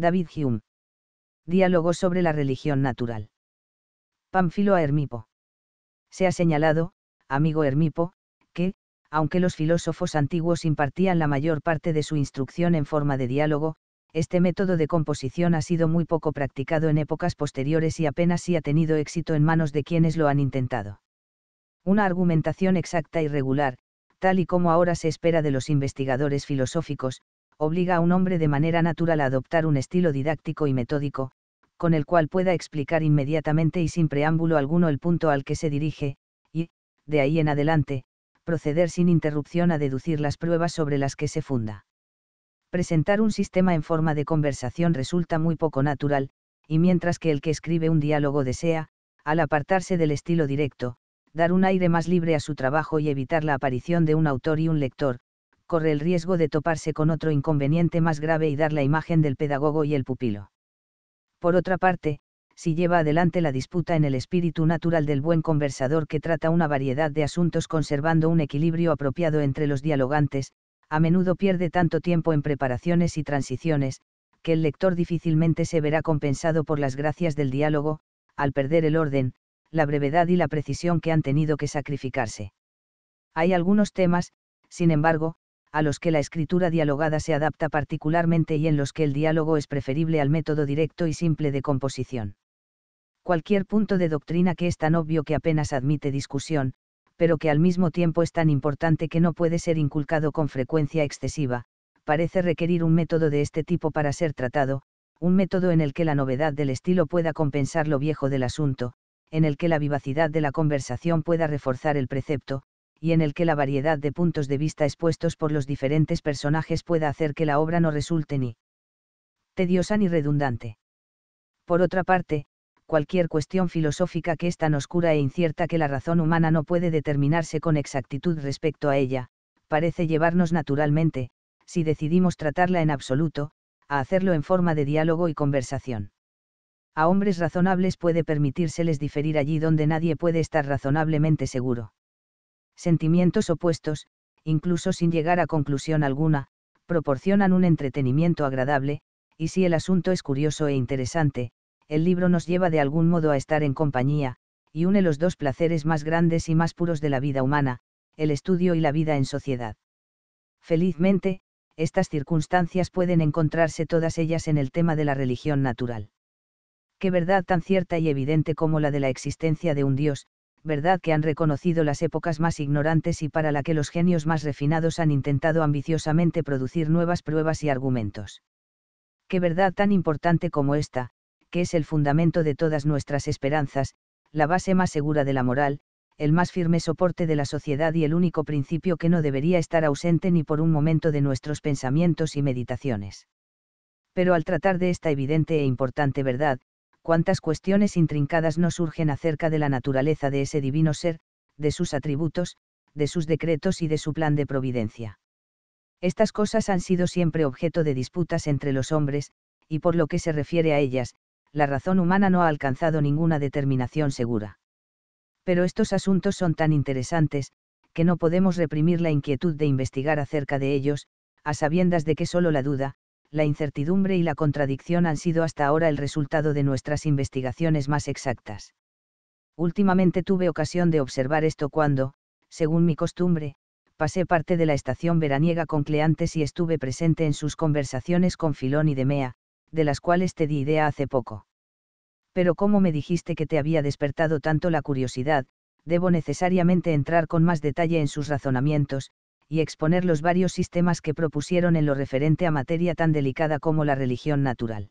David Hume. Diálogo sobre la religión natural. Pamfilo a Hermipo. Se ha señalado, amigo Hermipo, que, aunque los filósofos antiguos impartían la mayor parte de su instrucción en forma de diálogo, este método de composición ha sido muy poco practicado en épocas posteriores y apenas si ha tenido éxito en manos de quienes lo han intentado. Una argumentación exacta y regular, tal y como ahora se espera de los investigadores filosóficos, obliga a un hombre de manera natural a adoptar un estilo didáctico y metódico, con el cual pueda explicar inmediatamente y sin preámbulo alguno el punto al que se dirige, y, de ahí en adelante, proceder sin interrupción a deducir las pruebas sobre las que se funda. Presentar un sistema en forma de conversación resulta muy poco natural, y mientras que el que escribe un diálogo desea, al apartarse del estilo directo, dar un aire más libre a su trabajo y evitar la aparición de un autor y un lector, corre el riesgo de toparse con otro inconveniente más grave y dar la imagen del pedagogo y el pupilo. Por otra parte, si lleva adelante la disputa en el espíritu natural del buen conversador que trata una variedad de asuntos conservando un equilibrio apropiado entre los dialogantes, a menudo pierde tanto tiempo en preparaciones y transiciones, que el lector difícilmente se verá compensado por las gracias del diálogo, al perder el orden, la brevedad y la precisión que han tenido que sacrificarse. Hay algunos temas, sin embargo, a los que la escritura dialogada se adapta particularmente y en los que el diálogo es preferible al método directo y simple de composición. Cualquier punto de doctrina que es tan obvio que apenas admite discusión, pero que al mismo tiempo es tan importante que no puede ser inculcado con frecuencia excesiva, parece requerir un método de este tipo para ser tratado, un método en el que la novedad del estilo pueda compensar lo viejo del asunto, en el que la vivacidad de la conversación pueda reforzar el precepto, y en el que la variedad de puntos de vista expuestos por los diferentes personajes pueda hacer que la obra no resulte ni tediosa ni redundante. Por otra parte, cualquier cuestión filosófica que es tan oscura e incierta que la razón humana no puede determinarse con exactitud respecto a ella, parece llevarnos naturalmente, si decidimos tratarla en absoluto, a hacerlo en forma de diálogo y conversación. A hombres razonables puede permitírseles diferir allí donde nadie puede estar razonablemente seguro sentimientos opuestos, incluso sin llegar a conclusión alguna, proporcionan un entretenimiento agradable, y si el asunto es curioso e interesante, el libro nos lleva de algún modo a estar en compañía, y une los dos placeres más grandes y más puros de la vida humana, el estudio y la vida en sociedad. Felizmente, estas circunstancias pueden encontrarse todas ellas en el tema de la religión natural. Qué verdad tan cierta y evidente como la de la existencia de un Dios, verdad que han reconocido las épocas más ignorantes y para la que los genios más refinados han intentado ambiciosamente producir nuevas pruebas y argumentos. Qué verdad tan importante como esta, que es el fundamento de todas nuestras esperanzas, la base más segura de la moral, el más firme soporte de la sociedad y el único principio que no debería estar ausente ni por un momento de nuestros pensamientos y meditaciones. Pero al tratar de esta evidente e importante verdad, cuántas cuestiones intrincadas no surgen acerca de la naturaleza de ese divino ser, de sus atributos, de sus decretos y de su plan de providencia. Estas cosas han sido siempre objeto de disputas entre los hombres, y por lo que se refiere a ellas, la razón humana no ha alcanzado ninguna determinación segura. Pero estos asuntos son tan interesantes, que no podemos reprimir la inquietud de investigar acerca de ellos, a sabiendas de que solo la duda, la incertidumbre y la contradicción han sido hasta ahora el resultado de nuestras investigaciones más exactas. Últimamente tuve ocasión de observar esto cuando, según mi costumbre, pasé parte de la estación veraniega con Cleantes y estuve presente en sus conversaciones con Filón y Demea, de las cuales te di idea hace poco. Pero como me dijiste que te había despertado tanto la curiosidad, debo necesariamente entrar con más detalle en sus razonamientos, y exponer los varios sistemas que propusieron en lo referente a materia tan delicada como la religión natural.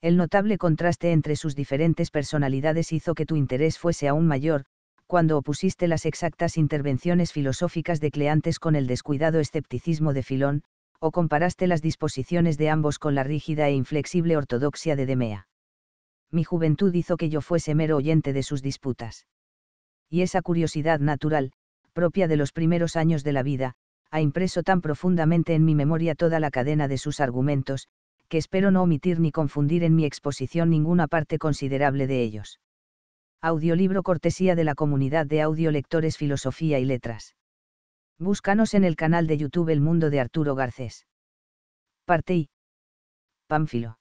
El notable contraste entre sus diferentes personalidades hizo que tu interés fuese aún mayor, cuando opusiste las exactas intervenciones filosóficas de Cleantes con el descuidado escepticismo de Filón, o comparaste las disposiciones de ambos con la rígida e inflexible ortodoxia de Demea. Mi juventud hizo que yo fuese mero oyente de sus disputas. Y esa curiosidad natural, propia de los primeros años de la vida, ha impreso tan profundamente en mi memoria toda la cadena de sus argumentos, que espero no omitir ni confundir en mi exposición ninguna parte considerable de ellos. Audiolibro cortesía de la comunidad de audiolectores Filosofía y Letras. Búscanos en el canal de YouTube El Mundo de Arturo Garcés. Parte I. Pánfilo.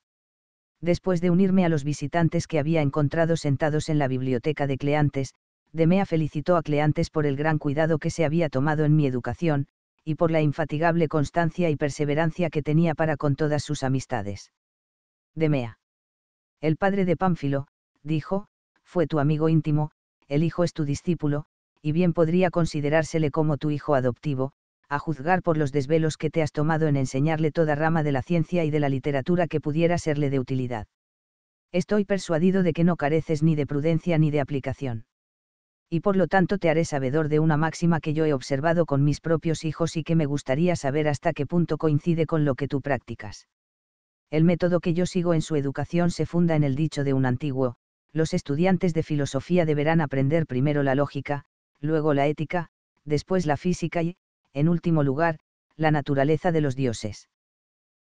Después de unirme a los visitantes que había encontrado sentados en la biblioteca de Cleantes, Demea felicitó a Cleantes por el gran cuidado que se había tomado en mi educación, y por la infatigable constancia y perseverancia que tenía para con todas sus amistades. Demea. El padre de Pánfilo, dijo, fue tu amigo íntimo, el hijo es tu discípulo, y bien podría considerársele como tu hijo adoptivo, a juzgar por los desvelos que te has tomado en enseñarle toda rama de la ciencia y de la literatura que pudiera serle de utilidad. Estoy persuadido de que no careces ni de prudencia ni de aplicación y por lo tanto te haré sabedor de una máxima que yo he observado con mis propios hijos y que me gustaría saber hasta qué punto coincide con lo que tú practicas. El método que yo sigo en su educación se funda en el dicho de un antiguo, los estudiantes de filosofía deberán aprender primero la lógica, luego la ética, después la física y, en último lugar, la naturaleza de los dioses.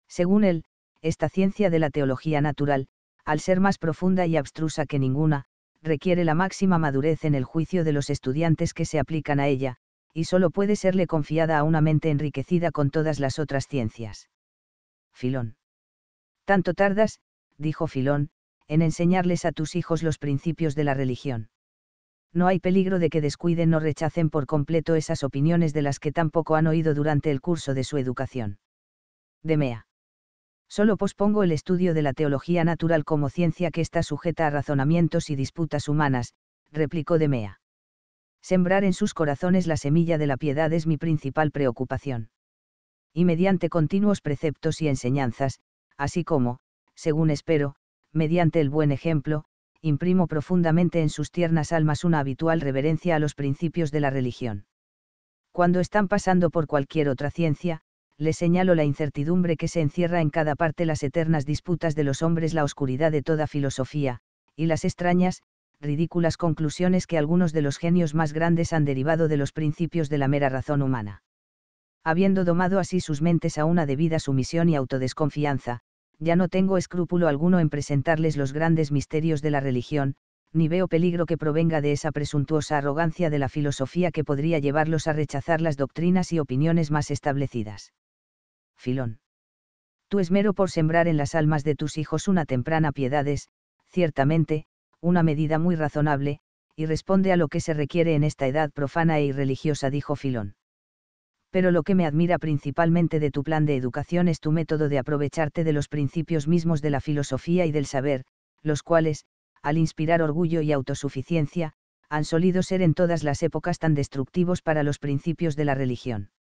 Según él, esta ciencia de la teología natural, al ser más profunda y abstrusa que ninguna, requiere la máxima madurez en el juicio de los estudiantes que se aplican a ella, y solo puede serle confiada a una mente enriquecida con todas las otras ciencias. Filón. Tanto tardas, dijo Filón, en enseñarles a tus hijos los principios de la religión. No hay peligro de que descuiden o rechacen por completo esas opiniones de las que tampoco han oído durante el curso de su educación. Demea. Solo pospongo el estudio de la teología natural como ciencia que está sujeta a razonamientos y disputas humanas, replicó Demea. Sembrar en sus corazones la semilla de la piedad es mi principal preocupación. Y mediante continuos preceptos y enseñanzas, así como, según espero, mediante el buen ejemplo, imprimo profundamente en sus tiernas almas una habitual reverencia a los principios de la religión. Cuando están pasando por cualquier otra ciencia, le señalo la incertidumbre que se encierra en cada parte las eternas disputas de los hombres, la oscuridad de toda filosofía, y las extrañas, ridículas conclusiones que algunos de los genios más grandes han derivado de los principios de la mera razón humana. Habiendo domado así sus mentes a una debida sumisión y autodesconfianza, ya no tengo escrúpulo alguno en presentarles los grandes misterios de la religión, ni veo peligro que provenga de esa presuntuosa arrogancia de la filosofía que podría llevarlos a rechazar las doctrinas y opiniones más establecidas. Filón. Tu esmero por sembrar en las almas de tus hijos una temprana piedad es, ciertamente, una medida muy razonable, y responde a lo que se requiere en esta edad profana e irreligiosa, dijo Filón. Pero lo que me admira principalmente de tu plan de educación es tu método de aprovecharte de los principios mismos de la filosofía y del saber, los cuales, al inspirar orgullo y autosuficiencia, han solido ser en todas las épocas tan destructivos para los principios de la religión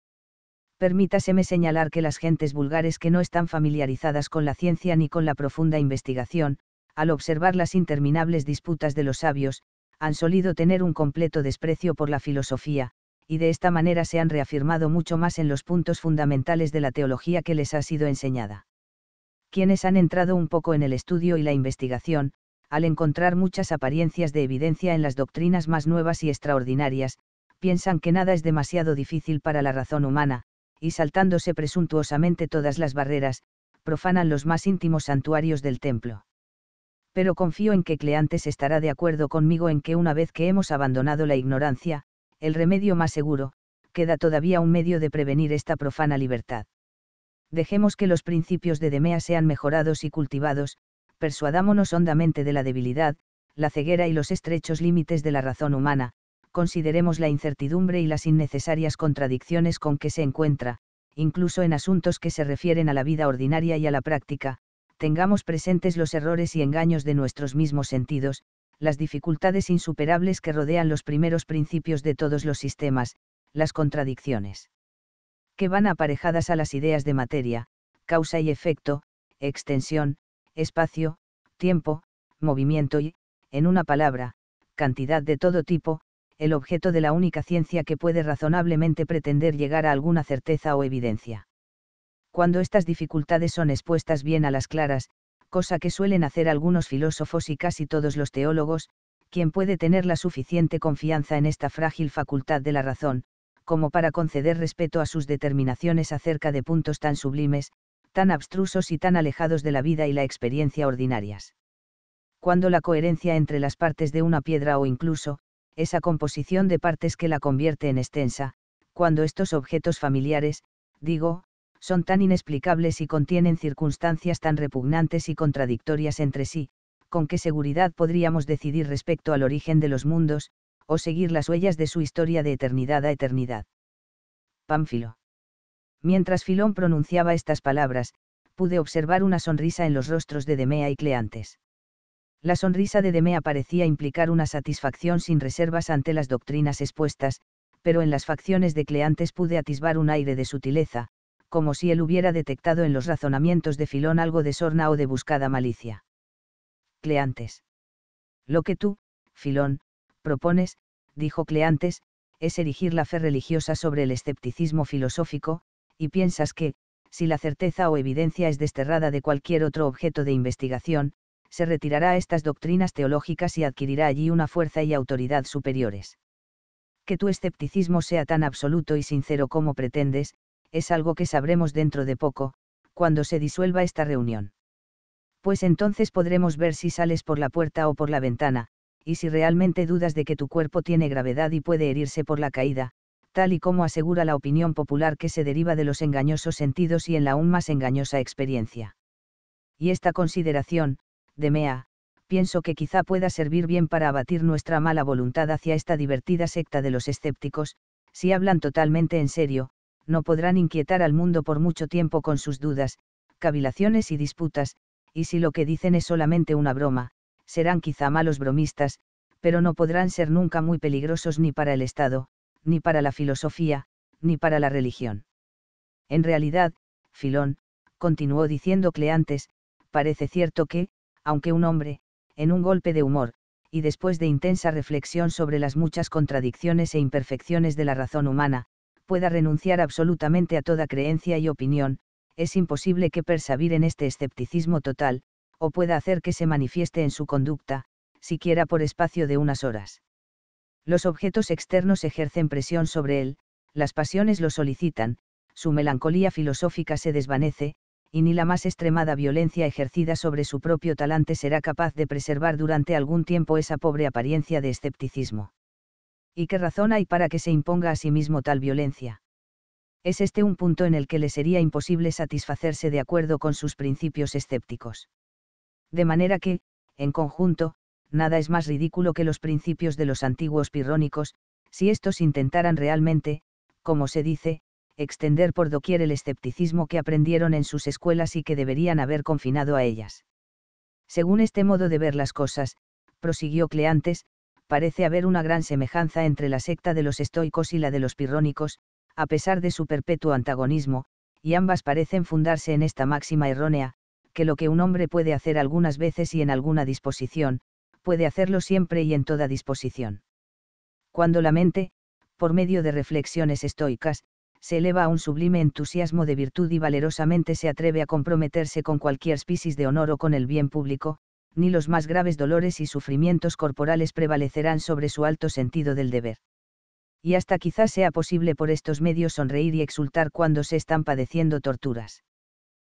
permítaseme señalar que las gentes vulgares que no están familiarizadas con la ciencia ni con la profunda investigación, al observar las interminables disputas de los sabios, han solido tener un completo desprecio por la filosofía, y de esta manera se han reafirmado mucho más en los puntos fundamentales de la teología que les ha sido enseñada. Quienes han entrado un poco en el estudio y la investigación, al encontrar muchas apariencias de evidencia en las doctrinas más nuevas y extraordinarias, piensan que nada es demasiado difícil para la razón humana, y saltándose presuntuosamente todas las barreras, profanan los más íntimos santuarios del templo. Pero confío en que Cleantes estará de acuerdo conmigo en que una vez que hemos abandonado la ignorancia, el remedio más seguro, queda todavía un medio de prevenir esta profana libertad. Dejemos que los principios de Demea sean mejorados y cultivados, persuadámonos hondamente de la debilidad, la ceguera y los estrechos límites de la razón humana, consideremos la incertidumbre y las innecesarias contradicciones con que se encuentra, incluso en asuntos que se refieren a la vida ordinaria y a la práctica, tengamos presentes los errores y engaños de nuestros mismos sentidos, las dificultades insuperables que rodean los primeros principios de todos los sistemas, las contradicciones. Que van aparejadas a las ideas de materia, causa y efecto, extensión, espacio, tiempo, movimiento y, en una palabra, cantidad de todo tipo, el objeto de la única ciencia que puede razonablemente pretender llegar a alguna certeza o evidencia. Cuando estas dificultades son expuestas bien a las claras, cosa que suelen hacer algunos filósofos y casi todos los teólogos, quien puede tener la suficiente confianza en esta frágil facultad de la razón, como para conceder respeto a sus determinaciones acerca de puntos tan sublimes, tan abstrusos y tan alejados de la vida y la experiencia ordinarias. Cuando la coherencia entre las partes de una piedra o incluso, esa composición de partes que la convierte en extensa, cuando estos objetos familiares, digo, son tan inexplicables y contienen circunstancias tan repugnantes y contradictorias entre sí, con qué seguridad podríamos decidir respecto al origen de los mundos, o seguir las huellas de su historia de eternidad a eternidad. Pánfilo. Mientras Filón pronunciaba estas palabras, pude observar una sonrisa en los rostros de Demea y Cleantes. La sonrisa de Demea parecía implicar una satisfacción sin reservas ante las doctrinas expuestas, pero en las facciones de Cleantes pude atisbar un aire de sutileza, como si él hubiera detectado en los razonamientos de Filón algo de sorna o de buscada malicia. Cleantes. Lo que tú, Filón, propones, dijo Cleantes, es erigir la fe religiosa sobre el escepticismo filosófico, y piensas que, si la certeza o evidencia es desterrada de cualquier otro objeto de investigación, se retirará a estas doctrinas teológicas y adquirirá allí una fuerza y autoridad superiores. Que tu escepticismo sea tan absoluto y sincero como pretendes, es algo que sabremos dentro de poco, cuando se disuelva esta reunión. Pues entonces podremos ver si sales por la puerta o por la ventana, y si realmente dudas de que tu cuerpo tiene gravedad y puede herirse por la caída, tal y como asegura la opinión popular que se deriva de los engañosos sentidos y en la aún más engañosa experiencia. Y esta consideración, mea, pienso que quizá pueda servir bien para abatir nuestra mala voluntad hacia esta divertida secta de los escépticos, si hablan totalmente en serio, no podrán inquietar al mundo por mucho tiempo con sus dudas, cavilaciones y disputas, y si lo que dicen es solamente una broma, serán quizá malos bromistas, pero no podrán ser nunca muy peligrosos ni para el Estado, ni para la filosofía, ni para la religión. En realidad, Filón, continuó diciendo Cleantes, parece cierto que, aunque un hombre, en un golpe de humor, y después de intensa reflexión sobre las muchas contradicciones e imperfecciones de la razón humana, pueda renunciar absolutamente a toda creencia y opinión, es imposible que persevere en este escepticismo total, o pueda hacer que se manifieste en su conducta, siquiera por espacio de unas horas. Los objetos externos ejercen presión sobre él, las pasiones lo solicitan, su melancolía filosófica se desvanece, y ni la más extremada violencia ejercida sobre su propio talante será capaz de preservar durante algún tiempo esa pobre apariencia de escepticismo. ¿Y qué razón hay para que se imponga a sí mismo tal violencia? Es este un punto en el que le sería imposible satisfacerse de acuerdo con sus principios escépticos. De manera que, en conjunto, nada es más ridículo que los principios de los antiguos pirrónicos, si estos intentaran realmente, como se dice, extender por doquier el escepticismo que aprendieron en sus escuelas y que deberían haber confinado a ellas. Según este modo de ver las cosas, prosiguió Cleantes, parece haber una gran semejanza entre la secta de los estoicos y la de los pirrónicos, a pesar de su perpetuo antagonismo, y ambas parecen fundarse en esta máxima errónea, que lo que un hombre puede hacer algunas veces y en alguna disposición, puede hacerlo siempre y en toda disposición. Cuando la mente, por medio de reflexiones estoicas, se eleva a un sublime entusiasmo de virtud y valerosamente se atreve a comprometerse con cualquier species de honor o con el bien público, ni los más graves dolores y sufrimientos corporales prevalecerán sobre su alto sentido del deber. Y hasta quizás sea posible por estos medios sonreír y exultar cuando se están padeciendo torturas.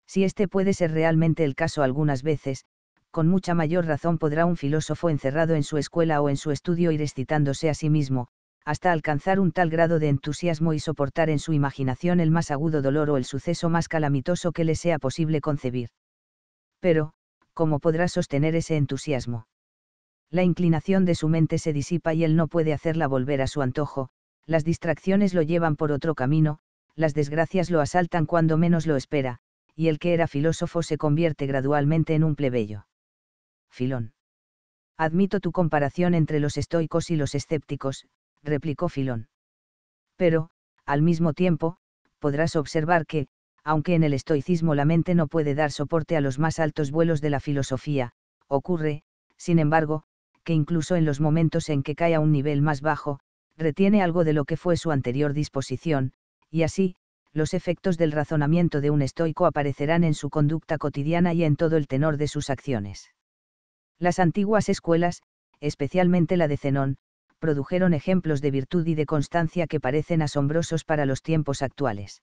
Si este puede ser realmente el caso algunas veces, con mucha mayor razón podrá un filósofo encerrado en su escuela o en su estudio ir excitándose a sí mismo, hasta alcanzar un tal grado de entusiasmo y soportar en su imaginación el más agudo dolor o el suceso más calamitoso que le sea posible concebir. Pero, ¿cómo podrá sostener ese entusiasmo? La inclinación de su mente se disipa y él no puede hacerla volver a su antojo, las distracciones lo llevan por otro camino, las desgracias lo asaltan cuando menos lo espera, y el que era filósofo se convierte gradualmente en un plebeyo. Filón. Admito tu comparación entre los estoicos y los escépticos, replicó Filón. Pero, al mismo tiempo, podrás observar que, aunque en el estoicismo la mente no puede dar soporte a los más altos vuelos de la filosofía, ocurre, sin embargo, que incluso en los momentos en que cae a un nivel más bajo, retiene algo de lo que fue su anterior disposición, y así, los efectos del razonamiento de un estoico aparecerán en su conducta cotidiana y en todo el tenor de sus acciones. Las antiguas escuelas, especialmente la de Zenón, produjeron ejemplos de virtud y de constancia que parecen asombrosos para los tiempos actuales.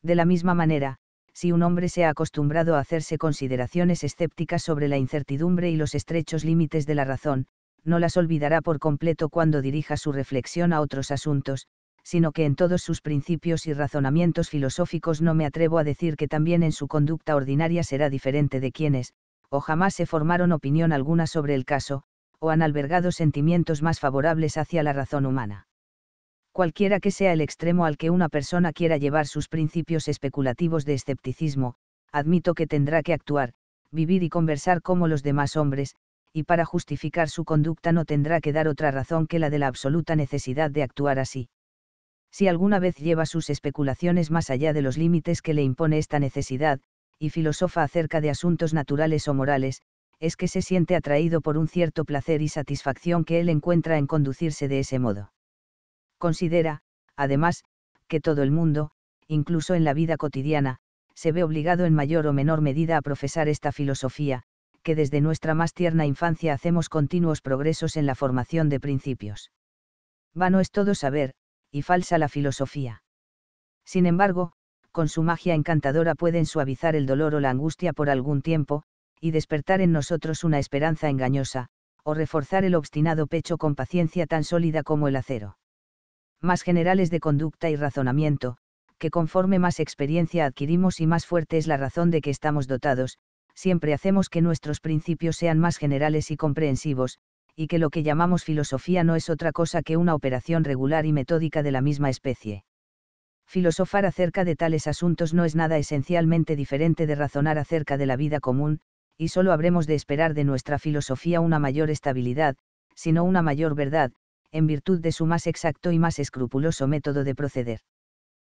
De la misma manera, si un hombre se ha acostumbrado a hacerse consideraciones escépticas sobre la incertidumbre y los estrechos límites de la razón, no las olvidará por completo cuando dirija su reflexión a otros asuntos, sino que en todos sus principios y razonamientos filosóficos no me atrevo a decir que también en su conducta ordinaria será diferente de quienes, o jamás se formaron opinión alguna sobre el caso, o han albergado sentimientos más favorables hacia la razón humana. Cualquiera que sea el extremo al que una persona quiera llevar sus principios especulativos de escepticismo, admito que tendrá que actuar, vivir y conversar como los demás hombres, y para justificar su conducta no tendrá que dar otra razón que la de la absoluta necesidad de actuar así. Si alguna vez lleva sus especulaciones más allá de los límites que le impone esta necesidad, y filosofa acerca de asuntos naturales o morales, es que se siente atraído por un cierto placer y satisfacción que él encuentra en conducirse de ese modo. Considera, además, que todo el mundo, incluso en la vida cotidiana, se ve obligado en mayor o menor medida a profesar esta filosofía, que desde nuestra más tierna infancia hacemos continuos progresos en la formación de principios. Vano es todo saber, y falsa la filosofía. Sin embargo, con su magia encantadora pueden suavizar el dolor o la angustia por algún tiempo, y despertar en nosotros una esperanza engañosa, o reforzar el obstinado pecho con paciencia tan sólida como el acero. Más generales de conducta y razonamiento, que conforme más experiencia adquirimos y más fuerte es la razón de que estamos dotados, siempre hacemos que nuestros principios sean más generales y comprensivos, y que lo que llamamos filosofía no es otra cosa que una operación regular y metódica de la misma especie. Filosofar acerca de tales asuntos no es nada esencialmente diferente de razonar acerca de la vida común, y solo habremos de esperar de nuestra filosofía una mayor estabilidad, sino una mayor verdad, en virtud de su más exacto y más escrupuloso método de proceder.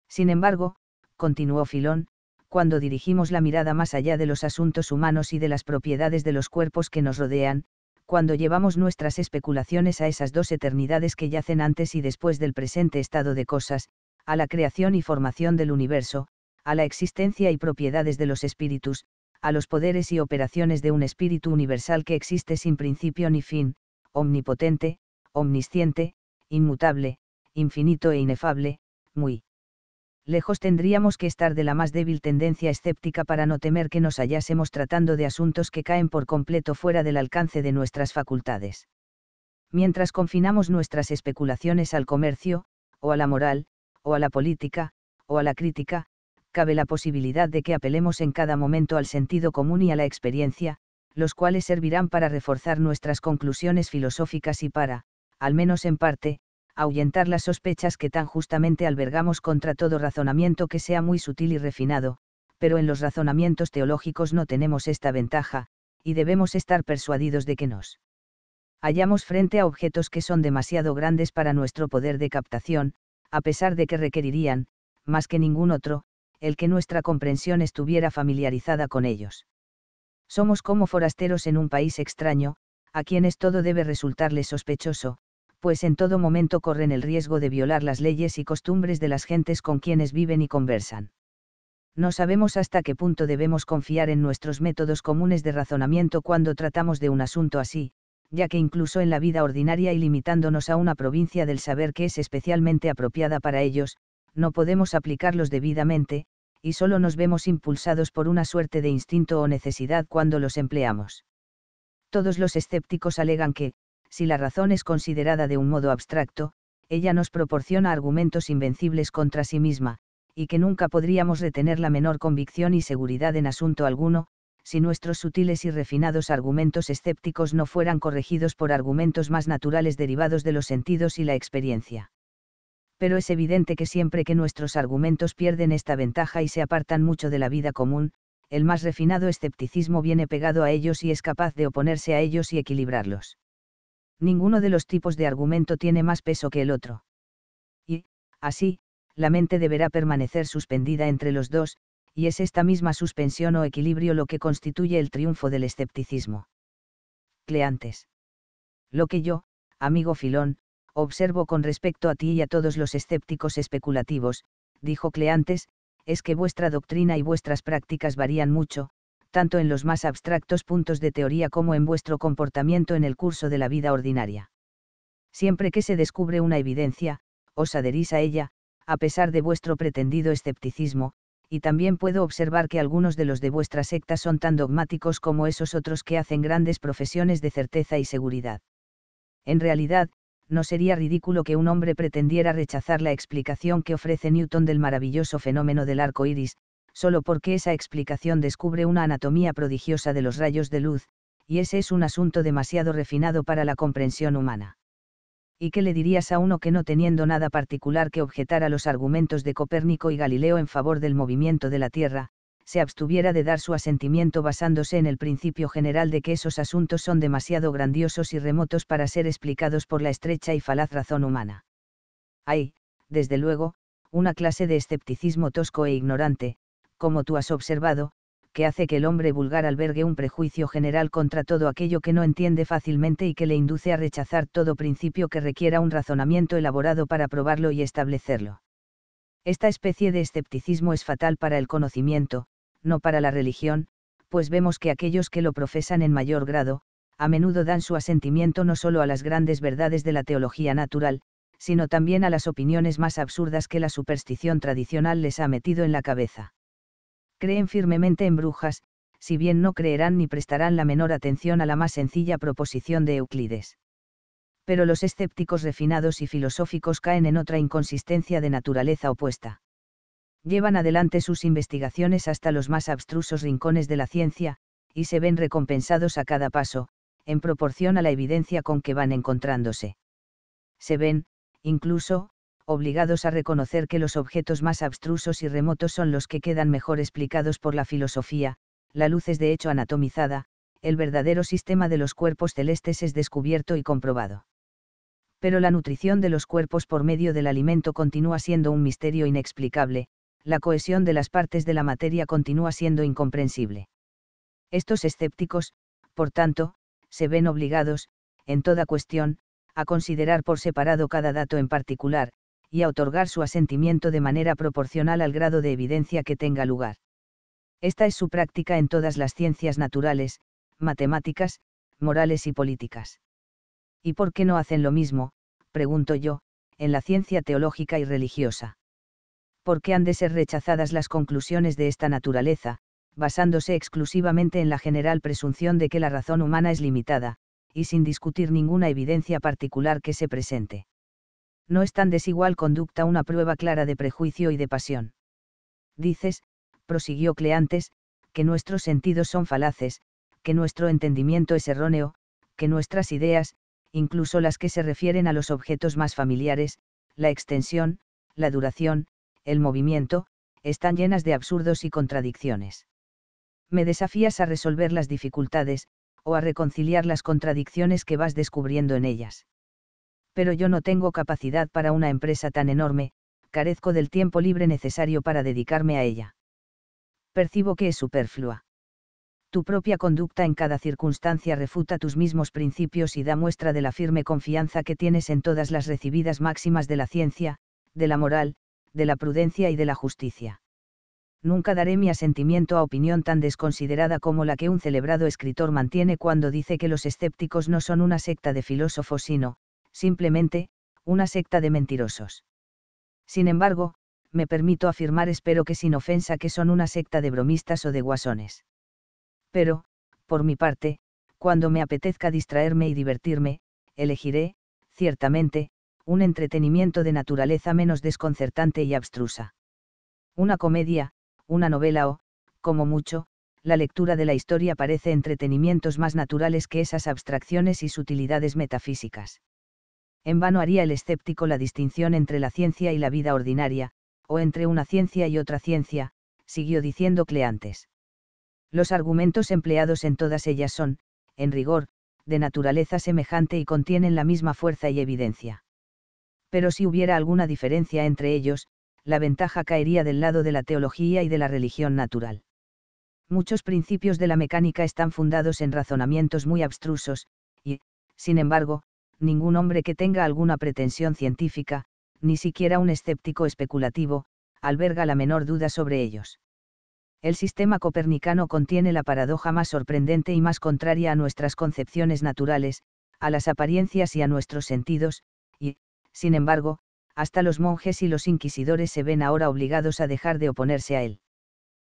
Sin embargo, continuó Filón, cuando dirigimos la mirada más allá de los asuntos humanos y de las propiedades de los cuerpos que nos rodean, cuando llevamos nuestras especulaciones a esas dos eternidades que yacen antes y después del presente estado de cosas, a la creación y formación del universo, a la existencia y propiedades de los espíritus, a los poderes y operaciones de un espíritu universal que existe sin principio ni fin, omnipotente, omnisciente, inmutable, infinito e inefable, muy. Lejos tendríamos que estar de la más débil tendencia escéptica para no temer que nos hallásemos tratando de asuntos que caen por completo fuera del alcance de nuestras facultades. Mientras confinamos nuestras especulaciones al comercio, o a la moral, o a la política, o a la crítica, cabe la posibilidad de que apelemos en cada momento al sentido común y a la experiencia, los cuales servirán para reforzar nuestras conclusiones filosóficas y para, al menos en parte, ahuyentar las sospechas que tan justamente albergamos contra todo razonamiento que sea muy sutil y refinado, pero en los razonamientos teológicos no tenemos esta ventaja, y debemos estar persuadidos de que nos hallamos frente a objetos que son demasiado grandes para nuestro poder de captación, a pesar de que requerirían, más que ningún otro, el que nuestra comprensión estuviera familiarizada con ellos. Somos como forasteros en un país extraño, a quienes todo debe resultarles sospechoso, pues en todo momento corren el riesgo de violar las leyes y costumbres de las gentes con quienes viven y conversan. No sabemos hasta qué punto debemos confiar en nuestros métodos comunes de razonamiento cuando tratamos de un asunto así, ya que incluso en la vida ordinaria y limitándonos a una provincia del saber que es especialmente apropiada para ellos, no podemos aplicarlos debidamente, y solo nos vemos impulsados por una suerte de instinto o necesidad cuando los empleamos. Todos los escépticos alegan que, si la razón es considerada de un modo abstracto, ella nos proporciona argumentos invencibles contra sí misma, y que nunca podríamos retener la menor convicción y seguridad en asunto alguno, si nuestros sutiles y refinados argumentos escépticos no fueran corregidos por argumentos más naturales derivados de los sentidos y la experiencia pero es evidente que siempre que nuestros argumentos pierden esta ventaja y se apartan mucho de la vida común, el más refinado escepticismo viene pegado a ellos y es capaz de oponerse a ellos y equilibrarlos. Ninguno de los tipos de argumento tiene más peso que el otro. Y, así, la mente deberá permanecer suspendida entre los dos, y es esta misma suspensión o equilibrio lo que constituye el triunfo del escepticismo. Cleantes. Lo que yo, amigo Filón, observo con respecto a ti y a todos los escépticos especulativos, dijo Cleantes, es que vuestra doctrina y vuestras prácticas varían mucho, tanto en los más abstractos puntos de teoría como en vuestro comportamiento en el curso de la vida ordinaria. Siempre que se descubre una evidencia, os adherís a ella, a pesar de vuestro pretendido escepticismo, y también puedo observar que algunos de los de vuestra secta son tan dogmáticos como esos otros que hacen grandes profesiones de certeza y seguridad. En realidad, no sería ridículo que un hombre pretendiera rechazar la explicación que ofrece Newton del maravilloso fenómeno del arco iris, solo porque esa explicación descubre una anatomía prodigiosa de los rayos de luz, y ese es un asunto demasiado refinado para la comprensión humana. ¿Y qué le dirías a uno que no teniendo nada particular que objetar a los argumentos de Copérnico y Galileo en favor del movimiento de la Tierra, se abstuviera de dar su asentimiento basándose en el principio general de que esos asuntos son demasiado grandiosos y remotos para ser explicados por la estrecha y falaz razón humana. Hay, desde luego, una clase de escepticismo tosco e ignorante, como tú has observado, que hace que el hombre vulgar albergue un prejuicio general contra todo aquello que no entiende fácilmente y que le induce a rechazar todo principio que requiera un razonamiento elaborado para probarlo y establecerlo. Esta especie de escepticismo es fatal para el conocimiento, no para la religión, pues vemos que aquellos que lo profesan en mayor grado, a menudo dan su asentimiento no solo a las grandes verdades de la teología natural, sino también a las opiniones más absurdas que la superstición tradicional les ha metido en la cabeza. Creen firmemente en brujas, si bien no creerán ni prestarán la menor atención a la más sencilla proposición de Euclides. Pero los escépticos refinados y filosóficos caen en otra inconsistencia de naturaleza opuesta llevan adelante sus investigaciones hasta los más abstrusos rincones de la ciencia, y se ven recompensados a cada paso, en proporción a la evidencia con que van encontrándose. Se ven, incluso, obligados a reconocer que los objetos más abstrusos y remotos son los que quedan mejor explicados por la filosofía, la luz es de hecho anatomizada, el verdadero sistema de los cuerpos celestes es descubierto y comprobado. Pero la nutrición de los cuerpos por medio del alimento continúa siendo un misterio inexplicable, la cohesión de las partes de la materia continúa siendo incomprensible. Estos escépticos, por tanto, se ven obligados, en toda cuestión, a considerar por separado cada dato en particular, y a otorgar su asentimiento de manera proporcional al grado de evidencia que tenga lugar. Esta es su práctica en todas las ciencias naturales, matemáticas, morales y políticas. ¿Y por qué no hacen lo mismo, pregunto yo, en la ciencia teológica y religiosa? qué han de ser rechazadas las conclusiones de esta naturaleza, basándose exclusivamente en la general presunción de que la razón humana es limitada, y sin discutir ninguna evidencia particular que se presente. No es tan desigual conducta una prueba clara de prejuicio y de pasión. Dices, prosiguió Cleantes, que nuestros sentidos son falaces, que nuestro entendimiento es erróneo, que nuestras ideas, incluso las que se refieren a los objetos más familiares, la extensión, la duración, el movimiento, están llenas de absurdos y contradicciones. Me desafías a resolver las dificultades, o a reconciliar las contradicciones que vas descubriendo en ellas. Pero yo no tengo capacidad para una empresa tan enorme, carezco del tiempo libre necesario para dedicarme a ella. Percibo que es superflua. Tu propia conducta en cada circunstancia refuta tus mismos principios y da muestra de la firme confianza que tienes en todas las recibidas máximas de la ciencia, de la moral, de la prudencia y de la justicia. Nunca daré mi asentimiento a opinión tan desconsiderada como la que un celebrado escritor mantiene cuando dice que los escépticos no son una secta de filósofos sino, simplemente, una secta de mentirosos. Sin embargo, me permito afirmar espero que sin ofensa que son una secta de bromistas o de guasones. Pero, por mi parte, cuando me apetezca distraerme y divertirme, elegiré, ciertamente, un entretenimiento de naturaleza menos desconcertante y abstrusa. Una comedia, una novela o, como mucho, la lectura de la historia parece entretenimientos más naturales que esas abstracciones y sutilidades metafísicas. En vano haría el escéptico la distinción entre la ciencia y la vida ordinaria, o entre una ciencia y otra ciencia, siguió diciendo Cleantes. Los argumentos empleados en todas ellas son, en rigor, de naturaleza semejante y contienen la misma fuerza y evidencia pero si hubiera alguna diferencia entre ellos, la ventaja caería del lado de la teología y de la religión natural. Muchos principios de la mecánica están fundados en razonamientos muy abstrusos, y, sin embargo, ningún hombre que tenga alguna pretensión científica, ni siquiera un escéptico especulativo, alberga la menor duda sobre ellos. El sistema copernicano contiene la paradoja más sorprendente y más contraria a nuestras concepciones naturales, a las apariencias y a nuestros sentidos, sin embargo, hasta los monjes y los inquisidores se ven ahora obligados a dejar de oponerse a él.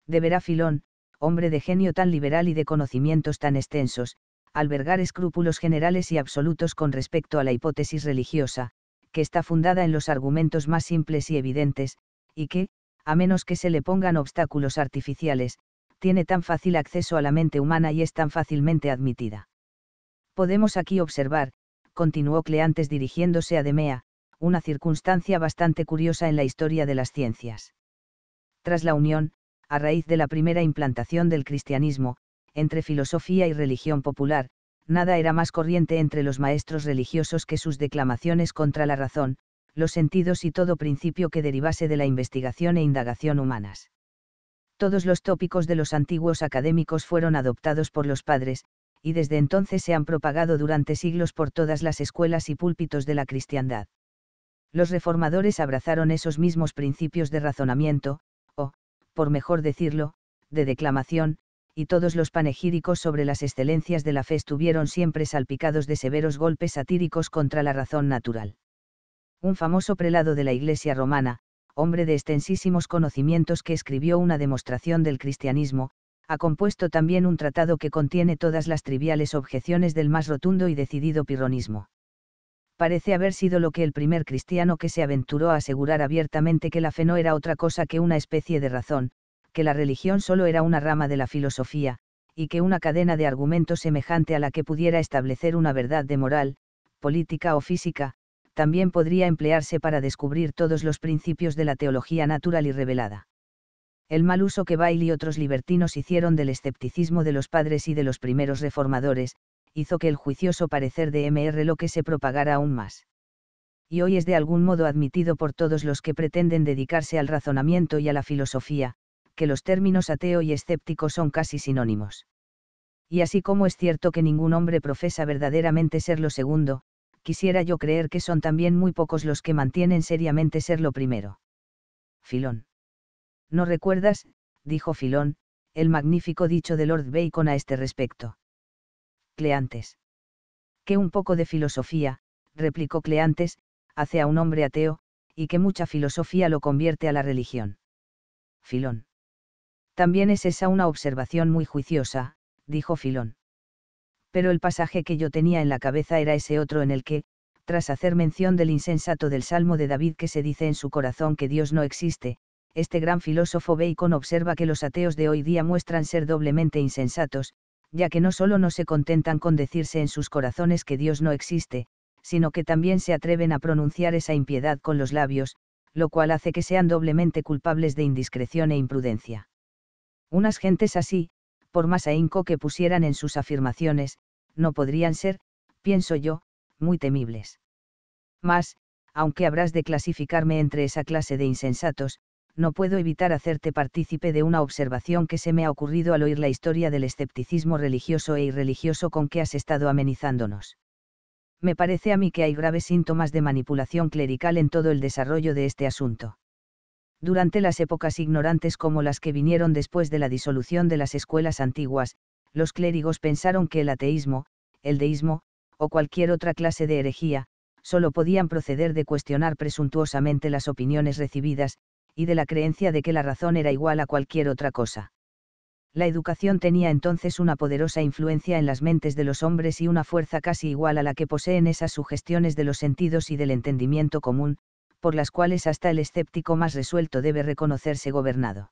Deberá Filón, hombre de genio tan liberal y de conocimientos tan extensos, albergar escrúpulos generales y absolutos con respecto a la hipótesis religiosa, que está fundada en los argumentos más simples y evidentes, y que, a menos que se le pongan obstáculos artificiales, tiene tan fácil acceso a la mente humana y es tan fácilmente admitida. Podemos aquí observar, continuó Cleantes dirigiéndose a Demea, una circunstancia bastante curiosa en la historia de las ciencias. Tras la unión, a raíz de la primera implantación del cristianismo, entre filosofía y religión popular, nada era más corriente entre los maestros religiosos que sus declamaciones contra la razón, los sentidos y todo principio que derivase de la investigación e indagación humanas. Todos los tópicos de los antiguos académicos fueron adoptados por los padres, y desde entonces se han propagado durante siglos por todas las escuelas y púlpitos de la cristiandad. Los reformadores abrazaron esos mismos principios de razonamiento, o, por mejor decirlo, de declamación, y todos los panegíricos sobre las excelencias de la fe estuvieron siempre salpicados de severos golpes satíricos contra la razón natural. Un famoso prelado de la Iglesia romana, hombre de extensísimos conocimientos que escribió una demostración del cristianismo, ha compuesto también un tratado que contiene todas las triviales objeciones del más rotundo y decidido pirronismo. Parece haber sido lo que el primer cristiano que se aventuró a asegurar abiertamente que la fe no era otra cosa que una especie de razón, que la religión solo era una rama de la filosofía, y que una cadena de argumentos semejante a la que pudiera establecer una verdad de moral, política o física, también podría emplearse para descubrir todos los principios de la teología natural y revelada el mal uso que Bail y otros libertinos hicieron del escepticismo de los padres y de los primeros reformadores, hizo que el juicioso parecer de MR que se propagara aún más. Y hoy es de algún modo admitido por todos los que pretenden dedicarse al razonamiento y a la filosofía, que los términos ateo y escéptico son casi sinónimos. Y así como es cierto que ningún hombre profesa verdaderamente ser lo segundo, quisiera yo creer que son también muy pocos los que mantienen seriamente ser lo primero. Filón. ¿No recuerdas, dijo Filón, el magnífico dicho de Lord Bacon a este respecto? Cleantes. Que un poco de filosofía, replicó Cleantes, hace a un hombre ateo, y que mucha filosofía lo convierte a la religión. Filón. También es esa una observación muy juiciosa, dijo Filón. Pero el pasaje que yo tenía en la cabeza era ese otro en el que, tras hacer mención del insensato del Salmo de David que se dice en su corazón que Dios no existe, este gran filósofo Bacon observa que los ateos de hoy día muestran ser doblemente insensatos, ya que no solo no se contentan con decirse en sus corazones que Dios no existe, sino que también se atreven a pronunciar esa impiedad con los labios, lo cual hace que sean doblemente culpables de indiscreción e imprudencia. Unas gentes así, por más ahínco que pusieran en sus afirmaciones, no podrían ser, pienso yo, muy temibles. Mas, aunque habrás de clasificarme entre esa clase de insensatos, no puedo evitar hacerte partícipe de una observación que se me ha ocurrido al oír la historia del escepticismo religioso e irreligioso con que has estado amenizándonos. Me parece a mí que hay graves síntomas de manipulación clerical en todo el desarrollo de este asunto. Durante las épocas ignorantes como las que vinieron después de la disolución de las escuelas antiguas, los clérigos pensaron que el ateísmo, el deísmo, o cualquier otra clase de herejía, solo podían proceder de cuestionar presuntuosamente las opiniones recibidas, y de la creencia de que la razón era igual a cualquier otra cosa. La educación tenía entonces una poderosa influencia en las mentes de los hombres y una fuerza casi igual a la que poseen esas sugestiones de los sentidos y del entendimiento común, por las cuales hasta el escéptico más resuelto debe reconocerse gobernado.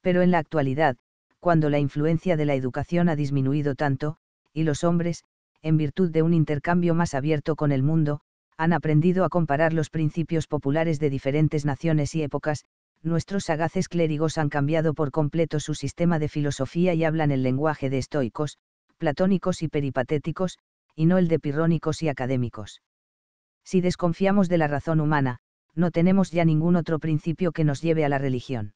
Pero en la actualidad, cuando la influencia de la educación ha disminuido tanto, y los hombres, en virtud de un intercambio más abierto con el mundo, han aprendido a comparar los principios populares de diferentes naciones y épocas, nuestros sagaces clérigos han cambiado por completo su sistema de filosofía y hablan el lenguaje de estoicos, platónicos y peripatéticos, y no el de pirrónicos y académicos. Si desconfiamos de la razón humana, no tenemos ya ningún otro principio que nos lleve a la religión.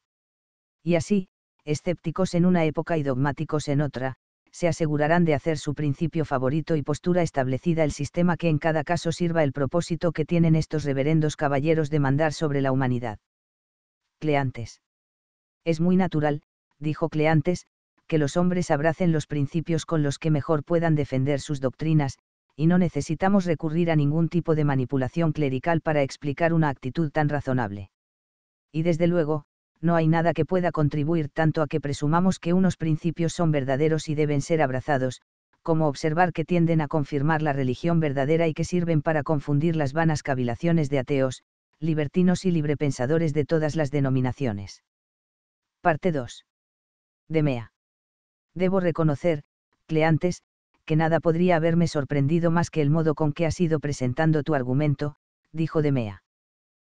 Y así, escépticos en una época y dogmáticos en otra, se asegurarán de hacer su principio favorito y postura establecida el sistema que en cada caso sirva el propósito que tienen estos reverendos caballeros de mandar sobre la humanidad. Cleantes. Es muy natural, dijo Cleantes, que los hombres abracen los principios con los que mejor puedan defender sus doctrinas, y no necesitamos recurrir a ningún tipo de manipulación clerical para explicar una actitud tan razonable. Y desde luego, no hay nada que pueda contribuir tanto a que presumamos que unos principios son verdaderos y deben ser abrazados, como observar que tienden a confirmar la religión verdadera y que sirven para confundir las vanas cavilaciones de ateos, libertinos y librepensadores de todas las denominaciones. Parte 2. Demea. Debo reconocer, Cleantes, que nada podría haberme sorprendido más que el modo con que has ido presentando tu argumento, dijo Demea.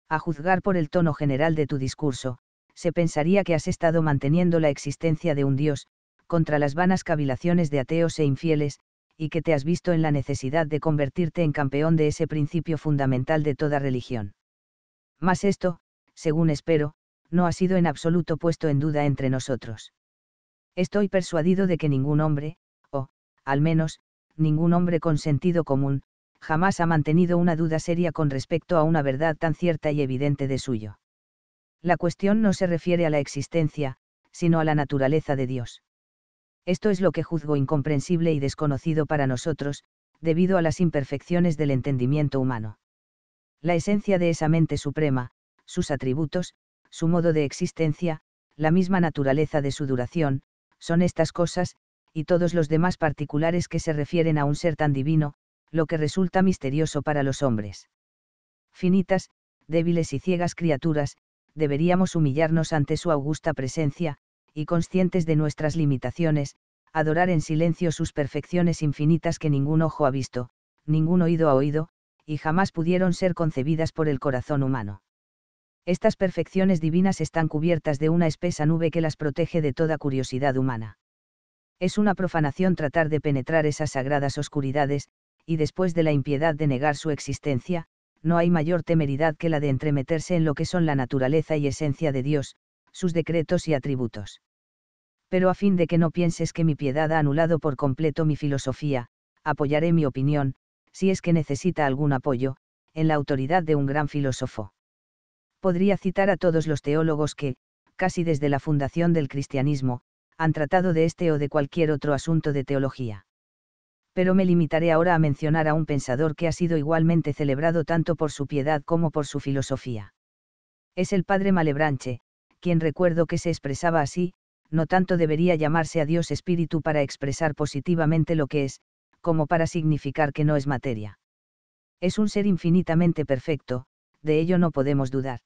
A juzgar por el tono general de tu discurso, se pensaría que has estado manteniendo la existencia de un Dios, contra las vanas cavilaciones de ateos e infieles, y que te has visto en la necesidad de convertirte en campeón de ese principio fundamental de toda religión. Mas esto, según espero, no ha sido en absoluto puesto en duda entre nosotros. Estoy persuadido de que ningún hombre, o, al menos, ningún hombre con sentido común, jamás ha mantenido una duda seria con respecto a una verdad tan cierta y evidente de suyo la cuestión no se refiere a la existencia, sino a la naturaleza de Dios. Esto es lo que juzgo incomprensible y desconocido para nosotros, debido a las imperfecciones del entendimiento humano. La esencia de esa mente suprema, sus atributos, su modo de existencia, la misma naturaleza de su duración, son estas cosas, y todos los demás particulares que se refieren a un ser tan divino, lo que resulta misterioso para los hombres. Finitas, débiles y ciegas criaturas, deberíamos humillarnos ante su augusta presencia, y conscientes de nuestras limitaciones, adorar en silencio sus perfecciones infinitas que ningún ojo ha visto, ningún oído ha oído, y jamás pudieron ser concebidas por el corazón humano. Estas perfecciones divinas están cubiertas de una espesa nube que las protege de toda curiosidad humana. Es una profanación tratar de penetrar esas sagradas oscuridades, y después de la impiedad de negar su existencia, no hay mayor temeridad que la de entremeterse en lo que son la naturaleza y esencia de Dios, sus decretos y atributos. Pero a fin de que no pienses que mi piedad ha anulado por completo mi filosofía, apoyaré mi opinión, si es que necesita algún apoyo, en la autoridad de un gran filósofo. Podría citar a todos los teólogos que, casi desde la fundación del cristianismo, han tratado de este o de cualquier otro asunto de teología pero me limitaré ahora a mencionar a un pensador que ha sido igualmente celebrado tanto por su piedad como por su filosofía. Es el padre Malebranche, quien recuerdo que se expresaba así, no tanto debería llamarse a Dios espíritu para expresar positivamente lo que es, como para significar que no es materia. Es un ser infinitamente perfecto, de ello no podemos dudar.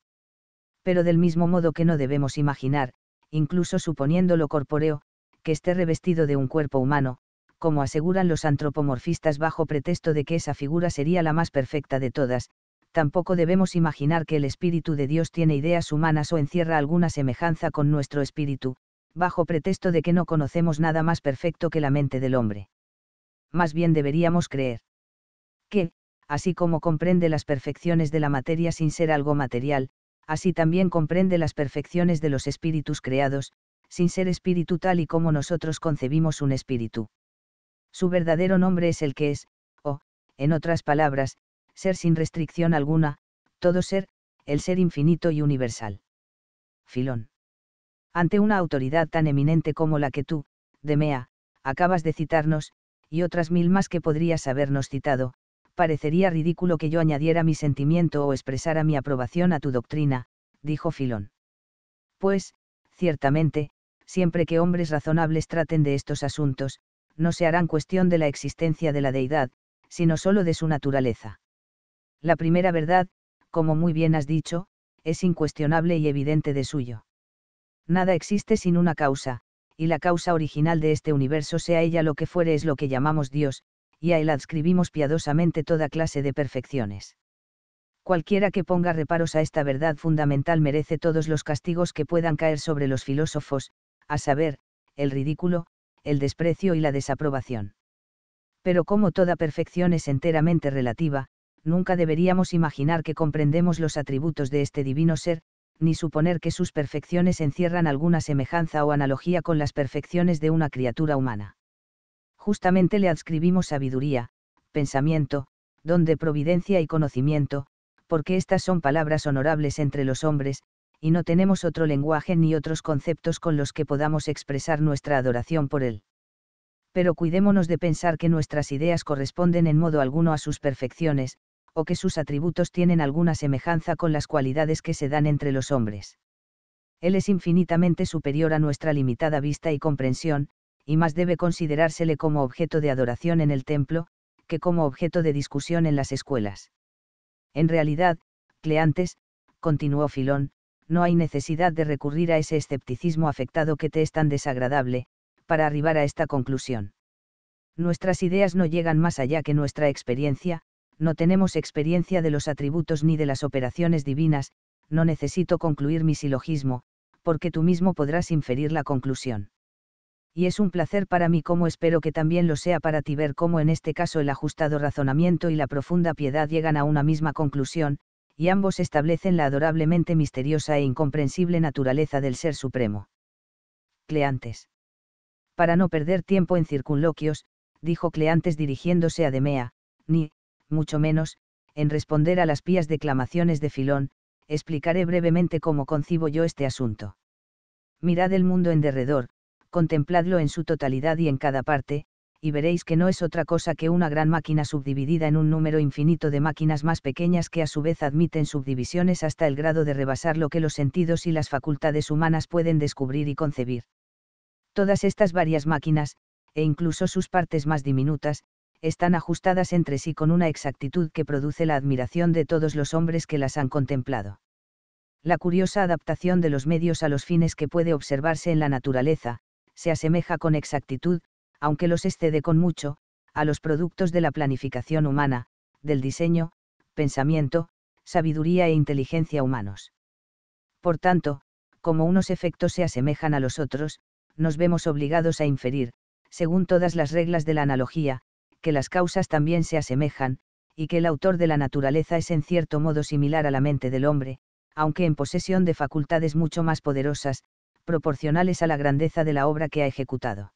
Pero del mismo modo que no debemos imaginar, incluso suponiéndolo corpóreo, que esté revestido de un cuerpo humano, como aseguran los antropomorfistas bajo pretexto de que esa figura sería la más perfecta de todas, tampoco debemos imaginar que el Espíritu de Dios tiene ideas humanas o encierra alguna semejanza con nuestro espíritu, bajo pretexto de que no conocemos nada más perfecto que la mente del hombre. Más bien deberíamos creer que, así como comprende las perfecciones de la materia sin ser algo material, así también comprende las perfecciones de los espíritus creados, sin ser espíritu tal y como nosotros concebimos un espíritu. Su verdadero nombre es el que es, o, en otras palabras, ser sin restricción alguna, todo ser, el ser infinito y universal. Filón. Ante una autoridad tan eminente como la que tú, Demea, acabas de citarnos, y otras mil más que podrías habernos citado, parecería ridículo que yo añadiera mi sentimiento o expresara mi aprobación a tu doctrina, dijo Filón. Pues, ciertamente, siempre que hombres razonables traten de estos asuntos, no se harán cuestión de la existencia de la deidad, sino solo de su naturaleza. La primera verdad, como muy bien has dicho, es incuestionable y evidente de suyo. Nada existe sin una causa, y la causa original de este universo sea ella lo que fuere es lo que llamamos Dios, y a él adscribimos piadosamente toda clase de perfecciones. Cualquiera que ponga reparos a esta verdad fundamental merece todos los castigos que puedan caer sobre los filósofos, a saber, el ridículo, el desprecio y la desaprobación. Pero como toda perfección es enteramente relativa, nunca deberíamos imaginar que comprendemos los atributos de este divino ser, ni suponer que sus perfecciones encierran alguna semejanza o analogía con las perfecciones de una criatura humana. Justamente le adscribimos sabiduría, pensamiento, don de providencia y conocimiento, porque estas son palabras honorables entre los hombres, y no tenemos otro lenguaje ni otros conceptos con los que podamos expresar nuestra adoración por Él. Pero cuidémonos de pensar que nuestras ideas corresponden en modo alguno a sus perfecciones, o que sus atributos tienen alguna semejanza con las cualidades que se dan entre los hombres. Él es infinitamente superior a nuestra limitada vista y comprensión, y más debe considerársele como objeto de adoración en el templo, que como objeto de discusión en las escuelas. En realidad, Cleantes, continuó Filón, no hay necesidad de recurrir a ese escepticismo afectado que te es tan desagradable, para arribar a esta conclusión. Nuestras ideas no llegan más allá que nuestra experiencia, no tenemos experiencia de los atributos ni de las operaciones divinas, no necesito concluir mi silogismo, porque tú mismo podrás inferir la conclusión. Y es un placer para mí como espero que también lo sea para ti ver cómo en este caso el ajustado razonamiento y la profunda piedad llegan a una misma conclusión, y ambos establecen la adorablemente misteriosa e incomprensible naturaleza del Ser Supremo. Cleantes. Para no perder tiempo en circunloquios, dijo Cleantes dirigiéndose a Demea, ni, mucho menos, en responder a las pías declamaciones de Filón, explicaré brevemente cómo concibo yo este asunto. Mirad el mundo en derredor, contempladlo en su totalidad y en cada parte, y veréis que no es otra cosa que una gran máquina subdividida en un número infinito de máquinas más pequeñas que a su vez admiten subdivisiones hasta el grado de rebasar lo que los sentidos y las facultades humanas pueden descubrir y concebir. Todas estas varias máquinas, e incluso sus partes más diminutas, están ajustadas entre sí con una exactitud que produce la admiración de todos los hombres que las han contemplado. La curiosa adaptación de los medios a los fines que puede observarse en la naturaleza, se asemeja con exactitud, aunque los excede con mucho, a los productos de la planificación humana, del diseño, pensamiento, sabiduría e inteligencia humanos. Por tanto, como unos efectos se asemejan a los otros, nos vemos obligados a inferir, según todas las reglas de la analogía, que las causas también se asemejan, y que el autor de la naturaleza es en cierto modo similar a la mente del hombre, aunque en posesión de facultades mucho más poderosas, proporcionales a la grandeza de la obra que ha ejecutado.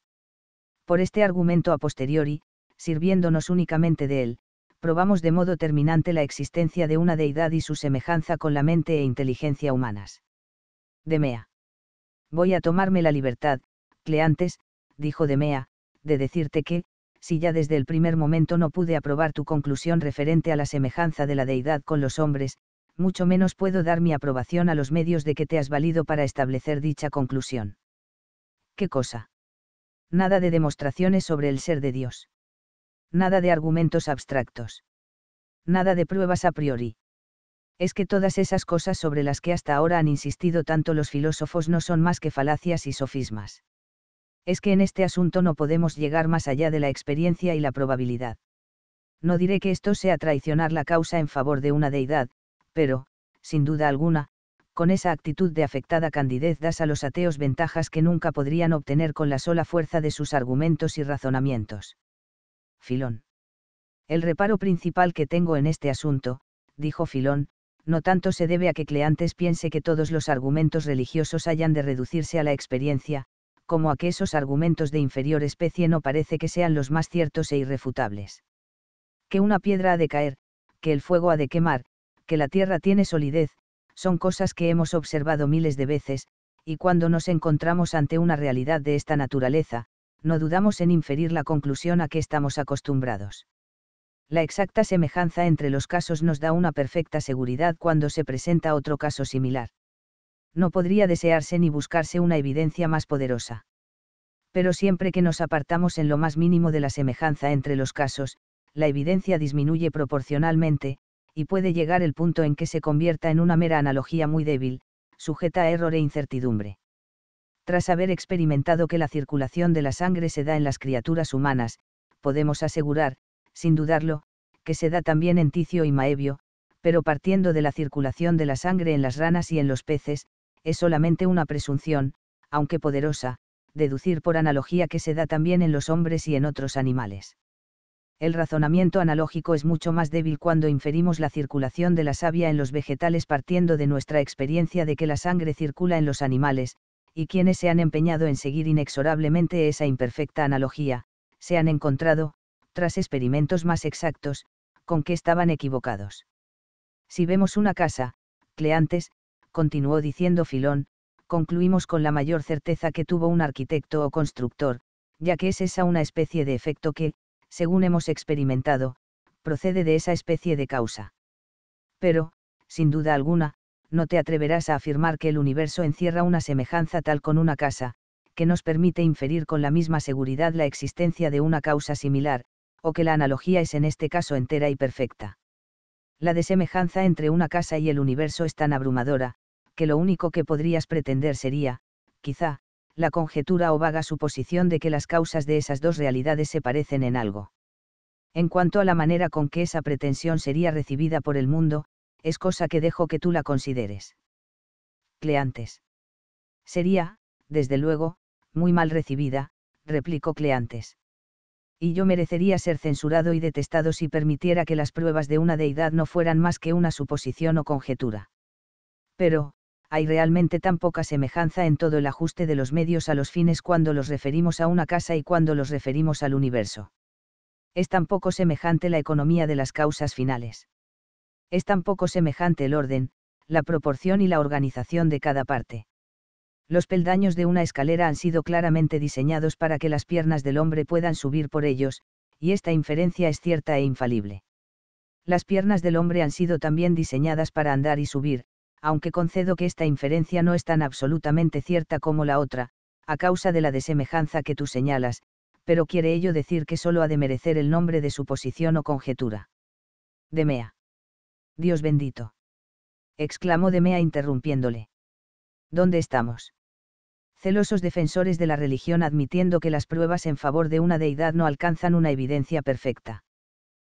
Por este argumento a posteriori, sirviéndonos únicamente de él, probamos de modo terminante la existencia de una deidad y su semejanza con la mente e inteligencia humanas. Demea. Voy a tomarme la libertad, Cleantes, dijo Demea, de decirte que, si ya desde el primer momento no pude aprobar tu conclusión referente a la semejanza de la deidad con los hombres, mucho menos puedo dar mi aprobación a los medios de que te has valido para establecer dicha conclusión. ¿Qué cosa? nada de demostraciones sobre el ser de Dios. Nada de argumentos abstractos. Nada de pruebas a priori. Es que todas esas cosas sobre las que hasta ahora han insistido tanto los filósofos no son más que falacias y sofismas. Es que en este asunto no podemos llegar más allá de la experiencia y la probabilidad. No diré que esto sea traicionar la causa en favor de una deidad, pero, sin duda alguna, con esa actitud de afectada candidez das a los ateos ventajas que nunca podrían obtener con la sola fuerza de sus argumentos y razonamientos. Filón. El reparo principal que tengo en este asunto, dijo Filón, no tanto se debe a que Cleantes piense que todos los argumentos religiosos hayan de reducirse a la experiencia, como a que esos argumentos de inferior especie no parece que sean los más ciertos e irrefutables. Que una piedra ha de caer, que el fuego ha de quemar, que la tierra tiene solidez, son cosas que hemos observado miles de veces, y cuando nos encontramos ante una realidad de esta naturaleza, no dudamos en inferir la conclusión a que estamos acostumbrados. La exacta semejanza entre los casos nos da una perfecta seguridad cuando se presenta otro caso similar. No podría desearse ni buscarse una evidencia más poderosa. Pero siempre que nos apartamos en lo más mínimo de la semejanza entre los casos, la evidencia disminuye proporcionalmente, y puede llegar el punto en que se convierta en una mera analogía muy débil, sujeta a error e incertidumbre. Tras haber experimentado que la circulación de la sangre se da en las criaturas humanas, podemos asegurar, sin dudarlo, que se da también en Ticio y Maevio, pero partiendo de la circulación de la sangre en las ranas y en los peces, es solamente una presunción, aunque poderosa, deducir por analogía que se da también en los hombres y en otros animales el razonamiento analógico es mucho más débil cuando inferimos la circulación de la savia en los vegetales partiendo de nuestra experiencia de que la sangre circula en los animales, y quienes se han empeñado en seguir inexorablemente esa imperfecta analogía, se han encontrado, tras experimentos más exactos, con que estaban equivocados. Si vemos una casa, Cleantes, continuó diciendo Filón, concluimos con la mayor certeza que tuvo un arquitecto o constructor, ya que es esa una especie de efecto que, según hemos experimentado, procede de esa especie de causa. Pero, sin duda alguna, no te atreverás a afirmar que el universo encierra una semejanza tal con una casa, que nos permite inferir con la misma seguridad la existencia de una causa similar, o que la analogía es en este caso entera y perfecta. La desemejanza entre una casa y el universo es tan abrumadora, que lo único que podrías pretender sería, quizá, la conjetura o vaga suposición de que las causas de esas dos realidades se parecen en algo. En cuanto a la manera con que esa pretensión sería recibida por el mundo, es cosa que dejo que tú la consideres. Cleantes. Sería, desde luego, muy mal recibida, replicó Cleantes. Y yo merecería ser censurado y detestado si permitiera que las pruebas de una deidad no fueran más que una suposición o conjetura. Pero, hay realmente tan poca semejanza en todo el ajuste de los medios a los fines cuando los referimos a una casa y cuando los referimos al universo. Es tan poco semejante la economía de las causas finales. Es tan poco semejante el orden, la proporción y la organización de cada parte. Los peldaños de una escalera han sido claramente diseñados para que las piernas del hombre puedan subir por ellos, y esta inferencia es cierta e infalible. Las piernas del hombre han sido también diseñadas para andar y subir, aunque concedo que esta inferencia no es tan absolutamente cierta como la otra, a causa de la desemejanza que tú señalas, pero quiere ello decir que solo ha de merecer el nombre de suposición o conjetura. Demea. Dios bendito. exclamó Demea interrumpiéndole. ¿Dónde estamos? Celosos defensores de la religión admitiendo que las pruebas en favor de una deidad no alcanzan una evidencia perfecta.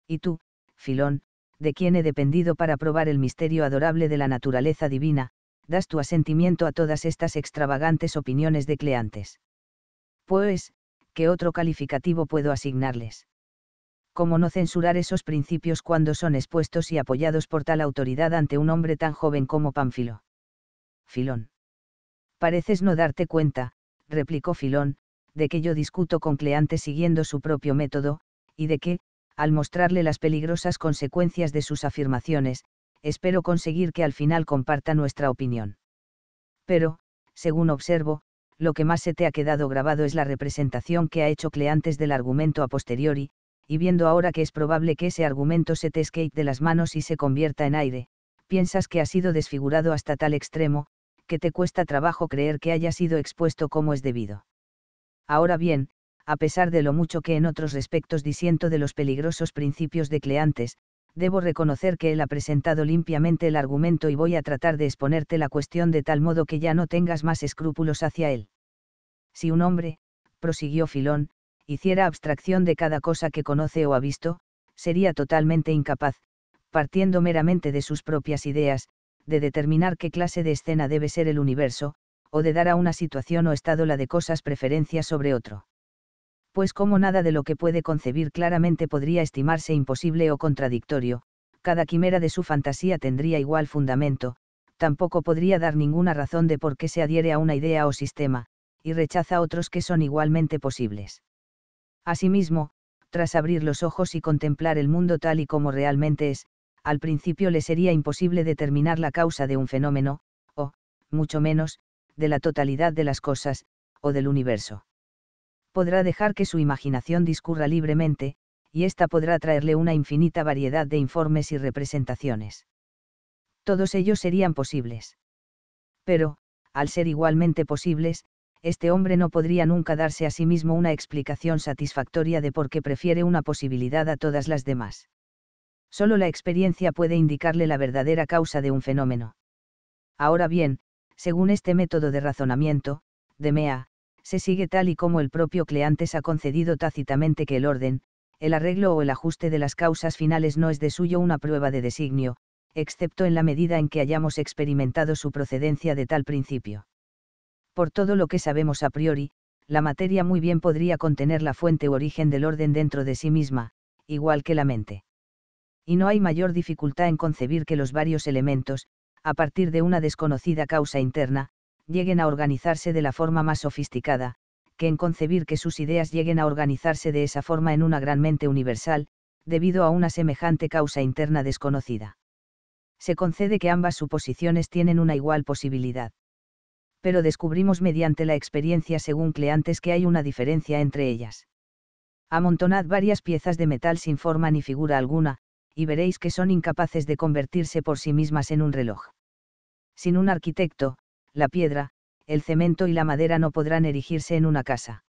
Y tú, Filón, de quien he dependido para probar el misterio adorable de la naturaleza divina, das tu asentimiento a todas estas extravagantes opiniones de Cleantes. Pues, ¿qué otro calificativo puedo asignarles? ¿Cómo no censurar esos principios cuando son expuestos y apoyados por tal autoridad ante un hombre tan joven como Pánfilo? Filón. Pareces no darte cuenta, replicó Filón, de que yo discuto con Cleantes siguiendo su propio método, y de que, al mostrarle las peligrosas consecuencias de sus afirmaciones, espero conseguir que al final comparta nuestra opinión. Pero, según observo, lo que más se te ha quedado grabado es la representación que ha hecho Cleantes del argumento a posteriori, y viendo ahora que es probable que ese argumento se te escape de las manos y se convierta en aire, piensas que ha sido desfigurado hasta tal extremo, que te cuesta trabajo creer que haya sido expuesto como es debido. Ahora bien, a pesar de lo mucho que en otros respectos disiento de los peligrosos principios de Cleantes, debo reconocer que él ha presentado limpiamente el argumento y voy a tratar de exponerte la cuestión de tal modo que ya no tengas más escrúpulos hacia él. Si un hombre, prosiguió Filón, hiciera abstracción de cada cosa que conoce o ha visto, sería totalmente incapaz, partiendo meramente de sus propias ideas, de determinar qué clase de escena debe ser el universo, o de dar a una situación o estado la de cosas preferencia sobre otro pues como nada de lo que puede concebir claramente podría estimarse imposible o contradictorio, cada quimera de su fantasía tendría igual fundamento, tampoco podría dar ninguna razón de por qué se adhiere a una idea o sistema, y rechaza otros que son igualmente posibles. Asimismo, tras abrir los ojos y contemplar el mundo tal y como realmente es, al principio le sería imposible determinar la causa de un fenómeno, o, mucho menos, de la totalidad de las cosas, o del universo podrá dejar que su imaginación discurra libremente, y ésta podrá traerle una infinita variedad de informes y representaciones. Todos ellos serían posibles. Pero, al ser igualmente posibles, este hombre no podría nunca darse a sí mismo una explicación satisfactoria de por qué prefiere una posibilidad a todas las demás. Solo la experiencia puede indicarle la verdadera causa de un fenómeno. Ahora bien, según este método de razonamiento, Demea, se sigue tal y como el propio Cleantes ha concedido tácitamente que el orden, el arreglo o el ajuste de las causas finales no es de suyo una prueba de designio, excepto en la medida en que hayamos experimentado su procedencia de tal principio. Por todo lo que sabemos a priori, la materia muy bien podría contener la fuente u origen del orden dentro de sí misma, igual que la mente. Y no hay mayor dificultad en concebir que los varios elementos, a partir de una desconocida causa interna, lleguen a organizarse de la forma más sofisticada, que en concebir que sus ideas lleguen a organizarse de esa forma en una gran mente universal, debido a una semejante causa interna desconocida. Se concede que ambas suposiciones tienen una igual posibilidad. Pero descubrimos mediante la experiencia según Cleantes que hay una diferencia entre ellas. Amontonad varias piezas de metal sin forma ni figura alguna, y veréis que son incapaces de convertirse por sí mismas en un reloj. Sin un arquitecto, la piedra, el cemento y la madera no podrán erigirse en una casa.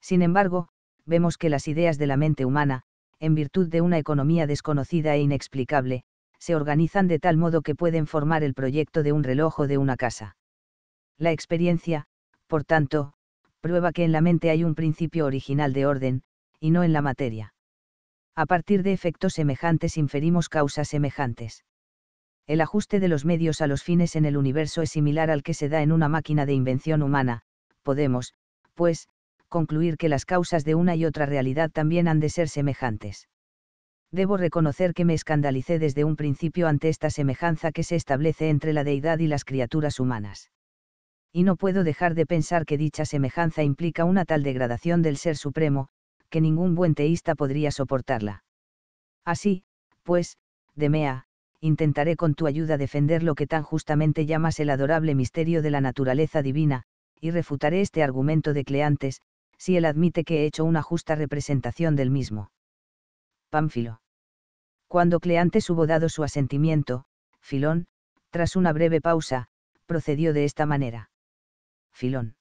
Sin embargo, vemos que las ideas de la mente humana, en virtud de una economía desconocida e inexplicable, se organizan de tal modo que pueden formar el proyecto de un reloj o de una casa. La experiencia, por tanto, prueba que en la mente hay un principio original de orden, y no en la materia. A partir de efectos semejantes inferimos causas semejantes el ajuste de los medios a los fines en el universo es similar al que se da en una máquina de invención humana, podemos, pues, concluir que las causas de una y otra realidad también han de ser semejantes. Debo reconocer que me escandalicé desde un principio ante esta semejanza que se establece entre la deidad y las criaturas humanas. Y no puedo dejar de pensar que dicha semejanza implica una tal degradación del Ser Supremo, que ningún buen teísta podría soportarla. Así, pues, Demea, intentaré con tu ayuda defender lo que tan justamente llamas el adorable misterio de la naturaleza divina, y refutaré este argumento de Cleantes, si él admite que he hecho una justa representación del mismo. Pánfilo. Cuando Cleantes hubo dado su asentimiento, Filón, tras una breve pausa, procedió de esta manera. Filón.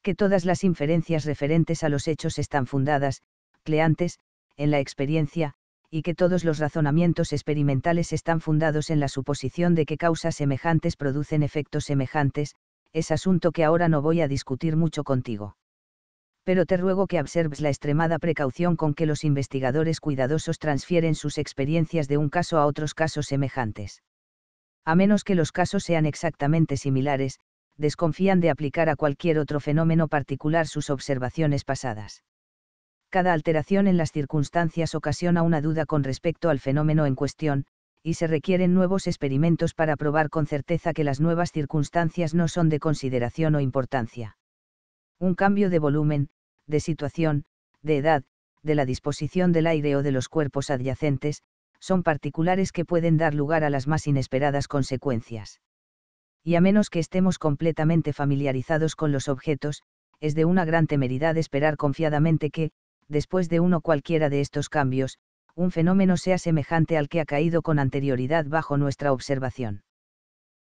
Que todas las inferencias referentes a los hechos están fundadas, Cleantes, en la experiencia, y que todos los razonamientos experimentales están fundados en la suposición de que causas semejantes producen efectos semejantes, es asunto que ahora no voy a discutir mucho contigo. Pero te ruego que observes la extremada precaución con que los investigadores cuidadosos transfieren sus experiencias de un caso a otros casos semejantes. A menos que los casos sean exactamente similares, desconfían de aplicar a cualquier otro fenómeno particular sus observaciones pasadas cada alteración en las circunstancias ocasiona una duda con respecto al fenómeno en cuestión, y se requieren nuevos experimentos para probar con certeza que las nuevas circunstancias no son de consideración o importancia. Un cambio de volumen, de situación, de edad, de la disposición del aire o de los cuerpos adyacentes, son particulares que pueden dar lugar a las más inesperadas consecuencias. Y a menos que estemos completamente familiarizados con los objetos, es de una gran temeridad esperar confiadamente que, después de uno cualquiera de estos cambios, un fenómeno sea semejante al que ha caído con anterioridad bajo nuestra observación.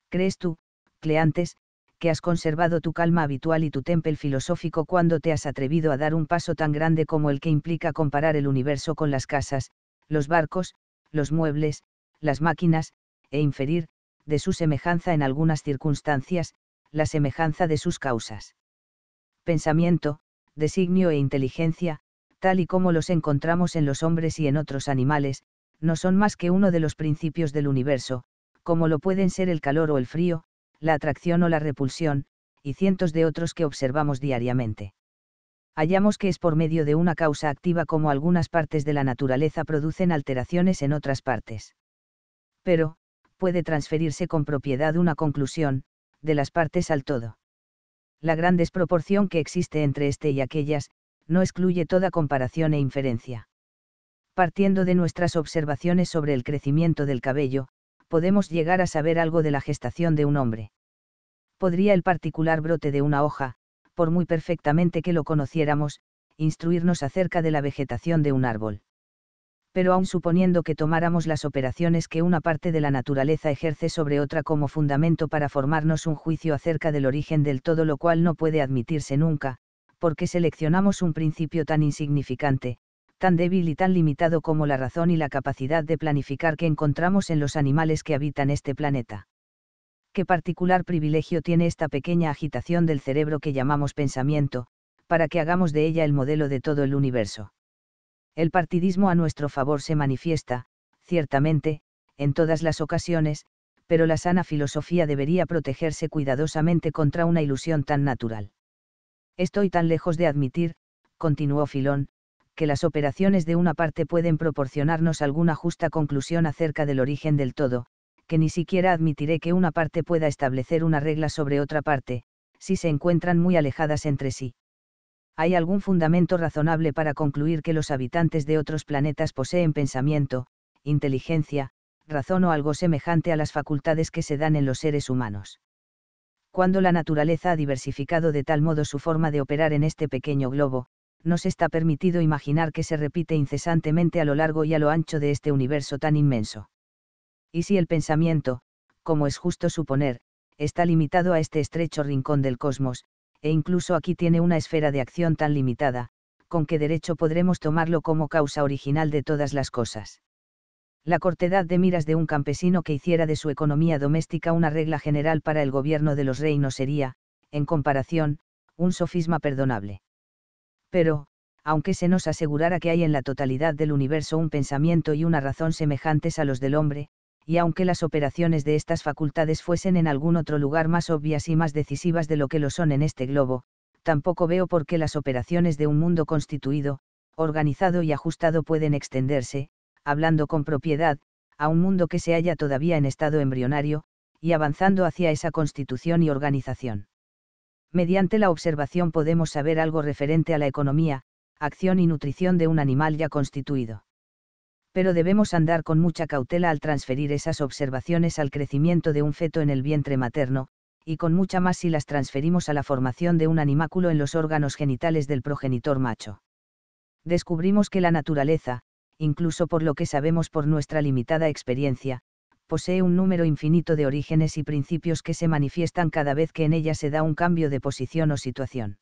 ¿Crees tú, Cleantes, que has conservado tu calma habitual y tu temple filosófico cuando te has atrevido a dar un paso tan grande como el que implica comparar el universo con las casas, los barcos, los muebles, las máquinas, e inferir, de su semejanza en algunas circunstancias, la semejanza de sus causas. Pensamiento, designio e inteligencia, tal y como los encontramos en los hombres y en otros animales, no son más que uno de los principios del universo, como lo pueden ser el calor o el frío, la atracción o la repulsión, y cientos de otros que observamos diariamente. Hallamos que es por medio de una causa activa como algunas partes de la naturaleza producen alteraciones en otras partes. Pero, puede transferirse con propiedad una conclusión, de las partes al todo. La gran desproporción que existe entre este y aquellas, no excluye toda comparación e inferencia. Partiendo de nuestras observaciones sobre el crecimiento del cabello, podemos llegar a saber algo de la gestación de un hombre. Podría el particular brote de una hoja, por muy perfectamente que lo conociéramos, instruirnos acerca de la vegetación de un árbol. Pero aun suponiendo que tomáramos las operaciones que una parte de la naturaleza ejerce sobre otra como fundamento para formarnos un juicio acerca del origen del todo, lo cual no puede admitirse nunca, ¿por qué seleccionamos un principio tan insignificante, tan débil y tan limitado como la razón y la capacidad de planificar que encontramos en los animales que habitan este planeta? ¿Qué particular privilegio tiene esta pequeña agitación del cerebro que llamamos pensamiento, para que hagamos de ella el modelo de todo el universo? El partidismo a nuestro favor se manifiesta, ciertamente, en todas las ocasiones, pero la sana filosofía debería protegerse cuidadosamente contra una ilusión tan natural. Estoy tan lejos de admitir, continuó Filón, que las operaciones de una parte pueden proporcionarnos alguna justa conclusión acerca del origen del todo, que ni siquiera admitiré que una parte pueda establecer una regla sobre otra parte, si se encuentran muy alejadas entre sí. ¿Hay algún fundamento razonable para concluir que los habitantes de otros planetas poseen pensamiento, inteligencia, razón o algo semejante a las facultades que se dan en los seres humanos? cuando la naturaleza ha diversificado de tal modo su forma de operar en este pequeño globo, nos está permitido imaginar que se repite incesantemente a lo largo y a lo ancho de este universo tan inmenso. Y si el pensamiento, como es justo suponer, está limitado a este estrecho rincón del cosmos, e incluso aquí tiene una esfera de acción tan limitada, con qué derecho podremos tomarlo como causa original de todas las cosas la cortedad de miras de un campesino que hiciera de su economía doméstica una regla general para el gobierno de los reinos sería, en comparación, un sofisma perdonable. Pero, aunque se nos asegurara que hay en la totalidad del universo un pensamiento y una razón semejantes a los del hombre, y aunque las operaciones de estas facultades fuesen en algún otro lugar más obvias y más decisivas de lo que lo son en este globo, tampoco veo por qué las operaciones de un mundo constituido, organizado y ajustado pueden extenderse, hablando con propiedad, a un mundo que se halla todavía en estado embrionario, y avanzando hacia esa constitución y organización. Mediante la observación podemos saber algo referente a la economía, acción y nutrición de un animal ya constituido. Pero debemos andar con mucha cautela al transferir esas observaciones al crecimiento de un feto en el vientre materno, y con mucha más si las transferimos a la formación de un animáculo en los órganos genitales del progenitor macho. Descubrimos que la naturaleza, incluso por lo que sabemos por nuestra limitada experiencia, posee un número infinito de orígenes y principios que se manifiestan cada vez que en ella se da un cambio de posición o situación.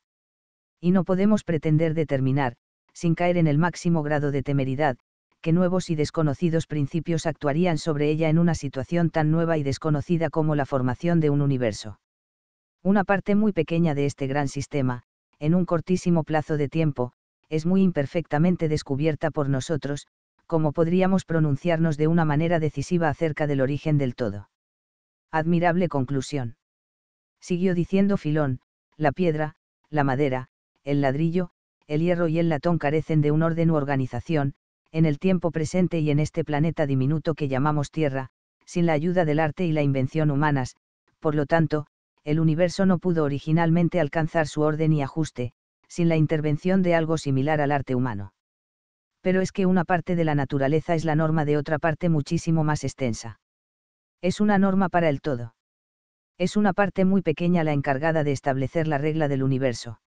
Y no podemos pretender determinar, sin caer en el máximo grado de temeridad, que nuevos y desconocidos principios actuarían sobre ella en una situación tan nueva y desconocida como la formación de un universo. Una parte muy pequeña de este gran sistema, en un cortísimo plazo de tiempo, es muy imperfectamente descubierta por nosotros, como podríamos pronunciarnos de una manera decisiva acerca del origen del todo. Admirable conclusión. Siguió diciendo Filón, la piedra, la madera, el ladrillo, el hierro y el latón carecen de un orden u organización, en el tiempo presente y en este planeta diminuto que llamamos Tierra, sin la ayuda del arte y la invención humanas, por lo tanto, el universo no pudo originalmente alcanzar su orden y ajuste, sin la intervención de algo similar al arte humano. Pero es que una parte de la naturaleza es la norma de otra parte muchísimo más extensa. Es una norma para el todo. Es una parte muy pequeña la encargada de establecer la regla del universo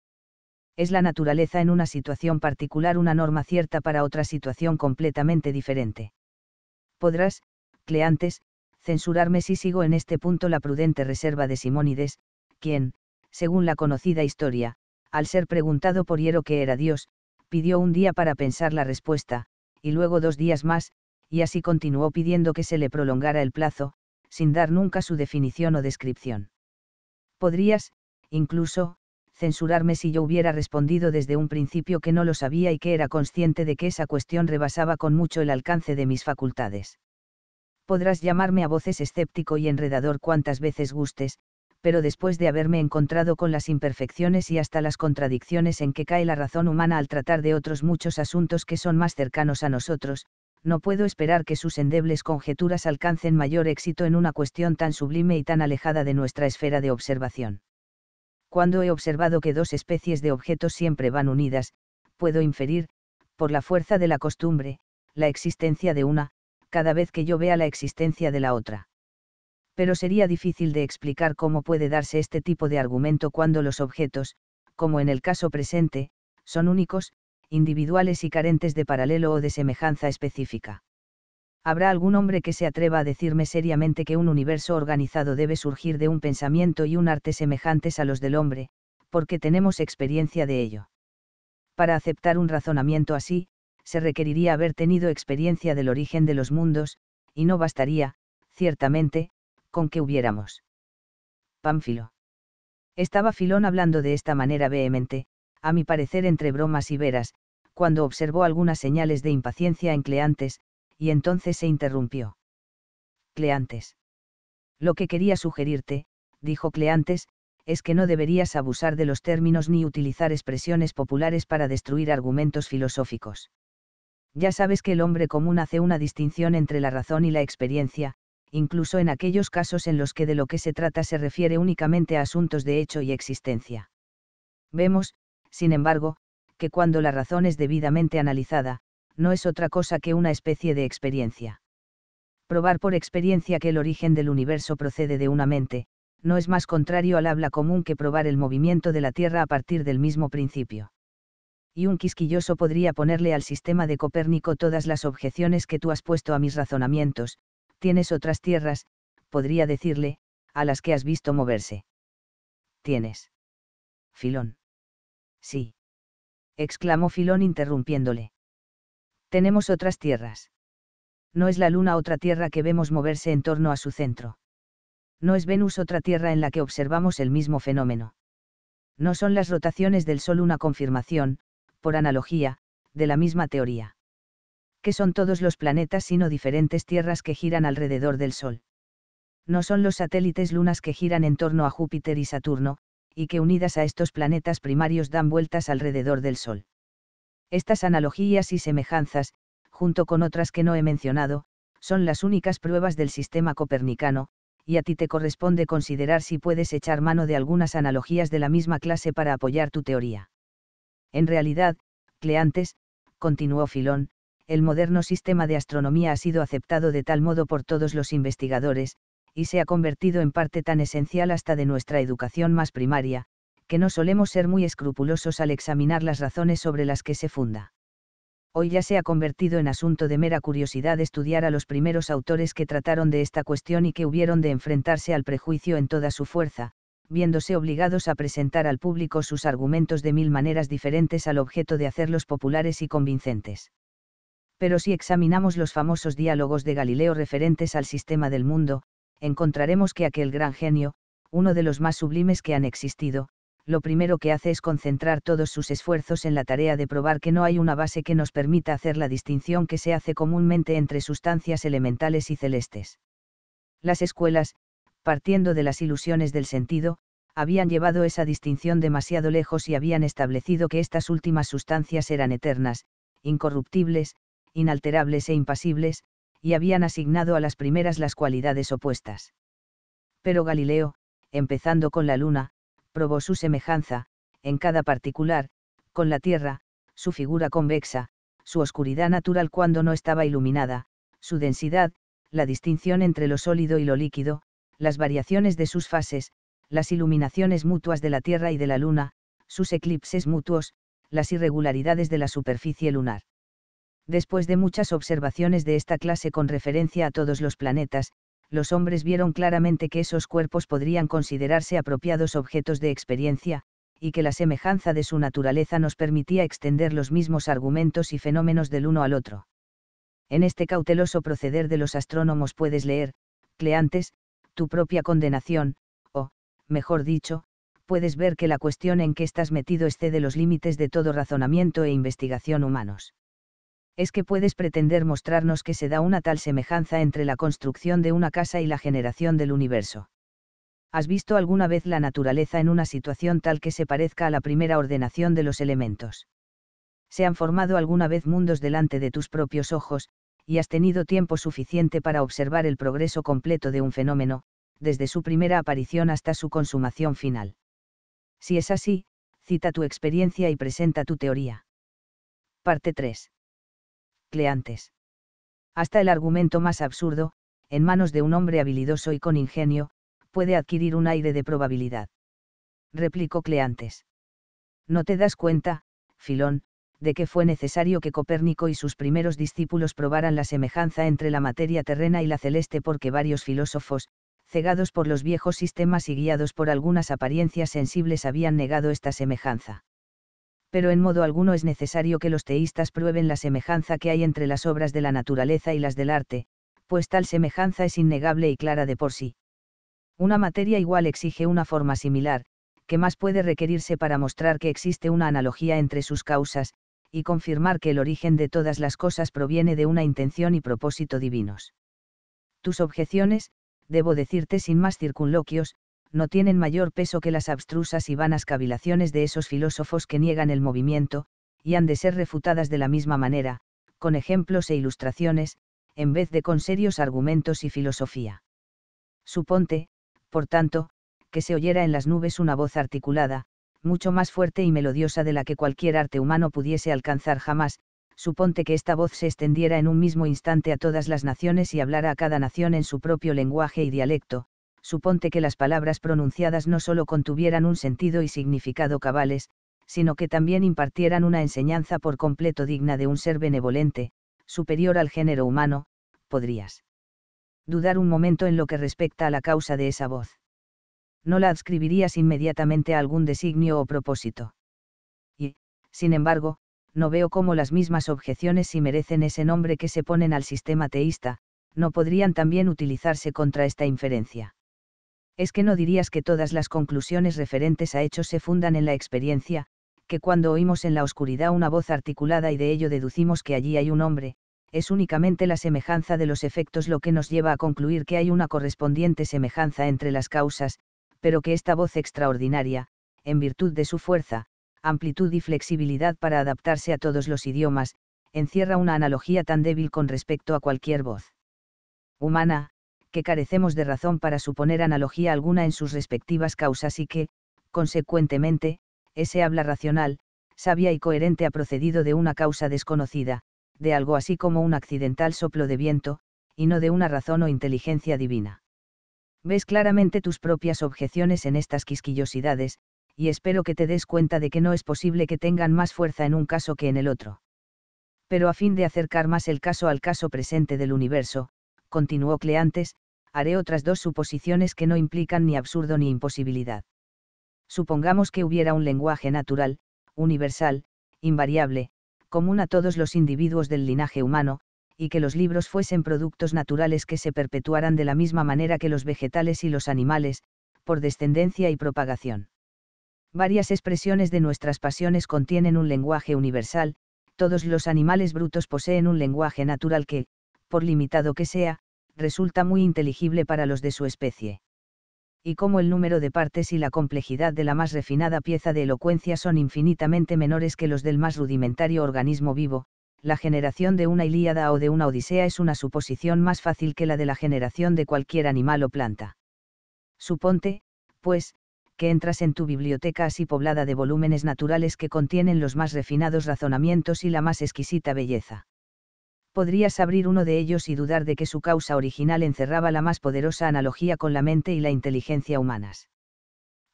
es la naturaleza en una situación particular una norma cierta para otra situación completamente diferente. Podrás, Cleantes, censurarme si sigo en este punto la prudente reserva de Simónides, quien, según la conocida historia, al ser preguntado por hierro que era Dios, pidió un día para pensar la respuesta, y luego dos días más, y así continuó pidiendo que se le prolongara el plazo, sin dar nunca su definición o descripción. Podrías, incluso, censurarme si yo hubiera respondido desde un principio que no lo sabía y que era consciente de que esa cuestión rebasaba con mucho el alcance de mis facultades. Podrás llamarme a voces escéptico y enredador cuantas veces gustes, pero después de haberme encontrado con las imperfecciones y hasta las contradicciones en que cae la razón humana al tratar de otros muchos asuntos que son más cercanos a nosotros, no puedo esperar que sus endebles conjeturas alcancen mayor éxito en una cuestión tan sublime y tan alejada de nuestra esfera de observación. Cuando he observado que dos especies de objetos siempre van unidas, puedo inferir, por la fuerza de la costumbre, la existencia de una, cada vez que yo vea la existencia de la otra pero sería difícil de explicar cómo puede darse este tipo de argumento cuando los objetos, como en el caso presente, son únicos, individuales y carentes de paralelo o de semejanza específica. ¿Habrá algún hombre que se atreva a decirme seriamente que un universo organizado debe surgir de un pensamiento y un arte semejantes a los del hombre, porque tenemos experiencia de ello? Para aceptar un razonamiento así, se requeriría haber tenido experiencia del origen de los mundos, y no bastaría, ciertamente, con que hubiéramos. Pánfilo. Estaba Filón hablando de esta manera vehemente, a mi parecer entre bromas y veras, cuando observó algunas señales de impaciencia en Cleantes, y entonces se interrumpió. Cleantes. Lo que quería sugerirte, dijo Cleantes, es que no deberías abusar de los términos ni utilizar expresiones populares para destruir argumentos filosóficos. Ya sabes que el hombre común hace una distinción entre la razón y la experiencia, incluso en aquellos casos en los que de lo que se trata se refiere únicamente a asuntos de hecho y existencia. Vemos, sin embargo, que cuando la razón es debidamente analizada, no es otra cosa que una especie de experiencia. Probar por experiencia que el origen del universo procede de una mente, no es más contrario al habla común que probar el movimiento de la Tierra a partir del mismo principio. Y un quisquilloso podría ponerle al sistema de Copérnico todas las objeciones que tú has puesto a mis razonamientos, Tienes otras tierras, podría decirle, a las que has visto moverse. Tienes. Filón. Sí. exclamó Filón interrumpiéndole. Tenemos otras tierras. No es la Luna otra tierra que vemos moverse en torno a su centro. No es Venus otra tierra en la que observamos el mismo fenómeno. No son las rotaciones del Sol una confirmación, por analogía, de la misma teoría que son todos los planetas sino diferentes tierras que giran alrededor del Sol. No son los satélites lunas que giran en torno a Júpiter y Saturno, y que unidas a estos planetas primarios dan vueltas alrededor del Sol. Estas analogías y semejanzas, junto con otras que no he mencionado, son las únicas pruebas del sistema copernicano, y a ti te corresponde considerar si puedes echar mano de algunas analogías de la misma clase para apoyar tu teoría. En realidad, Cleantes, continuó Filón, el moderno sistema de astronomía ha sido aceptado de tal modo por todos los investigadores, y se ha convertido en parte tan esencial hasta de nuestra educación más primaria, que no solemos ser muy escrupulosos al examinar las razones sobre las que se funda. Hoy ya se ha convertido en asunto de mera curiosidad estudiar a los primeros autores que trataron de esta cuestión y que hubieron de enfrentarse al prejuicio en toda su fuerza, viéndose obligados a presentar al público sus argumentos de mil maneras diferentes al objeto de hacerlos populares y convincentes pero si examinamos los famosos diálogos de Galileo referentes al sistema del mundo, encontraremos que aquel gran genio, uno de los más sublimes que han existido, lo primero que hace es concentrar todos sus esfuerzos en la tarea de probar que no hay una base que nos permita hacer la distinción que se hace comúnmente entre sustancias elementales y celestes. Las escuelas, partiendo de las ilusiones del sentido, habían llevado esa distinción demasiado lejos y habían establecido que estas últimas sustancias eran eternas, incorruptibles, inalterables e impasibles, y habían asignado a las primeras las cualidades opuestas. Pero Galileo, empezando con la luna, probó su semejanza, en cada particular, con la Tierra, su figura convexa, su oscuridad natural cuando no estaba iluminada, su densidad, la distinción entre lo sólido y lo líquido, las variaciones de sus fases, las iluminaciones mutuas de la Tierra y de la Luna, sus eclipses mutuos, las irregularidades de la superficie lunar. Después de muchas observaciones de esta clase con referencia a todos los planetas, los hombres vieron claramente que esos cuerpos podrían considerarse apropiados objetos de experiencia, y que la semejanza de su naturaleza nos permitía extender los mismos argumentos y fenómenos del uno al otro. En este cauteloso proceder de los astrónomos puedes leer, Cleantes, tu propia condenación, o, mejor dicho, puedes ver que la cuestión en que estás metido excede los límites de todo razonamiento e investigación humanos es que puedes pretender mostrarnos que se da una tal semejanza entre la construcción de una casa y la generación del universo. ¿Has visto alguna vez la naturaleza en una situación tal que se parezca a la primera ordenación de los elementos? ¿Se han formado alguna vez mundos delante de tus propios ojos, y has tenido tiempo suficiente para observar el progreso completo de un fenómeno, desde su primera aparición hasta su consumación final? Si es así, cita tu experiencia y presenta tu teoría. Parte 3 cleantes. Hasta el argumento más absurdo, en manos de un hombre habilidoso y con ingenio, puede adquirir un aire de probabilidad. Replicó Cleantes. No te das cuenta, Filón, de que fue necesario que Copérnico y sus primeros discípulos probaran la semejanza entre la materia terrena y la celeste porque varios filósofos, cegados por los viejos sistemas y guiados por algunas apariencias sensibles habían negado esta semejanza pero en modo alguno es necesario que los teístas prueben la semejanza que hay entre las obras de la naturaleza y las del arte, pues tal semejanza es innegable y clara de por sí. Una materia igual exige una forma similar, que más puede requerirse para mostrar que existe una analogía entre sus causas, y confirmar que el origen de todas las cosas proviene de una intención y propósito divinos. Tus objeciones, debo decirte sin más circunloquios, no tienen mayor peso que las abstrusas y vanas cavilaciones de esos filósofos que niegan el movimiento, y han de ser refutadas de la misma manera, con ejemplos e ilustraciones, en vez de con serios argumentos y filosofía. Suponte, por tanto, que se oyera en las nubes una voz articulada, mucho más fuerte y melodiosa de la que cualquier arte humano pudiese alcanzar jamás, suponte que esta voz se extendiera en un mismo instante a todas las naciones y hablara a cada nación en su propio lenguaje y dialecto, suponte que las palabras pronunciadas no solo contuvieran un sentido y significado cabales, sino que también impartieran una enseñanza por completo digna de un ser benevolente, superior al género humano, podrías dudar un momento en lo que respecta a la causa de esa voz. No la adscribirías inmediatamente a algún designio o propósito. Y, sin embargo, no veo cómo las mismas objeciones si merecen ese nombre que se ponen al sistema teísta, no podrían también utilizarse contra esta inferencia es que no dirías que todas las conclusiones referentes a hechos se fundan en la experiencia, que cuando oímos en la oscuridad una voz articulada y de ello deducimos que allí hay un hombre, es únicamente la semejanza de los efectos lo que nos lleva a concluir que hay una correspondiente semejanza entre las causas, pero que esta voz extraordinaria, en virtud de su fuerza, amplitud y flexibilidad para adaptarse a todos los idiomas, encierra una analogía tan débil con respecto a cualquier voz humana, que carecemos de razón para suponer analogía alguna en sus respectivas causas y que, consecuentemente, ese habla racional, sabia y coherente ha procedido de una causa desconocida, de algo así como un accidental soplo de viento, y no de una razón o inteligencia divina. Ves claramente tus propias objeciones en estas quisquillosidades, y espero que te des cuenta de que no es posible que tengan más fuerza en un caso que en el otro. Pero a fin de acercar más el caso al caso presente del universo, continuó Cleantes, haré otras dos suposiciones que no implican ni absurdo ni imposibilidad. Supongamos que hubiera un lenguaje natural, universal, invariable, común a todos los individuos del linaje humano, y que los libros fuesen productos naturales que se perpetuaran de la misma manera que los vegetales y los animales, por descendencia y propagación. Varias expresiones de nuestras pasiones contienen un lenguaje universal, todos los animales brutos poseen un lenguaje natural que, por limitado que sea, resulta muy inteligible para los de su especie. Y como el número de partes y la complejidad de la más refinada pieza de elocuencia son infinitamente menores que los del más rudimentario organismo vivo, la generación de una Ilíada o de una Odisea es una suposición más fácil que la de la generación de cualquier animal o planta. Suponte, pues, que entras en tu biblioteca así poblada de volúmenes naturales que contienen los más refinados razonamientos y la más exquisita belleza podrías abrir uno de ellos y dudar de que su causa original encerraba la más poderosa analogía con la mente y la inteligencia humanas.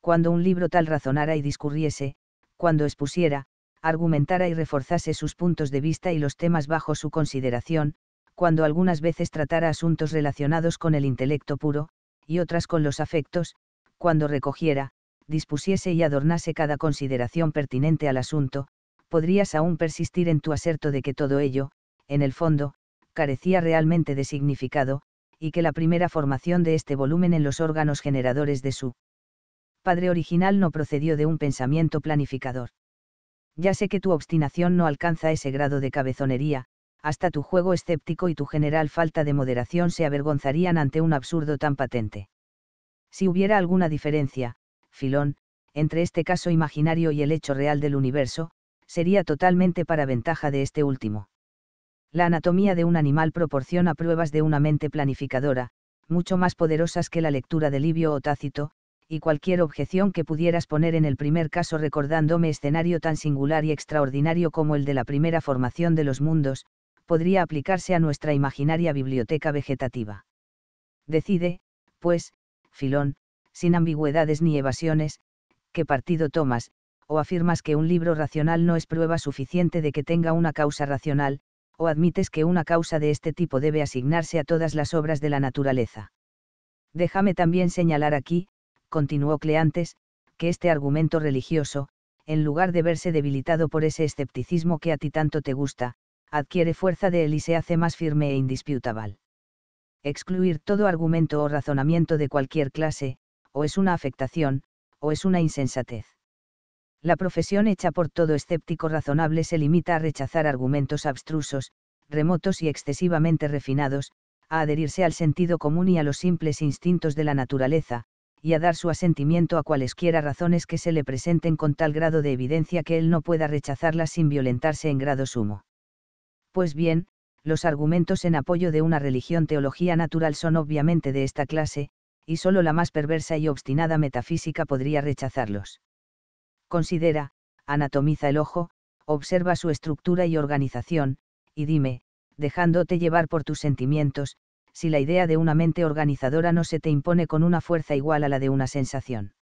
Cuando un libro tal razonara y discurriese, cuando expusiera, argumentara y reforzase sus puntos de vista y los temas bajo su consideración, cuando algunas veces tratara asuntos relacionados con el intelecto puro, y otras con los afectos, cuando recogiera, dispusiese y adornase cada consideración pertinente al asunto, podrías aún persistir en tu aserto de que todo ello, en el fondo, carecía realmente de significado, y que la primera formación de este volumen en los órganos generadores de su padre original no procedió de un pensamiento planificador. Ya sé que tu obstinación no alcanza ese grado de cabezonería, hasta tu juego escéptico y tu general falta de moderación se avergonzarían ante un absurdo tan patente. Si hubiera alguna diferencia, Filón, entre este caso imaginario y el hecho real del universo, sería totalmente para ventaja de este último. La anatomía de un animal proporciona pruebas de una mente planificadora, mucho más poderosas que la lectura de Livio o Tácito, y cualquier objeción que pudieras poner en el primer caso recordándome escenario tan singular y extraordinario como el de la primera formación de los mundos, podría aplicarse a nuestra imaginaria biblioteca vegetativa. Decide, pues, Filón, sin ambigüedades ni evasiones, qué partido tomas, o afirmas que un libro racional no es prueba suficiente de que tenga una causa racional, o admites que una causa de este tipo debe asignarse a todas las obras de la naturaleza. Déjame también señalar aquí, continuó Cleantes, que este argumento religioso, en lugar de verse debilitado por ese escepticismo que a ti tanto te gusta, adquiere fuerza de él y se hace más firme e indisputable. Excluir todo argumento o razonamiento de cualquier clase, o es una afectación, o es una insensatez la profesión hecha por todo escéptico razonable se limita a rechazar argumentos abstrusos, remotos y excesivamente refinados, a adherirse al sentido común y a los simples instintos de la naturaleza, y a dar su asentimiento a cualesquiera razones que se le presenten con tal grado de evidencia que él no pueda rechazarlas sin violentarse en grado sumo. Pues bien, los argumentos en apoyo de una religión teología natural son obviamente de esta clase, y solo la más perversa y obstinada metafísica podría rechazarlos. Considera, anatomiza el ojo, observa su estructura y organización, y dime, dejándote llevar por tus sentimientos, si la idea de una mente organizadora no se te impone con una fuerza igual a la de una sensación.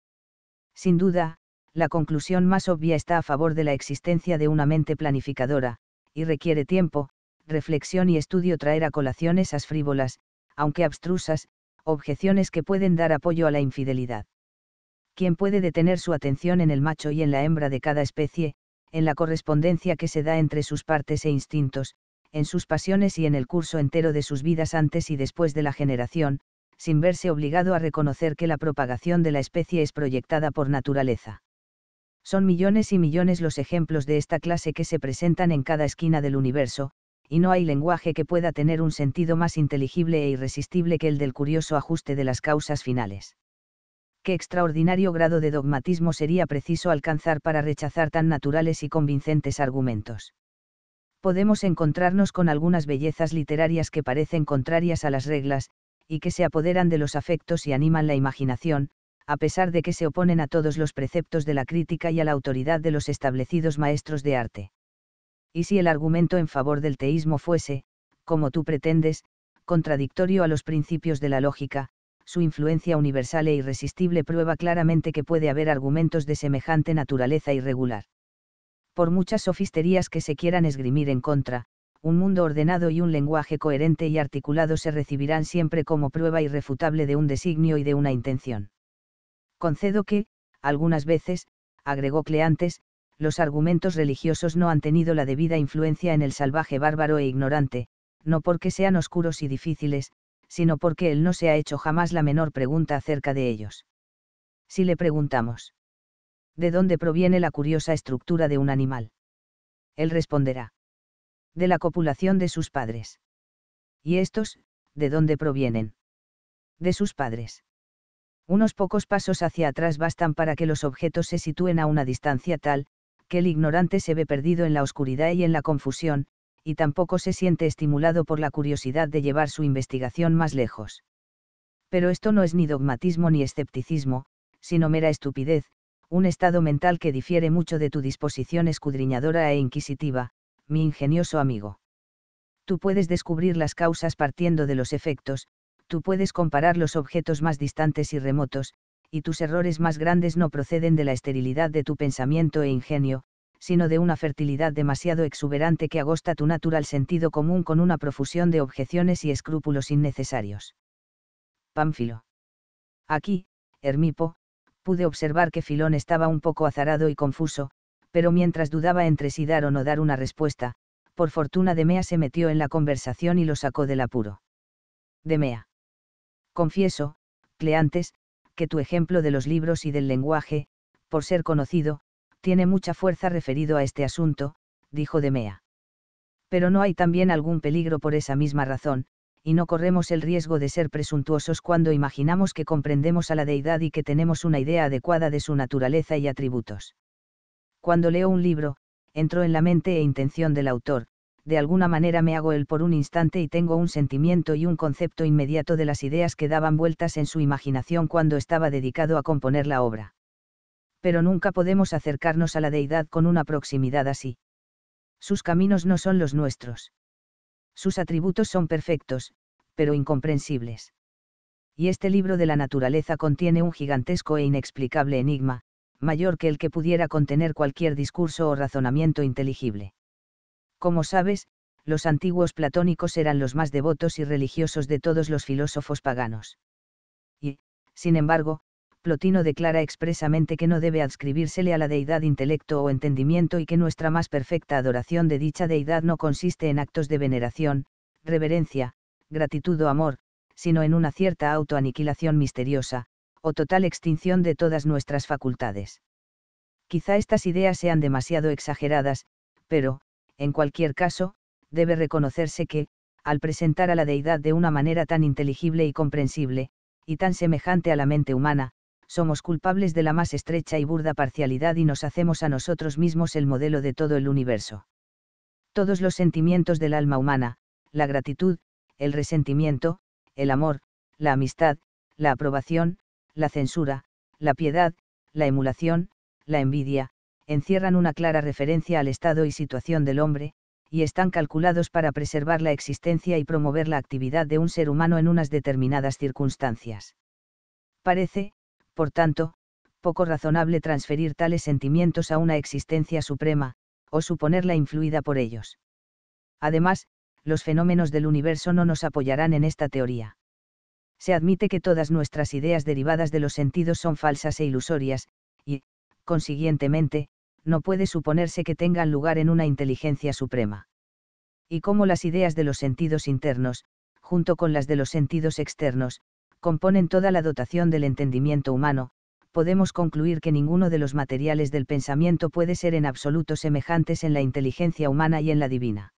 Sin duda, la conclusión más obvia está a favor de la existencia de una mente planificadora, y requiere tiempo, reflexión y estudio traer a colación esas frívolas, aunque abstrusas, objeciones que pueden dar apoyo a la infidelidad quien puede detener su atención en el macho y en la hembra de cada especie, en la correspondencia que se da entre sus partes e instintos, en sus pasiones y en el curso entero de sus vidas antes y después de la generación, sin verse obligado a reconocer que la propagación de la especie es proyectada por naturaleza. Son millones y millones los ejemplos de esta clase que se presentan en cada esquina del universo, y no hay lenguaje que pueda tener un sentido más inteligible e irresistible que el del curioso ajuste de las causas finales qué extraordinario grado de dogmatismo sería preciso alcanzar para rechazar tan naturales y convincentes argumentos. Podemos encontrarnos con algunas bellezas literarias que parecen contrarias a las reglas, y que se apoderan de los afectos y animan la imaginación, a pesar de que se oponen a todos los preceptos de la crítica y a la autoridad de los establecidos maestros de arte. Y si el argumento en favor del teísmo fuese, como tú pretendes, contradictorio a los principios de la lógica, su influencia universal e irresistible prueba claramente que puede haber argumentos de semejante naturaleza irregular. Por muchas sofisterías que se quieran esgrimir en contra, un mundo ordenado y un lenguaje coherente y articulado se recibirán siempre como prueba irrefutable de un designio y de una intención. Concedo que, algunas veces, agregó Cleantes, los argumentos religiosos no han tenido la debida influencia en el salvaje bárbaro e ignorante, no porque sean oscuros y difíciles, sino porque él no se ha hecho jamás la menor pregunta acerca de ellos. Si le preguntamos, ¿de dónde proviene la curiosa estructura de un animal? Él responderá, de la copulación de sus padres. ¿Y estos, de dónde provienen? De sus padres. Unos pocos pasos hacia atrás bastan para que los objetos se sitúen a una distancia tal, que el ignorante se ve perdido en la oscuridad y en la confusión, y tampoco se siente estimulado por la curiosidad de llevar su investigación más lejos. Pero esto no es ni dogmatismo ni escepticismo, sino mera estupidez, un estado mental que difiere mucho de tu disposición escudriñadora e inquisitiva, mi ingenioso amigo. Tú puedes descubrir las causas partiendo de los efectos, tú puedes comparar los objetos más distantes y remotos, y tus errores más grandes no proceden de la esterilidad de tu pensamiento e ingenio, sino de una fertilidad demasiado exuberante que agosta tu natural sentido común con una profusión de objeciones y escrúpulos innecesarios. Pánfilo. Aquí, Hermipo, pude observar que Filón estaba un poco azarado y confuso, pero mientras dudaba entre si dar o no dar una respuesta, por fortuna Demea se metió en la conversación y lo sacó del apuro. Demea. Confieso, Cleantes, que tu ejemplo de los libros y del lenguaje, por ser conocido, tiene mucha fuerza referido a este asunto, dijo Demea. Pero no hay también algún peligro por esa misma razón, y no corremos el riesgo de ser presuntuosos cuando imaginamos que comprendemos a la deidad y que tenemos una idea adecuada de su naturaleza y atributos. Cuando leo un libro, entro en la mente e intención del autor, de alguna manera me hago él por un instante y tengo un sentimiento y un concepto inmediato de las ideas que daban vueltas en su imaginación cuando estaba dedicado a componer la obra pero nunca podemos acercarnos a la deidad con una proximidad así. Sus caminos no son los nuestros. Sus atributos son perfectos, pero incomprensibles. Y este libro de la naturaleza contiene un gigantesco e inexplicable enigma, mayor que el que pudiera contener cualquier discurso o razonamiento inteligible. Como sabes, los antiguos platónicos eran los más devotos y religiosos de todos los filósofos paganos. Y, sin embargo, Plotino declara expresamente que no debe adscribírsele a la deidad intelecto o entendimiento y que nuestra más perfecta adoración de dicha deidad no consiste en actos de veneración, reverencia, gratitud o amor, sino en una cierta autoaniquilación misteriosa, o total extinción de todas nuestras facultades. Quizá estas ideas sean demasiado exageradas, pero, en cualquier caso, debe reconocerse que, al presentar a la deidad de una manera tan inteligible y comprensible, y tan semejante a la mente humana, somos culpables de la más estrecha y burda parcialidad y nos hacemos a nosotros mismos el modelo de todo el universo. Todos los sentimientos del alma humana, la gratitud, el resentimiento, el amor, la amistad, la aprobación, la censura, la piedad, la emulación, la envidia, encierran una clara referencia al estado y situación del hombre, y están calculados para preservar la existencia y promover la actividad de un ser humano en unas determinadas circunstancias. Parece, por tanto, poco razonable transferir tales sentimientos a una existencia suprema, o suponerla influida por ellos. Además, los fenómenos del universo no nos apoyarán en esta teoría. Se admite que todas nuestras ideas derivadas de los sentidos son falsas e ilusorias, y, consiguientemente, no puede suponerse que tengan lugar en una inteligencia suprema. Y como las ideas de los sentidos internos, junto con las de los sentidos externos, componen toda la dotación del entendimiento humano, podemos concluir que ninguno de los materiales del pensamiento puede ser en absoluto semejantes en la inteligencia humana y en la divina.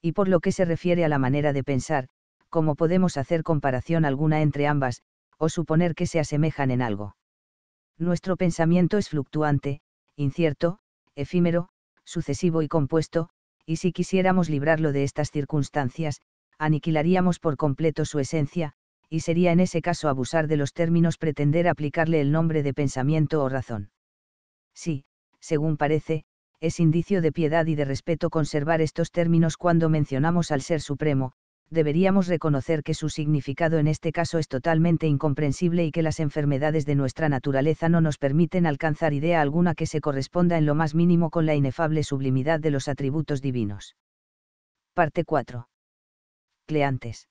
Y por lo que se refiere a la manera de pensar, ¿cómo podemos hacer comparación alguna entre ambas, o suponer que se asemejan en algo? Nuestro pensamiento es fluctuante, incierto, efímero, sucesivo y compuesto, y si quisiéramos librarlo de estas circunstancias, aniquilaríamos por completo su esencia, y sería en ese caso abusar de los términos pretender aplicarle el nombre de pensamiento o razón. Sí, según parece, es indicio de piedad y de respeto conservar estos términos cuando mencionamos al Ser Supremo, deberíamos reconocer que su significado en este caso es totalmente incomprensible y que las enfermedades de nuestra naturaleza no nos permiten alcanzar idea alguna que se corresponda en lo más mínimo con la inefable sublimidad de los atributos divinos. Parte 4. Cleantes.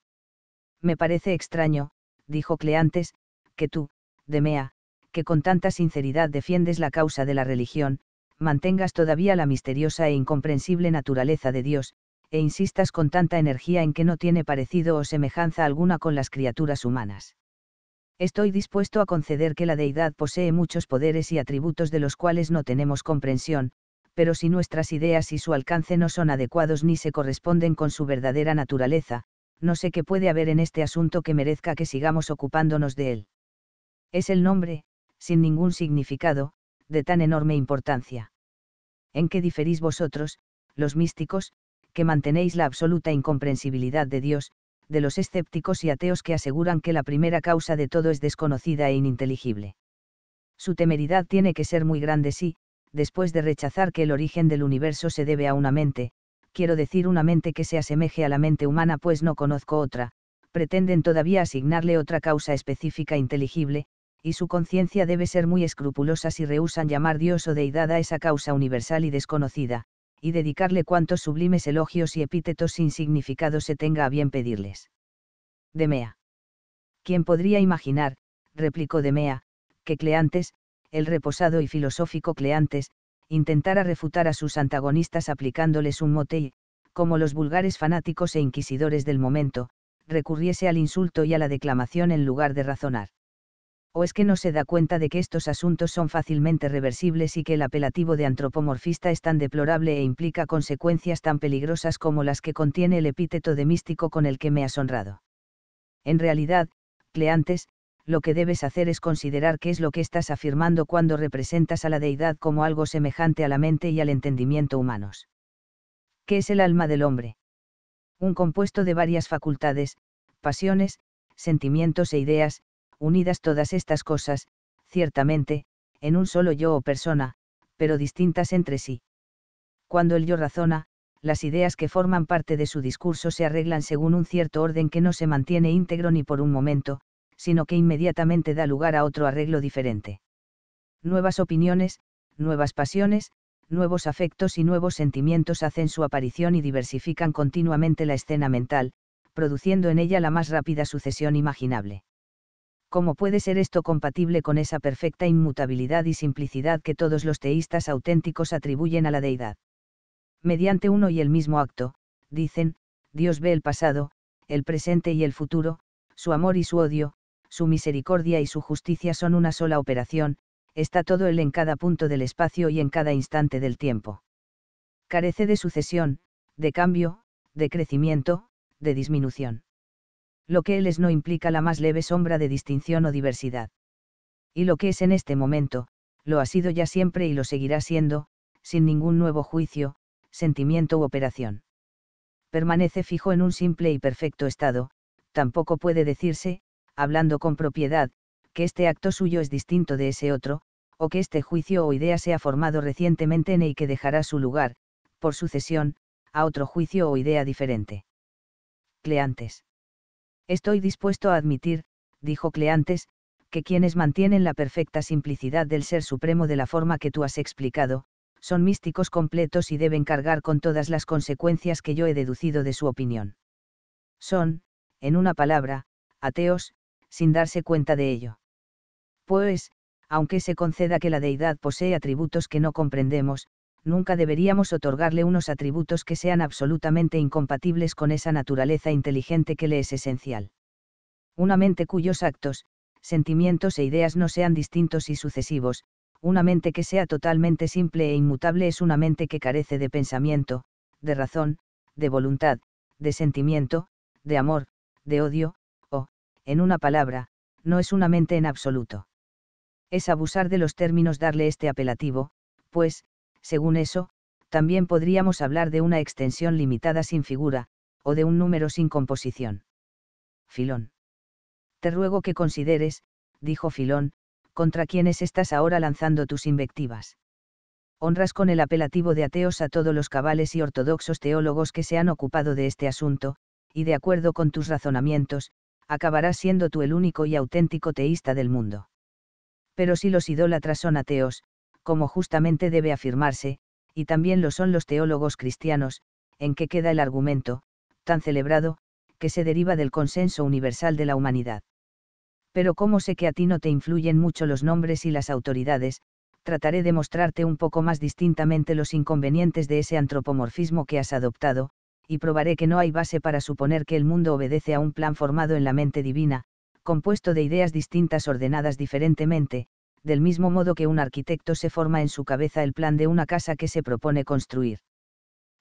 Me parece extraño, dijo Cleantes, que tú, Demea, que con tanta sinceridad defiendes la causa de la religión, mantengas todavía la misteriosa e incomprensible naturaleza de Dios, e insistas con tanta energía en que no tiene parecido o semejanza alguna con las criaturas humanas. Estoy dispuesto a conceder que la deidad posee muchos poderes y atributos de los cuales no tenemos comprensión, pero si nuestras ideas y su alcance no son adecuados ni se corresponden con su verdadera naturaleza, no sé qué puede haber en este asunto que merezca que sigamos ocupándonos de él. Es el nombre, sin ningún significado, de tan enorme importancia. ¿En qué diferís vosotros, los místicos, que mantenéis la absoluta incomprensibilidad de Dios, de los escépticos y ateos que aseguran que la primera causa de todo es desconocida e ininteligible? Su temeridad tiene que ser muy grande si, después de rechazar que el origen del universo se debe a una mente, quiero decir una mente que se asemeje a la mente humana pues no conozco otra, pretenden todavía asignarle otra causa específica inteligible, y su conciencia debe ser muy escrupulosa si rehusan llamar Dios o deidad a esa causa universal y desconocida, y dedicarle cuantos sublimes elogios y epítetos sin significado se tenga a bien pedirles. Demea. ¿Quién podría imaginar, replicó Demea, que Cleantes, el reposado y filosófico Cleantes, intentara refutar a sus antagonistas aplicándoles un mote y, como los vulgares fanáticos e inquisidores del momento, recurriese al insulto y a la declamación en lugar de razonar. ¿O es que no se da cuenta de que estos asuntos son fácilmente reversibles y que el apelativo de antropomorfista es tan deplorable e implica consecuencias tan peligrosas como las que contiene el epíteto de místico con el que me has honrado? En realidad, Cleantes, lo que debes hacer es considerar qué es lo que estás afirmando cuando representas a la deidad como algo semejante a la mente y al entendimiento humanos. ¿Qué es el alma del hombre? Un compuesto de varias facultades, pasiones, sentimientos e ideas, unidas todas estas cosas, ciertamente, en un solo yo o persona, pero distintas entre sí. Cuando el yo razona, las ideas que forman parte de su discurso se arreglan según un cierto orden que no se mantiene íntegro ni por un momento, sino que inmediatamente da lugar a otro arreglo diferente. Nuevas opiniones, nuevas pasiones, nuevos afectos y nuevos sentimientos hacen su aparición y diversifican continuamente la escena mental, produciendo en ella la más rápida sucesión imaginable. ¿Cómo puede ser esto compatible con esa perfecta inmutabilidad y simplicidad que todos los teístas auténticos atribuyen a la deidad? Mediante uno y el mismo acto, dicen, Dios ve el pasado, el presente y el futuro, su amor y su odio, su misericordia y su justicia son una sola operación, está todo él en cada punto del espacio y en cada instante del tiempo. Carece de sucesión, de cambio, de crecimiento, de disminución. Lo que él es no implica la más leve sombra de distinción o diversidad. Y lo que es en este momento, lo ha sido ya siempre y lo seguirá siendo, sin ningún nuevo juicio, sentimiento u operación. Permanece fijo en un simple y perfecto estado, tampoco puede decirse, hablando con propiedad, que este acto suyo es distinto de ese otro, o que este juicio o idea se ha formado recientemente en y que dejará su lugar, por sucesión, a otro juicio o idea diferente. Cleantes. Estoy dispuesto a admitir, dijo Cleantes, que quienes mantienen la perfecta simplicidad del Ser Supremo de la forma que tú has explicado, son místicos completos y deben cargar con todas las consecuencias que yo he deducido de su opinión. Son, en una palabra, ateos, sin darse cuenta de ello. Pues, aunque se conceda que la deidad posee atributos que no comprendemos, nunca deberíamos otorgarle unos atributos que sean absolutamente incompatibles con esa naturaleza inteligente que le es esencial. Una mente cuyos actos, sentimientos e ideas no sean distintos y sucesivos, una mente que sea totalmente simple e inmutable es una mente que carece de pensamiento, de razón, de voluntad, de sentimiento, de amor, de odio, en una palabra, no es una mente en absoluto. Es abusar de los términos darle este apelativo, pues, según eso, también podríamos hablar de una extensión limitada sin figura, o de un número sin composición. Filón. Te ruego que consideres, dijo Filón, contra quienes estás ahora lanzando tus invectivas. Honras con el apelativo de ateos a todos los cabales y ortodoxos teólogos que se han ocupado de este asunto, y de acuerdo con tus razonamientos, acabarás siendo tú el único y auténtico teísta del mundo. Pero si los idólatras son ateos, como justamente debe afirmarse, y también lo son los teólogos cristianos, en qué queda el argumento, tan celebrado, que se deriva del consenso universal de la humanidad. Pero como sé que a ti no te influyen mucho los nombres y las autoridades, trataré de mostrarte un poco más distintamente los inconvenientes de ese antropomorfismo que has adoptado, y probaré que no hay base para suponer que el mundo obedece a un plan formado en la mente divina, compuesto de ideas distintas ordenadas diferentemente, del mismo modo que un arquitecto se forma en su cabeza el plan de una casa que se propone construir.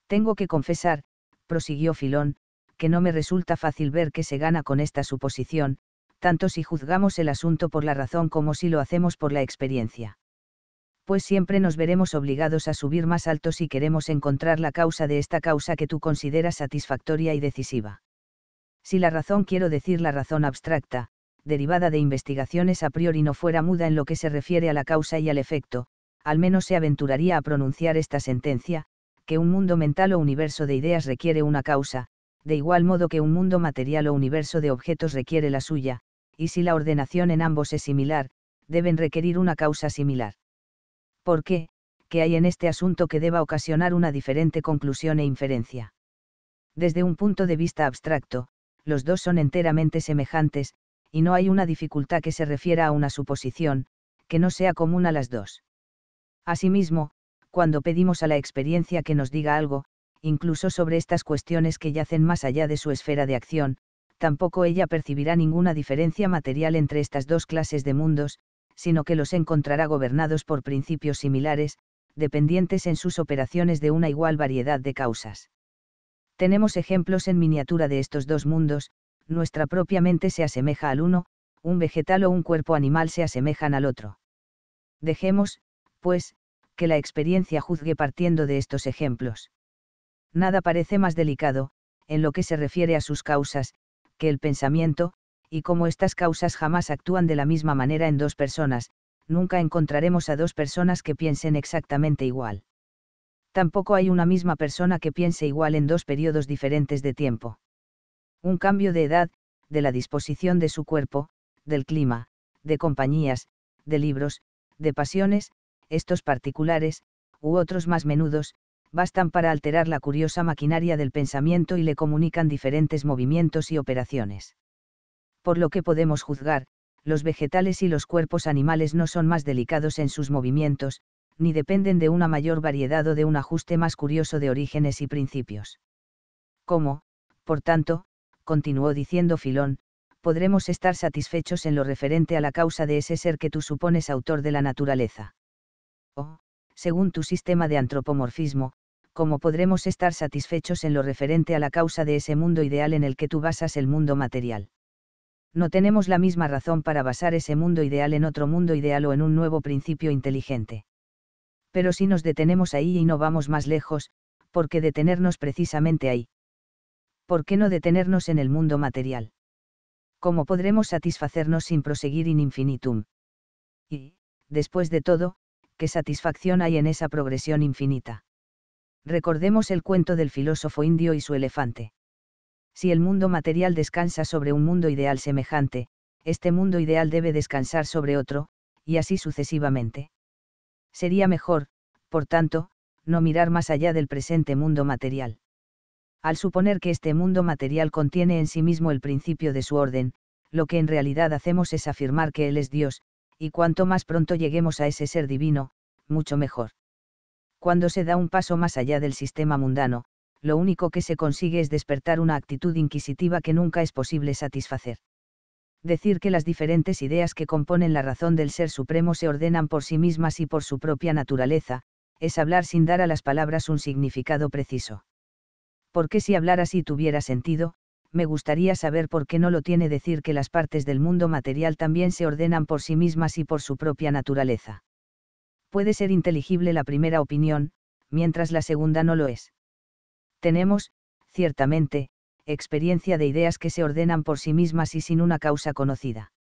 Tengo que confesar, prosiguió Filón, que no me resulta fácil ver qué se gana con esta suposición, tanto si juzgamos el asunto por la razón como si lo hacemos por la experiencia pues siempre nos veremos obligados a subir más alto si queremos encontrar la causa de esta causa que tú consideras satisfactoria y decisiva. Si la razón quiero decir la razón abstracta, derivada de investigaciones a priori no fuera muda en lo que se refiere a la causa y al efecto, al menos se aventuraría a pronunciar esta sentencia, que un mundo mental o universo de ideas requiere una causa, de igual modo que un mundo material o universo de objetos requiere la suya, y si la ordenación en ambos es similar, deben requerir una causa similar. ¿Por qué? ¿Qué hay en este asunto que deba ocasionar una diferente conclusión e inferencia? Desde un punto de vista abstracto, los dos son enteramente semejantes, y no hay una dificultad que se refiera a una suposición, que no sea común a las dos. Asimismo, cuando pedimos a la experiencia que nos diga algo, incluso sobre estas cuestiones que yacen más allá de su esfera de acción, tampoco ella percibirá ninguna diferencia material entre estas dos clases de mundos, sino que los encontrará gobernados por principios similares, dependientes en sus operaciones de una igual variedad de causas. Tenemos ejemplos en miniatura de estos dos mundos, nuestra propia mente se asemeja al uno, un vegetal o un cuerpo animal se asemejan al otro. Dejemos, pues, que la experiencia juzgue partiendo de estos ejemplos. Nada parece más delicado, en lo que se refiere a sus causas, que el pensamiento, y como estas causas jamás actúan de la misma manera en dos personas, nunca encontraremos a dos personas que piensen exactamente igual. Tampoco hay una misma persona que piense igual en dos periodos diferentes de tiempo. Un cambio de edad, de la disposición de su cuerpo, del clima, de compañías, de libros, de pasiones, estos particulares, u otros más menudos, bastan para alterar la curiosa maquinaria del pensamiento y le comunican diferentes movimientos y operaciones por lo que podemos juzgar, los vegetales y los cuerpos animales no son más delicados en sus movimientos, ni dependen de una mayor variedad o de un ajuste más curioso de orígenes y principios. ¿Cómo, por tanto, continuó diciendo Filón, podremos estar satisfechos en lo referente a la causa de ese ser que tú supones autor de la naturaleza? O, según tu sistema de antropomorfismo, ¿cómo podremos estar satisfechos en lo referente a la causa de ese mundo ideal en el que tú basas el mundo material? no tenemos la misma razón para basar ese mundo ideal en otro mundo ideal o en un nuevo principio inteligente. Pero si nos detenemos ahí y no vamos más lejos, ¿por qué detenernos precisamente ahí? ¿Por qué no detenernos en el mundo material? ¿Cómo podremos satisfacernos sin proseguir in infinitum? Y, después de todo, ¿qué satisfacción hay en esa progresión infinita? Recordemos el cuento del filósofo indio y su elefante si el mundo material descansa sobre un mundo ideal semejante, este mundo ideal debe descansar sobre otro, y así sucesivamente. Sería mejor, por tanto, no mirar más allá del presente mundo material. Al suponer que este mundo material contiene en sí mismo el principio de su orden, lo que en realidad hacemos es afirmar que Él es Dios, y cuanto más pronto lleguemos a ese ser divino, mucho mejor. Cuando se da un paso más allá del sistema mundano, lo único que se consigue es despertar una actitud inquisitiva que nunca es posible satisfacer. Decir que las diferentes ideas que componen la razón del Ser Supremo se ordenan por sí mismas y por su propia naturaleza, es hablar sin dar a las palabras un significado preciso. Porque si hablar así tuviera sentido, me gustaría saber por qué no lo tiene decir que las partes del mundo material también se ordenan por sí mismas y por su propia naturaleza. Puede ser inteligible la primera opinión, mientras la segunda no lo es. Tenemos, ciertamente, experiencia de ideas que se ordenan por sí mismas y sin una causa conocida.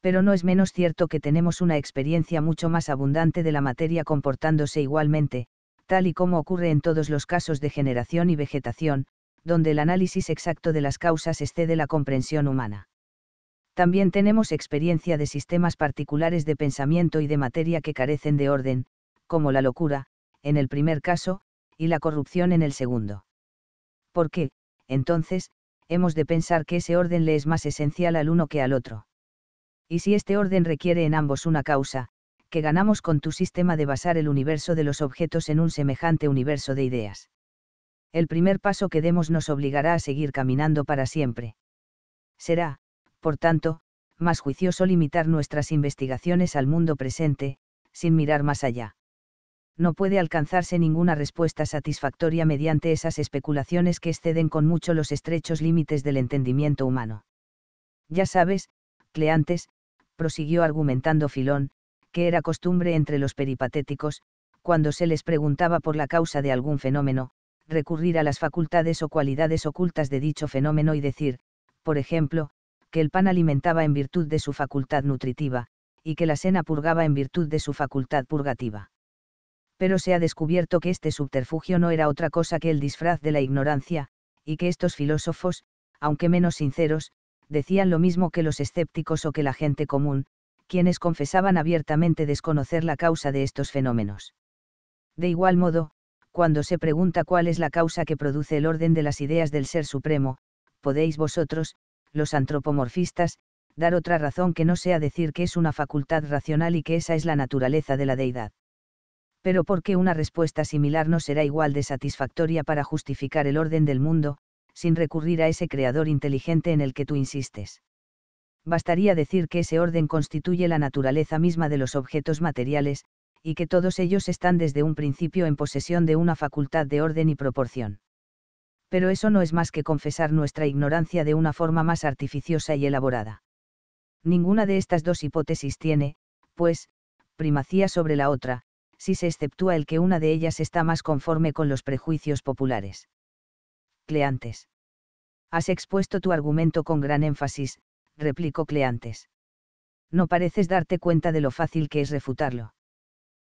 Pero no es menos cierto que tenemos una experiencia mucho más abundante de la materia comportándose igualmente, tal y como ocurre en todos los casos de generación y vegetación, donde el análisis exacto de las causas excede la comprensión humana. También tenemos experiencia de sistemas particulares de pensamiento y de materia que carecen de orden, como la locura, en el primer caso, y la corrupción en el segundo. Porque, entonces, hemos de pensar que ese orden le es más esencial al uno que al otro. Y si este orden requiere en ambos una causa, que ganamos con tu sistema de basar el universo de los objetos en un semejante universo de ideas. El primer paso que demos nos obligará a seguir caminando para siempre. Será, por tanto, más juicioso limitar nuestras investigaciones al mundo presente, sin mirar más allá no puede alcanzarse ninguna respuesta satisfactoria mediante esas especulaciones que exceden con mucho los estrechos límites del entendimiento humano. Ya sabes, Cleantes, prosiguió argumentando Filón, que era costumbre entre los peripatéticos, cuando se les preguntaba por la causa de algún fenómeno, recurrir a las facultades o cualidades ocultas de dicho fenómeno y decir, por ejemplo, que el pan alimentaba en virtud de su facultad nutritiva, y que la cena purgaba en virtud de su facultad purgativa pero se ha descubierto que este subterfugio no era otra cosa que el disfraz de la ignorancia, y que estos filósofos, aunque menos sinceros, decían lo mismo que los escépticos o que la gente común, quienes confesaban abiertamente desconocer la causa de estos fenómenos. De igual modo, cuando se pregunta cuál es la causa que produce el orden de las ideas del Ser Supremo, podéis vosotros, los antropomorfistas, dar otra razón que no sea decir que es una facultad racional y que esa es la naturaleza de la deidad pero ¿por qué una respuesta similar no será igual de satisfactoria para justificar el orden del mundo, sin recurrir a ese creador inteligente en el que tú insistes. Bastaría decir que ese orden constituye la naturaleza misma de los objetos materiales, y que todos ellos están desde un principio en posesión de una facultad de orden y proporción. Pero eso no es más que confesar nuestra ignorancia de una forma más artificiosa y elaborada. Ninguna de estas dos hipótesis tiene, pues, primacía sobre la otra, si se exceptúa el que una de ellas está más conforme con los prejuicios populares. Cleantes. Has expuesto tu argumento con gran énfasis, replicó Cleantes. No pareces darte cuenta de lo fácil que es refutarlo.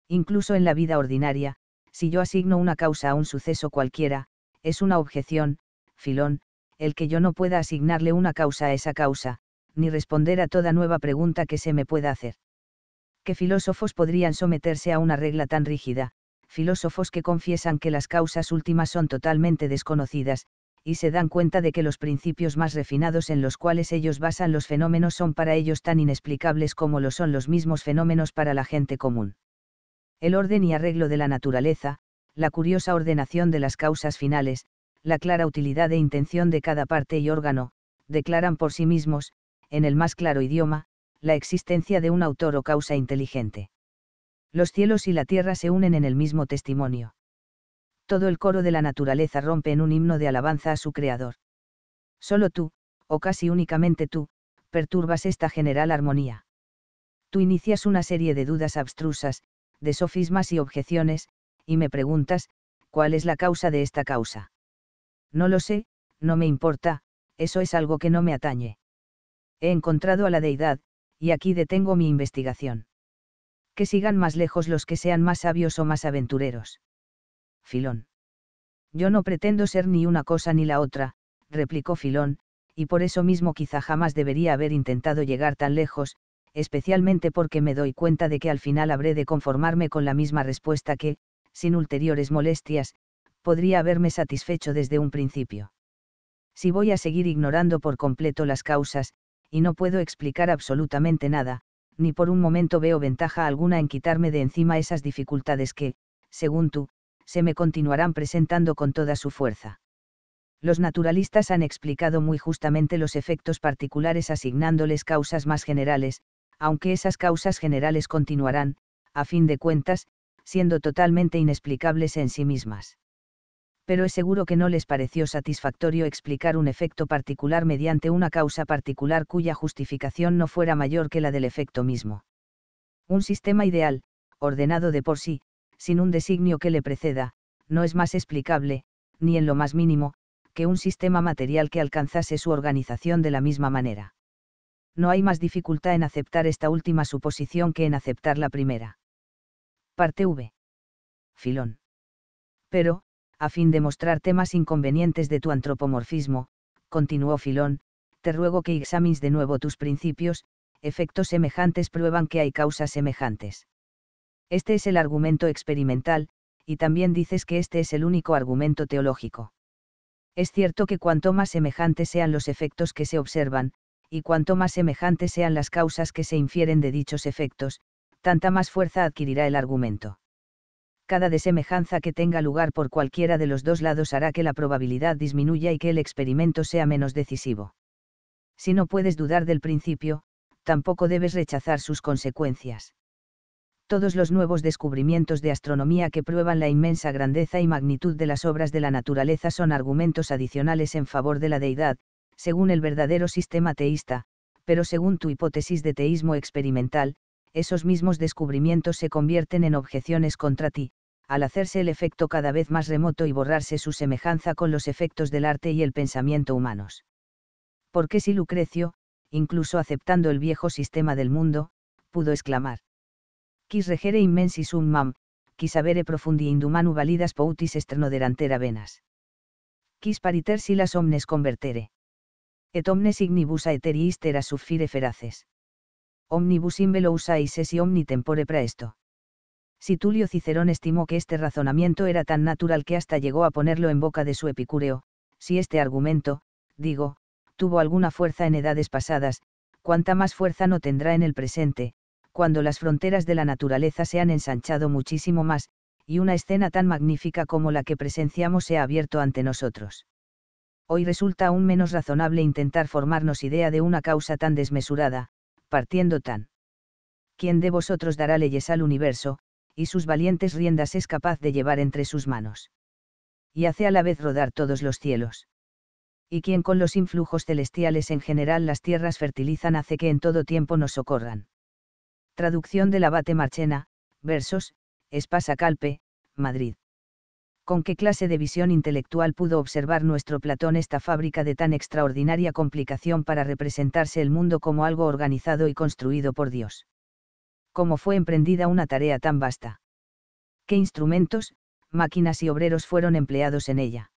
Incluso en la vida ordinaria, si yo asigno una causa a un suceso cualquiera, es una objeción, Filón, el que yo no pueda asignarle una causa a esa causa, ni responder a toda nueva pregunta que se me pueda hacer. ¿Qué filósofos podrían someterse a una regla tan rígida, filósofos que confiesan que las causas últimas son totalmente desconocidas, y se dan cuenta de que los principios más refinados en los cuales ellos basan los fenómenos son para ellos tan inexplicables como lo son los mismos fenómenos para la gente común. El orden y arreglo de la naturaleza, la curiosa ordenación de las causas finales, la clara utilidad e intención de cada parte y órgano, declaran por sí mismos, en el más claro idioma, la existencia de un autor o causa inteligente. Los cielos y la tierra se unen en el mismo testimonio. Todo el coro de la naturaleza rompe en un himno de alabanza a su Creador. Solo tú, o casi únicamente tú, perturbas esta general armonía. Tú inicias una serie de dudas abstrusas, de sofismas y objeciones, y me preguntas, ¿cuál es la causa de esta causa? No lo sé, no me importa, eso es algo que no me atañe. He encontrado a la deidad, y aquí detengo mi investigación. Que sigan más lejos los que sean más sabios o más aventureros. Filón. Yo no pretendo ser ni una cosa ni la otra, replicó Filón, y por eso mismo quizá jamás debería haber intentado llegar tan lejos, especialmente porque me doy cuenta de que al final habré de conformarme con la misma respuesta que, sin ulteriores molestias, podría haberme satisfecho desde un principio. Si voy a seguir ignorando por completo las causas, y no puedo explicar absolutamente nada, ni por un momento veo ventaja alguna en quitarme de encima esas dificultades que, según tú, se me continuarán presentando con toda su fuerza. Los naturalistas han explicado muy justamente los efectos particulares asignándoles causas más generales, aunque esas causas generales continuarán, a fin de cuentas, siendo totalmente inexplicables en sí mismas pero es seguro que no les pareció satisfactorio explicar un efecto particular mediante una causa particular cuya justificación no fuera mayor que la del efecto mismo. Un sistema ideal, ordenado de por sí, sin un designio que le preceda, no es más explicable, ni en lo más mínimo, que un sistema material que alcanzase su organización de la misma manera. No hay más dificultad en aceptar esta última suposición que en aceptar la primera. Parte V. Filón. Pero, a fin de mostrar temas inconvenientes de tu antropomorfismo, continuó Filón, te ruego que examines de nuevo tus principios, efectos semejantes prueban que hay causas semejantes. Este es el argumento experimental, y también dices que este es el único argumento teológico. Es cierto que cuanto más semejantes sean los efectos que se observan, y cuanto más semejantes sean las causas que se infieren de dichos efectos, tanta más fuerza adquirirá el argumento cada desemejanza que tenga lugar por cualquiera de los dos lados hará que la probabilidad disminuya y que el experimento sea menos decisivo. Si no puedes dudar del principio, tampoco debes rechazar sus consecuencias. Todos los nuevos descubrimientos de astronomía que prueban la inmensa grandeza y magnitud de las obras de la naturaleza son argumentos adicionales en favor de la deidad, según el verdadero sistema teísta, pero según tu hipótesis de teísmo experimental, esos mismos descubrimientos se convierten en objeciones contra ti, al hacerse el efecto cada vez más remoto y borrarse su semejanza con los efectos del arte y el pensamiento humanos. Porque si Lucrecio, incluso aceptando el viejo sistema del mundo, pudo exclamar. Quis regere un mam, quis avere profundi indumanu validas poutis esternoderantera venas. Quis pariter si las omnes convertere. Et omnes ignibus aeteriis tera suffire feraces. Omnibus in velo omnitempore omni tempore praesto si Tulio Cicerón estimó que este razonamiento era tan natural que hasta llegó a ponerlo en boca de su epicúreo, si este argumento, digo, tuvo alguna fuerza en edades pasadas, cuánta más fuerza no tendrá en el presente, cuando las fronteras de la naturaleza se han ensanchado muchísimo más, y una escena tan magnífica como la que presenciamos se ha abierto ante nosotros. Hoy resulta aún menos razonable intentar formarnos idea de una causa tan desmesurada, partiendo tan. ¿Quién de vosotros dará leyes al universo, y sus valientes riendas es capaz de llevar entre sus manos. Y hace a la vez rodar todos los cielos. Y quien con los influjos celestiales en general las tierras fertilizan hace que en todo tiempo nos socorran. Traducción del abate Marchena, versos, Espasa Calpe, Madrid. ¿Con qué clase de visión intelectual pudo observar nuestro Platón esta fábrica de tan extraordinaria complicación para representarse el mundo como algo organizado y construido por Dios? cómo fue emprendida una tarea tan vasta. ¿Qué instrumentos, máquinas y obreros fueron empleados en ella?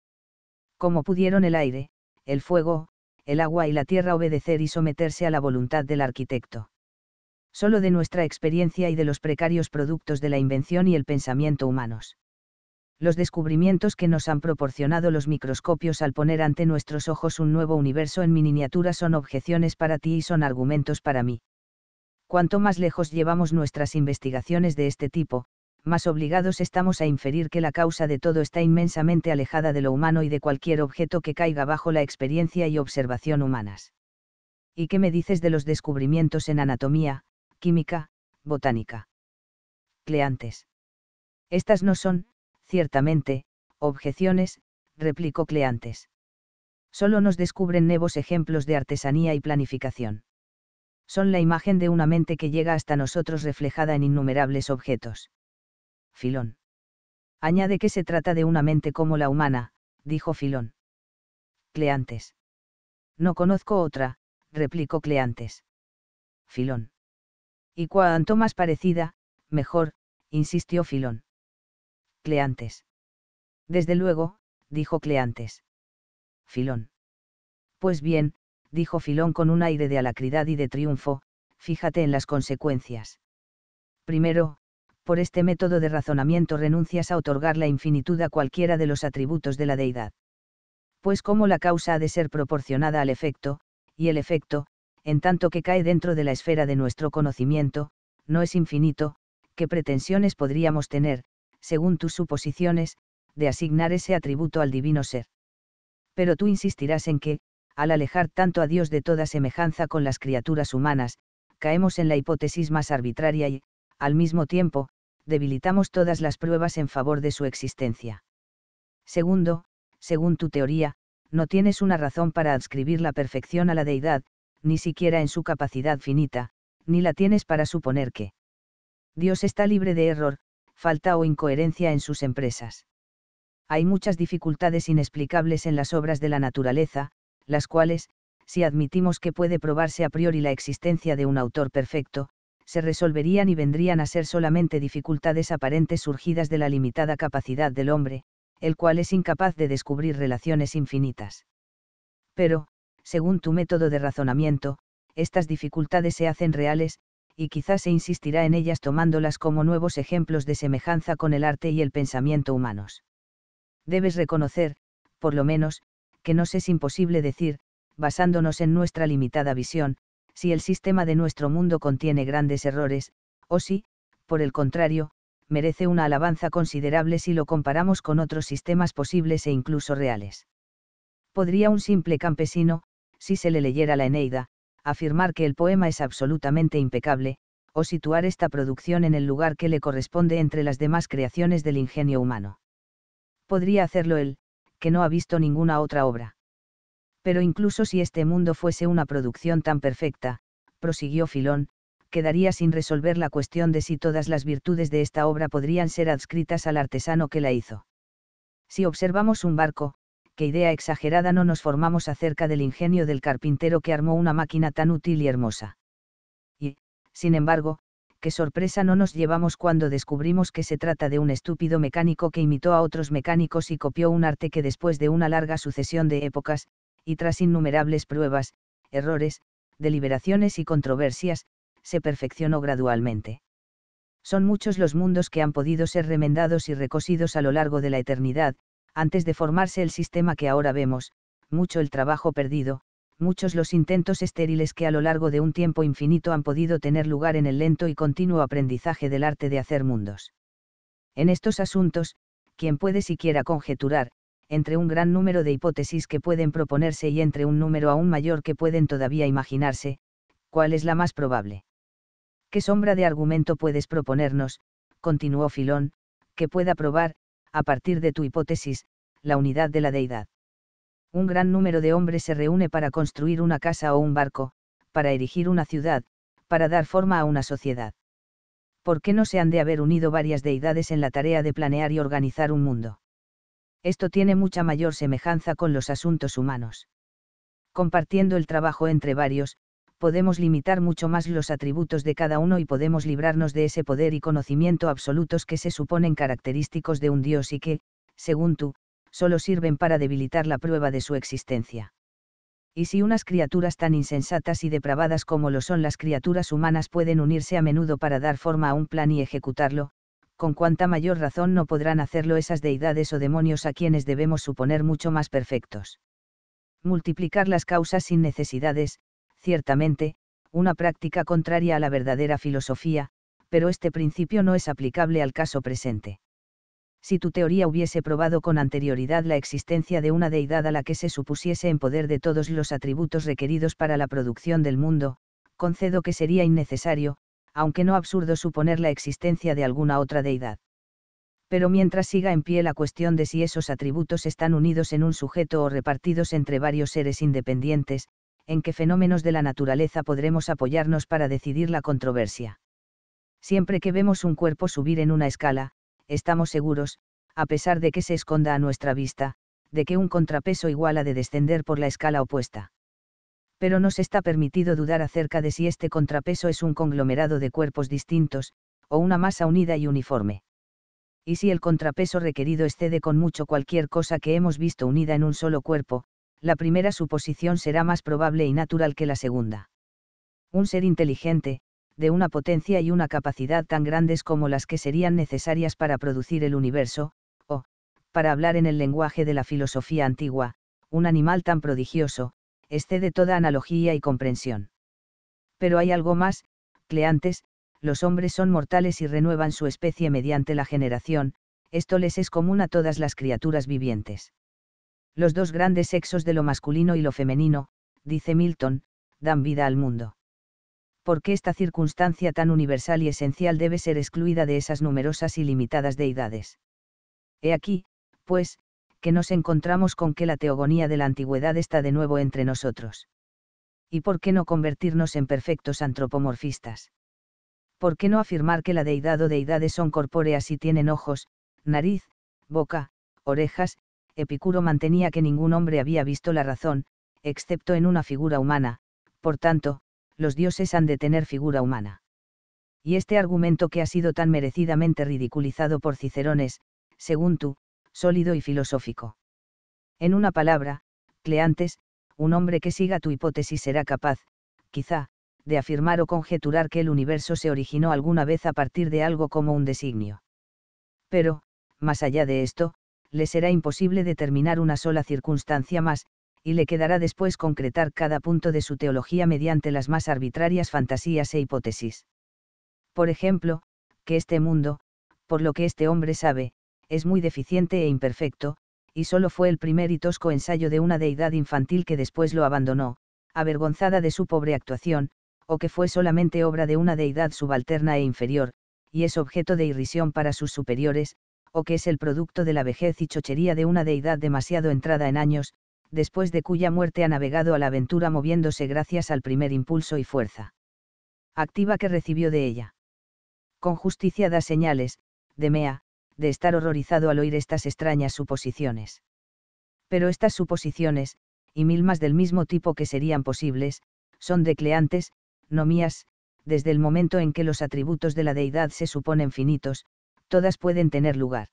¿Cómo pudieron el aire, el fuego, el agua y la tierra obedecer y someterse a la voluntad del arquitecto? Solo de nuestra experiencia y de los precarios productos de la invención y el pensamiento humanos los descubrimientos que nos han proporcionado los microscopios al poner ante nuestros ojos un nuevo universo en miniatura son objeciones para ti y son argumentos para mí. Cuanto más lejos llevamos nuestras investigaciones de este tipo, más obligados estamos a inferir que la causa de todo está inmensamente alejada de lo humano y de cualquier objeto que caiga bajo la experiencia y observación humanas. ¿Y qué me dices de los descubrimientos en anatomía, química, botánica? Cleantes. Estas no son, ciertamente, objeciones, replicó Cleantes. Solo nos descubren nuevos ejemplos de artesanía y planificación son la imagen de una mente que llega hasta nosotros reflejada en innumerables objetos. Filón. Añade que se trata de una mente como la humana, dijo Filón. Cleantes. No conozco otra, replicó Cleantes. Filón. Y cuanto más parecida, mejor, insistió Filón. Cleantes. Desde luego, dijo Cleantes. Filón. Pues bien, dijo Filón con un aire de alacridad y de triunfo, fíjate en las consecuencias. Primero, por este método de razonamiento renuncias a otorgar la infinitud a cualquiera de los atributos de la deidad. Pues como la causa ha de ser proporcionada al efecto, y el efecto, en tanto que cae dentro de la esfera de nuestro conocimiento, no es infinito, ¿qué pretensiones podríamos tener, según tus suposiciones, de asignar ese atributo al divino ser? Pero tú insistirás en que, al alejar tanto a Dios de toda semejanza con las criaturas humanas, caemos en la hipótesis más arbitraria y, al mismo tiempo, debilitamos todas las pruebas en favor de su existencia. Segundo, según tu teoría, no tienes una razón para adscribir la perfección a la deidad, ni siquiera en su capacidad finita, ni la tienes para suponer que Dios está libre de error, falta o incoherencia en sus empresas. Hay muchas dificultades inexplicables en las obras de la naturaleza, las cuales, si admitimos que puede probarse a priori la existencia de un autor perfecto, se resolverían y vendrían a ser solamente dificultades aparentes surgidas de la limitada capacidad del hombre, el cual es incapaz de descubrir relaciones infinitas. Pero, según tu método de razonamiento, estas dificultades se hacen reales, y quizás se insistirá en ellas tomándolas como nuevos ejemplos de semejanza con el arte y el pensamiento humanos. Debes reconocer, por lo menos, que nos es imposible decir, basándonos en nuestra limitada visión, si el sistema de nuestro mundo contiene grandes errores, o si, por el contrario, merece una alabanza considerable si lo comparamos con otros sistemas posibles e incluso reales. Podría un simple campesino, si se le leyera la Eneida, afirmar que el poema es absolutamente impecable, o situar esta producción en el lugar que le corresponde entre las demás creaciones del ingenio humano. Podría hacerlo él, que no ha visto ninguna otra obra. Pero incluso si este mundo fuese una producción tan perfecta, prosiguió Filón, quedaría sin resolver la cuestión de si todas las virtudes de esta obra podrían ser adscritas al artesano que la hizo. Si observamos un barco, qué idea exagerada no nos formamos acerca del ingenio del carpintero que armó una máquina tan útil y hermosa. Y, sin embargo, qué sorpresa no nos llevamos cuando descubrimos que se trata de un estúpido mecánico que imitó a otros mecánicos y copió un arte que después de una larga sucesión de épocas, y tras innumerables pruebas, errores, deliberaciones y controversias, se perfeccionó gradualmente. Son muchos los mundos que han podido ser remendados y recosidos a lo largo de la eternidad, antes de formarse el sistema que ahora vemos, mucho el trabajo perdido, muchos los intentos estériles que a lo largo de un tiempo infinito han podido tener lugar en el lento y continuo aprendizaje del arte de hacer mundos. En estos asuntos, quien puede siquiera conjeturar, entre un gran número de hipótesis que pueden proponerse y entre un número aún mayor que pueden todavía imaginarse, ¿cuál es la más probable? ¿Qué sombra de argumento puedes proponernos, continuó Filón, que pueda probar, a partir de tu hipótesis, la unidad de la deidad? un gran número de hombres se reúne para construir una casa o un barco, para erigir una ciudad, para dar forma a una sociedad. ¿Por qué no se han de haber unido varias deidades en la tarea de planear y organizar un mundo? Esto tiene mucha mayor semejanza con los asuntos humanos. Compartiendo el trabajo entre varios, podemos limitar mucho más los atributos de cada uno y podemos librarnos de ese poder y conocimiento absolutos que se suponen característicos de un Dios y que, según tú, solo sirven para debilitar la prueba de su existencia. Y si unas criaturas tan insensatas y depravadas como lo son las criaturas humanas pueden unirse a menudo para dar forma a un plan y ejecutarlo, con cuánta mayor razón no podrán hacerlo esas deidades o demonios a quienes debemos suponer mucho más perfectos. Multiplicar las causas sin necesidades, ciertamente, una práctica contraria a la verdadera filosofía, pero este principio no es aplicable al caso presente si tu teoría hubiese probado con anterioridad la existencia de una deidad a la que se supusiese en poder de todos los atributos requeridos para la producción del mundo, concedo que sería innecesario, aunque no absurdo suponer la existencia de alguna otra deidad. Pero mientras siga en pie la cuestión de si esos atributos están unidos en un sujeto o repartidos entre varios seres independientes, en qué fenómenos de la naturaleza podremos apoyarnos para decidir la controversia. Siempre que vemos un cuerpo subir en una escala, estamos seguros, a pesar de que se esconda a nuestra vista, de que un contrapeso igual ha de descender por la escala opuesta. Pero nos está permitido dudar acerca de si este contrapeso es un conglomerado de cuerpos distintos, o una masa unida y uniforme. Y si el contrapeso requerido excede con mucho cualquier cosa que hemos visto unida en un solo cuerpo, la primera suposición será más probable y natural que la segunda. Un ser inteligente, de una potencia y una capacidad tan grandes como las que serían necesarias para producir el universo, o, para hablar en el lenguaje de la filosofía antigua, un animal tan prodigioso, excede toda analogía y comprensión. Pero hay algo más, Cleantes, los hombres son mortales y renuevan su especie mediante la generación, esto les es común a todas las criaturas vivientes. Los dos grandes sexos de lo masculino y lo femenino, dice Milton, dan vida al mundo. ¿por qué esta circunstancia tan universal y esencial debe ser excluida de esas numerosas y limitadas deidades? He aquí, pues, que nos encontramos con que la teogonía de la antigüedad está de nuevo entre nosotros. ¿Y por qué no convertirnos en perfectos antropomorfistas? ¿Por qué no afirmar que la deidad o deidades son corpóreas y tienen ojos, nariz, boca, orejas? Epicuro mantenía que ningún hombre había visto la razón, excepto en una figura humana, por tanto, los dioses han de tener figura humana. Y este argumento que ha sido tan merecidamente ridiculizado por Cicerón es, según tú, sólido y filosófico. En una palabra, Cleantes, un hombre que siga tu hipótesis será capaz, quizá, de afirmar o conjeturar que el universo se originó alguna vez a partir de algo como un designio. Pero, más allá de esto, le será imposible determinar una sola circunstancia más, y le quedará después concretar cada punto de su teología mediante las más arbitrarias fantasías e hipótesis. Por ejemplo, que este mundo, por lo que este hombre sabe, es muy deficiente e imperfecto, y solo fue el primer y tosco ensayo de una deidad infantil que después lo abandonó, avergonzada de su pobre actuación, o que fue solamente obra de una deidad subalterna e inferior, y es objeto de irrisión para sus superiores, o que es el producto de la vejez y chochería de una deidad demasiado entrada en años, después de cuya muerte ha navegado a la aventura moviéndose gracias al primer impulso y fuerza activa que recibió de ella. Con justicia da señales, de Mea, de estar horrorizado al oír estas extrañas suposiciones. Pero estas suposiciones, y mil más del mismo tipo que serían posibles, son decleantes, no mías, desde el momento en que los atributos de la deidad se suponen finitos, todas pueden tener lugar.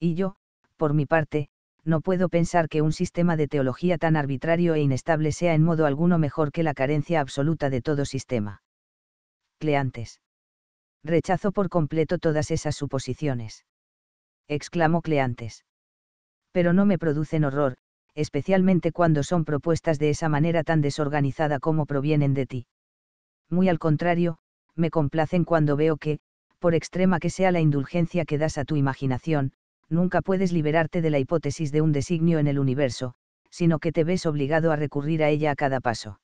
Y yo, por mi parte, no puedo pensar que un sistema de teología tan arbitrario e inestable sea en modo alguno mejor que la carencia absoluta de todo sistema. Cleantes. Rechazo por completo todas esas suposiciones. Exclamó Cleantes. Pero no me producen horror, especialmente cuando son propuestas de esa manera tan desorganizada como provienen de ti. Muy al contrario, me complacen cuando veo que, por extrema que sea la indulgencia que das a tu imaginación, nunca puedes liberarte de la hipótesis de un designio en el universo, sino que te ves obligado a recurrir a ella a cada paso.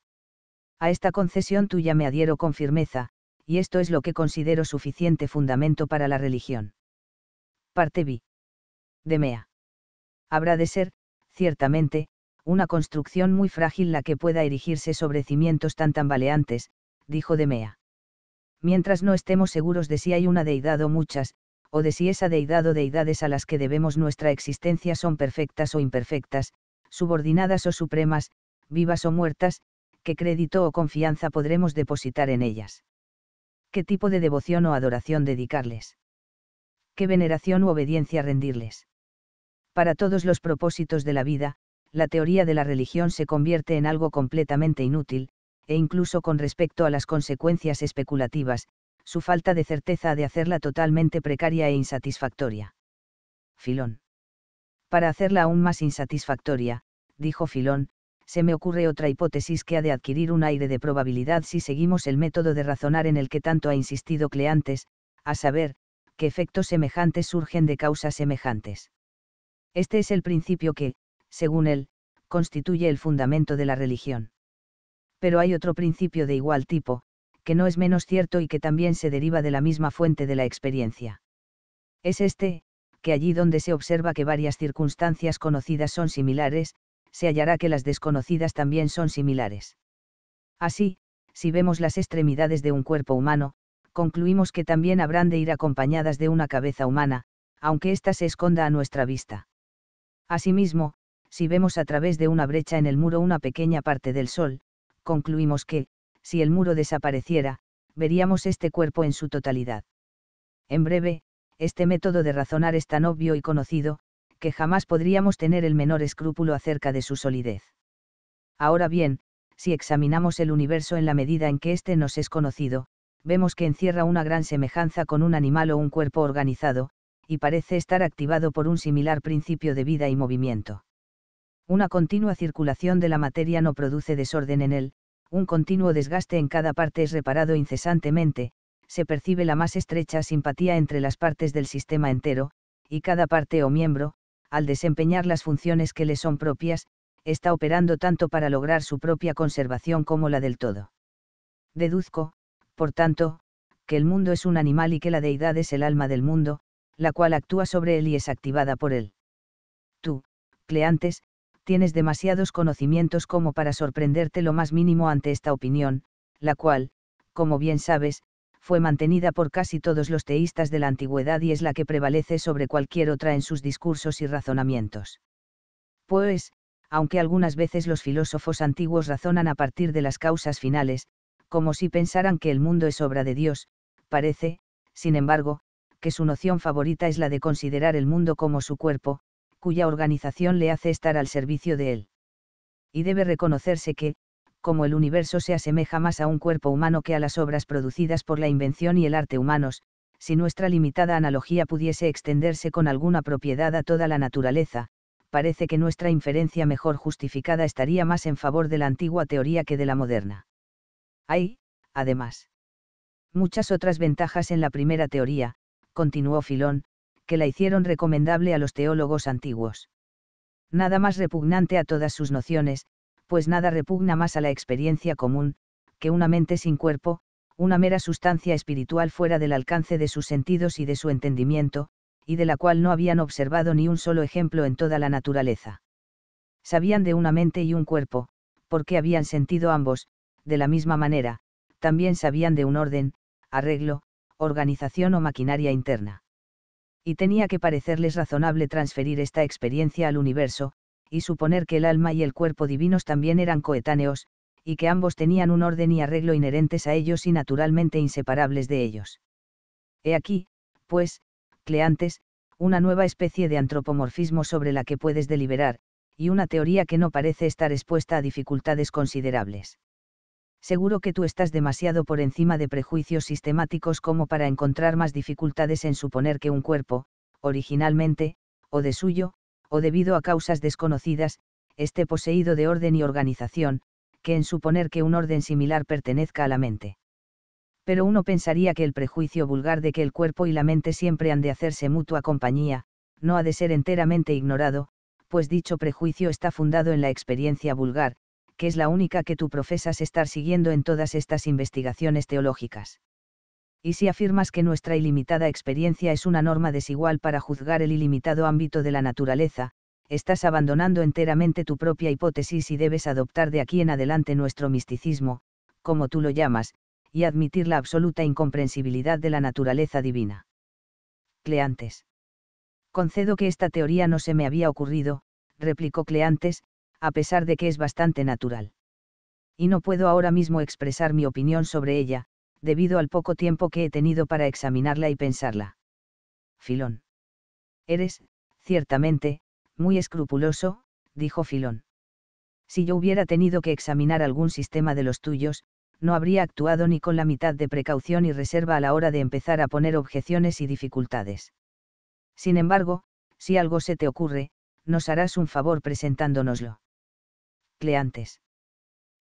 A esta concesión tuya me adhiero con firmeza, y esto es lo que considero suficiente fundamento para la religión. Parte B. Demea. Habrá de ser, ciertamente, una construcción muy frágil la que pueda erigirse sobre cimientos tan tambaleantes, dijo Demea. Mientras no estemos seguros de si hay una deidad o muchas, o de si esa deidad o deidades a las que debemos nuestra existencia son perfectas o imperfectas, subordinadas o supremas, vivas o muertas, qué crédito o confianza podremos depositar en ellas. ¿Qué tipo de devoción o adoración dedicarles? ¿Qué veneración u obediencia rendirles? Para todos los propósitos de la vida, la teoría de la religión se convierte en algo completamente inútil, e incluso con respecto a las consecuencias especulativas, su falta de certeza ha de hacerla totalmente precaria e insatisfactoria. Filón. Para hacerla aún más insatisfactoria, dijo Filón, se me ocurre otra hipótesis que ha de adquirir un aire de probabilidad si seguimos el método de razonar en el que tanto ha insistido Cleantes, a saber, que efectos semejantes surgen de causas semejantes. Este es el principio que, según él, constituye el fundamento de la religión. Pero hay otro principio de igual tipo, que no es menos cierto y que también se deriva de la misma fuente de la experiencia. Es este, que allí donde se observa que varias circunstancias conocidas son similares, se hallará que las desconocidas también son similares. Así, si vemos las extremidades de un cuerpo humano, concluimos que también habrán de ir acompañadas de una cabeza humana, aunque ésta se esconda a nuestra vista. Asimismo, si vemos a través de una brecha en el muro una pequeña parte del sol, concluimos que, si el muro desapareciera, veríamos este cuerpo en su totalidad. En breve, este método de razonar es tan obvio y conocido, que jamás podríamos tener el menor escrúpulo acerca de su solidez. Ahora bien, si examinamos el universo en la medida en que éste nos es conocido, vemos que encierra una gran semejanza con un animal o un cuerpo organizado, y parece estar activado por un similar principio de vida y movimiento. Una continua circulación de la materia no produce desorden en él, un continuo desgaste en cada parte es reparado incesantemente, se percibe la más estrecha simpatía entre las partes del sistema entero, y cada parte o miembro, al desempeñar las funciones que le son propias, está operando tanto para lograr su propia conservación como la del todo. Deduzco, por tanto, que el mundo es un animal y que la deidad es el alma del mundo, la cual actúa sobre él y es activada por él. Tú, Cleantes, tienes demasiados conocimientos como para sorprenderte lo más mínimo ante esta opinión, la cual, como bien sabes, fue mantenida por casi todos los teístas de la antigüedad y es la que prevalece sobre cualquier otra en sus discursos y razonamientos. Pues, aunque algunas veces los filósofos antiguos razonan a partir de las causas finales, como si pensaran que el mundo es obra de Dios, parece, sin embargo, que su noción favorita es la de considerar el mundo como su cuerpo, cuya organización le hace estar al servicio de él. Y debe reconocerse que, como el universo se asemeja más a un cuerpo humano que a las obras producidas por la invención y el arte humanos, si nuestra limitada analogía pudiese extenderse con alguna propiedad a toda la naturaleza, parece que nuestra inferencia mejor justificada estaría más en favor de la antigua teoría que de la moderna. Hay, además, muchas otras ventajas en la primera teoría, continuó Filón, que la hicieron recomendable a los teólogos antiguos. Nada más repugnante a todas sus nociones, pues nada repugna más a la experiencia común, que una mente sin cuerpo, una mera sustancia espiritual fuera del alcance de sus sentidos y de su entendimiento, y de la cual no habían observado ni un solo ejemplo en toda la naturaleza. Sabían de una mente y un cuerpo, porque habían sentido ambos, de la misma manera, también sabían de un orden, arreglo, organización o maquinaria interna y tenía que parecerles razonable transferir esta experiencia al universo, y suponer que el alma y el cuerpo divinos también eran coetáneos, y que ambos tenían un orden y arreglo inherentes a ellos y naturalmente inseparables de ellos. He aquí, pues, Cleantes, una nueva especie de antropomorfismo sobre la que puedes deliberar, y una teoría que no parece estar expuesta a dificultades considerables seguro que tú estás demasiado por encima de prejuicios sistemáticos como para encontrar más dificultades en suponer que un cuerpo, originalmente, o de suyo, o debido a causas desconocidas, esté poseído de orden y organización, que en suponer que un orden similar pertenezca a la mente. Pero uno pensaría que el prejuicio vulgar de que el cuerpo y la mente siempre han de hacerse mutua compañía, no ha de ser enteramente ignorado, pues dicho prejuicio está fundado en la experiencia vulgar, que es la única que tú profesas estar siguiendo en todas estas investigaciones teológicas. Y si afirmas que nuestra ilimitada experiencia es una norma desigual para juzgar el ilimitado ámbito de la naturaleza, estás abandonando enteramente tu propia hipótesis y debes adoptar de aquí en adelante nuestro misticismo, como tú lo llamas, y admitir la absoluta incomprensibilidad de la naturaleza divina. Cleantes. Concedo que esta teoría no se me había ocurrido, replicó Cleantes, a pesar de que es bastante natural. Y no puedo ahora mismo expresar mi opinión sobre ella, debido al poco tiempo que he tenido para examinarla y pensarla. Filón. Eres, ciertamente, muy escrupuloso, dijo Filón. Si yo hubiera tenido que examinar algún sistema de los tuyos, no habría actuado ni con la mitad de precaución y reserva a la hora de empezar a poner objeciones y dificultades. Sin embargo, si algo se te ocurre, nos harás un favor presentándonoslo. Cleantes.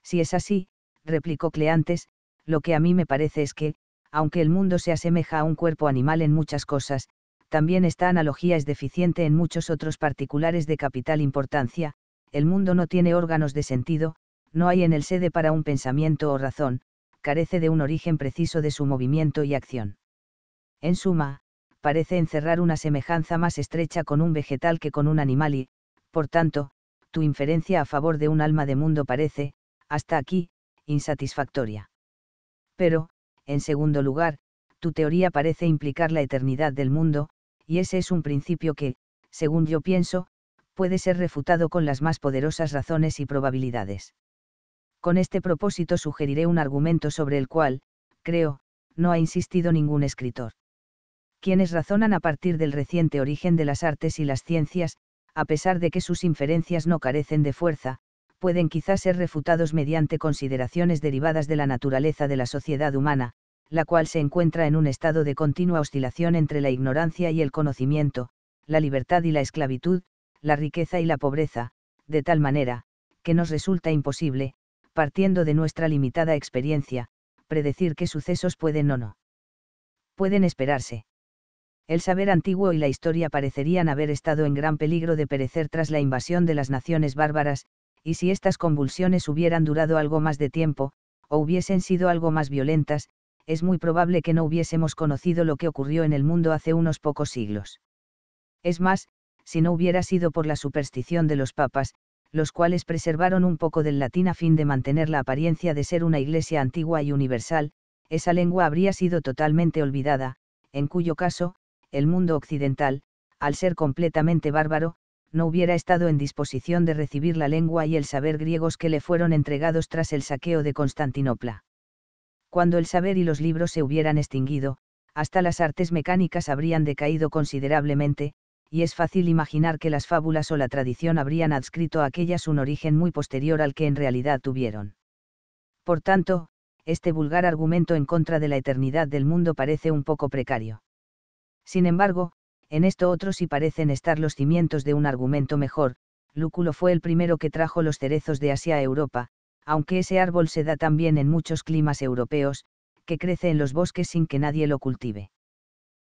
Si es así, replicó Cleantes, lo que a mí me parece es que, aunque el mundo se asemeja a un cuerpo animal en muchas cosas, también esta analogía es deficiente en muchos otros particulares de capital importancia, el mundo no tiene órganos de sentido, no hay en él sede para un pensamiento o razón, carece de un origen preciso de su movimiento y acción. En suma, parece encerrar una semejanza más estrecha con un vegetal que con un animal y, por tanto, tu inferencia a favor de un alma de mundo parece, hasta aquí, insatisfactoria. Pero, en segundo lugar, tu teoría parece implicar la eternidad del mundo, y ese es un principio que, según yo pienso, puede ser refutado con las más poderosas razones y probabilidades. Con este propósito sugeriré un argumento sobre el cual, creo, no ha insistido ningún escritor. Quienes razonan a partir del reciente origen de las artes y las ciencias, a pesar de que sus inferencias no carecen de fuerza, pueden quizás ser refutados mediante consideraciones derivadas de la naturaleza de la sociedad humana, la cual se encuentra en un estado de continua oscilación entre la ignorancia y el conocimiento, la libertad y la esclavitud, la riqueza y la pobreza, de tal manera, que nos resulta imposible, partiendo de nuestra limitada experiencia, predecir qué sucesos pueden o no pueden esperarse el saber antiguo y la historia parecerían haber estado en gran peligro de perecer tras la invasión de las naciones bárbaras, y si estas convulsiones hubieran durado algo más de tiempo, o hubiesen sido algo más violentas, es muy probable que no hubiésemos conocido lo que ocurrió en el mundo hace unos pocos siglos. Es más, si no hubiera sido por la superstición de los papas, los cuales preservaron un poco del latín a fin de mantener la apariencia de ser una iglesia antigua y universal, esa lengua habría sido totalmente olvidada, en cuyo caso, el mundo occidental, al ser completamente bárbaro, no hubiera estado en disposición de recibir la lengua y el saber griegos que le fueron entregados tras el saqueo de Constantinopla. Cuando el saber y los libros se hubieran extinguido, hasta las artes mecánicas habrían decaído considerablemente, y es fácil imaginar que las fábulas o la tradición habrían adscrito a aquellas un origen muy posterior al que en realidad tuvieron. Por tanto, este vulgar argumento en contra de la eternidad del mundo parece un poco precario. Sin embargo, en esto otros sí parecen estar los cimientos de un argumento mejor, Lúculo fue el primero que trajo los cerezos de Asia a Europa, aunque ese árbol se da también en muchos climas europeos, que crece en los bosques sin que nadie lo cultive.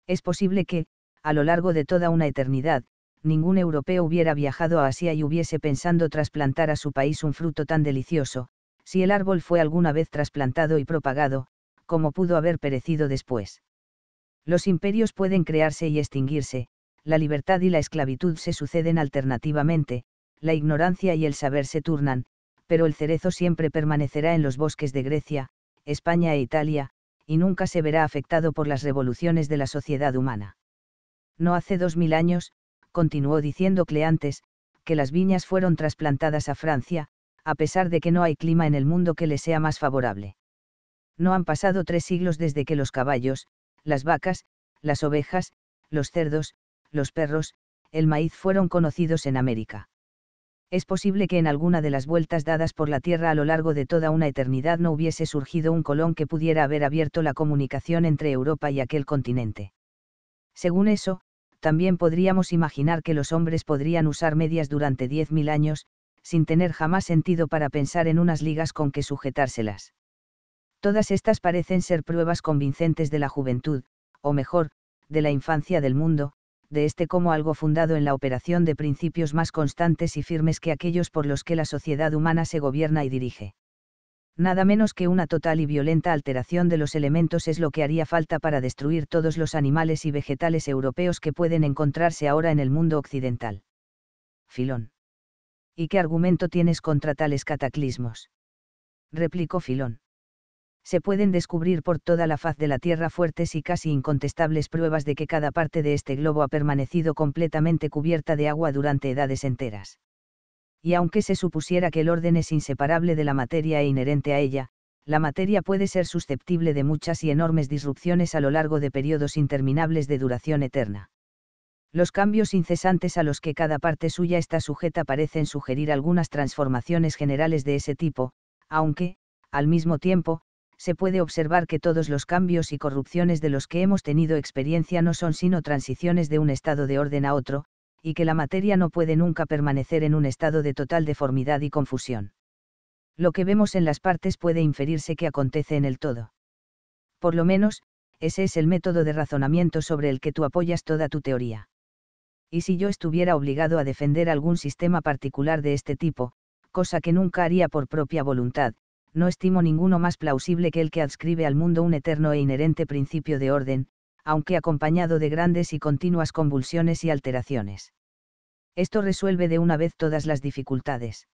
Es posible que, a lo largo de toda una eternidad, ningún europeo hubiera viajado a Asia y hubiese pensando trasplantar a su país un fruto tan delicioso, si el árbol fue alguna vez trasplantado y propagado, como pudo haber perecido después. Los imperios pueden crearse y extinguirse, la libertad y la esclavitud se suceden alternativamente, la ignorancia y el saber se turnan, pero el cerezo siempre permanecerá en los bosques de Grecia, España e Italia, y nunca se verá afectado por las revoluciones de la sociedad humana. No hace dos mil años, continuó diciendo Cleantes, que las viñas fueron trasplantadas a Francia, a pesar de que no hay clima en el mundo que le sea más favorable. No han pasado tres siglos desde que los caballos, las vacas, las ovejas, los cerdos, los perros, el maíz fueron conocidos en América. Es posible que en alguna de las vueltas dadas por la Tierra a lo largo de toda una eternidad no hubiese surgido un colón que pudiera haber abierto la comunicación entre Europa y aquel continente. Según eso, también podríamos imaginar que los hombres podrían usar medias durante 10.000 años, sin tener jamás sentido para pensar en unas ligas con que sujetárselas. Todas estas parecen ser pruebas convincentes de la juventud, o mejor, de la infancia del mundo, de este como algo fundado en la operación de principios más constantes y firmes que aquellos por los que la sociedad humana se gobierna y dirige. Nada menos que una total y violenta alteración de los elementos es lo que haría falta para destruir todos los animales y vegetales europeos que pueden encontrarse ahora en el mundo occidental. Filón. ¿Y qué argumento tienes contra tales cataclismos? replicó Filón se pueden descubrir por toda la faz de la Tierra fuertes y casi incontestables pruebas de que cada parte de este globo ha permanecido completamente cubierta de agua durante edades enteras. Y aunque se supusiera que el orden es inseparable de la materia e inherente a ella, la materia puede ser susceptible de muchas y enormes disrupciones a lo largo de periodos interminables de duración eterna. Los cambios incesantes a los que cada parte suya está sujeta parecen sugerir algunas transformaciones generales de ese tipo, aunque, al mismo tiempo, se puede observar que todos los cambios y corrupciones de los que hemos tenido experiencia no son sino transiciones de un estado de orden a otro, y que la materia no puede nunca permanecer en un estado de total deformidad y confusión. Lo que vemos en las partes puede inferirse que acontece en el todo. Por lo menos, ese es el método de razonamiento sobre el que tú apoyas toda tu teoría. Y si yo estuviera obligado a defender algún sistema particular de este tipo, cosa que nunca haría por propia voluntad, no estimo ninguno más plausible que el que adscribe al mundo un eterno e inherente principio de orden, aunque acompañado de grandes y continuas convulsiones y alteraciones. Esto resuelve de una vez todas las dificultades.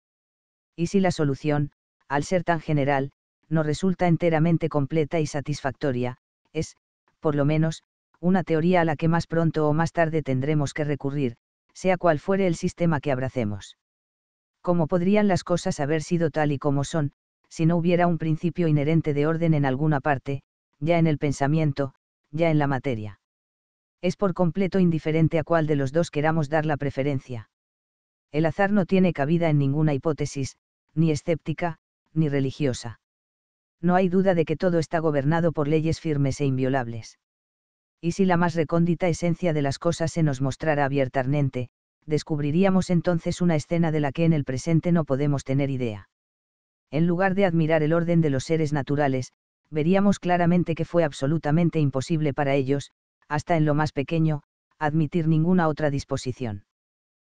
Y si la solución, al ser tan general, no resulta enteramente completa y satisfactoria, es, por lo menos, una teoría a la que más pronto o más tarde tendremos que recurrir, sea cual fuere el sistema que abracemos. ¿Cómo podrían las cosas haber sido tal y como son, si no hubiera un principio inherente de orden en alguna parte, ya en el pensamiento, ya en la materia. Es por completo indiferente a cuál de los dos queramos dar la preferencia. El azar no tiene cabida en ninguna hipótesis, ni escéptica, ni religiosa. No hay duda de que todo está gobernado por leyes firmes e inviolables. Y si la más recóndita esencia de las cosas se nos mostrara abiertamente, descubriríamos entonces una escena de la que en el presente no podemos tener idea en lugar de admirar el orden de los seres naturales, veríamos claramente que fue absolutamente imposible para ellos, hasta en lo más pequeño, admitir ninguna otra disposición.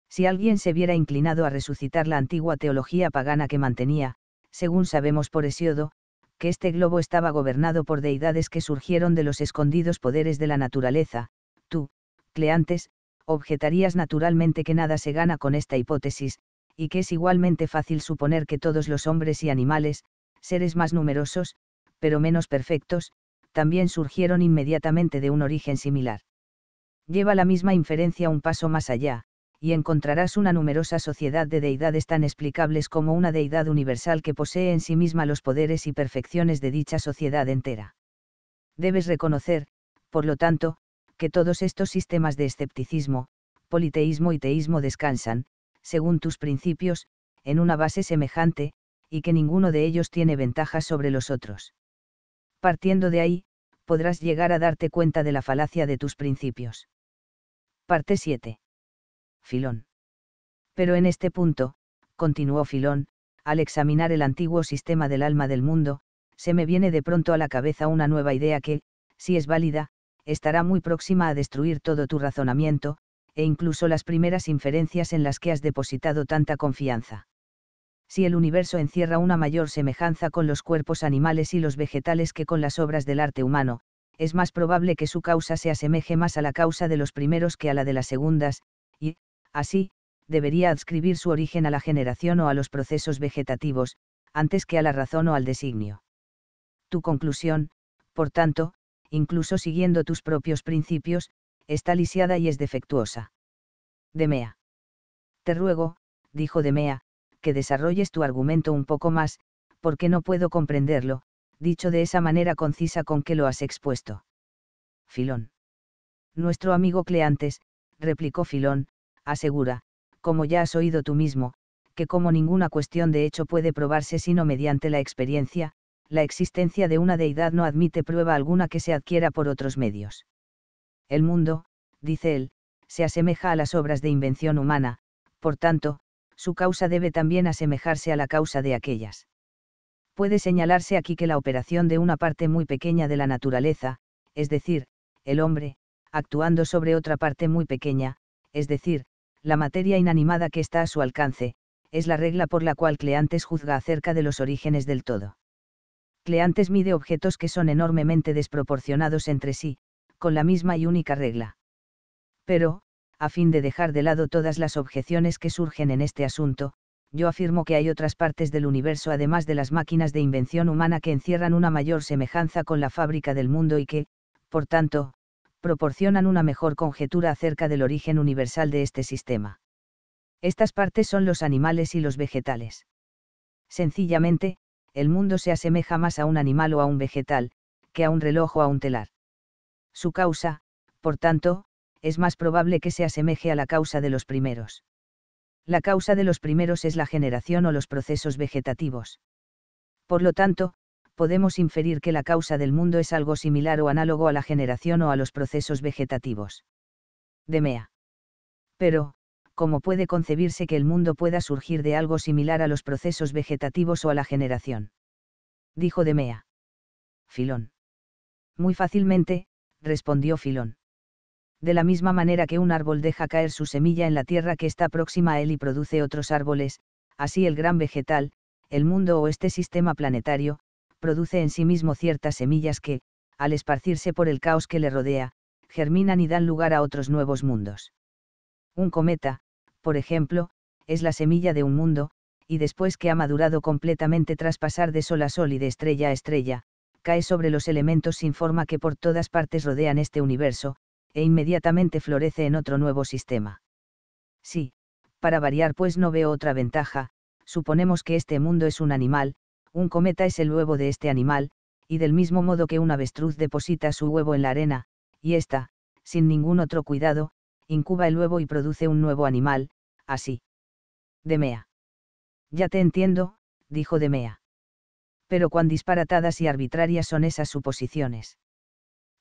Si alguien se viera inclinado a resucitar la antigua teología pagana que mantenía, según sabemos por Hesiodo, que este globo estaba gobernado por deidades que surgieron de los escondidos poderes de la naturaleza, tú, Cleantes, objetarías naturalmente que nada se gana con esta hipótesis, y que es igualmente fácil suponer que todos los hombres y animales, seres más numerosos, pero menos perfectos, también surgieron inmediatamente de un origen similar. Lleva la misma inferencia un paso más allá, y encontrarás una numerosa sociedad de deidades tan explicables como una deidad universal que posee en sí misma los poderes y perfecciones de dicha sociedad entera. Debes reconocer, por lo tanto, que todos estos sistemas de escepticismo, politeísmo y teísmo descansan, según tus principios, en una base semejante, y que ninguno de ellos tiene ventajas sobre los otros. Partiendo de ahí, podrás llegar a darte cuenta de la falacia de tus principios. Parte 7. Filón. Pero en este punto, continuó Filón, al examinar el antiguo sistema del alma del mundo, se me viene de pronto a la cabeza una nueva idea que, si es válida, estará muy próxima a destruir todo tu razonamiento, e incluso las primeras inferencias en las que has depositado tanta confianza. Si el universo encierra una mayor semejanza con los cuerpos animales y los vegetales que con las obras del arte humano, es más probable que su causa se asemeje más a la causa de los primeros que a la de las segundas, y, así, debería adscribir su origen a la generación o a los procesos vegetativos, antes que a la razón o al designio. Tu conclusión, por tanto, incluso siguiendo tus propios principios, está lisiada y es defectuosa. Demea. Te ruego, dijo Demea, que desarrolles tu argumento un poco más, porque no puedo comprenderlo, dicho de esa manera concisa con que lo has expuesto. Filón. Nuestro amigo Cleantes, replicó Filón, asegura, como ya has oído tú mismo, que como ninguna cuestión de hecho puede probarse sino mediante la experiencia, la existencia de una deidad no admite prueba alguna que se adquiera por otros medios. El mundo, dice él, se asemeja a las obras de invención humana, por tanto, su causa debe también asemejarse a la causa de aquellas. Puede señalarse aquí que la operación de una parte muy pequeña de la naturaleza, es decir, el hombre, actuando sobre otra parte muy pequeña, es decir, la materia inanimada que está a su alcance, es la regla por la cual Cleantes juzga acerca de los orígenes del todo. Cleantes mide objetos que son enormemente desproporcionados entre sí, con la misma y única regla. Pero, a fin de dejar de lado todas las objeciones que surgen en este asunto, yo afirmo que hay otras partes del universo además de las máquinas de invención humana que encierran una mayor semejanza con la fábrica del mundo y que, por tanto, proporcionan una mejor conjetura acerca del origen universal de este sistema. Estas partes son los animales y los vegetales. Sencillamente, el mundo se asemeja más a un animal o a un vegetal, que a un reloj o a un telar. Su causa, por tanto, es más probable que se asemeje a la causa de los primeros. La causa de los primeros es la generación o los procesos vegetativos. Por lo tanto, podemos inferir que la causa del mundo es algo similar o análogo a la generación o a los procesos vegetativos. Demea. Pero, ¿cómo puede concebirse que el mundo pueda surgir de algo similar a los procesos vegetativos o a la generación? Dijo Demea. Filón. Muy fácilmente, respondió Filón. De la misma manera que un árbol deja caer su semilla en la tierra que está próxima a él y produce otros árboles, así el gran vegetal, el mundo o este sistema planetario, produce en sí mismo ciertas semillas que, al esparcirse por el caos que le rodea, germinan y dan lugar a otros nuevos mundos. Un cometa, por ejemplo, es la semilla de un mundo, y después que ha madurado completamente tras pasar de sol a sol y de estrella a estrella, cae sobre los elementos sin forma que por todas partes rodean este universo, e inmediatamente florece en otro nuevo sistema. Sí, para variar pues no veo otra ventaja, suponemos que este mundo es un animal, un cometa es el huevo de este animal, y del mismo modo que un avestruz deposita su huevo en la arena, y ésta, sin ningún otro cuidado, incuba el huevo y produce un nuevo animal, así. Demea. Ya te entiendo, dijo Demea pero cuán disparatadas y arbitrarias son esas suposiciones.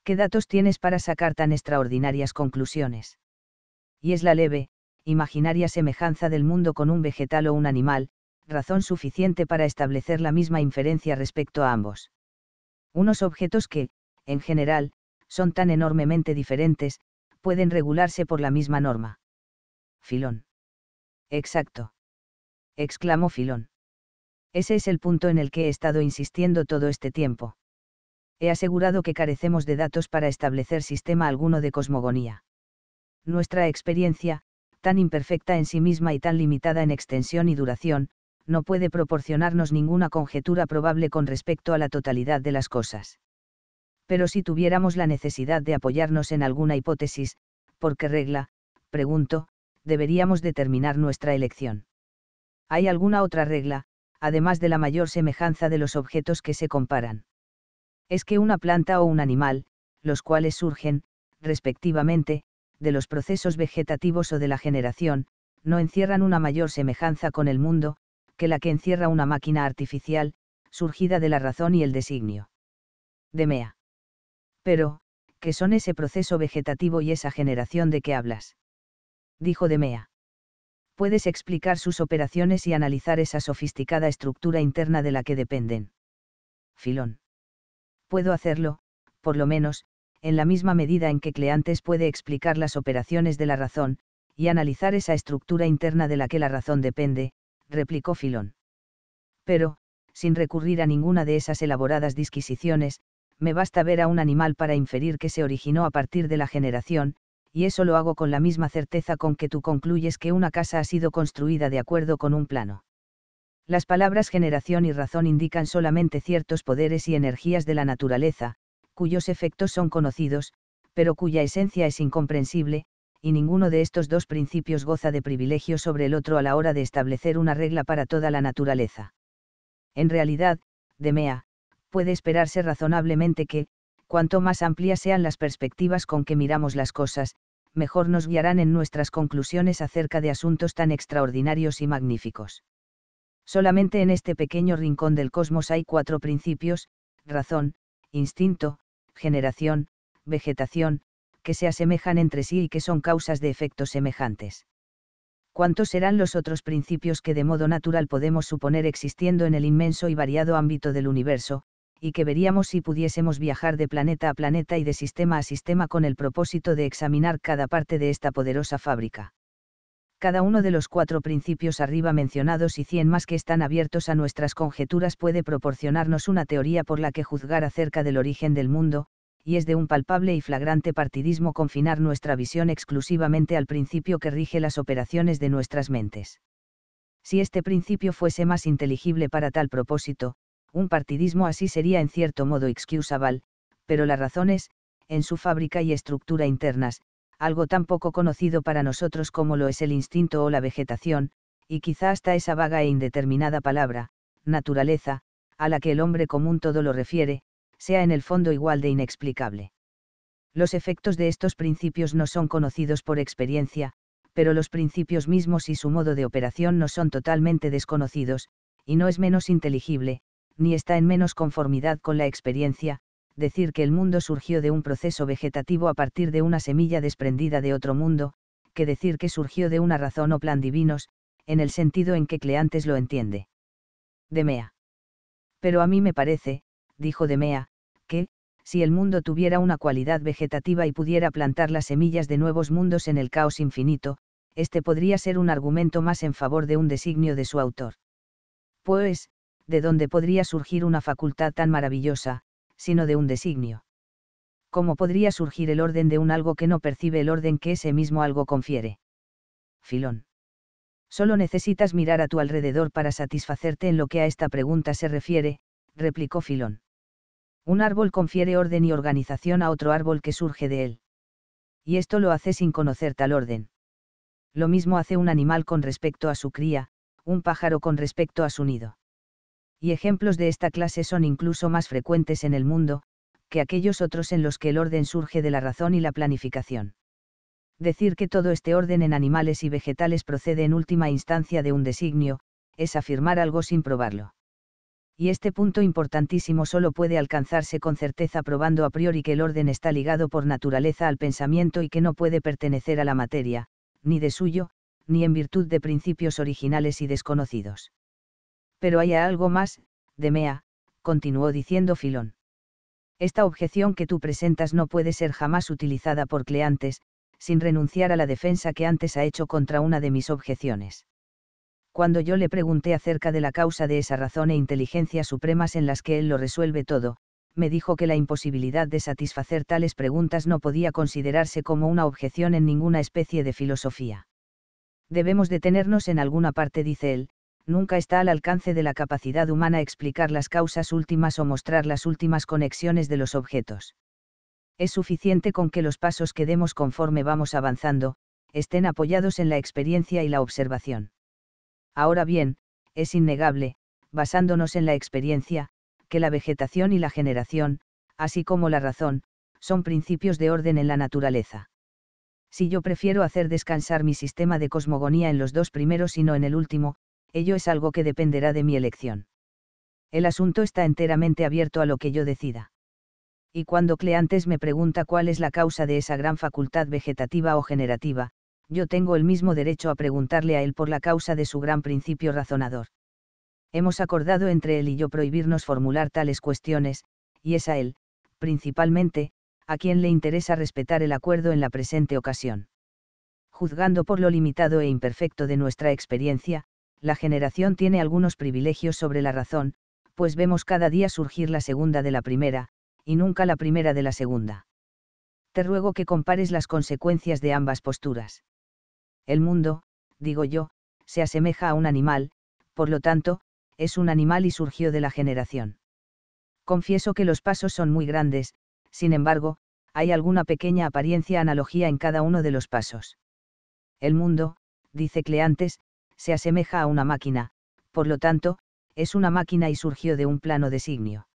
¿Qué datos tienes para sacar tan extraordinarias conclusiones? Y es la leve, imaginaria semejanza del mundo con un vegetal o un animal, razón suficiente para establecer la misma inferencia respecto a ambos. Unos objetos que, en general, son tan enormemente diferentes, pueden regularse por la misma norma. Filón. Exacto. Exclamó Filón. Ese es el punto en el que he estado insistiendo todo este tiempo. He asegurado que carecemos de datos para establecer sistema alguno de cosmogonía. Nuestra experiencia, tan imperfecta en sí misma y tan limitada en extensión y duración, no puede proporcionarnos ninguna conjetura probable con respecto a la totalidad de las cosas. Pero si tuviéramos la necesidad de apoyarnos en alguna hipótesis, ¿por qué regla, pregunto, deberíamos determinar nuestra elección? ¿Hay alguna otra regla, además de la mayor semejanza de los objetos que se comparan. Es que una planta o un animal, los cuales surgen, respectivamente, de los procesos vegetativos o de la generación, no encierran una mayor semejanza con el mundo, que la que encierra una máquina artificial, surgida de la razón y el designio. Demea. Pero, ¿qué son ese proceso vegetativo y esa generación de que hablas? Dijo Demea puedes explicar sus operaciones y analizar esa sofisticada estructura interna de la que dependen. Filón. Puedo hacerlo, por lo menos, en la misma medida en que Cleantes puede explicar las operaciones de la razón, y analizar esa estructura interna de la que la razón depende, replicó Filón. Pero, sin recurrir a ninguna de esas elaboradas disquisiciones, me basta ver a un animal para inferir que se originó a partir de la generación, y eso lo hago con la misma certeza con que tú concluyes que una casa ha sido construida de acuerdo con un plano. Las palabras generación y razón indican solamente ciertos poderes y energías de la naturaleza, cuyos efectos son conocidos, pero cuya esencia es incomprensible, y ninguno de estos dos principios goza de privilegio sobre el otro a la hora de establecer una regla para toda la naturaleza. En realidad, Demea, puede esperarse razonablemente que, cuanto más amplias sean las perspectivas con que miramos las cosas, mejor nos guiarán en nuestras conclusiones acerca de asuntos tan extraordinarios y magníficos. Solamente en este pequeño rincón del cosmos hay cuatro principios, razón, instinto, generación, vegetación, que se asemejan entre sí y que son causas de efectos semejantes. ¿Cuántos serán los otros principios que de modo natural podemos suponer existiendo en el inmenso y variado ámbito del universo, y que veríamos si pudiésemos viajar de planeta a planeta y de sistema a sistema con el propósito de examinar cada parte de esta poderosa fábrica. Cada uno de los cuatro principios arriba mencionados y cien más que están abiertos a nuestras conjeturas puede proporcionarnos una teoría por la que juzgar acerca del origen del mundo, y es de un palpable y flagrante partidismo confinar nuestra visión exclusivamente al principio que rige las operaciones de nuestras mentes. Si este principio fuese más inteligible para tal propósito, un partidismo así sería en cierto modo excusable, pero la razón es, en su fábrica y estructura internas, algo tan poco conocido para nosotros como lo es el instinto o la vegetación, y quizá hasta esa vaga e indeterminada palabra, naturaleza, a la que el hombre común todo lo refiere, sea en el fondo igual de inexplicable. Los efectos de estos principios no son conocidos por experiencia, pero los principios mismos y su modo de operación no son totalmente desconocidos, y no es menos inteligible, ni está en menos conformidad con la experiencia, decir que el mundo surgió de un proceso vegetativo a partir de una semilla desprendida de otro mundo, que decir que surgió de una razón o plan divinos, en el sentido en que Cleantes lo entiende. Demea. Pero a mí me parece, dijo Demea, que, si el mundo tuviera una cualidad vegetativa y pudiera plantar las semillas de nuevos mundos en el caos infinito, este podría ser un argumento más en favor de un designio de su autor. Pues, de dónde podría surgir una facultad tan maravillosa, sino de un designio. ¿Cómo podría surgir el orden de un algo que no percibe el orden que ese mismo algo confiere? Filón. Solo necesitas mirar a tu alrededor para satisfacerte en lo que a esta pregunta se refiere, replicó Filón. Un árbol confiere orden y organización a otro árbol que surge de él. Y esto lo hace sin conocer tal orden. Lo mismo hace un animal con respecto a su cría, un pájaro con respecto a su nido y ejemplos de esta clase son incluso más frecuentes en el mundo, que aquellos otros en los que el orden surge de la razón y la planificación. Decir que todo este orden en animales y vegetales procede en última instancia de un designio, es afirmar algo sin probarlo. Y este punto importantísimo solo puede alcanzarse con certeza probando a priori que el orden está ligado por naturaleza al pensamiento y que no puede pertenecer a la materia, ni de suyo, ni en virtud de principios originales y desconocidos. Pero hay algo más, Demea, continuó diciendo Filón. Esta objeción que tú presentas no puede ser jamás utilizada por Cleantes, sin renunciar a la defensa que antes ha hecho contra una de mis objeciones. Cuando yo le pregunté acerca de la causa de esa razón e inteligencia supremas en las que él lo resuelve todo, me dijo que la imposibilidad de satisfacer tales preguntas no podía considerarse como una objeción en ninguna especie de filosofía. Debemos detenernos en alguna parte, dice él, nunca está al alcance de la capacidad humana explicar las causas últimas o mostrar las últimas conexiones de los objetos. Es suficiente con que los pasos que demos conforme vamos avanzando, estén apoyados en la experiencia y la observación. Ahora bien, es innegable, basándonos en la experiencia, que la vegetación y la generación, así como la razón, son principios de orden en la naturaleza. Si yo prefiero hacer descansar mi sistema de cosmogonía en los dos primeros y no en el último, ello es algo que dependerá de mi elección. El asunto está enteramente abierto a lo que yo decida. Y cuando Cleantes me pregunta cuál es la causa de esa gran facultad vegetativa o generativa, yo tengo el mismo derecho a preguntarle a él por la causa de su gran principio razonador. Hemos acordado entre él y yo prohibirnos formular tales cuestiones, y es a él, principalmente, a quien le interesa respetar el acuerdo en la presente ocasión. Juzgando por lo limitado e imperfecto de nuestra experiencia, la generación tiene algunos privilegios sobre la razón, pues vemos cada día surgir la segunda de la primera, y nunca la primera de la segunda. Te ruego que compares las consecuencias de ambas posturas. El mundo, digo yo, se asemeja a un animal, por lo tanto, es un animal y surgió de la generación. Confieso que los pasos son muy grandes, sin embargo, hay alguna pequeña apariencia analogía en cada uno de los pasos. El mundo, dice Cleantes, se asemeja a una máquina, por lo tanto, es una máquina y surgió de un plano designio.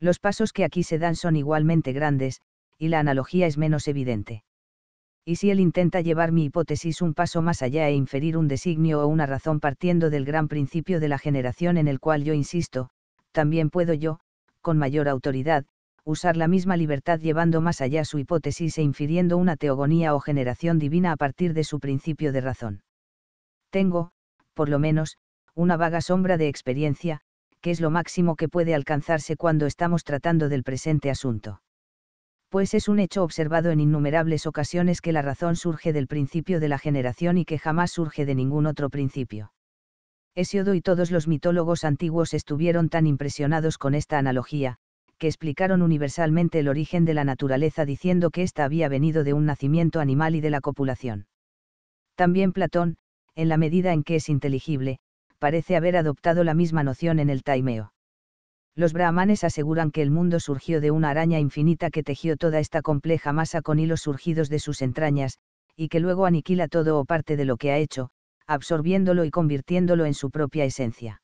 Los pasos que aquí se dan son igualmente grandes, y la analogía es menos evidente. Y si él intenta llevar mi hipótesis un paso más allá e inferir un designio o una razón partiendo del gran principio de la generación en el cual yo insisto, también puedo yo, con mayor autoridad, usar la misma libertad llevando más allá su hipótesis e infiriendo una teogonía o generación divina a partir de su principio de razón. Tengo, por lo menos, una vaga sombra de experiencia, que es lo máximo que puede alcanzarse cuando estamos tratando del presente asunto. Pues es un hecho observado en innumerables ocasiones que la razón surge del principio de la generación y que jamás surge de ningún otro principio. Hesiodo y todos los mitólogos antiguos estuvieron tan impresionados con esta analogía, que explicaron universalmente el origen de la naturaleza diciendo que ésta había venido de un nacimiento animal y de la copulación. También Platón, en la medida en que es inteligible, parece haber adoptado la misma noción en el taimeo. Los brahmanes aseguran que el mundo surgió de una araña infinita que tejió toda esta compleja masa con hilos surgidos de sus entrañas, y que luego aniquila todo o parte de lo que ha hecho, absorbiéndolo y convirtiéndolo en su propia esencia.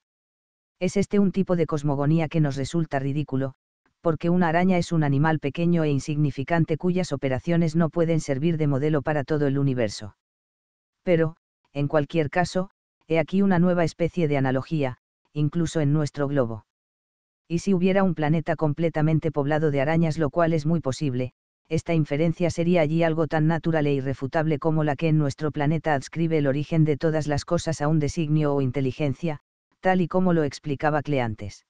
Es este un tipo de cosmogonía que nos resulta ridículo, porque una araña es un animal pequeño e insignificante cuyas operaciones no pueden servir de modelo para todo el universo. Pero, en cualquier caso, he aquí una nueva especie de analogía, incluso en nuestro globo. Y si hubiera un planeta completamente poblado de arañas, lo cual es muy posible, esta inferencia sería allí algo tan natural e irrefutable como la que en nuestro planeta adscribe el origen de todas las cosas a un designio o inteligencia, tal y como lo explicaba Cleantes.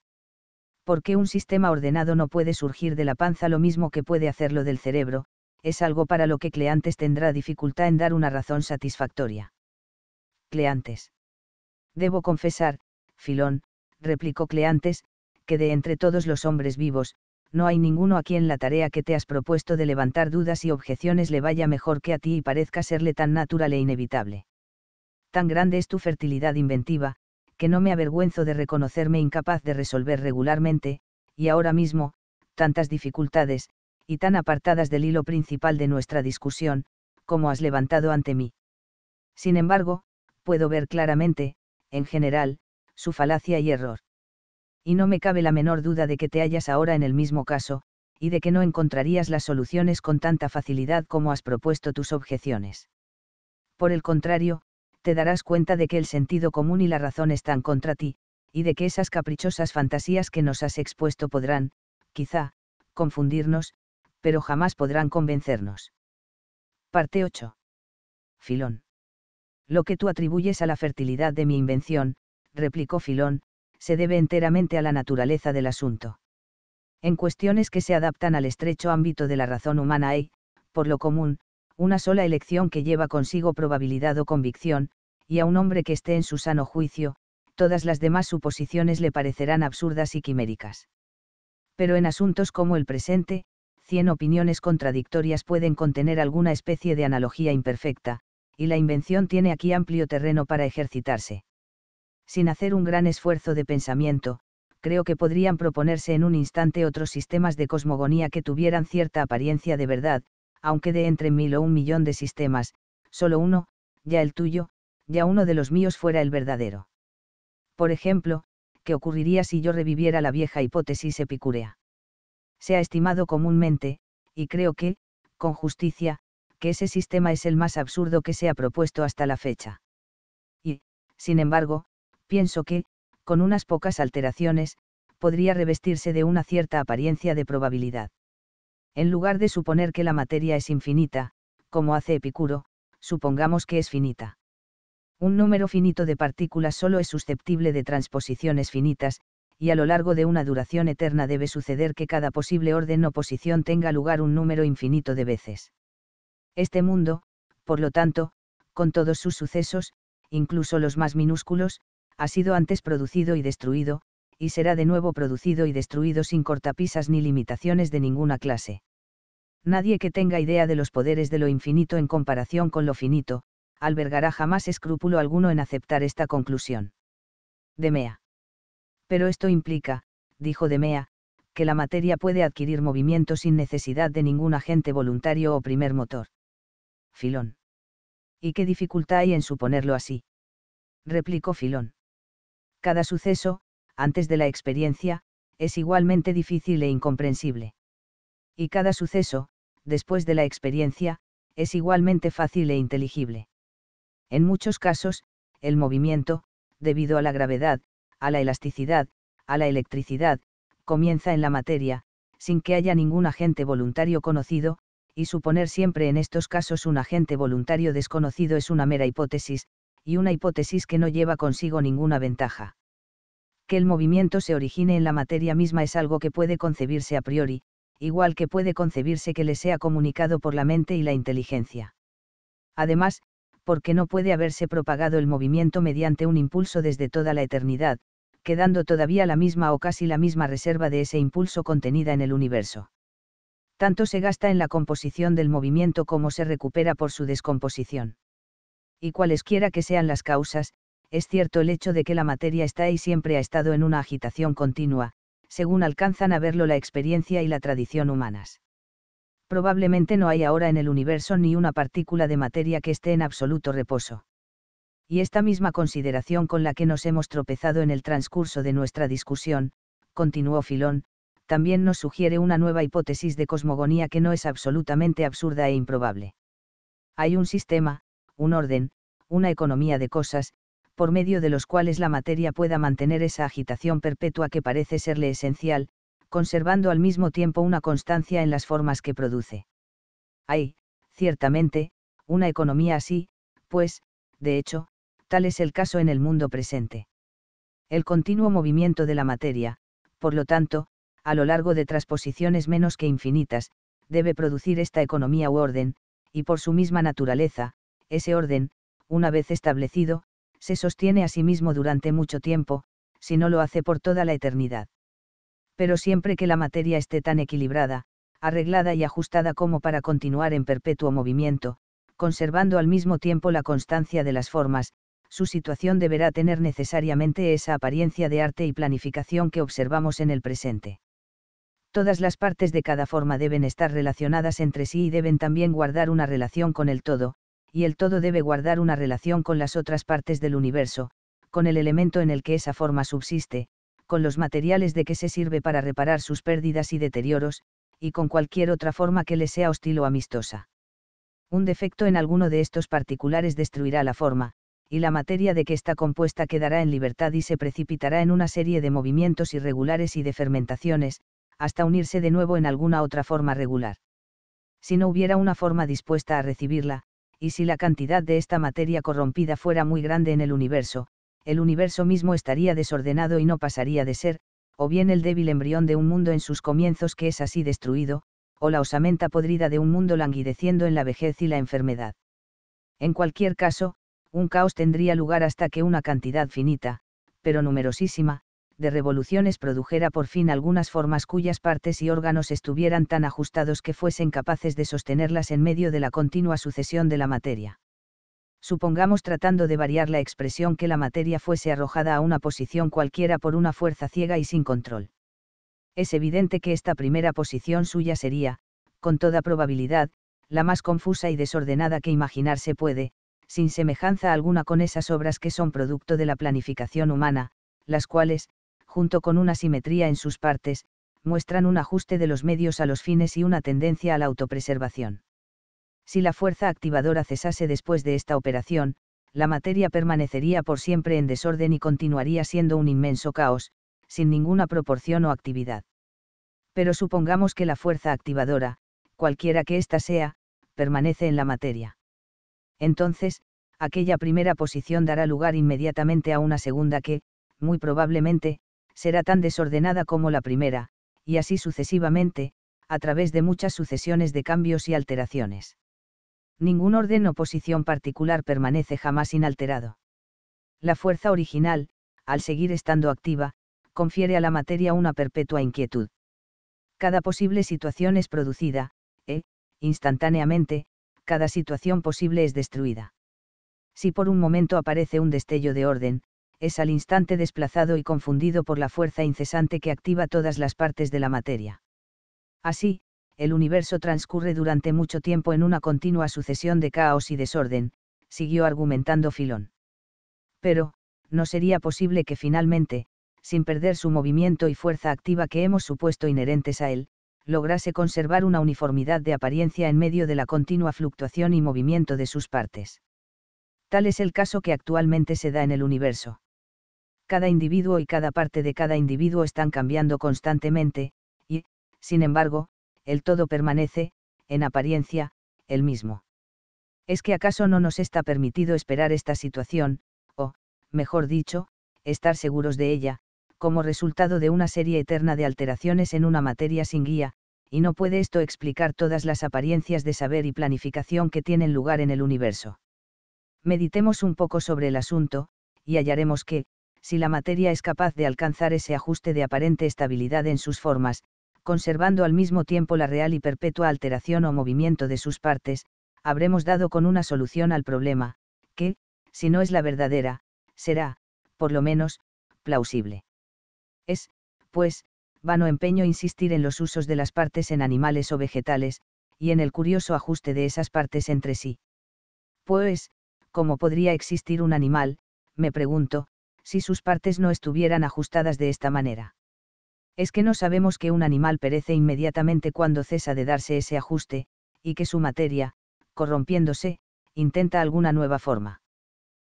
Porque un sistema ordenado no puede surgir de la panza lo mismo que puede hacerlo del cerebro, es algo para lo que Cleantes tendrá dificultad en dar una razón satisfactoria. Cleantes. Debo confesar, Filón, replicó Cleantes, que de entre todos los hombres vivos, no hay ninguno a quien la tarea que te has propuesto de levantar dudas y objeciones le vaya mejor que a ti y parezca serle tan natural e inevitable. Tan grande es tu fertilidad inventiva, que no me avergüenzo de reconocerme incapaz de resolver regularmente, y ahora mismo, tantas dificultades, y tan apartadas del hilo principal de nuestra discusión, como has levantado ante mí. Sin embargo, puedo ver claramente, en general, su falacia y error. Y no me cabe la menor duda de que te hallas ahora en el mismo caso, y de que no encontrarías las soluciones con tanta facilidad como has propuesto tus objeciones. Por el contrario, te darás cuenta de que el sentido común y la razón están contra ti, y de que esas caprichosas fantasías que nos has expuesto podrán, quizá, confundirnos, pero jamás podrán convencernos. Parte 8. Filón. Lo que tú atribuyes a la fertilidad de mi invención, replicó Filón, se debe enteramente a la naturaleza del asunto. En cuestiones que se adaptan al estrecho ámbito de la razón humana hay, por lo común, una sola elección que lleva consigo probabilidad o convicción, y a un hombre que esté en su sano juicio, todas las demás suposiciones le parecerán absurdas y quiméricas. Pero en asuntos como el presente, cien opiniones contradictorias pueden contener alguna especie de analogía imperfecta, y la invención tiene aquí amplio terreno para ejercitarse. Sin hacer un gran esfuerzo de pensamiento, creo que podrían proponerse en un instante otros sistemas de cosmogonía que tuvieran cierta apariencia de verdad, aunque de entre mil o un millón de sistemas, solo uno, ya el tuyo, ya uno de los míos fuera el verdadero. Por ejemplo, ¿qué ocurriría si yo reviviera la vieja hipótesis epicúrea? Se ha estimado comúnmente, y creo que, con justicia, que ese sistema es el más absurdo que se ha propuesto hasta la fecha. Y, sin embargo, pienso que, con unas pocas alteraciones, podría revestirse de una cierta apariencia de probabilidad. En lugar de suponer que la materia es infinita, como hace Epicuro, supongamos que es finita. Un número finito de partículas solo es susceptible de transposiciones finitas, y a lo largo de una duración eterna debe suceder que cada posible orden o posición tenga lugar un número infinito de veces. Este mundo, por lo tanto, con todos sus sucesos, incluso los más minúsculos, ha sido antes producido y destruido, y será de nuevo producido y destruido sin cortapisas ni limitaciones de ninguna clase. Nadie que tenga idea de los poderes de lo infinito en comparación con lo finito, albergará jamás escrúpulo alguno en aceptar esta conclusión. Demea. Pero esto implica, dijo Demea, que la materia puede adquirir movimiento sin necesidad de ningún agente voluntario o primer motor. Filón. ¿Y qué dificultad hay en suponerlo así? replicó Filón. Cada suceso, antes de la experiencia, es igualmente difícil e incomprensible. Y cada suceso, después de la experiencia, es igualmente fácil e inteligible. En muchos casos, el movimiento, debido a la gravedad, a la elasticidad, a la electricidad, comienza en la materia, sin que haya ningún agente voluntario conocido, y suponer siempre en estos casos un agente voluntario desconocido es una mera hipótesis, y una hipótesis que no lleva consigo ninguna ventaja. Que el movimiento se origine en la materia misma es algo que puede concebirse a priori, igual que puede concebirse que le sea comunicado por la mente y la inteligencia. Además, porque no puede haberse propagado el movimiento mediante un impulso desde toda la eternidad, quedando todavía la misma o casi la misma reserva de ese impulso contenida en el universo tanto se gasta en la composición del movimiento como se recupera por su descomposición. Y cualesquiera que sean las causas, es cierto el hecho de que la materia está y siempre ha estado en una agitación continua, según alcanzan a verlo la experiencia y la tradición humanas. Probablemente no hay ahora en el universo ni una partícula de materia que esté en absoluto reposo. Y esta misma consideración con la que nos hemos tropezado en el transcurso de nuestra discusión, continuó Filón, también nos sugiere una nueva hipótesis de cosmogonía que no es absolutamente absurda e improbable. Hay un sistema, un orden, una economía de cosas, por medio de los cuales la materia pueda mantener esa agitación perpetua que parece serle esencial, conservando al mismo tiempo una constancia en las formas que produce. Hay, ciertamente, una economía así, pues, de hecho, tal es el caso en el mundo presente. El continuo movimiento de la materia, por lo tanto, a lo largo de transposiciones menos que infinitas, debe producir esta economía u orden, y por su misma naturaleza, ese orden, una vez establecido, se sostiene a sí mismo durante mucho tiempo, si no lo hace por toda la eternidad. Pero siempre que la materia esté tan equilibrada, arreglada y ajustada como para continuar en perpetuo movimiento, conservando al mismo tiempo la constancia de las formas, su situación deberá tener necesariamente esa apariencia de arte y planificación que observamos en el presente todas las partes de cada forma deben estar relacionadas entre sí y deben también guardar una relación con el todo, y el todo debe guardar una relación con las otras partes del universo, con el elemento en el que esa forma subsiste, con los materiales de que se sirve para reparar sus pérdidas y deterioros, y con cualquier otra forma que le sea hostil o amistosa. Un defecto en alguno de estos particulares destruirá la forma, y la materia de que está compuesta quedará en libertad y se precipitará en una serie de movimientos irregulares y de fermentaciones, hasta unirse de nuevo en alguna otra forma regular. Si no hubiera una forma dispuesta a recibirla, y si la cantidad de esta materia corrompida fuera muy grande en el universo, el universo mismo estaría desordenado y no pasaría de ser, o bien el débil embrión de un mundo en sus comienzos que es así destruido, o la osamenta podrida de un mundo languideciendo en la vejez y la enfermedad. En cualquier caso, un caos tendría lugar hasta que una cantidad finita, pero numerosísima, de revoluciones produjera por fin algunas formas cuyas partes y órganos estuvieran tan ajustados que fuesen capaces de sostenerlas en medio de la continua sucesión de la materia. Supongamos tratando de variar la expresión que la materia fuese arrojada a una posición cualquiera por una fuerza ciega y sin control. Es evidente que esta primera posición suya sería, con toda probabilidad, la más confusa y desordenada que imaginarse puede, sin semejanza alguna con esas obras que son producto de la planificación humana, las cuales, junto con una simetría en sus partes, muestran un ajuste de los medios a los fines y una tendencia a la autopreservación. Si la fuerza activadora cesase después de esta operación, la materia permanecería por siempre en desorden y continuaría siendo un inmenso caos, sin ninguna proporción o actividad. Pero supongamos que la fuerza activadora, cualquiera que ésta sea, permanece en la materia. Entonces, aquella primera posición dará lugar inmediatamente a una segunda que, muy probablemente, será tan desordenada como la primera, y así sucesivamente, a través de muchas sucesiones de cambios y alteraciones. Ningún orden o posición particular permanece jamás inalterado. La fuerza original, al seguir estando activa, confiere a la materia una perpetua inquietud. Cada posible situación es producida, e, instantáneamente, cada situación posible es destruida. Si por un momento aparece un destello de orden, es al instante desplazado y confundido por la fuerza incesante que activa todas las partes de la materia. Así, el universo transcurre durante mucho tiempo en una continua sucesión de caos y desorden, siguió argumentando Filón. Pero, no sería posible que finalmente, sin perder su movimiento y fuerza activa que hemos supuesto inherentes a él, lograse conservar una uniformidad de apariencia en medio de la continua fluctuación y movimiento de sus partes. Tal es el caso que actualmente se da en el universo cada individuo y cada parte de cada individuo están cambiando constantemente, y, sin embargo, el todo permanece, en apariencia, el mismo. ¿Es que acaso no nos está permitido esperar esta situación, o, mejor dicho, estar seguros de ella, como resultado de una serie eterna de alteraciones en una materia sin guía, y no puede esto explicar todas las apariencias de saber y planificación que tienen lugar en el universo? Meditemos un poco sobre el asunto, y hallaremos que, si la materia es capaz de alcanzar ese ajuste de aparente estabilidad en sus formas, conservando al mismo tiempo la real y perpetua alteración o movimiento de sus partes, habremos dado con una solución al problema, que, si no es la verdadera, será, por lo menos, plausible. Es, pues, vano empeño insistir en los usos de las partes en animales o vegetales, y en el curioso ajuste de esas partes entre sí. Pues, ¿cómo podría existir un animal, me pregunto, si sus partes no estuvieran ajustadas de esta manera. Es que no sabemos que un animal perece inmediatamente cuando cesa de darse ese ajuste, y que su materia, corrompiéndose, intenta alguna nueva forma.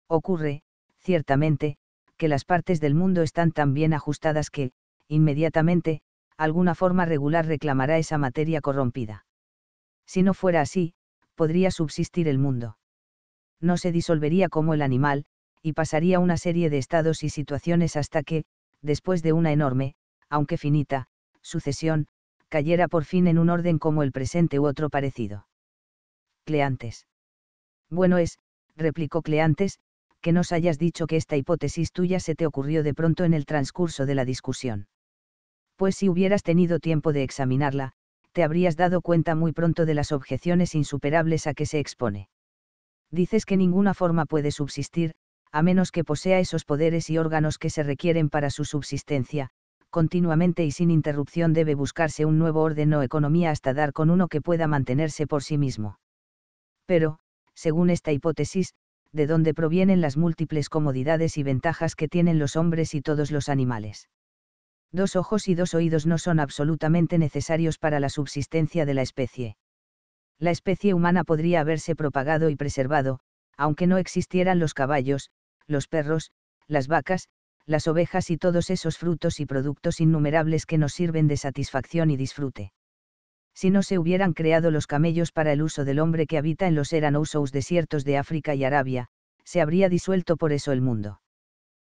Ocurre, ciertamente, que las partes del mundo están tan bien ajustadas que, inmediatamente, alguna forma regular reclamará esa materia corrompida. Si no fuera así, podría subsistir el mundo. No se disolvería como el animal, y pasaría una serie de estados y situaciones hasta que, después de una enorme, aunque finita, sucesión, cayera por fin en un orden como el presente u otro parecido. Cleantes. Bueno es, replicó Cleantes, que nos hayas dicho que esta hipótesis tuya se te ocurrió de pronto en el transcurso de la discusión. Pues si hubieras tenido tiempo de examinarla, te habrías dado cuenta muy pronto de las objeciones insuperables a que se expone. Dices que ninguna forma puede subsistir, a menos que posea esos poderes y órganos que se requieren para su subsistencia, continuamente y sin interrupción debe buscarse un nuevo orden o economía hasta dar con uno que pueda mantenerse por sí mismo. Pero, según esta hipótesis, de dónde provienen las múltiples comodidades y ventajas que tienen los hombres y todos los animales. Dos ojos y dos oídos no son absolutamente necesarios para la subsistencia de la especie. La especie humana podría haberse propagado y preservado, aunque no existieran los caballos, los perros, las vacas, las ovejas y todos esos frutos y productos innumerables que nos sirven de satisfacción y disfrute. Si no se hubieran creado los camellos para el uso del hombre que habita en los Eranousous desiertos de África y Arabia, se habría disuelto por eso el mundo.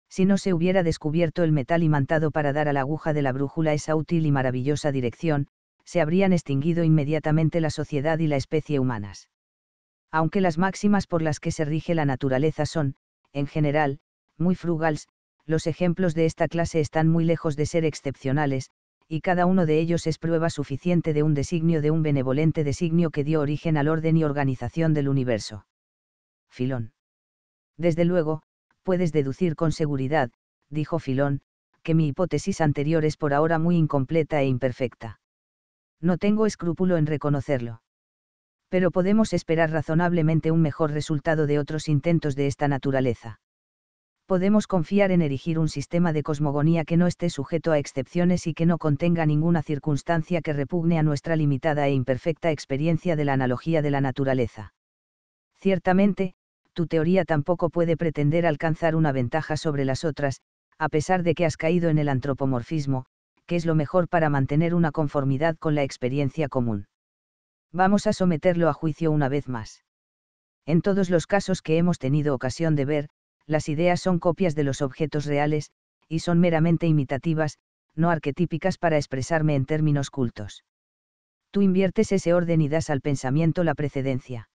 Si no se hubiera descubierto el metal imantado para dar a la aguja de la brújula esa útil y maravillosa dirección, se habrían extinguido inmediatamente la sociedad y la especie humanas. Aunque las máximas por las que se rige la naturaleza son, en general, muy frugales, los ejemplos de esta clase están muy lejos de ser excepcionales, y cada uno de ellos es prueba suficiente de un designio de un benevolente designio que dio origen al orden y organización del universo. Filón. Desde luego, puedes deducir con seguridad, dijo Filón, que mi hipótesis anterior es por ahora muy incompleta e imperfecta. No tengo escrúpulo en reconocerlo pero podemos esperar razonablemente un mejor resultado de otros intentos de esta naturaleza. Podemos confiar en erigir un sistema de cosmogonía que no esté sujeto a excepciones y que no contenga ninguna circunstancia que repugne a nuestra limitada e imperfecta experiencia de la analogía de la naturaleza. Ciertamente, tu teoría tampoco puede pretender alcanzar una ventaja sobre las otras, a pesar de que has caído en el antropomorfismo, que es lo mejor para mantener una conformidad con la experiencia común vamos a someterlo a juicio una vez más. En todos los casos que hemos tenido ocasión de ver, las ideas son copias de los objetos reales, y son meramente imitativas, no arquetípicas para expresarme en términos cultos. Tú inviertes ese orden y das al pensamiento la precedencia.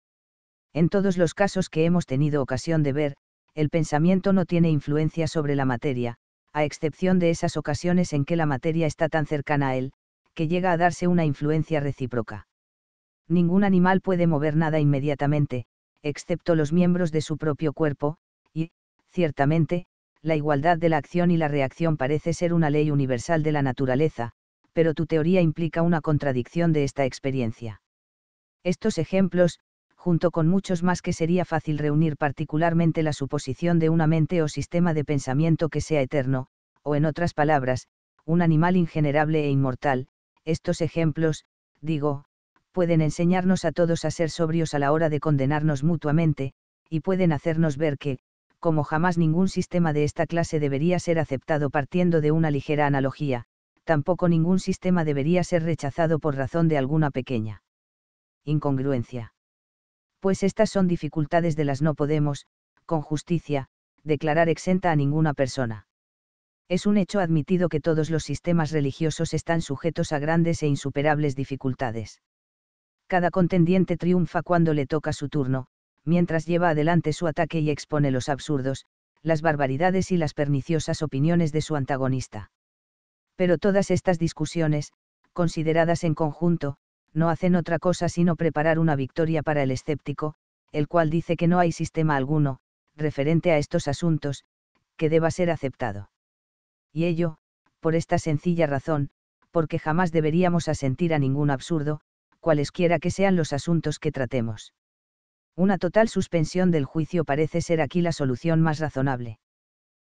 En todos los casos que hemos tenido ocasión de ver, el pensamiento no tiene influencia sobre la materia, a excepción de esas ocasiones en que la materia está tan cercana a él, que llega a darse una influencia recíproca ningún animal puede mover nada inmediatamente, excepto los miembros de su propio cuerpo, y, ciertamente, la igualdad de la acción y la reacción parece ser una ley universal de la naturaleza, pero tu teoría implica una contradicción de esta experiencia. Estos ejemplos, junto con muchos más que sería fácil reunir particularmente la suposición de una mente o sistema de pensamiento que sea eterno, o en otras palabras, un animal ingenerable e inmortal, estos ejemplos, digo, pueden enseñarnos a todos a ser sobrios a la hora de condenarnos mutuamente, y pueden hacernos ver que, como jamás ningún sistema de esta clase debería ser aceptado partiendo de una ligera analogía, tampoco ningún sistema debería ser rechazado por razón de alguna pequeña incongruencia. Pues estas son dificultades de las no podemos, con justicia, declarar exenta a ninguna persona. Es un hecho admitido que todos los sistemas religiosos están sujetos a grandes e insuperables dificultades cada contendiente triunfa cuando le toca su turno, mientras lleva adelante su ataque y expone los absurdos, las barbaridades y las perniciosas opiniones de su antagonista. Pero todas estas discusiones, consideradas en conjunto, no hacen otra cosa sino preparar una victoria para el escéptico, el cual dice que no hay sistema alguno, referente a estos asuntos, que deba ser aceptado. Y ello, por esta sencilla razón, porque jamás deberíamos asentir a ningún absurdo, cualesquiera que sean los asuntos que tratemos. Una total suspensión del juicio parece ser aquí la solución más razonable.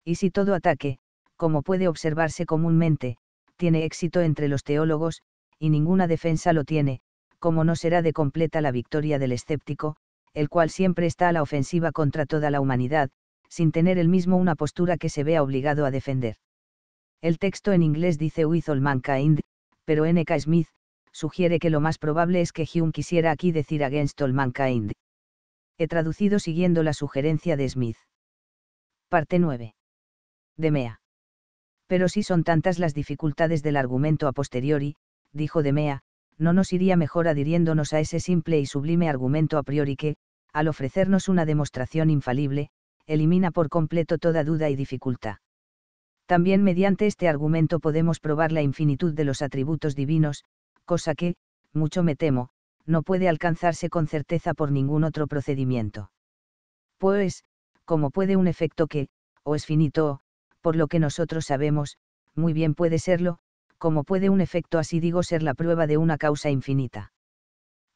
Y si todo ataque, como puede observarse comúnmente, tiene éxito entre los teólogos, y ninguna defensa lo tiene, como no será de completa la victoria del escéptico, el cual siempre está a la ofensiva contra toda la humanidad, sin tener el mismo una postura que se vea obligado a defender. El texto en inglés dice with all mankind, pero K. Smith, sugiere que lo más probable es que Hume quisiera aquí decir Against All Mankind. He traducido siguiendo la sugerencia de Smith. Parte 9. Demea. Pero si son tantas las dificultades del argumento a posteriori, dijo Demea, no nos iría mejor adhiriéndonos a ese simple y sublime argumento a priori que, al ofrecernos una demostración infalible, elimina por completo toda duda y dificultad. También mediante este argumento podemos probar la infinitud de los atributos divinos, cosa que, mucho me temo, no puede alcanzarse con certeza por ningún otro procedimiento. Pues, como puede un efecto que, o es finito o, por lo que nosotros sabemos, muy bien puede serlo, como puede un efecto así digo ser la prueba de una causa infinita.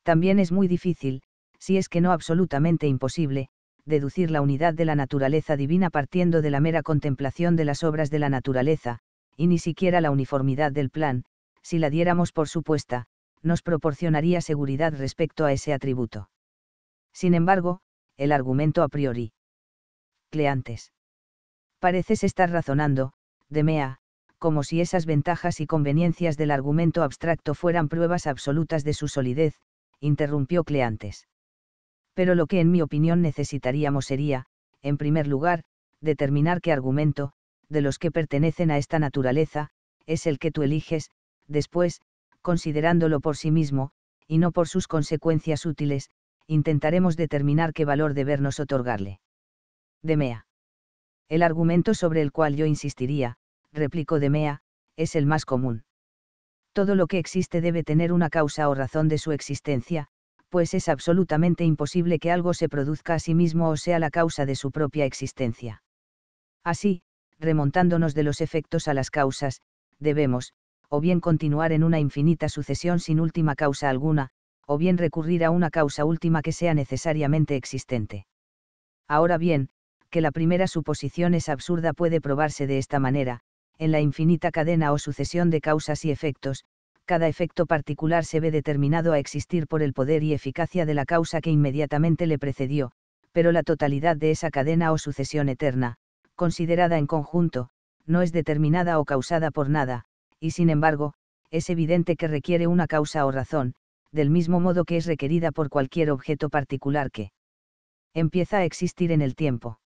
También es muy difícil, si es que no absolutamente imposible, deducir la unidad de la naturaleza divina partiendo de la mera contemplación de las obras de la naturaleza, y ni siquiera la uniformidad del plan, si la diéramos por supuesta, nos proporcionaría seguridad respecto a ese atributo. Sin embargo, el argumento a priori. Cleantes. Pareces estar razonando, Demea, como si esas ventajas y conveniencias del argumento abstracto fueran pruebas absolutas de su solidez, interrumpió Cleantes. Pero lo que en mi opinión necesitaríamos sería, en primer lugar, determinar qué argumento, de los que pertenecen a esta naturaleza, es el que tú eliges, Después, considerándolo por sí mismo, y no por sus consecuencias útiles, intentaremos determinar qué valor debernos otorgarle. Demea. El argumento sobre el cual yo insistiría, replicó Demea, es el más común. Todo lo que existe debe tener una causa o razón de su existencia, pues es absolutamente imposible que algo se produzca a sí mismo o sea la causa de su propia existencia. Así, remontándonos de los efectos a las causas, debemos, o bien continuar en una infinita sucesión sin última causa alguna, o bien recurrir a una causa última que sea necesariamente existente. Ahora bien, que la primera suposición es absurda puede probarse de esta manera, en la infinita cadena o sucesión de causas y efectos, cada efecto particular se ve determinado a existir por el poder y eficacia de la causa que inmediatamente le precedió, pero la totalidad de esa cadena o sucesión eterna, considerada en conjunto, no es determinada o causada por nada, y sin embargo, es evidente que requiere una causa o razón, del mismo modo que es requerida por cualquier objeto particular que empieza a existir en el tiempo.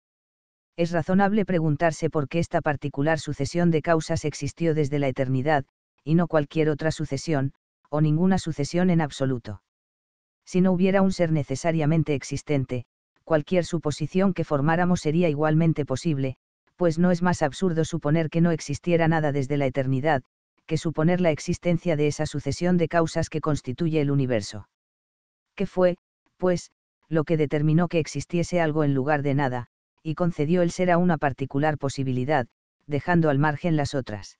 Es razonable preguntarse por qué esta particular sucesión de causas existió desde la eternidad, y no cualquier otra sucesión, o ninguna sucesión en absoluto. Si no hubiera un ser necesariamente existente, cualquier suposición que formáramos sería igualmente posible, pues no es más absurdo suponer que no existiera nada desde la eternidad, que suponer la existencia de esa sucesión de causas que constituye el universo. ¿Qué fue, pues, lo que determinó que existiese algo en lugar de nada, y concedió el ser a una particular posibilidad, dejando al margen las otras?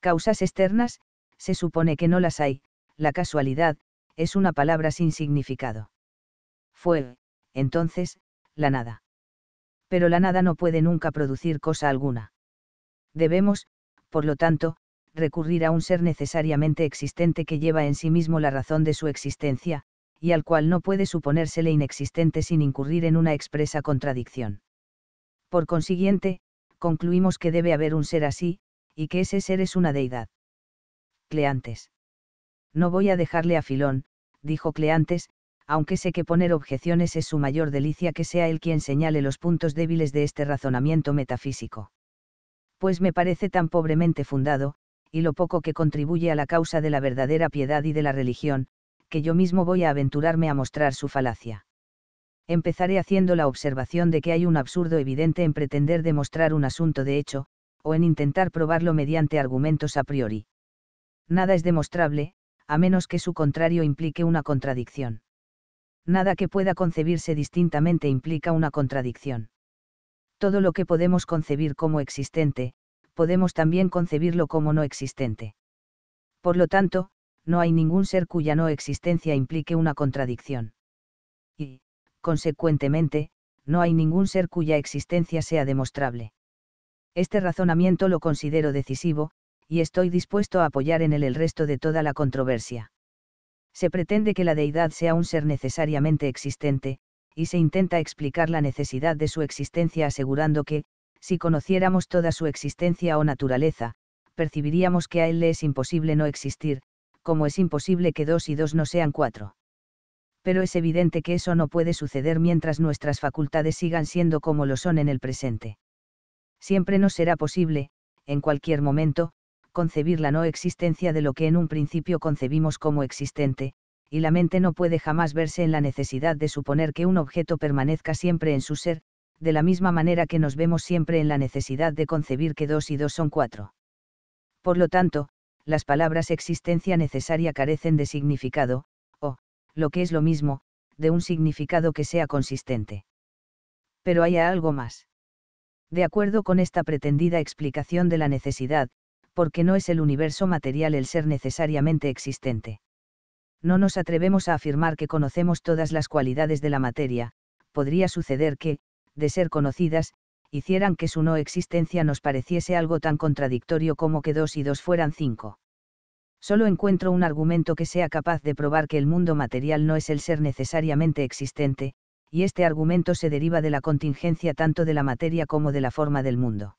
Causas externas, se supone que no las hay, la casualidad, es una palabra sin significado. Fue, entonces, la nada. Pero la nada no puede nunca producir cosa alguna. Debemos, por lo tanto, recurrir a un ser necesariamente existente que lleva en sí mismo la razón de su existencia, y al cual no puede suponérsele inexistente sin incurrir en una expresa contradicción. Por consiguiente, concluimos que debe haber un ser así, y que ese ser es una deidad. Cleantes. No voy a dejarle a Filón, dijo Cleantes, aunque sé que poner objeciones es su mayor delicia que sea él quien señale los puntos débiles de este razonamiento metafísico. Pues me parece tan pobremente fundado, y lo poco que contribuye a la causa de la verdadera piedad y de la religión, que yo mismo voy a aventurarme a mostrar su falacia. Empezaré haciendo la observación de que hay un absurdo evidente en pretender demostrar un asunto de hecho, o en intentar probarlo mediante argumentos a priori. Nada es demostrable, a menos que su contrario implique una contradicción. Nada que pueda concebirse distintamente implica una contradicción. Todo lo que podemos concebir como existente, podemos también concebirlo como no existente. Por lo tanto, no hay ningún ser cuya no existencia implique una contradicción. Y, consecuentemente, no hay ningún ser cuya existencia sea demostrable. Este razonamiento lo considero decisivo, y estoy dispuesto a apoyar en él el resto de toda la controversia. Se pretende que la deidad sea un ser necesariamente existente, y se intenta explicar la necesidad de su existencia asegurando que, si conociéramos toda su existencia o naturaleza, percibiríamos que a él le es imposible no existir, como es imposible que dos y dos no sean cuatro. Pero es evidente que eso no puede suceder mientras nuestras facultades sigan siendo como lo son en el presente. Siempre nos será posible, en cualquier momento, concebir la no existencia de lo que en un principio concebimos como existente, y la mente no puede jamás verse en la necesidad de suponer que un objeto permanezca siempre en su ser, de la misma manera que nos vemos siempre en la necesidad de concebir que dos y dos son cuatro. Por lo tanto, las palabras existencia necesaria carecen de significado, o, lo que es lo mismo, de un significado que sea consistente. Pero hay algo más. De acuerdo con esta pretendida explicación de la necesidad, porque no es el universo material el ser necesariamente existente. No nos atrevemos a afirmar que conocemos todas las cualidades de la materia, podría suceder que, de ser conocidas, hicieran que su no existencia nos pareciese algo tan contradictorio como que dos y dos fueran cinco. Solo encuentro un argumento que sea capaz de probar que el mundo material no es el ser necesariamente existente, y este argumento se deriva de la contingencia tanto de la materia como de la forma del mundo.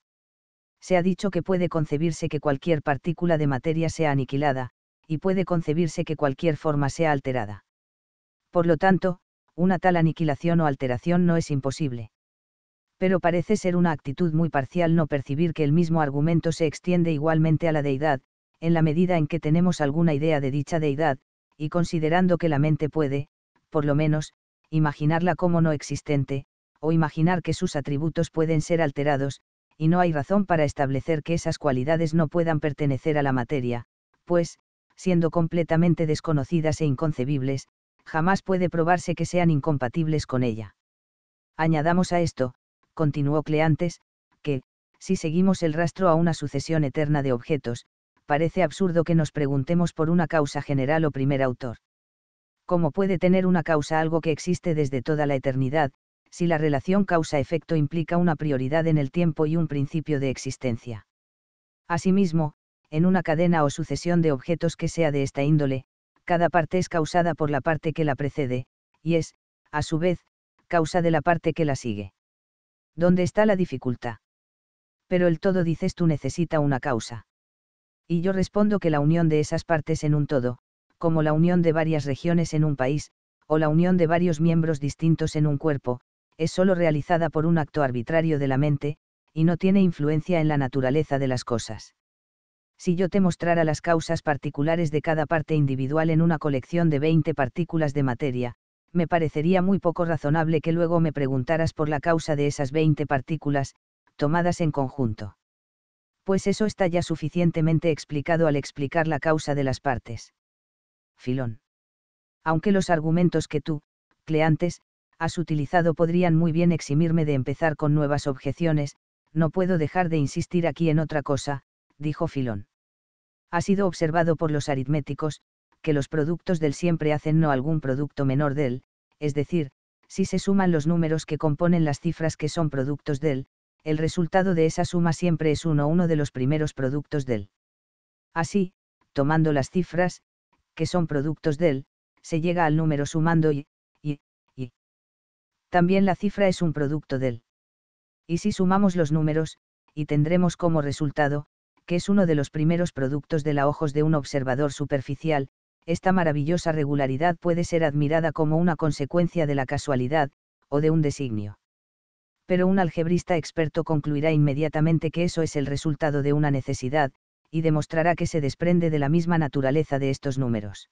Se ha dicho que puede concebirse que cualquier partícula de materia sea aniquilada, y puede concebirse que cualquier forma sea alterada. Por lo tanto, una tal aniquilación o alteración no es imposible pero parece ser una actitud muy parcial no percibir que el mismo argumento se extiende igualmente a la deidad, en la medida en que tenemos alguna idea de dicha deidad, y considerando que la mente puede, por lo menos, imaginarla como no existente, o imaginar que sus atributos pueden ser alterados, y no hay razón para establecer que esas cualidades no puedan pertenecer a la materia, pues, siendo completamente desconocidas e inconcebibles, jamás puede probarse que sean incompatibles con ella. Añadamos a esto, continuó Cleantes, que, si seguimos el rastro a una sucesión eterna de objetos, parece absurdo que nos preguntemos por una causa general o primer autor. ¿Cómo puede tener una causa algo que existe desde toda la eternidad, si la relación causa-efecto implica una prioridad en el tiempo y un principio de existencia? Asimismo, en una cadena o sucesión de objetos que sea de esta índole, cada parte es causada por la parte que la precede, y es, a su vez, causa de la parte que la sigue. ¿Dónde está la dificultad? Pero el todo dices tú necesita una causa. Y yo respondo que la unión de esas partes en un todo, como la unión de varias regiones en un país, o la unión de varios miembros distintos en un cuerpo, es sólo realizada por un acto arbitrario de la mente, y no tiene influencia en la naturaleza de las cosas. Si yo te mostrara las causas particulares de cada parte individual en una colección de 20 partículas de materia, me parecería muy poco razonable que luego me preguntaras por la causa de esas 20 partículas, tomadas en conjunto. Pues eso está ya suficientemente explicado al explicar la causa de las partes. Filón. Aunque los argumentos que tú, Cleantes, has utilizado podrían muy bien eximirme de empezar con nuevas objeciones, no puedo dejar de insistir aquí en otra cosa, dijo Filón. Ha sido observado por los aritméticos, que los productos del siempre hacen no algún producto menor del, es decir, si se suman los números que componen las cifras que son productos del, el resultado de esa suma siempre es uno uno de los primeros productos del. Así, tomando las cifras, que son productos del, se llega al número sumando y, y, y. También la cifra es un producto del. Y si sumamos los números, y tendremos como resultado, que es uno de los primeros productos de la ojos de un observador superficial, esta maravillosa regularidad puede ser admirada como una consecuencia de la casualidad, o de un designio. Pero un algebrista experto concluirá inmediatamente que eso es el resultado de una necesidad, y demostrará que se desprende de la misma naturaleza de estos números.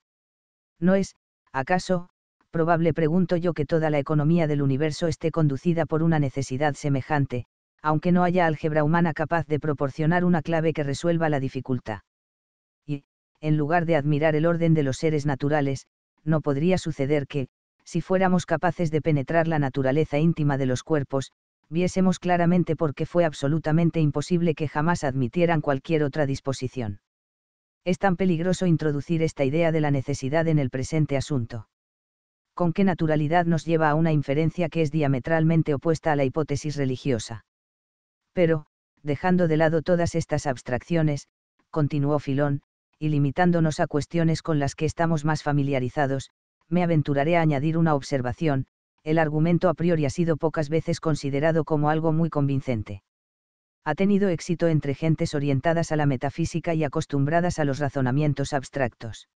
¿No es, acaso, probable pregunto yo que toda la economía del universo esté conducida por una necesidad semejante, aunque no haya álgebra humana capaz de proporcionar una clave que resuelva la dificultad? en lugar de admirar el orden de los seres naturales, no podría suceder que, si fuéramos capaces de penetrar la naturaleza íntima de los cuerpos, viésemos claramente por qué fue absolutamente imposible que jamás admitieran cualquier otra disposición. Es tan peligroso introducir esta idea de la necesidad en el presente asunto. Con qué naturalidad nos lleva a una inferencia que es diametralmente opuesta a la hipótesis religiosa. Pero, dejando de lado todas estas abstracciones, continuó Filón, y limitándonos a cuestiones con las que estamos más familiarizados, me aventuraré a añadir una observación, el argumento a priori ha sido pocas veces considerado como algo muy convincente. Ha tenido éxito entre gentes orientadas a la metafísica y acostumbradas a los razonamientos abstractos.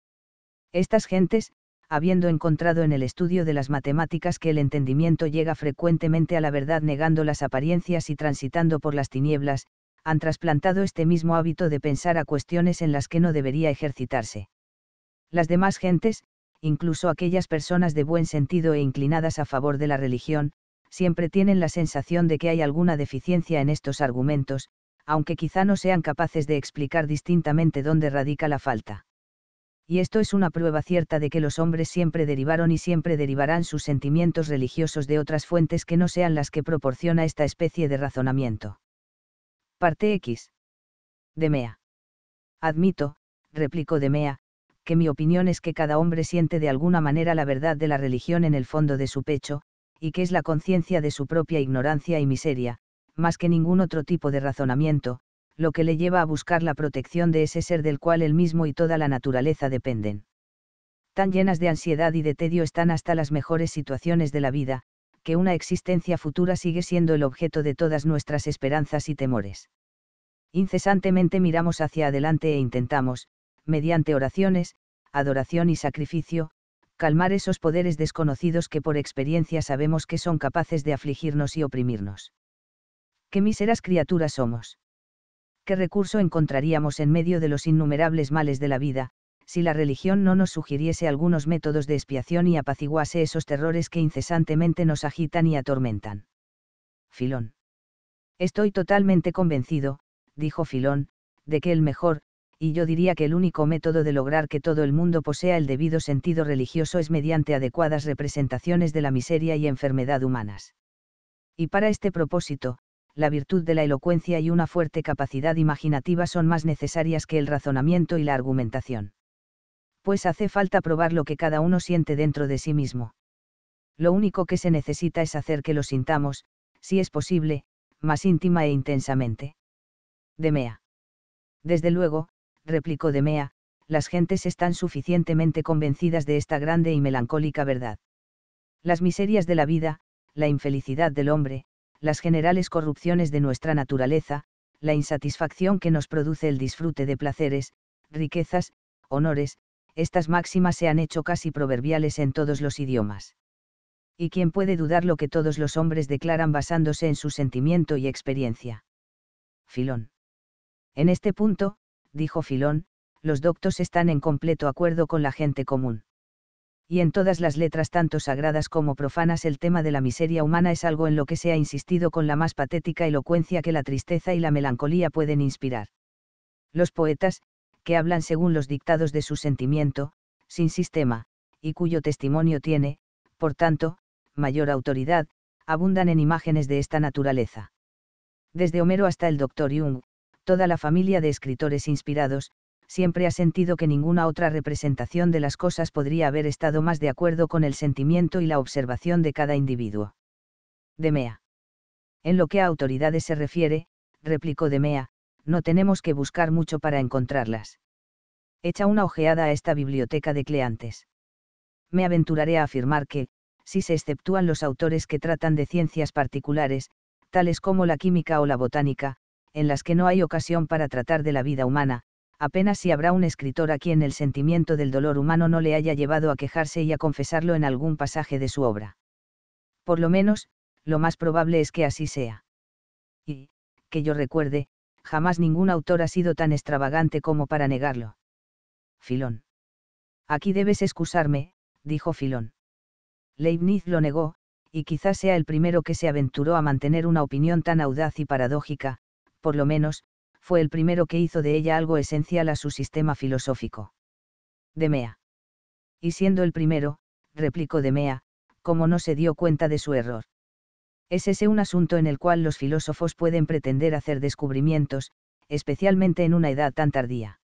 Estas gentes, habiendo encontrado en el estudio de las matemáticas que el entendimiento llega frecuentemente a la verdad negando las apariencias y transitando por las tinieblas, han trasplantado este mismo hábito de pensar a cuestiones en las que no debería ejercitarse. Las demás gentes, incluso aquellas personas de buen sentido e inclinadas a favor de la religión, siempre tienen la sensación de que hay alguna deficiencia en estos argumentos, aunque quizá no sean capaces de explicar distintamente dónde radica la falta. Y esto es una prueba cierta de que los hombres siempre derivaron y siempre derivarán sus sentimientos religiosos de otras fuentes que no sean las que proporciona esta especie de razonamiento. Parte X. Demea. Admito, replicó Demea, que mi opinión es que cada hombre siente de alguna manera la verdad de la religión en el fondo de su pecho, y que es la conciencia de su propia ignorancia y miseria, más que ningún otro tipo de razonamiento, lo que le lleva a buscar la protección de ese ser del cual él mismo y toda la naturaleza dependen. Tan llenas de ansiedad y de tedio están hasta las mejores situaciones de la vida, que una existencia futura sigue siendo el objeto de todas nuestras esperanzas y temores. Incesantemente miramos hacia adelante e intentamos, mediante oraciones, adoración y sacrificio, calmar esos poderes desconocidos que por experiencia sabemos que son capaces de afligirnos y oprimirnos. ¿Qué míseras criaturas somos? ¿Qué recurso encontraríamos en medio de los innumerables males de la vida, si la religión no nos sugiriese algunos métodos de expiación y apaciguase esos terrores que incesantemente nos agitan y atormentan. Filón. Estoy totalmente convencido, dijo Filón, de que el mejor, y yo diría que el único método de lograr que todo el mundo posea el debido sentido religioso es mediante adecuadas representaciones de la miseria y enfermedad humanas. Y para este propósito, la virtud de la elocuencia y una fuerte capacidad imaginativa son más necesarias que el razonamiento y la argumentación pues hace falta probar lo que cada uno siente dentro de sí mismo. Lo único que se necesita es hacer que lo sintamos, si es posible, más íntima e intensamente. Demea. Desde luego, replicó Demea, las gentes están suficientemente convencidas de esta grande y melancólica verdad. Las miserias de la vida, la infelicidad del hombre, las generales corrupciones de nuestra naturaleza, la insatisfacción que nos produce el disfrute de placeres, riquezas, honores, estas máximas se han hecho casi proverbiales en todos los idiomas. ¿Y quién puede dudar lo que todos los hombres declaran basándose en su sentimiento y experiencia? Filón. En este punto, dijo Filón, los doctos están en completo acuerdo con la gente común. Y en todas las letras tanto sagradas como profanas el tema de la miseria humana es algo en lo que se ha insistido con la más patética elocuencia que la tristeza y la melancolía pueden inspirar. Los poetas, que hablan según los dictados de su sentimiento, sin sistema, y cuyo testimonio tiene, por tanto, mayor autoridad, abundan en imágenes de esta naturaleza. Desde Homero hasta el Dr. Jung, toda la familia de escritores inspirados, siempre ha sentido que ninguna otra representación de las cosas podría haber estado más de acuerdo con el sentimiento y la observación de cada individuo. Demea. En lo que a autoridades se refiere, replicó Demea, no tenemos que buscar mucho para encontrarlas. Echa una ojeada a esta biblioteca de Cleantes. Me aventuraré a afirmar que, si se exceptúan los autores que tratan de ciencias particulares, tales como la química o la botánica, en las que no hay ocasión para tratar de la vida humana, apenas si habrá un escritor a quien el sentimiento del dolor humano no le haya llevado a quejarse y a confesarlo en algún pasaje de su obra. Por lo menos, lo más probable es que así sea. Y, que yo recuerde, jamás ningún autor ha sido tan extravagante como para negarlo. Filón. Aquí debes excusarme, dijo Filón. Leibniz lo negó, y quizás sea el primero que se aventuró a mantener una opinión tan audaz y paradójica, por lo menos, fue el primero que hizo de ella algo esencial a su sistema filosófico. Demea. Y siendo el primero, replicó Demea, como no se dio cuenta de su error. Es ese un asunto en el cual los filósofos pueden pretender hacer descubrimientos, especialmente en una edad tan tardía.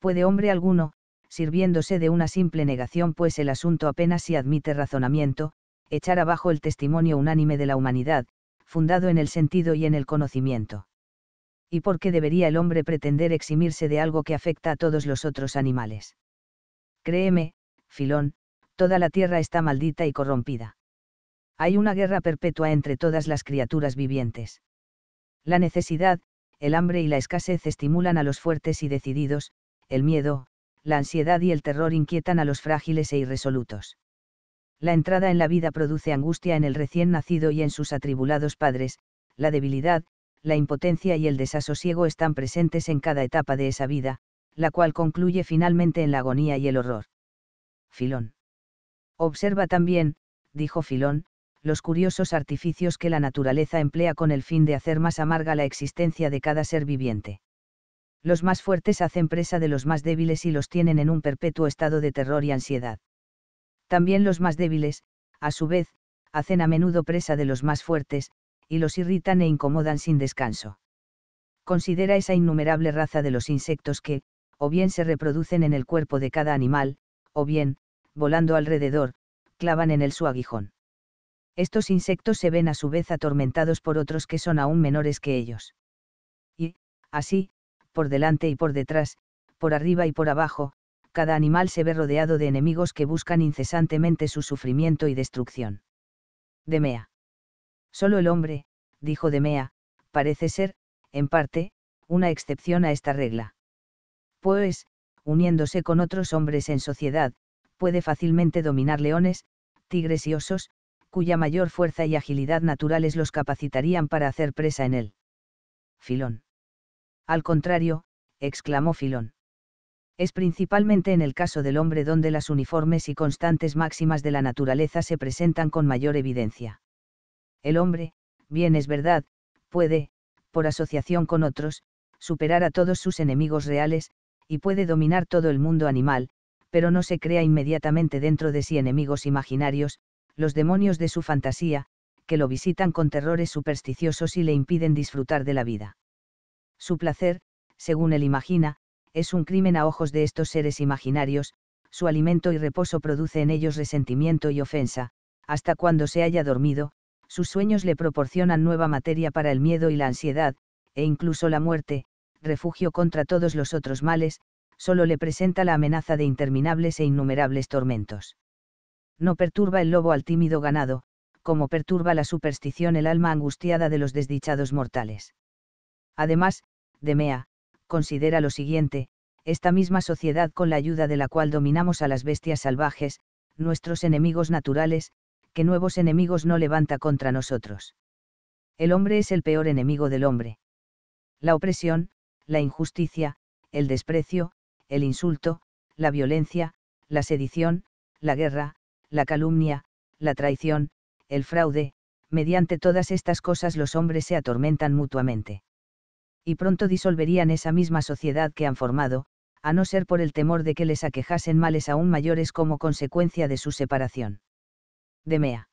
Puede hombre alguno, sirviéndose de una simple negación pues el asunto apenas si admite razonamiento, echar abajo el testimonio unánime de la humanidad, fundado en el sentido y en el conocimiento. ¿Y por qué debería el hombre pretender eximirse de algo que afecta a todos los otros animales? Créeme, Filón, toda la tierra está maldita y corrompida. Hay una guerra perpetua entre todas las criaturas vivientes. La necesidad, el hambre y la escasez estimulan a los fuertes y decididos, el miedo, la ansiedad y el terror inquietan a los frágiles e irresolutos. La entrada en la vida produce angustia en el recién nacido y en sus atribulados padres, la debilidad, la impotencia y el desasosiego están presentes en cada etapa de esa vida, la cual concluye finalmente en la agonía y el horror. Filón. Observa también, dijo Filón, los curiosos artificios que la naturaleza emplea con el fin de hacer más amarga la existencia de cada ser viviente. Los más fuertes hacen presa de los más débiles y los tienen en un perpetuo estado de terror y ansiedad. También los más débiles, a su vez, hacen a menudo presa de los más fuertes, y los irritan e incomodan sin descanso. Considera esa innumerable raza de los insectos que, o bien se reproducen en el cuerpo de cada animal, o bien, volando alrededor, clavan en el su aguijón. Estos insectos se ven a su vez atormentados por otros que son aún menores que ellos. Y, así, por delante y por detrás, por arriba y por abajo, cada animal se ve rodeado de enemigos que buscan incesantemente su sufrimiento y destrucción. Demea. Solo el hombre, dijo Demea, parece ser, en parte, una excepción a esta regla. Pues, uniéndose con otros hombres en sociedad, puede fácilmente dominar leones, tigres y osos, cuya mayor fuerza y agilidad naturales los capacitarían para hacer presa en él. Filón. Al contrario, exclamó Filón. Es principalmente en el caso del hombre donde las uniformes y constantes máximas de la naturaleza se presentan con mayor evidencia. El hombre, bien es verdad, puede, por asociación con otros, superar a todos sus enemigos reales, y puede dominar todo el mundo animal, pero no se crea inmediatamente dentro de sí enemigos imaginarios, los demonios de su fantasía, que lo visitan con terrores supersticiosos y le impiden disfrutar de la vida. Su placer, según él imagina, es un crimen a ojos de estos seres imaginarios, su alimento y reposo produce en ellos resentimiento y ofensa, hasta cuando se haya dormido, sus sueños le proporcionan nueva materia para el miedo y la ansiedad, e incluso la muerte, refugio contra todos los otros males, solo le presenta la amenaza de interminables e innumerables tormentos no perturba el lobo al tímido ganado, como perturba la superstición el alma angustiada de los desdichados mortales. Además, Demea, considera lo siguiente, esta misma sociedad con la ayuda de la cual dominamos a las bestias salvajes, nuestros enemigos naturales, que nuevos enemigos no levanta contra nosotros. El hombre es el peor enemigo del hombre. La opresión, la injusticia, el desprecio, el insulto, la violencia, la sedición, la guerra, la calumnia, la traición, el fraude, mediante todas estas cosas los hombres se atormentan mutuamente. Y pronto disolverían esa misma sociedad que han formado, a no ser por el temor de que les aquejasen males aún mayores como consecuencia de su separación. Demea.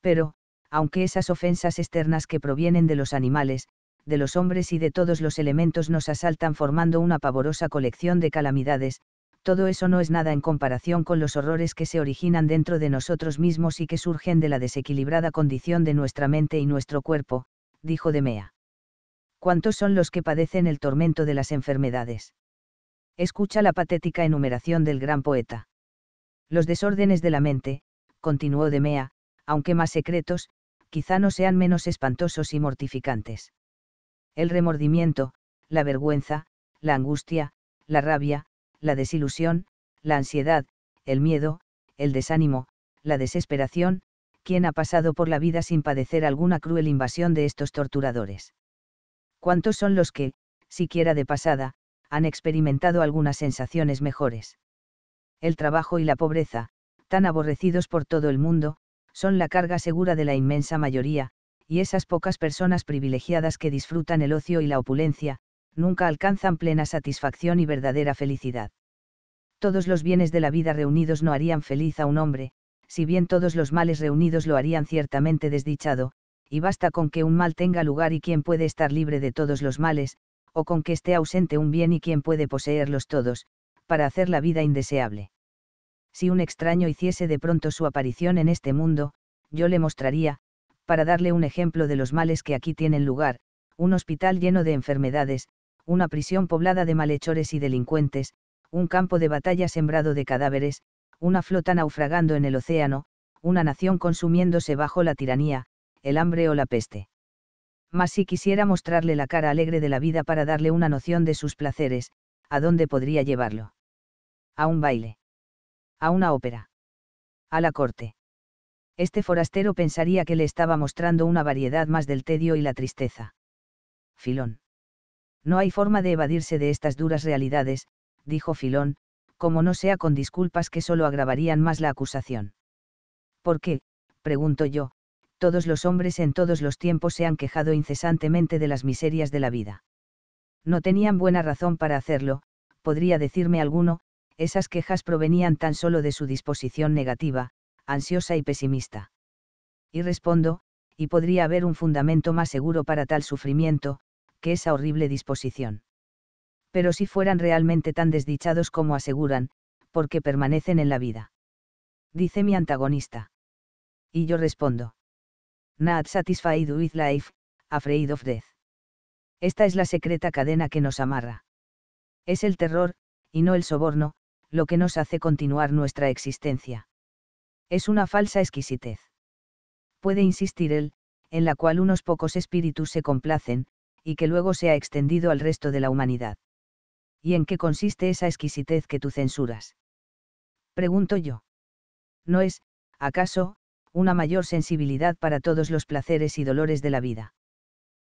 Pero, aunque esas ofensas externas que provienen de los animales, de los hombres y de todos los elementos nos asaltan formando una pavorosa colección de calamidades, todo eso no es nada en comparación con los horrores que se originan dentro de nosotros mismos y que surgen de la desequilibrada condición de nuestra mente y nuestro cuerpo, dijo Demea. ¿Cuántos son los que padecen el tormento de las enfermedades? Escucha la patética enumeración del gran poeta. Los desórdenes de la mente, continuó Demea, aunque más secretos, quizá no sean menos espantosos y mortificantes. El remordimiento, la vergüenza, la angustia, la rabia, la desilusión, la ansiedad, el miedo, el desánimo, la desesperación, ¿quién ha pasado por la vida sin padecer alguna cruel invasión de estos torturadores. ¿Cuántos son los que, siquiera de pasada, han experimentado algunas sensaciones mejores? El trabajo y la pobreza, tan aborrecidos por todo el mundo, son la carga segura de la inmensa mayoría, y esas pocas personas privilegiadas que disfrutan el ocio y la opulencia, nunca alcanzan plena satisfacción y verdadera felicidad. Todos los bienes de la vida reunidos no harían feliz a un hombre, si bien todos los males reunidos lo harían ciertamente desdichado, y basta con que un mal tenga lugar y quien puede estar libre de todos los males, o con que esté ausente un bien y quien puede poseerlos todos, para hacer la vida indeseable. Si un extraño hiciese de pronto su aparición en este mundo, yo le mostraría, para darle un ejemplo de los males que aquí tienen lugar, un hospital lleno de enfermedades, una prisión poblada de malhechores y delincuentes, un campo de batalla sembrado de cadáveres, una flota naufragando en el océano, una nación consumiéndose bajo la tiranía, el hambre o la peste. Mas si quisiera mostrarle la cara alegre de la vida para darle una noción de sus placeres, ¿a dónde podría llevarlo? A un baile. A una ópera. A la corte. Este forastero pensaría que le estaba mostrando una variedad más del tedio y la tristeza. Filón. No hay forma de evadirse de estas duras realidades, dijo Filón, como no sea con disculpas que solo agravarían más la acusación. ¿Por qué? pregunto yo, todos los hombres en todos los tiempos se han quejado incesantemente de las miserias de la vida. No tenían buena razón para hacerlo, podría decirme alguno, esas quejas provenían tan solo de su disposición negativa, ansiosa y pesimista. Y respondo, y podría haber un fundamento más seguro para tal sufrimiento, esa horrible disposición. Pero si fueran realmente tan desdichados como aseguran, porque permanecen en la vida. Dice mi antagonista. Y yo respondo. Not satisfied with life, afraid of death. Esta es la secreta cadena que nos amarra. Es el terror, y no el soborno, lo que nos hace continuar nuestra existencia. Es una falsa exquisitez. Puede insistir él, en la cual unos pocos espíritus se complacen, y que luego se ha extendido al resto de la humanidad. ¿Y en qué consiste esa exquisitez que tú censuras? Pregunto yo. ¿No es, acaso, una mayor sensibilidad para todos los placeres y dolores de la vida?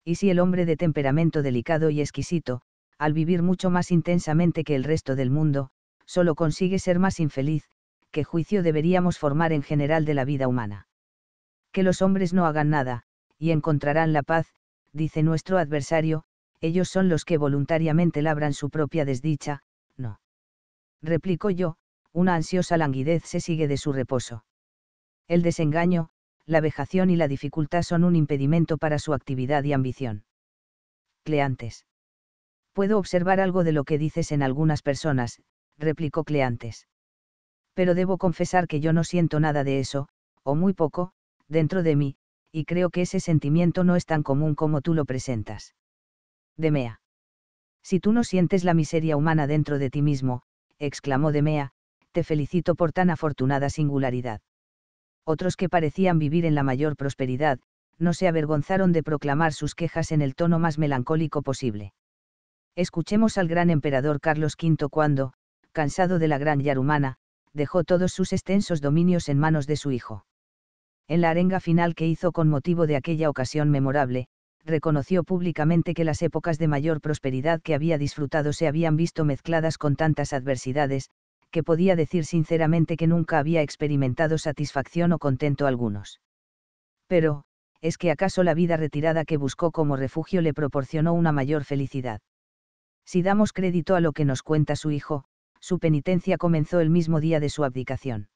Y si el hombre de temperamento delicado y exquisito, al vivir mucho más intensamente que el resto del mundo, solo consigue ser más infeliz, qué juicio deberíamos formar en general de la vida humana. Que los hombres no hagan nada, y encontrarán la paz, dice nuestro adversario, ellos son los que voluntariamente labran su propia desdicha, no. Replicó yo, una ansiosa languidez se sigue de su reposo. El desengaño, la vejación y la dificultad son un impedimento para su actividad y ambición. Cleantes. Puedo observar algo de lo que dices en algunas personas, replicó Cleantes. Pero debo confesar que yo no siento nada de eso, o muy poco, dentro de mí, y creo que ese sentimiento no es tan común como tú lo presentas. Demea. Si tú no sientes la miseria humana dentro de ti mismo, exclamó Demea, te felicito por tan afortunada singularidad. Otros que parecían vivir en la mayor prosperidad, no se avergonzaron de proclamar sus quejas en el tono más melancólico posible. Escuchemos al gran emperador Carlos V cuando, cansado de la gran yar humana, dejó todos sus extensos dominios en manos de su hijo en la arenga final que hizo con motivo de aquella ocasión memorable, reconoció públicamente que las épocas de mayor prosperidad que había disfrutado se habían visto mezcladas con tantas adversidades, que podía decir sinceramente que nunca había experimentado satisfacción o contento algunos. Pero, ¿es que acaso la vida retirada que buscó como refugio le proporcionó una mayor felicidad? Si damos crédito a lo que nos cuenta su hijo, su penitencia comenzó el mismo día de su abdicación.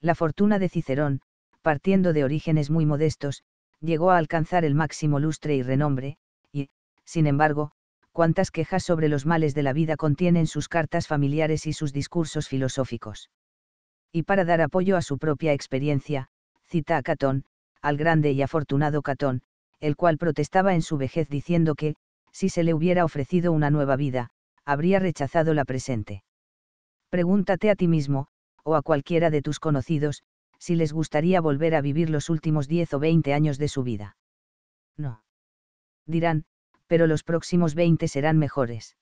La fortuna de Cicerón, partiendo de orígenes muy modestos, llegó a alcanzar el máximo lustre y renombre, y, sin embargo, cuántas quejas sobre los males de la vida contienen sus cartas familiares y sus discursos filosóficos. Y para dar apoyo a su propia experiencia, cita a Catón, al grande y afortunado Catón, el cual protestaba en su vejez diciendo que, si se le hubiera ofrecido una nueva vida, habría rechazado la presente. Pregúntate a ti mismo, o a cualquiera de tus conocidos, si les gustaría volver a vivir los últimos 10 o 20 años de su vida. No. Dirán, pero los próximos 20 serán mejores.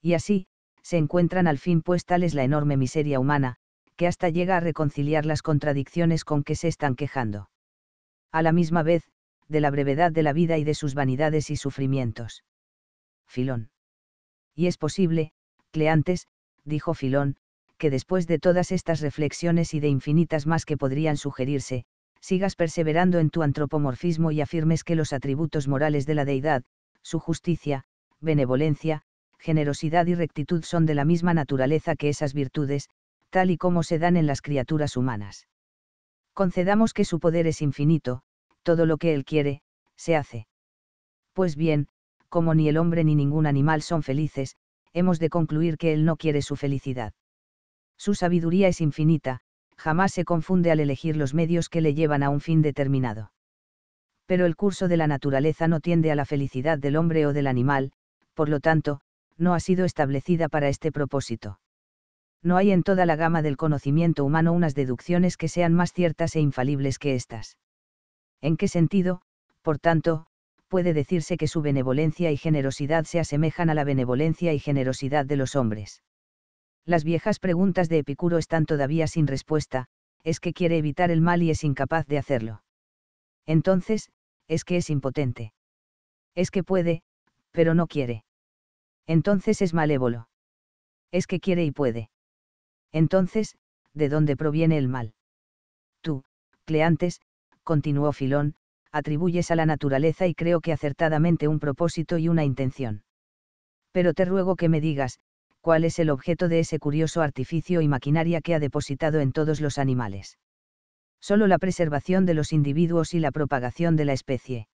Y así, se encuentran al fin pues tales la enorme miseria humana, que hasta llega a reconciliar las contradicciones con que se están quejando. A la misma vez, de la brevedad de la vida y de sus vanidades y sufrimientos. Filón. Y es posible, Cleantes, dijo Filón, que después de todas estas reflexiones y de infinitas más que podrían sugerirse, sigas perseverando en tu antropomorfismo y afirmes que los atributos morales de la deidad, su justicia, benevolencia, generosidad y rectitud son de la misma naturaleza que esas virtudes, tal y como se dan en las criaturas humanas. Concedamos que su poder es infinito, todo lo que él quiere, se hace. Pues bien, como ni el hombre ni ningún animal son felices, hemos de concluir que él no quiere su felicidad. Su sabiduría es infinita, jamás se confunde al elegir los medios que le llevan a un fin determinado. Pero el curso de la naturaleza no tiende a la felicidad del hombre o del animal, por lo tanto, no ha sido establecida para este propósito. No hay en toda la gama del conocimiento humano unas deducciones que sean más ciertas e infalibles que estas. ¿En qué sentido, por tanto, puede decirse que su benevolencia y generosidad se asemejan a la benevolencia y generosidad de los hombres? Las viejas preguntas de Epicuro están todavía sin respuesta, es que quiere evitar el mal y es incapaz de hacerlo. Entonces, es que es impotente. Es que puede, pero no quiere. Entonces es malévolo. Es que quiere y puede. Entonces, ¿de dónde proviene el mal? Tú, Cleantes, continuó Filón, atribuyes a la naturaleza y creo que acertadamente un propósito y una intención. Pero te ruego que me digas, cuál es el objeto de ese curioso artificio y maquinaria que ha depositado en todos los animales. Solo la preservación de los individuos y la propagación de la especie.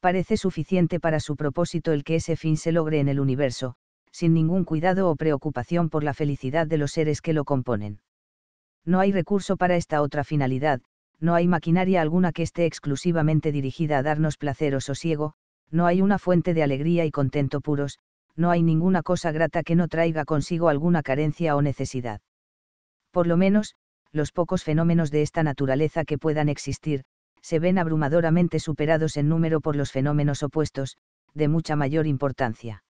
Parece suficiente para su propósito el que ese fin se logre en el universo, sin ningún cuidado o preocupación por la felicidad de los seres que lo componen. No hay recurso para esta otra finalidad, no hay maquinaria alguna que esté exclusivamente dirigida a darnos placer o sosiego, no hay una fuente de alegría y contento puros, no hay ninguna cosa grata que no traiga consigo alguna carencia o necesidad. Por lo menos, los pocos fenómenos de esta naturaleza que puedan existir, se ven abrumadoramente superados en número por los fenómenos opuestos, de mucha mayor importancia.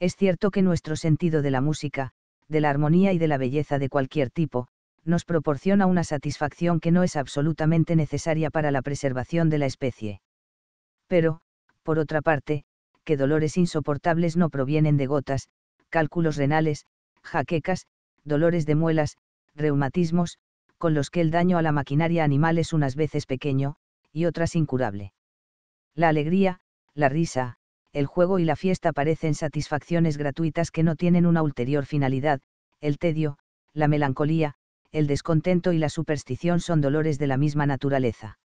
Es cierto que nuestro sentido de la música, de la armonía y de la belleza de cualquier tipo, nos proporciona una satisfacción que no es absolutamente necesaria para la preservación de la especie. Pero, por otra parte, que dolores insoportables no provienen de gotas, cálculos renales, jaquecas, dolores de muelas, reumatismos, con los que el daño a la maquinaria animal es unas veces pequeño, y otras incurable. La alegría, la risa, el juego y la fiesta parecen satisfacciones gratuitas que no tienen una ulterior finalidad, el tedio, la melancolía, el descontento y la superstición son dolores de la misma naturaleza.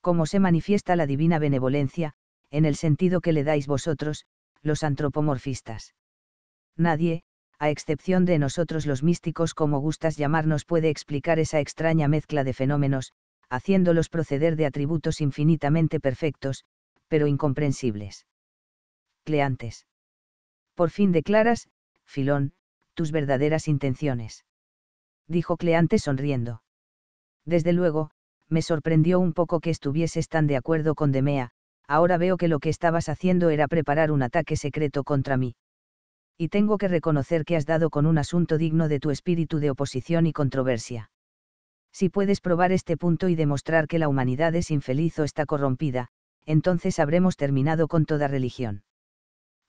¿Cómo se manifiesta la divina benevolencia, en el sentido que le dais vosotros, los antropomorfistas. Nadie, a excepción de nosotros los místicos como gustas llamarnos, puede explicar esa extraña mezcla de fenómenos, haciéndolos proceder de atributos infinitamente perfectos, pero incomprensibles. Cleantes. Por fin declaras, Filón, tus verdaderas intenciones. Dijo Cleantes sonriendo. Desde luego, me sorprendió un poco que estuvieses tan de acuerdo con Demea, ahora veo que lo que estabas haciendo era preparar un ataque secreto contra mí. Y tengo que reconocer que has dado con un asunto digno de tu espíritu de oposición y controversia. Si puedes probar este punto y demostrar que la humanidad es infeliz o está corrompida, entonces habremos terminado con toda religión.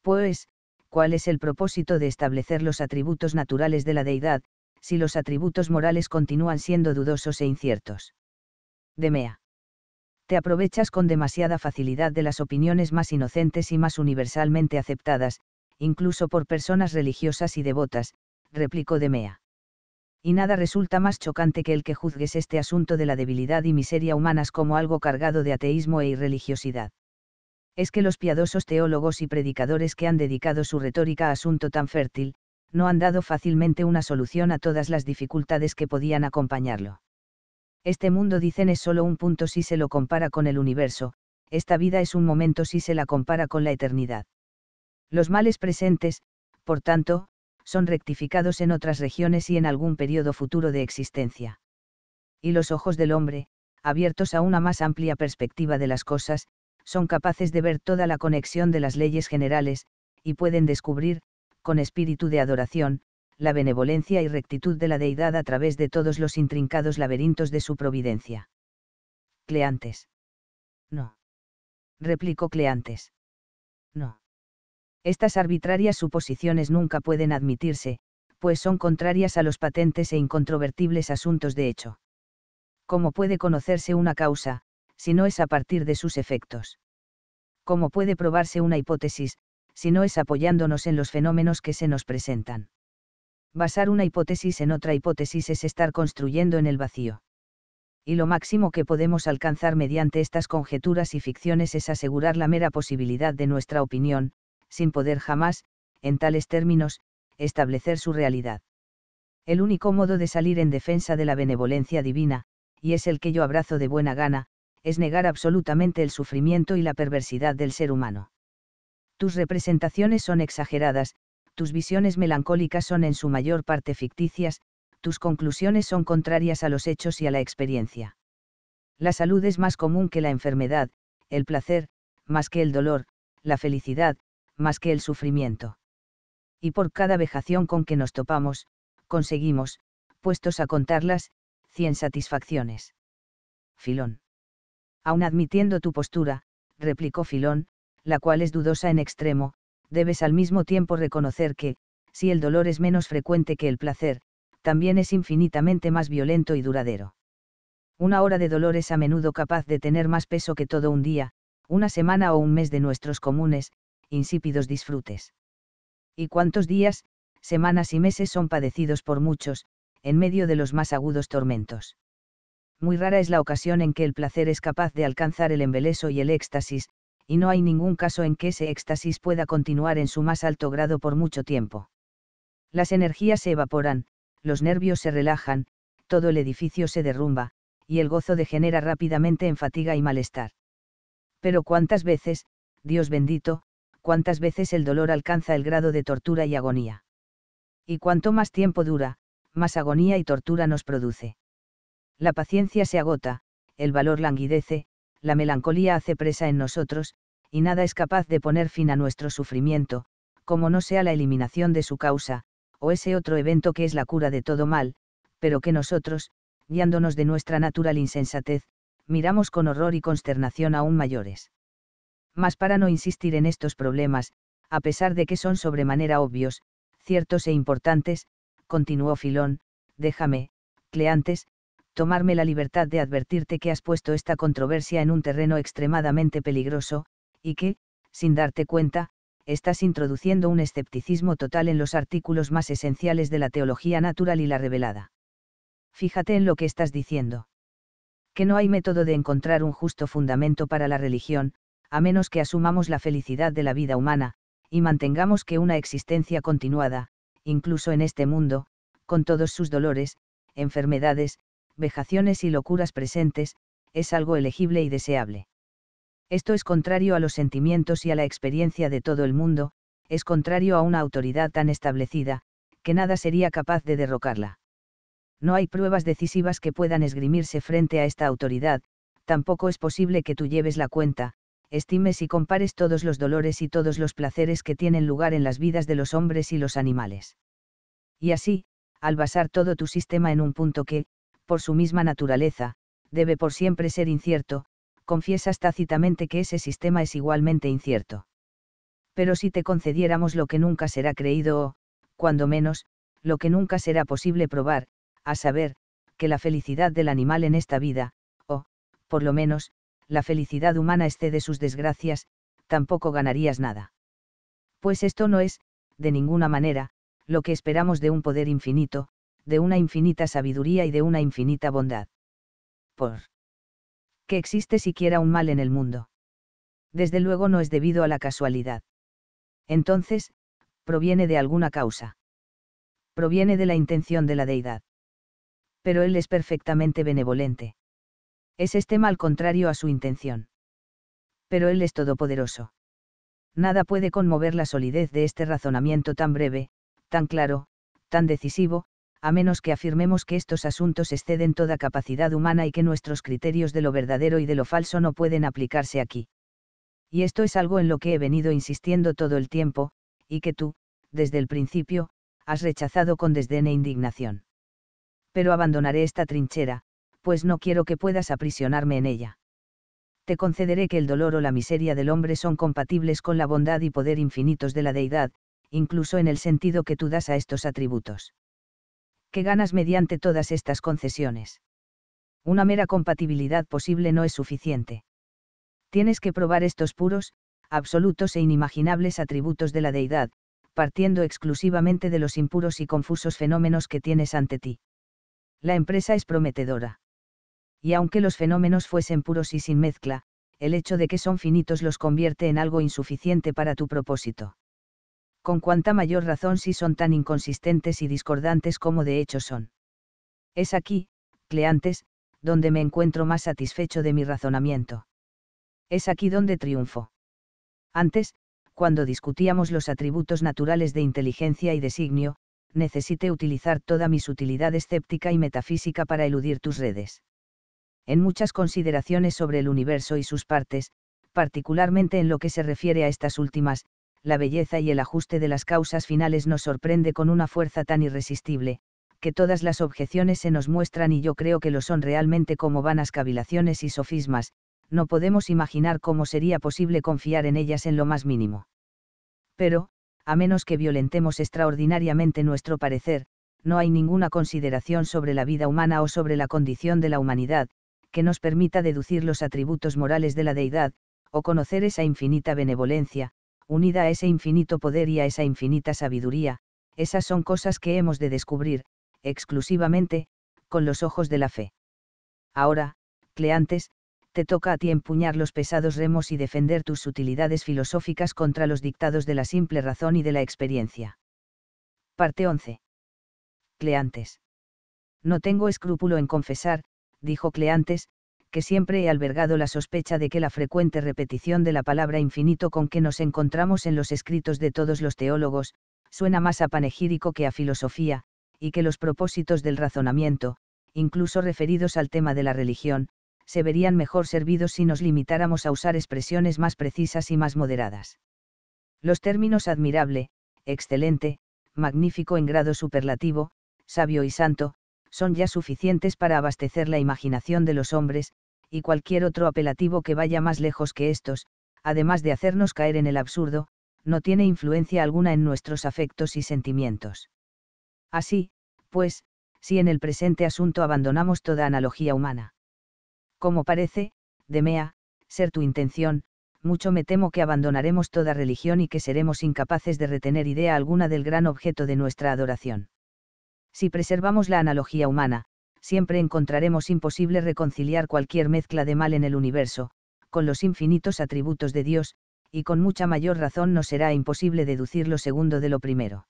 Pues, ¿cuál es el propósito de establecer los atributos naturales de la deidad, si los atributos morales continúan siendo dudosos e inciertos? Demea te aprovechas con demasiada facilidad de las opiniones más inocentes y más universalmente aceptadas, incluso por personas religiosas y devotas, replicó Demea. Y nada resulta más chocante que el que juzgues este asunto de la debilidad y miseria humanas como algo cargado de ateísmo e irreligiosidad. Es que los piadosos teólogos y predicadores que han dedicado su retórica a asunto tan fértil, no han dado fácilmente una solución a todas las dificultades que podían acompañarlo. Este mundo dicen es solo un punto si se lo compara con el universo, esta vida es un momento si se la compara con la eternidad. Los males presentes, por tanto, son rectificados en otras regiones y en algún periodo futuro de existencia. Y los ojos del hombre, abiertos a una más amplia perspectiva de las cosas, son capaces de ver toda la conexión de las leyes generales, y pueden descubrir, con espíritu de adoración, la benevolencia y rectitud de la deidad a través de todos los intrincados laberintos de su providencia. Cleantes. No. Replicó Cleantes. No. Estas arbitrarias suposiciones nunca pueden admitirse, pues son contrarias a los patentes e incontrovertibles asuntos de hecho. ¿Cómo puede conocerse una causa, si no es a partir de sus efectos? ¿Cómo puede probarse una hipótesis, si no es apoyándonos en los fenómenos que se nos presentan? Basar una hipótesis en otra hipótesis es estar construyendo en el vacío. Y lo máximo que podemos alcanzar mediante estas conjeturas y ficciones es asegurar la mera posibilidad de nuestra opinión, sin poder jamás, en tales términos, establecer su realidad. El único modo de salir en defensa de la benevolencia divina, y es el que yo abrazo de buena gana, es negar absolutamente el sufrimiento y la perversidad del ser humano. Tus representaciones son exageradas, tus visiones melancólicas son en su mayor parte ficticias, tus conclusiones son contrarias a los hechos y a la experiencia. La salud es más común que la enfermedad, el placer, más que el dolor, la felicidad, más que el sufrimiento. Y por cada vejación con que nos topamos, conseguimos, puestos a contarlas, cien satisfacciones. Filón. Aun admitiendo tu postura, replicó Filón, la cual es dudosa en extremo, debes al mismo tiempo reconocer que, si el dolor es menos frecuente que el placer, también es infinitamente más violento y duradero. Una hora de dolor es a menudo capaz de tener más peso que todo un día, una semana o un mes de nuestros comunes, insípidos disfrutes. ¿Y cuántos días, semanas y meses son padecidos por muchos, en medio de los más agudos tormentos? Muy rara es la ocasión en que el placer es capaz de alcanzar el embeleso y el éxtasis, y no hay ningún caso en que ese éxtasis pueda continuar en su más alto grado por mucho tiempo. Las energías se evaporan, los nervios se relajan, todo el edificio se derrumba, y el gozo degenera rápidamente en fatiga y malestar. Pero cuántas veces, Dios bendito, cuántas veces el dolor alcanza el grado de tortura y agonía. Y cuanto más tiempo dura, más agonía y tortura nos produce. La paciencia se agota, el valor languidece, la melancolía hace presa en nosotros, y nada es capaz de poner fin a nuestro sufrimiento, como no sea la eliminación de su causa, o ese otro evento que es la cura de todo mal, pero que nosotros, guiándonos de nuestra natural insensatez, miramos con horror y consternación aún mayores. Mas para no insistir en estos problemas, a pesar de que son sobremanera obvios, ciertos e importantes, continuó Filón, déjame, Cleantes, tomarme la libertad de advertirte que has puesto esta controversia en un terreno extremadamente peligroso, y que, sin darte cuenta, estás introduciendo un escepticismo total en los artículos más esenciales de la teología natural y la revelada. Fíjate en lo que estás diciendo. Que no hay método de encontrar un justo fundamento para la religión, a menos que asumamos la felicidad de la vida humana, y mantengamos que una existencia continuada, incluso en este mundo, con todos sus dolores, enfermedades, vejaciones y locuras presentes, es algo elegible y deseable. Esto es contrario a los sentimientos y a la experiencia de todo el mundo, es contrario a una autoridad tan establecida, que nada sería capaz de derrocarla. No hay pruebas decisivas que puedan esgrimirse frente a esta autoridad, tampoco es posible que tú lleves la cuenta, estimes y compares todos los dolores y todos los placeres que tienen lugar en las vidas de los hombres y los animales. Y así, al basar todo tu sistema en un punto que, por su misma naturaleza, debe por siempre ser incierto, confiesas tácitamente que ese sistema es igualmente incierto. Pero si te concediéramos lo que nunca será creído o, cuando menos, lo que nunca será posible probar, a saber, que la felicidad del animal en esta vida, o, por lo menos, la felicidad humana excede sus desgracias, tampoco ganarías nada. Pues esto no es, de ninguna manera, lo que esperamos de un poder infinito, de una infinita sabiduría y de una infinita bondad. Por que existe siquiera un mal en el mundo. Desde luego no es debido a la casualidad. Entonces, proviene de alguna causa. Proviene de la intención de la deidad. Pero él es perfectamente benevolente. Es este mal contrario a su intención. Pero él es todopoderoso. Nada puede conmover la solidez de este razonamiento tan breve, tan claro, tan decisivo, a menos que afirmemos que estos asuntos exceden toda capacidad humana y que nuestros criterios de lo verdadero y de lo falso no pueden aplicarse aquí. Y esto es algo en lo que he venido insistiendo todo el tiempo, y que tú, desde el principio, has rechazado con desdén e indignación. Pero abandonaré esta trinchera, pues no quiero que puedas aprisionarme en ella. Te concederé que el dolor o la miseria del hombre son compatibles con la bondad y poder infinitos de la deidad, incluso en el sentido que tú das a estos atributos que ganas mediante todas estas concesiones. Una mera compatibilidad posible no es suficiente. Tienes que probar estos puros, absolutos e inimaginables atributos de la deidad, partiendo exclusivamente de los impuros y confusos fenómenos que tienes ante ti. La empresa es prometedora. Y aunque los fenómenos fuesen puros y sin mezcla, el hecho de que son finitos los convierte en algo insuficiente para tu propósito con cuánta mayor razón si son tan inconsistentes y discordantes como de hecho son. Es aquí, Cleantes, donde me encuentro más satisfecho de mi razonamiento. Es aquí donde triunfo. Antes, cuando discutíamos los atributos naturales de inteligencia y designio, necesité utilizar toda mi sutilidad escéptica y metafísica para eludir tus redes. En muchas consideraciones sobre el universo y sus partes, particularmente en lo que se refiere a estas últimas, la belleza y el ajuste de las causas finales nos sorprende con una fuerza tan irresistible, que todas las objeciones se nos muestran y yo creo que lo son realmente como vanas cavilaciones y sofismas, no podemos imaginar cómo sería posible confiar en ellas en lo más mínimo. Pero, a menos que violentemos extraordinariamente nuestro parecer, no hay ninguna consideración sobre la vida humana o sobre la condición de la humanidad, que nos permita deducir los atributos morales de la deidad, o conocer esa infinita benevolencia, unida a ese infinito poder y a esa infinita sabiduría, esas son cosas que hemos de descubrir, exclusivamente, con los ojos de la fe. Ahora, Cleantes, te toca a ti empuñar los pesados remos y defender tus sutilidades filosóficas contra los dictados de la simple razón y de la experiencia. Parte 11. Cleantes. No tengo escrúpulo en confesar, dijo Cleantes, que siempre he albergado la sospecha de que la frecuente repetición de la palabra infinito con que nos encontramos en los escritos de todos los teólogos, suena más a panegírico que a filosofía, y que los propósitos del razonamiento, incluso referidos al tema de la religión, se verían mejor servidos si nos limitáramos a usar expresiones más precisas y más moderadas. Los términos admirable, excelente, magnífico en grado superlativo, sabio y santo, son ya suficientes para abastecer la imaginación de los hombres, y cualquier otro apelativo que vaya más lejos que estos, además de hacernos caer en el absurdo, no tiene influencia alguna en nuestros afectos y sentimientos. Así, pues, si en el presente asunto abandonamos toda analogía humana. Como parece, Demea, ser tu intención, mucho me temo que abandonaremos toda religión y que seremos incapaces de retener idea alguna del gran objeto de nuestra adoración. Si preservamos la analogía humana, siempre encontraremos imposible reconciliar cualquier mezcla de mal en el universo, con los infinitos atributos de Dios, y con mucha mayor razón nos será imposible deducir lo segundo de lo primero.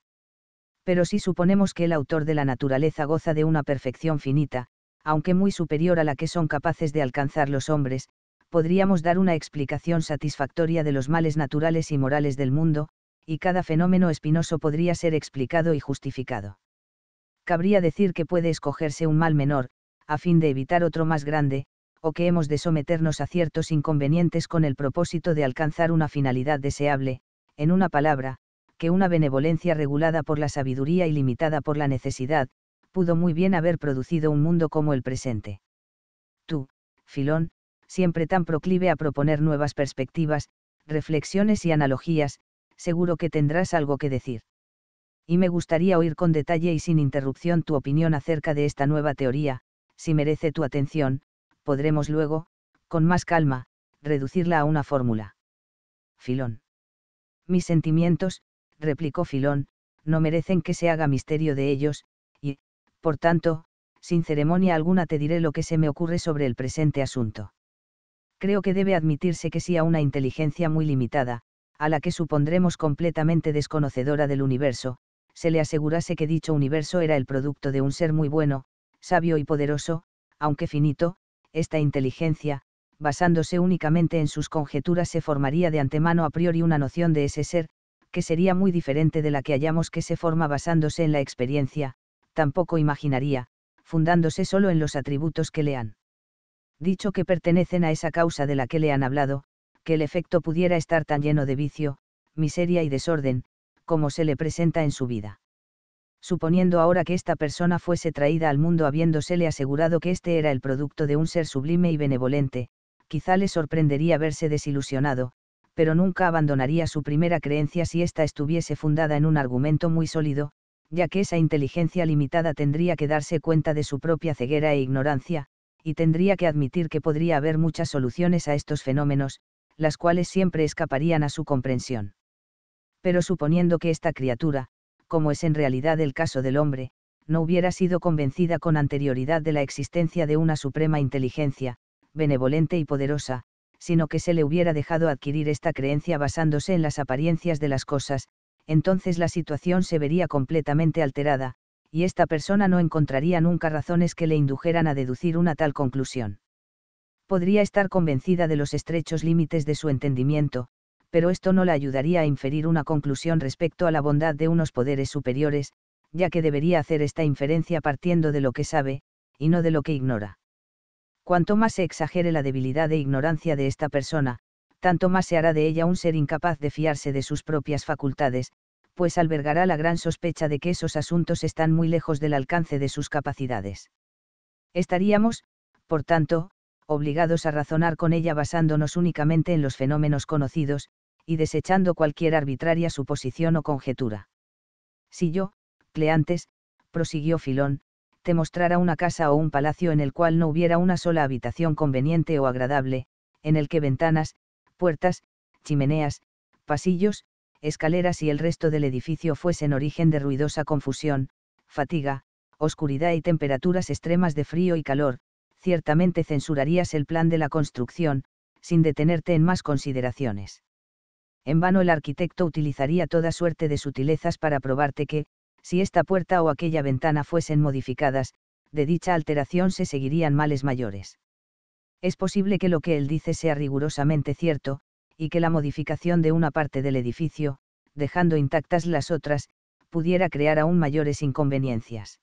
Pero si suponemos que el autor de la naturaleza goza de una perfección finita, aunque muy superior a la que son capaces de alcanzar los hombres, podríamos dar una explicación satisfactoria de los males naturales y morales del mundo, y cada fenómeno espinoso podría ser explicado y justificado cabría decir que puede escogerse un mal menor, a fin de evitar otro más grande, o que hemos de someternos a ciertos inconvenientes con el propósito de alcanzar una finalidad deseable, en una palabra, que una benevolencia regulada por la sabiduría y limitada por la necesidad, pudo muy bien haber producido un mundo como el presente. Tú, Filón, siempre tan proclive a proponer nuevas perspectivas, reflexiones y analogías, seguro que tendrás algo que decir y me gustaría oír con detalle y sin interrupción tu opinión acerca de esta nueva teoría, si merece tu atención, podremos luego, con más calma, reducirla a una fórmula. Filón. Mis sentimientos, replicó Filón, no merecen que se haga misterio de ellos, y, por tanto, sin ceremonia alguna te diré lo que se me ocurre sobre el presente asunto. Creo que debe admitirse que sí a una inteligencia muy limitada, a la que supondremos completamente desconocedora del universo, se le asegurase que dicho universo era el producto de un ser muy bueno, sabio y poderoso, aunque finito, esta inteligencia, basándose únicamente en sus conjeturas, se formaría de antemano a priori una noción de ese ser, que sería muy diferente de la que hallamos que se forma basándose en la experiencia, tampoco imaginaría, fundándose solo en los atributos que le han dicho que pertenecen a esa causa de la que le han hablado, que el efecto pudiera estar tan lleno de vicio, miseria y desorden, como se le presenta en su vida. Suponiendo ahora que esta persona fuese traída al mundo habiéndosele asegurado que este era el producto de un ser sublime y benevolente, quizá le sorprendería verse desilusionado, pero nunca abandonaría su primera creencia si ésta estuviese fundada en un argumento muy sólido, ya que esa inteligencia limitada tendría que darse cuenta de su propia ceguera e ignorancia, y tendría que admitir que podría haber muchas soluciones a estos fenómenos, las cuales siempre escaparían a su comprensión pero suponiendo que esta criatura, como es en realidad el caso del hombre, no hubiera sido convencida con anterioridad de la existencia de una suprema inteligencia, benevolente y poderosa, sino que se le hubiera dejado adquirir esta creencia basándose en las apariencias de las cosas, entonces la situación se vería completamente alterada, y esta persona no encontraría nunca razones que le indujeran a deducir una tal conclusión. Podría estar convencida de los estrechos límites de su entendimiento, pero esto no la ayudaría a inferir una conclusión respecto a la bondad de unos poderes superiores, ya que debería hacer esta inferencia partiendo de lo que sabe, y no de lo que ignora. Cuanto más se exagere la debilidad e ignorancia de esta persona, tanto más se hará de ella un ser incapaz de fiarse de sus propias facultades, pues albergará la gran sospecha de que esos asuntos están muy lejos del alcance de sus capacidades. Estaríamos, por tanto, obligados a razonar con ella basándonos únicamente en los fenómenos conocidos, y desechando cualquier arbitraria suposición o conjetura. Si yo, Cleantes, prosiguió Filón, te mostrara una casa o un palacio en el cual no hubiera una sola habitación conveniente o agradable, en el que ventanas, puertas, chimeneas, pasillos, escaleras y el resto del edificio fuesen origen de ruidosa confusión, fatiga, oscuridad y temperaturas extremas de frío y calor, ciertamente censurarías el plan de la construcción, sin detenerte en más consideraciones. En vano el arquitecto utilizaría toda suerte de sutilezas para probarte que, si esta puerta o aquella ventana fuesen modificadas, de dicha alteración se seguirían males mayores. Es posible que lo que él dice sea rigurosamente cierto, y que la modificación de una parte del edificio, dejando intactas las otras, pudiera crear aún mayores inconveniencias.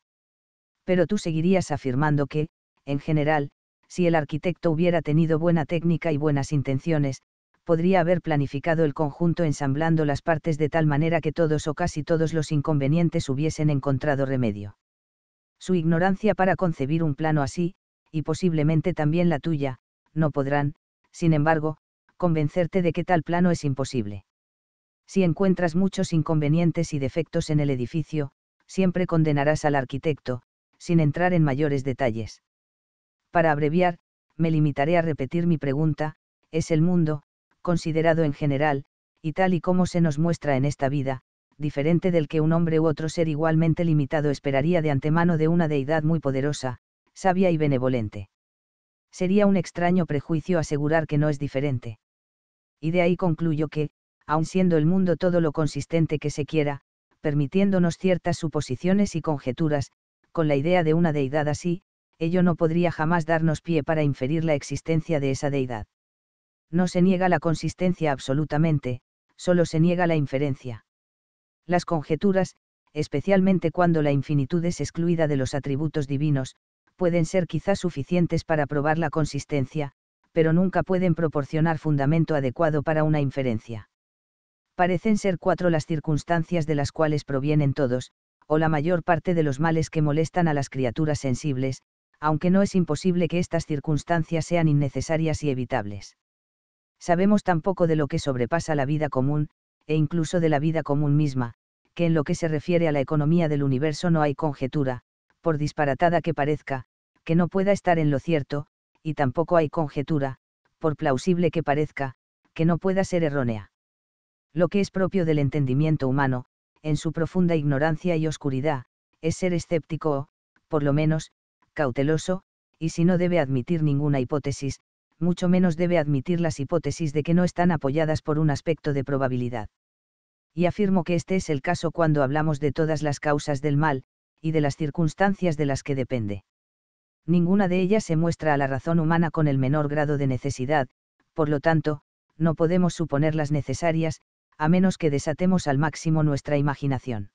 Pero tú seguirías afirmando que, en general, si el arquitecto hubiera tenido buena técnica y buenas intenciones, podría haber planificado el conjunto ensamblando las partes de tal manera que todos o casi todos los inconvenientes hubiesen encontrado remedio. Su ignorancia para concebir un plano así, y posiblemente también la tuya, no podrán, sin embargo, convencerte de que tal plano es imposible. Si encuentras muchos inconvenientes y defectos en el edificio, siempre condenarás al arquitecto, sin entrar en mayores detalles. Para abreviar, me limitaré a repetir mi pregunta, ¿es el mundo, considerado en general, y tal y como se nos muestra en esta vida, diferente del que un hombre u otro ser igualmente limitado esperaría de antemano de una deidad muy poderosa, sabia y benevolente? Sería un extraño prejuicio asegurar que no es diferente. Y de ahí concluyo que, aun siendo el mundo todo lo consistente que se quiera, permitiéndonos ciertas suposiciones y conjeturas, con la idea de una deidad así, ello no podría jamás darnos pie para inferir la existencia de esa deidad. No se niega la consistencia absolutamente, solo se niega la inferencia. Las conjeturas, especialmente cuando la infinitud es excluida de los atributos divinos, pueden ser quizás suficientes para probar la consistencia, pero nunca pueden proporcionar fundamento adecuado para una inferencia. Parecen ser cuatro las circunstancias de las cuales provienen todos, o la mayor parte de los males que molestan a las criaturas sensibles, aunque no es imposible que estas circunstancias sean innecesarias y evitables. Sabemos tampoco de lo que sobrepasa la vida común, e incluso de la vida común misma, que en lo que se refiere a la economía del universo no hay conjetura, por disparatada que parezca, que no pueda estar en lo cierto, y tampoco hay conjetura, por plausible que parezca, que no pueda ser errónea. Lo que es propio del entendimiento humano, en su profunda ignorancia y oscuridad, es ser escéptico o, por lo menos, cauteloso, y si no debe admitir ninguna hipótesis, mucho menos debe admitir las hipótesis de que no están apoyadas por un aspecto de probabilidad. Y afirmo que este es el caso cuando hablamos de todas las causas del mal, y de las circunstancias de las que depende. Ninguna de ellas se muestra a la razón humana con el menor grado de necesidad, por lo tanto, no podemos suponerlas necesarias, a menos que desatemos al máximo nuestra imaginación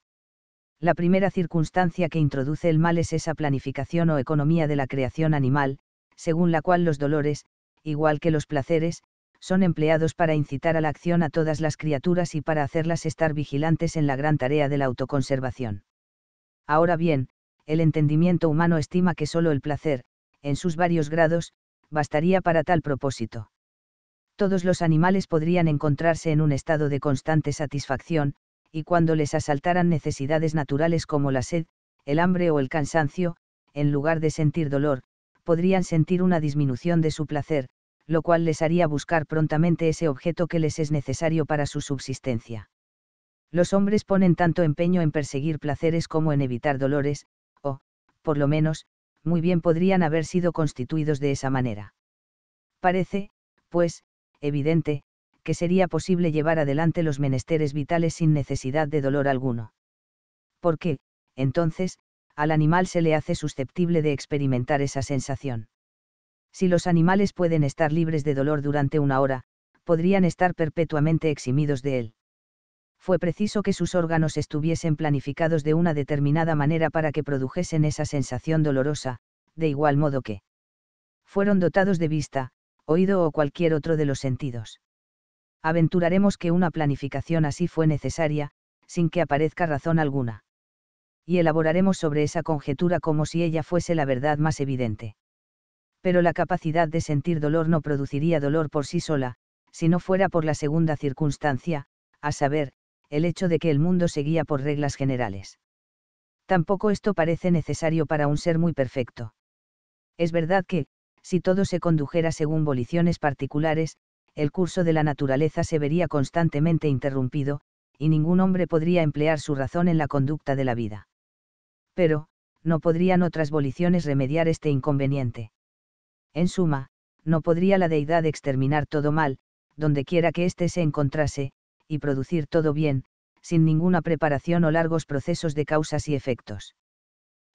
la primera circunstancia que introduce el mal es esa planificación o economía de la creación animal, según la cual los dolores, igual que los placeres, son empleados para incitar a la acción a todas las criaturas y para hacerlas estar vigilantes en la gran tarea de la autoconservación. Ahora bien, el entendimiento humano estima que solo el placer, en sus varios grados, bastaría para tal propósito. Todos los animales podrían encontrarse en un estado de constante satisfacción, y cuando les asaltaran necesidades naturales como la sed, el hambre o el cansancio, en lugar de sentir dolor, podrían sentir una disminución de su placer, lo cual les haría buscar prontamente ese objeto que les es necesario para su subsistencia. Los hombres ponen tanto empeño en perseguir placeres como en evitar dolores, o, por lo menos, muy bien podrían haber sido constituidos de esa manera. Parece, pues, evidente, que sería posible llevar adelante los menesteres vitales sin necesidad de dolor alguno. ¿Por qué, entonces, al animal se le hace susceptible de experimentar esa sensación. Si los animales pueden estar libres de dolor durante una hora, podrían estar perpetuamente eximidos de él. Fue preciso que sus órganos estuviesen planificados de una determinada manera para que produjesen esa sensación dolorosa, de igual modo que fueron dotados de vista, oído o cualquier otro de los sentidos aventuraremos que una planificación así fue necesaria, sin que aparezca razón alguna. Y elaboraremos sobre esa conjetura como si ella fuese la verdad más evidente. Pero la capacidad de sentir dolor no produciría dolor por sí sola, si no fuera por la segunda circunstancia, a saber, el hecho de que el mundo seguía por reglas generales. Tampoco esto parece necesario para un ser muy perfecto. Es verdad que, si todo se condujera según voliciones particulares, el curso de la naturaleza se vería constantemente interrumpido, y ningún hombre podría emplear su razón en la conducta de la vida. Pero, no podrían otras voliciones remediar este inconveniente. En suma, no podría la deidad exterminar todo mal, donde quiera que éste se encontrase, y producir todo bien, sin ninguna preparación o largos procesos de causas y efectos.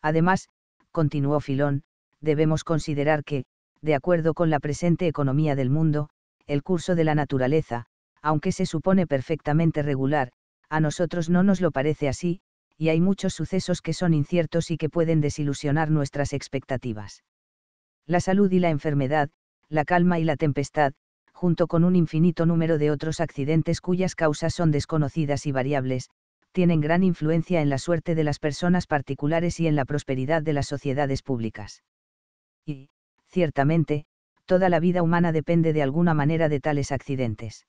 Además, continuó Filón, debemos considerar que, de acuerdo con la presente economía del mundo, el curso de la naturaleza, aunque se supone perfectamente regular, a nosotros no nos lo parece así, y hay muchos sucesos que son inciertos y que pueden desilusionar nuestras expectativas. La salud y la enfermedad, la calma y la tempestad, junto con un infinito número de otros accidentes cuyas causas son desconocidas y variables, tienen gran influencia en la suerte de las personas particulares y en la prosperidad de las sociedades públicas. Y, ciertamente, toda la vida humana depende de alguna manera de tales accidentes.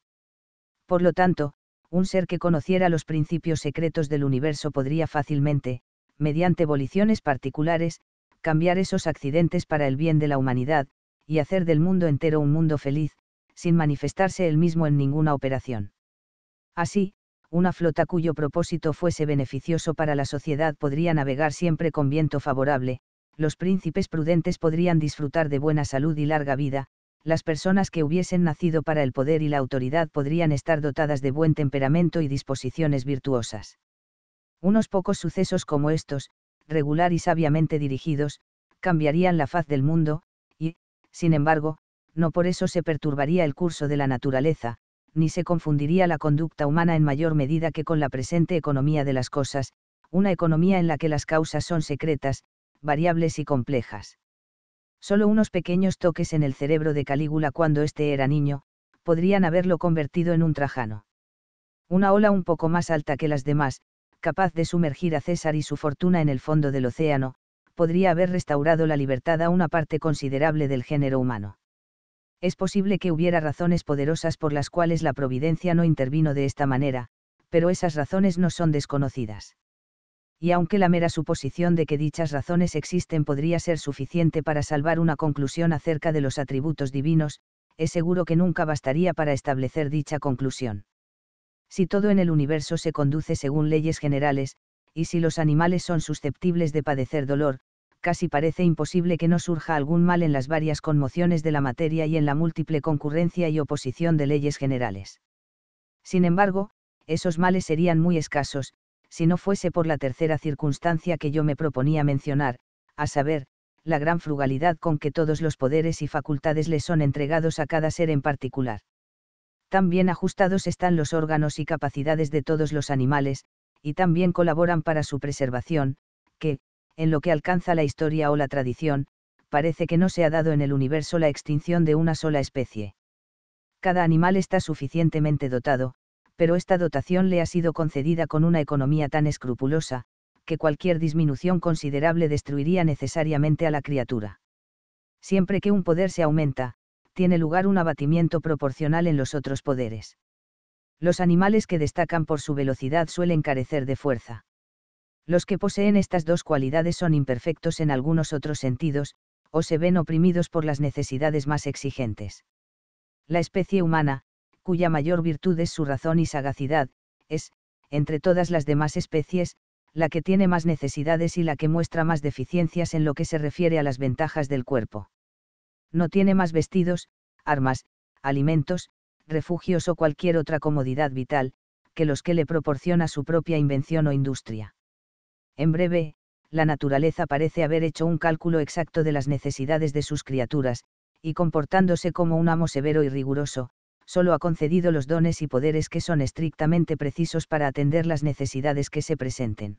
Por lo tanto, un ser que conociera los principios secretos del universo podría fácilmente, mediante voliciones particulares, cambiar esos accidentes para el bien de la humanidad, y hacer del mundo entero un mundo feliz, sin manifestarse él mismo en ninguna operación. Así, una flota cuyo propósito fuese beneficioso para la sociedad podría navegar siempre con viento favorable, los príncipes prudentes podrían disfrutar de buena salud y larga vida, las personas que hubiesen nacido para el poder y la autoridad podrían estar dotadas de buen temperamento y disposiciones virtuosas. Unos pocos sucesos como estos, regular y sabiamente dirigidos, cambiarían la faz del mundo, y, sin embargo, no por eso se perturbaría el curso de la naturaleza, ni se confundiría la conducta humana en mayor medida que con la presente economía de las cosas, una economía en la que las causas son secretas, variables y complejas. Solo unos pequeños toques en el cerebro de Calígula cuando éste era niño, podrían haberlo convertido en un trajano. Una ola un poco más alta que las demás, capaz de sumergir a César y su fortuna en el fondo del océano, podría haber restaurado la libertad a una parte considerable del género humano. Es posible que hubiera razones poderosas por las cuales la providencia no intervino de esta manera, pero esas razones no son desconocidas y aunque la mera suposición de que dichas razones existen podría ser suficiente para salvar una conclusión acerca de los atributos divinos, es seguro que nunca bastaría para establecer dicha conclusión. Si todo en el universo se conduce según leyes generales, y si los animales son susceptibles de padecer dolor, casi parece imposible que no surja algún mal en las varias conmociones de la materia y en la múltiple concurrencia y oposición de leyes generales. Sin embargo, esos males serían muy escasos, si no fuese por la tercera circunstancia que yo me proponía mencionar, a saber, la gran frugalidad con que todos los poderes y facultades le son entregados a cada ser en particular. Tan bien ajustados están los órganos y capacidades de todos los animales, y tan bien colaboran para su preservación, que, en lo que alcanza la historia o la tradición, parece que no se ha dado en el universo la extinción de una sola especie. Cada animal está suficientemente dotado, pero esta dotación le ha sido concedida con una economía tan escrupulosa, que cualquier disminución considerable destruiría necesariamente a la criatura. Siempre que un poder se aumenta, tiene lugar un abatimiento proporcional en los otros poderes. Los animales que destacan por su velocidad suelen carecer de fuerza. Los que poseen estas dos cualidades son imperfectos en algunos otros sentidos, o se ven oprimidos por las necesidades más exigentes. La especie humana, cuya mayor virtud es su razón y sagacidad, es, entre todas las demás especies, la que tiene más necesidades y la que muestra más deficiencias en lo que se refiere a las ventajas del cuerpo. No tiene más vestidos, armas, alimentos, refugios o cualquier otra comodidad vital, que los que le proporciona su propia invención o industria. En breve, la naturaleza parece haber hecho un cálculo exacto de las necesidades de sus criaturas, y comportándose como un amo severo y riguroso, solo ha concedido los dones y poderes que son estrictamente precisos para atender las necesidades que se presenten.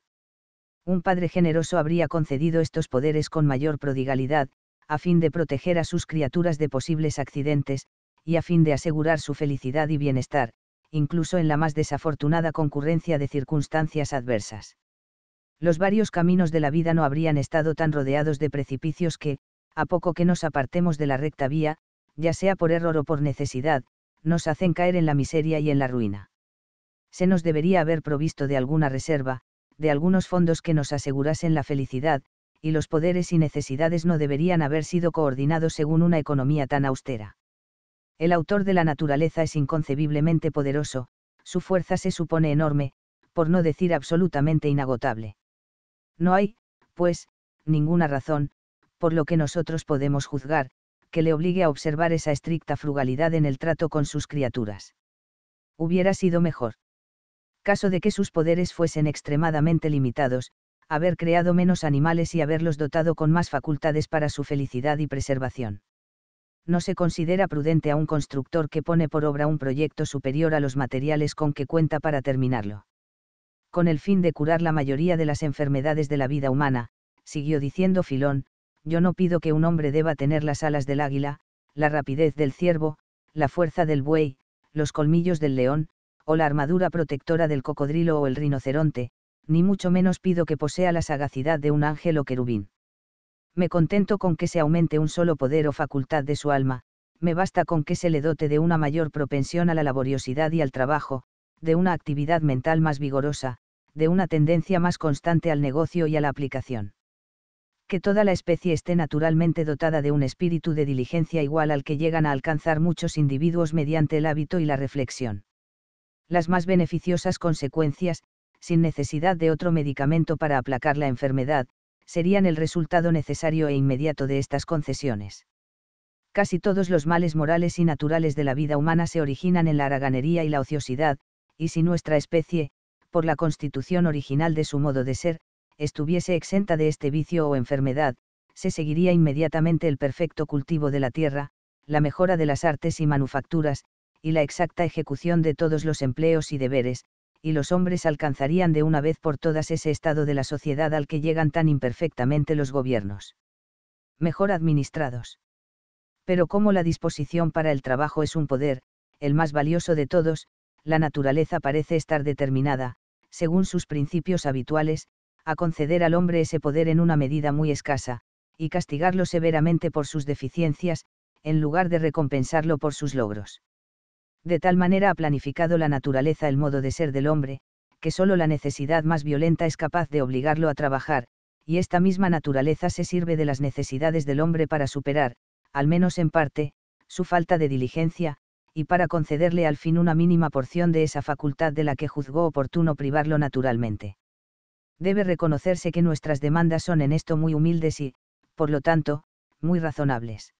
Un padre generoso habría concedido estos poderes con mayor prodigalidad, a fin de proteger a sus criaturas de posibles accidentes, y a fin de asegurar su felicidad y bienestar, incluso en la más desafortunada concurrencia de circunstancias adversas. Los varios caminos de la vida no habrían estado tan rodeados de precipicios que, a poco que nos apartemos de la recta vía, ya sea por error o por necesidad, nos hacen caer en la miseria y en la ruina. Se nos debería haber provisto de alguna reserva, de algunos fondos que nos asegurasen la felicidad, y los poderes y necesidades no deberían haber sido coordinados según una economía tan austera. El autor de la naturaleza es inconcebiblemente poderoso, su fuerza se supone enorme, por no decir absolutamente inagotable. No hay, pues, ninguna razón, por lo que nosotros podemos juzgar, que le obligue a observar esa estricta frugalidad en el trato con sus criaturas. Hubiera sido mejor. Caso de que sus poderes fuesen extremadamente limitados, haber creado menos animales y haberlos dotado con más facultades para su felicidad y preservación. No se considera prudente a un constructor que pone por obra un proyecto superior a los materiales con que cuenta para terminarlo. Con el fin de curar la mayoría de las enfermedades de la vida humana, siguió diciendo Filón, yo no pido que un hombre deba tener las alas del águila, la rapidez del ciervo, la fuerza del buey, los colmillos del león, o la armadura protectora del cocodrilo o el rinoceronte, ni mucho menos pido que posea la sagacidad de un ángel o querubín. Me contento con que se aumente un solo poder o facultad de su alma, me basta con que se le dote de una mayor propensión a la laboriosidad y al trabajo, de una actividad mental más vigorosa, de una tendencia más constante al negocio y a la aplicación que toda la especie esté naturalmente dotada de un espíritu de diligencia igual al que llegan a alcanzar muchos individuos mediante el hábito y la reflexión. Las más beneficiosas consecuencias, sin necesidad de otro medicamento para aplacar la enfermedad, serían el resultado necesario e inmediato de estas concesiones. Casi todos los males morales y naturales de la vida humana se originan en la haraganería y la ociosidad, y si nuestra especie, por la constitución original de su modo de ser, estuviese exenta de este vicio o enfermedad, se seguiría inmediatamente el perfecto cultivo de la tierra, la mejora de las artes y manufacturas, y la exacta ejecución de todos los empleos y deberes, y los hombres alcanzarían de una vez por todas ese estado de la sociedad al que llegan tan imperfectamente los gobiernos. Mejor administrados. Pero como la disposición para el trabajo es un poder, el más valioso de todos, la naturaleza parece estar determinada, según sus principios habituales, a conceder al hombre ese poder en una medida muy escasa, y castigarlo severamente por sus deficiencias, en lugar de recompensarlo por sus logros. De tal manera ha planificado la naturaleza el modo de ser del hombre, que solo la necesidad más violenta es capaz de obligarlo a trabajar, y esta misma naturaleza se sirve de las necesidades del hombre para superar, al menos en parte, su falta de diligencia, y para concederle al fin una mínima porción de esa facultad de la que juzgó oportuno privarlo naturalmente. Debe reconocerse que nuestras demandas son en esto muy humildes y, por lo tanto, muy razonables.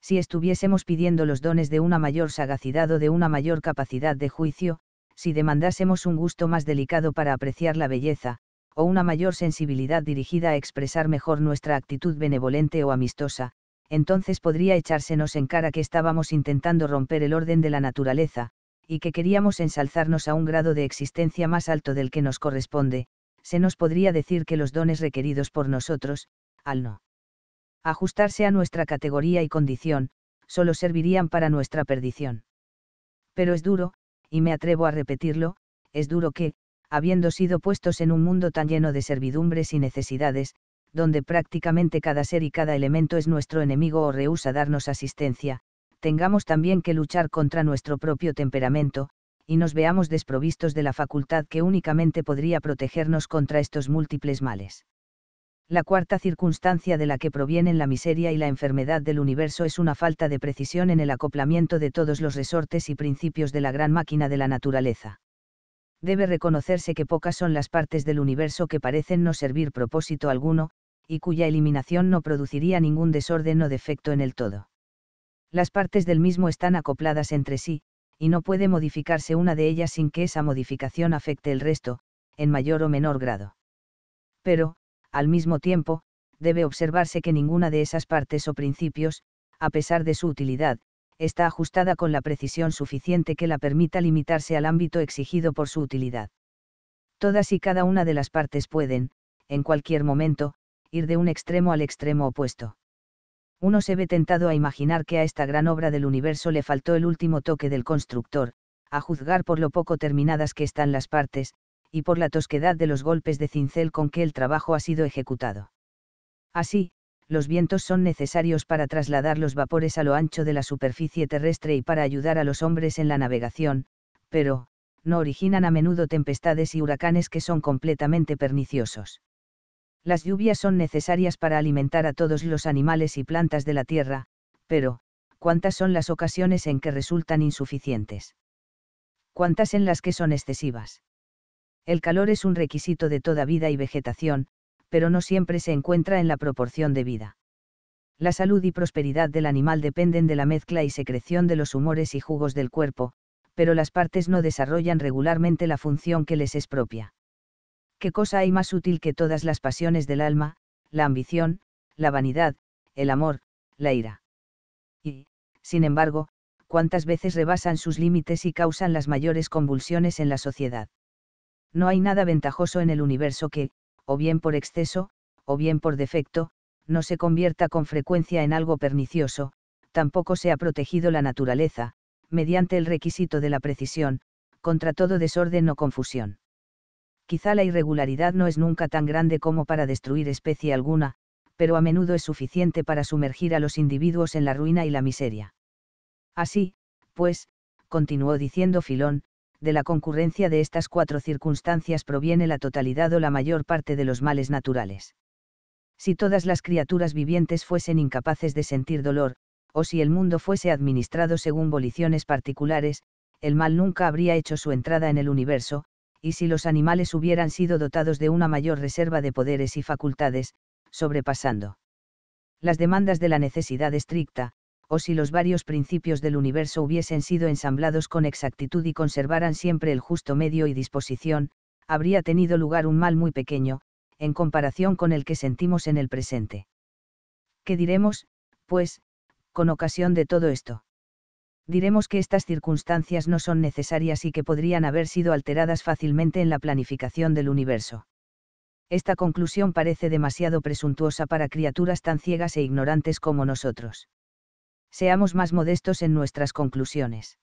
Si estuviésemos pidiendo los dones de una mayor sagacidad o de una mayor capacidad de juicio, si demandásemos un gusto más delicado para apreciar la belleza, o una mayor sensibilidad dirigida a expresar mejor nuestra actitud benevolente o amistosa, entonces podría echársenos en cara que estábamos intentando romper el orden de la naturaleza, y que queríamos ensalzarnos a un grado de existencia más alto del que nos corresponde, se nos podría decir que los dones requeridos por nosotros, al no ajustarse a nuestra categoría y condición, solo servirían para nuestra perdición. Pero es duro, y me atrevo a repetirlo, es duro que, habiendo sido puestos en un mundo tan lleno de servidumbres y necesidades, donde prácticamente cada ser y cada elemento es nuestro enemigo o rehúsa darnos asistencia, tengamos también que luchar contra nuestro propio temperamento, y nos veamos desprovistos de la facultad que únicamente podría protegernos contra estos múltiples males. La cuarta circunstancia de la que provienen la miseria y la enfermedad del universo es una falta de precisión en el acoplamiento de todos los resortes y principios de la gran máquina de la naturaleza. Debe reconocerse que pocas son las partes del universo que parecen no servir propósito alguno, y cuya eliminación no produciría ningún desorden o defecto en el todo. Las partes del mismo están acopladas entre sí, y no puede modificarse una de ellas sin que esa modificación afecte el resto, en mayor o menor grado. Pero, al mismo tiempo, debe observarse que ninguna de esas partes o principios, a pesar de su utilidad, está ajustada con la precisión suficiente que la permita limitarse al ámbito exigido por su utilidad. Todas y cada una de las partes pueden, en cualquier momento, ir de un extremo al extremo opuesto uno se ve tentado a imaginar que a esta gran obra del universo le faltó el último toque del constructor, a juzgar por lo poco terminadas que están las partes, y por la tosquedad de los golpes de cincel con que el trabajo ha sido ejecutado. Así, los vientos son necesarios para trasladar los vapores a lo ancho de la superficie terrestre y para ayudar a los hombres en la navegación, pero, no originan a menudo tempestades y huracanes que son completamente perniciosos. Las lluvias son necesarias para alimentar a todos los animales y plantas de la tierra, pero, ¿cuántas son las ocasiones en que resultan insuficientes? ¿Cuántas en las que son excesivas? El calor es un requisito de toda vida y vegetación, pero no siempre se encuentra en la proporción de vida. La salud y prosperidad del animal dependen de la mezcla y secreción de los humores y jugos del cuerpo, pero las partes no desarrollan regularmente la función que les es propia. ¿Qué cosa hay más útil que todas las pasiones del alma, la ambición, la vanidad, el amor, la ira? Y, sin embargo, cuántas veces rebasan sus límites y causan las mayores convulsiones en la sociedad. No hay nada ventajoso en el universo que, o bien por exceso, o bien por defecto, no se convierta con frecuencia en algo pernicioso, tampoco se ha protegido la naturaleza, mediante el requisito de la precisión, contra todo desorden o confusión. Quizá la irregularidad no es nunca tan grande como para destruir especie alguna, pero a menudo es suficiente para sumergir a los individuos en la ruina y la miseria. Así, pues, continuó diciendo Filón, de la concurrencia de estas cuatro circunstancias proviene la totalidad o la mayor parte de los males naturales. Si todas las criaturas vivientes fuesen incapaces de sentir dolor, o si el mundo fuese administrado según voliciones particulares, el mal nunca habría hecho su entrada en el universo, y si los animales hubieran sido dotados de una mayor reserva de poderes y facultades, sobrepasando las demandas de la necesidad estricta, o si los varios principios del universo hubiesen sido ensamblados con exactitud y conservaran siempre el justo medio y disposición, habría tenido lugar un mal muy pequeño, en comparación con el que sentimos en el presente. ¿Qué diremos, pues, con ocasión de todo esto? diremos que estas circunstancias no son necesarias y que podrían haber sido alteradas fácilmente en la planificación del universo. Esta conclusión parece demasiado presuntuosa para criaturas tan ciegas e ignorantes como nosotros. Seamos más modestos en nuestras conclusiones.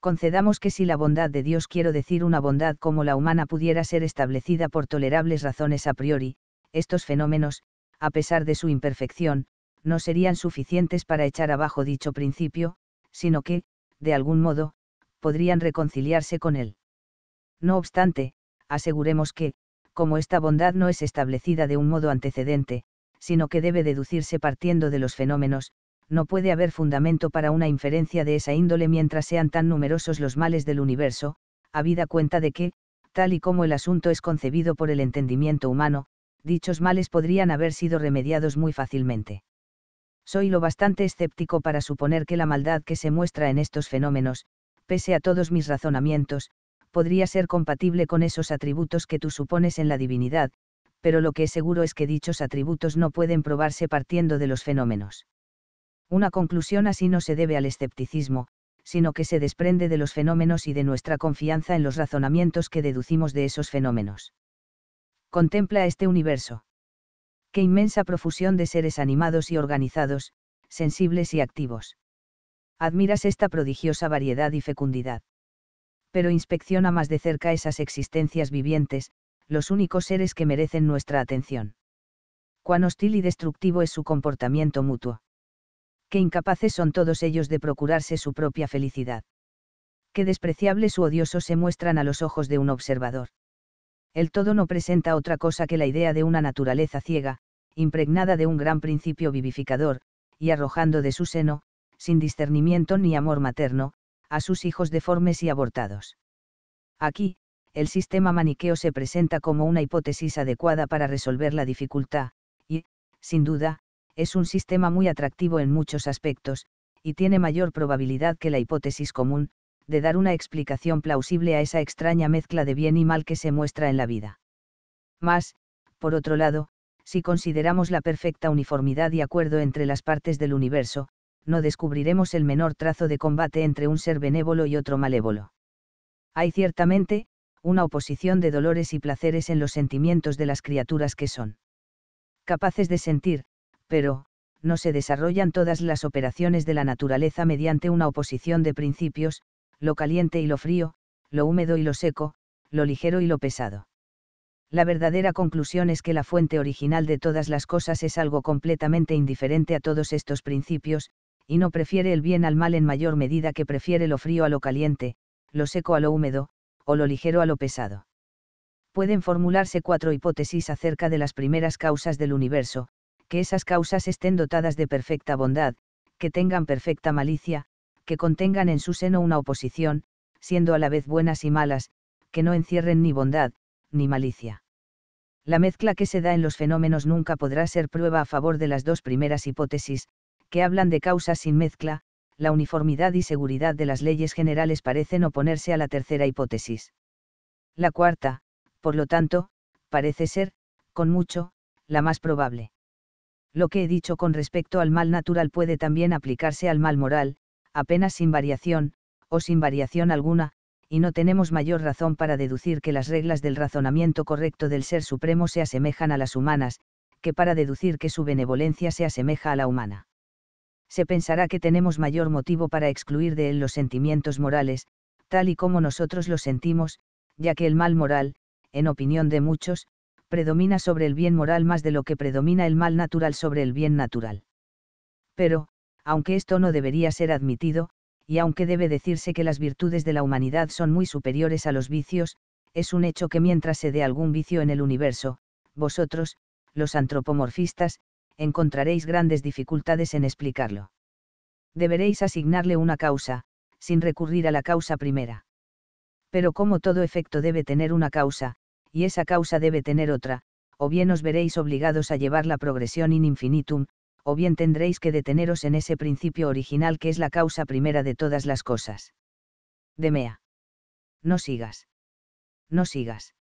Concedamos que si la bondad de Dios quiero decir una bondad como la humana pudiera ser establecida por tolerables razones a priori, estos fenómenos, a pesar de su imperfección, no serían suficientes para echar abajo dicho principio, sino que, de algún modo, podrían reconciliarse con él. No obstante, aseguremos que, como esta bondad no es establecida de un modo antecedente, sino que debe deducirse partiendo de los fenómenos, no puede haber fundamento para una inferencia de esa índole mientras sean tan numerosos los males del universo, habida cuenta de que, tal y como el asunto es concebido por el entendimiento humano, dichos males podrían haber sido remediados muy fácilmente. Soy lo bastante escéptico para suponer que la maldad que se muestra en estos fenómenos, pese a todos mis razonamientos, podría ser compatible con esos atributos que tú supones en la divinidad, pero lo que es seguro es que dichos atributos no pueden probarse partiendo de los fenómenos. Una conclusión así no se debe al escepticismo, sino que se desprende de los fenómenos y de nuestra confianza en los razonamientos que deducimos de esos fenómenos. Contempla este universo qué inmensa profusión de seres animados y organizados, sensibles y activos. Admiras esta prodigiosa variedad y fecundidad. Pero inspecciona más de cerca esas existencias vivientes, los únicos seres que merecen nuestra atención. Cuán hostil y destructivo es su comportamiento mutuo. Qué incapaces son todos ellos de procurarse su propia felicidad. Qué despreciables u odiosos se muestran a los ojos de un observador el todo no presenta otra cosa que la idea de una naturaleza ciega, impregnada de un gran principio vivificador, y arrojando de su seno, sin discernimiento ni amor materno, a sus hijos deformes y abortados. Aquí, el sistema maniqueo se presenta como una hipótesis adecuada para resolver la dificultad, y, sin duda, es un sistema muy atractivo en muchos aspectos, y tiene mayor probabilidad que la hipótesis común, de dar una explicación plausible a esa extraña mezcla de bien y mal que se muestra en la vida. Mas, por otro lado, si consideramos la perfecta uniformidad y acuerdo entre las partes del universo, no descubriremos el menor trazo de combate entre un ser benévolo y otro malévolo. Hay ciertamente, una oposición de dolores y placeres en los sentimientos de las criaturas que son capaces de sentir, pero, no se desarrollan todas las operaciones de la naturaleza mediante una oposición de principios, lo caliente y lo frío, lo húmedo y lo seco, lo ligero y lo pesado la verdadera conclusión es que la fuente original de todas las cosas es algo completamente indiferente a todos estos principios, y no prefiere el bien al mal en mayor medida que prefiere lo frío a lo caliente, lo seco a lo húmedo, o lo ligero a lo pesado. Pueden formularse cuatro hipótesis acerca de las primeras causas del universo, que esas causas estén dotadas de perfecta bondad, que tengan perfecta malicia, que contengan en su seno una oposición, siendo a la vez buenas y malas, que no encierren ni bondad, ni malicia. La mezcla que se da en los fenómenos nunca podrá ser prueba a favor de las dos primeras hipótesis, que hablan de causas sin mezcla, la uniformidad y seguridad de las leyes generales parecen oponerse a la tercera hipótesis. La cuarta, por lo tanto, parece ser, con mucho, la más probable. Lo que he dicho con respecto al mal natural puede también aplicarse al mal moral, apenas sin variación, o sin variación alguna, y no tenemos mayor razón para deducir que las reglas del razonamiento correcto del Ser Supremo se asemejan a las humanas, que para deducir que su benevolencia se asemeja a la humana. Se pensará que tenemos mayor motivo para excluir de él los sentimientos morales, tal y como nosotros los sentimos, ya que el mal moral, en opinión de muchos, predomina sobre el bien moral más de lo que predomina el mal natural sobre el bien natural. Pero, aunque esto no debería ser admitido, y aunque debe decirse que las virtudes de la humanidad son muy superiores a los vicios, es un hecho que mientras se dé algún vicio en el universo, vosotros, los antropomorfistas, encontraréis grandes dificultades en explicarlo. Deberéis asignarle una causa, sin recurrir a la causa primera. Pero como todo efecto debe tener una causa, y esa causa debe tener otra, o bien os veréis obligados a llevar la progresión in infinitum, o bien tendréis que deteneros en ese principio original que es la causa primera de todas las cosas. Demea. No sigas. No sigas.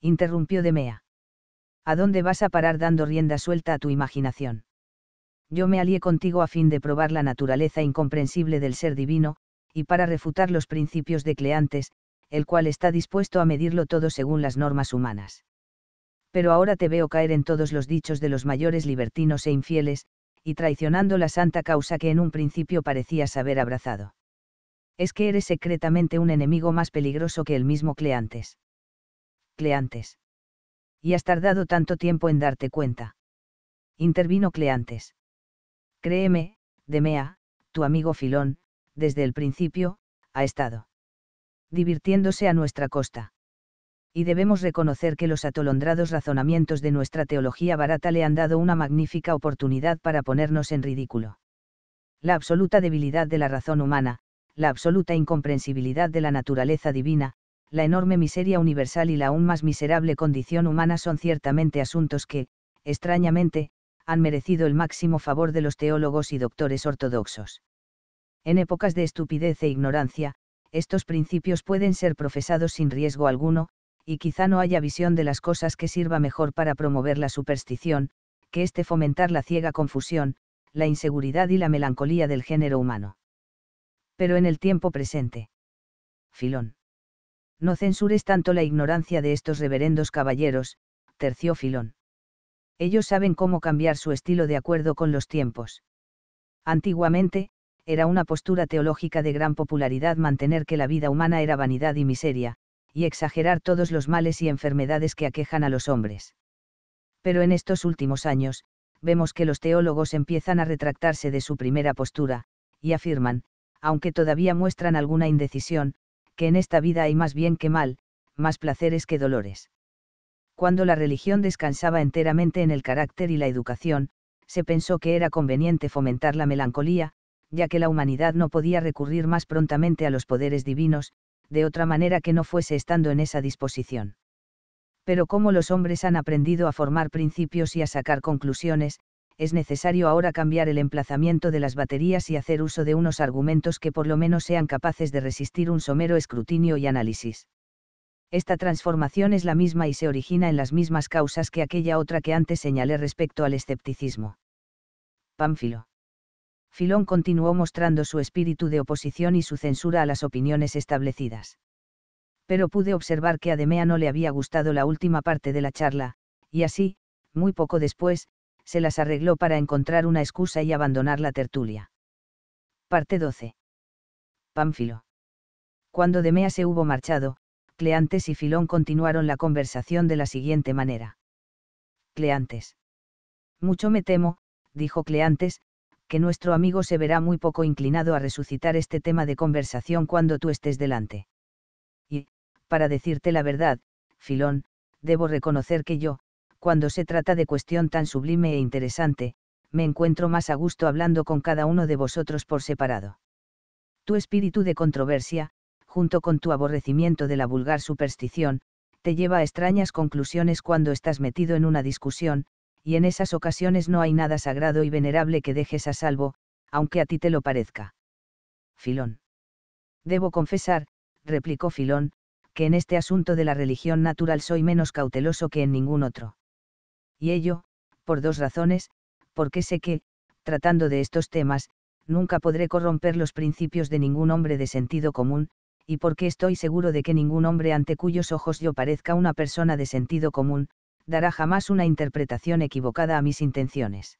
Interrumpió Demea. ¿A dónde vas a parar dando rienda suelta a tu imaginación? Yo me alié contigo a fin de probar la naturaleza incomprensible del ser divino, y para refutar los principios de Cleantes, el cual está dispuesto a medirlo todo según las normas humanas pero ahora te veo caer en todos los dichos de los mayores libertinos e infieles, y traicionando la santa causa que en un principio parecías haber abrazado. Es que eres secretamente un enemigo más peligroso que el mismo Cleantes. Cleantes. Y has tardado tanto tiempo en darte cuenta. Intervino Cleantes. Créeme, Demea, tu amigo Filón, desde el principio, ha estado divirtiéndose a nuestra costa y debemos reconocer que los atolondrados razonamientos de nuestra teología barata le han dado una magnífica oportunidad para ponernos en ridículo. La absoluta debilidad de la razón humana, la absoluta incomprensibilidad de la naturaleza divina, la enorme miseria universal y la aún más miserable condición humana son ciertamente asuntos que, extrañamente, han merecido el máximo favor de los teólogos y doctores ortodoxos. En épocas de estupidez e ignorancia, estos principios pueden ser profesados sin riesgo alguno, y quizá no haya visión de las cosas que sirva mejor para promover la superstición, que este fomentar la ciega confusión, la inseguridad y la melancolía del género humano. Pero en el tiempo presente. Filón. No censures tanto la ignorancia de estos reverendos caballeros, terció Filón. Ellos saben cómo cambiar su estilo de acuerdo con los tiempos. Antiguamente, era una postura teológica de gran popularidad mantener que la vida humana era vanidad y miseria, y exagerar todos los males y enfermedades que aquejan a los hombres. Pero en estos últimos años, vemos que los teólogos empiezan a retractarse de su primera postura, y afirman, aunque todavía muestran alguna indecisión, que en esta vida hay más bien que mal, más placeres que dolores. Cuando la religión descansaba enteramente en el carácter y la educación, se pensó que era conveniente fomentar la melancolía, ya que la humanidad no podía recurrir más prontamente a los poderes divinos, de otra manera que no fuese estando en esa disposición. Pero como los hombres han aprendido a formar principios y a sacar conclusiones, es necesario ahora cambiar el emplazamiento de las baterías y hacer uso de unos argumentos que por lo menos sean capaces de resistir un somero escrutinio y análisis. Esta transformación es la misma y se origina en las mismas causas que aquella otra que antes señalé respecto al escepticismo. Pánfilo. Filón continuó mostrando su espíritu de oposición y su censura a las opiniones establecidas. Pero pude observar que a Demea no le había gustado la última parte de la charla, y así, muy poco después, se las arregló para encontrar una excusa y abandonar la tertulia. Parte 12. Pánfilo. Cuando Demea se hubo marchado, Cleantes y Filón continuaron la conversación de la siguiente manera. Cleantes. Mucho me temo, dijo Cleantes, que nuestro amigo se verá muy poco inclinado a resucitar este tema de conversación cuando tú estés delante. Y, para decirte la verdad, Filón, debo reconocer que yo, cuando se trata de cuestión tan sublime e interesante, me encuentro más a gusto hablando con cada uno de vosotros por separado. Tu espíritu de controversia, junto con tu aborrecimiento de la vulgar superstición, te lleva a extrañas conclusiones cuando estás metido en una discusión, y en esas ocasiones no hay nada sagrado y venerable que dejes a salvo, aunque a ti te lo parezca. Filón. Debo confesar, replicó Filón, que en este asunto de la religión natural soy menos cauteloso que en ningún otro. Y ello, por dos razones, porque sé que, tratando de estos temas, nunca podré corromper los principios de ningún hombre de sentido común, y porque estoy seguro de que ningún hombre ante cuyos ojos yo parezca una persona de sentido común, dará jamás una interpretación equivocada a mis intenciones.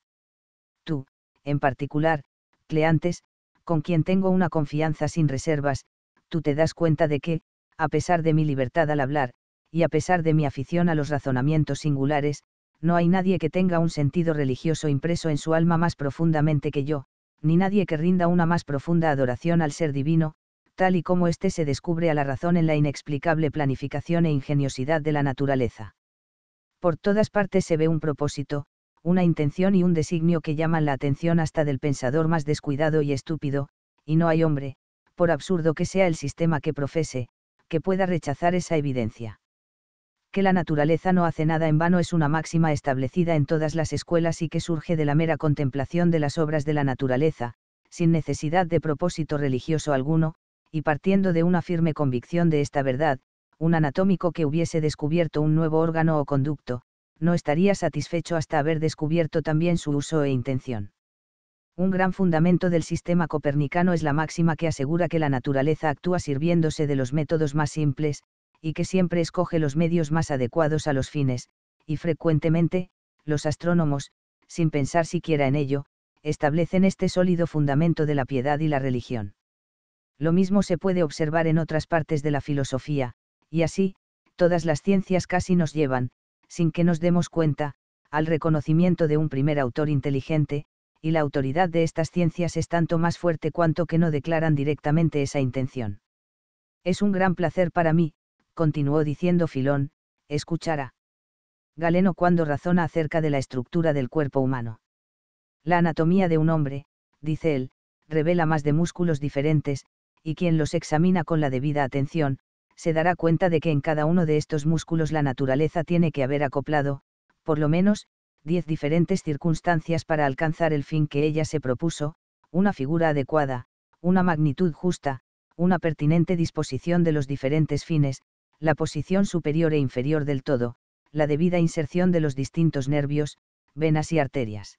Tú, en particular, Cleantes, con quien tengo una confianza sin reservas, tú te das cuenta de que, a pesar de mi libertad al hablar, y a pesar de mi afición a los razonamientos singulares, no hay nadie que tenga un sentido religioso impreso en su alma más profundamente que yo, ni nadie que rinda una más profunda adoración al ser divino, tal y como éste se descubre a la razón en la inexplicable planificación e ingeniosidad de la naturaleza. Por todas partes se ve un propósito, una intención y un designio que llaman la atención hasta del pensador más descuidado y estúpido, y no hay hombre, por absurdo que sea el sistema que profese, que pueda rechazar esa evidencia. Que la naturaleza no hace nada en vano es una máxima establecida en todas las escuelas y que surge de la mera contemplación de las obras de la naturaleza, sin necesidad de propósito religioso alguno, y partiendo de una firme convicción de esta verdad, un anatómico que hubiese descubierto un nuevo órgano o conducto, no estaría satisfecho hasta haber descubierto también su uso e intención. Un gran fundamento del sistema copernicano es la máxima que asegura que la naturaleza actúa sirviéndose de los métodos más simples, y que siempre escoge los medios más adecuados a los fines, y frecuentemente, los astrónomos, sin pensar siquiera en ello, establecen este sólido fundamento de la piedad y la religión. Lo mismo se puede observar en otras partes de la filosofía, y así, todas las ciencias casi nos llevan, sin que nos demos cuenta, al reconocimiento de un primer autor inteligente, y la autoridad de estas ciencias es tanto más fuerte cuanto que no declaran directamente esa intención. Es un gran placer para mí, continuó diciendo Filón, escuchar a Galeno cuando razona acerca de la estructura del cuerpo humano. La anatomía de un hombre, dice él, revela más de músculos diferentes, y quien los examina con la debida atención, se dará cuenta de que en cada uno de estos músculos la naturaleza tiene que haber acoplado, por lo menos, diez diferentes circunstancias para alcanzar el fin que ella se propuso, una figura adecuada, una magnitud justa, una pertinente disposición de los diferentes fines, la posición superior e inferior del todo, la debida inserción de los distintos nervios, venas y arterias.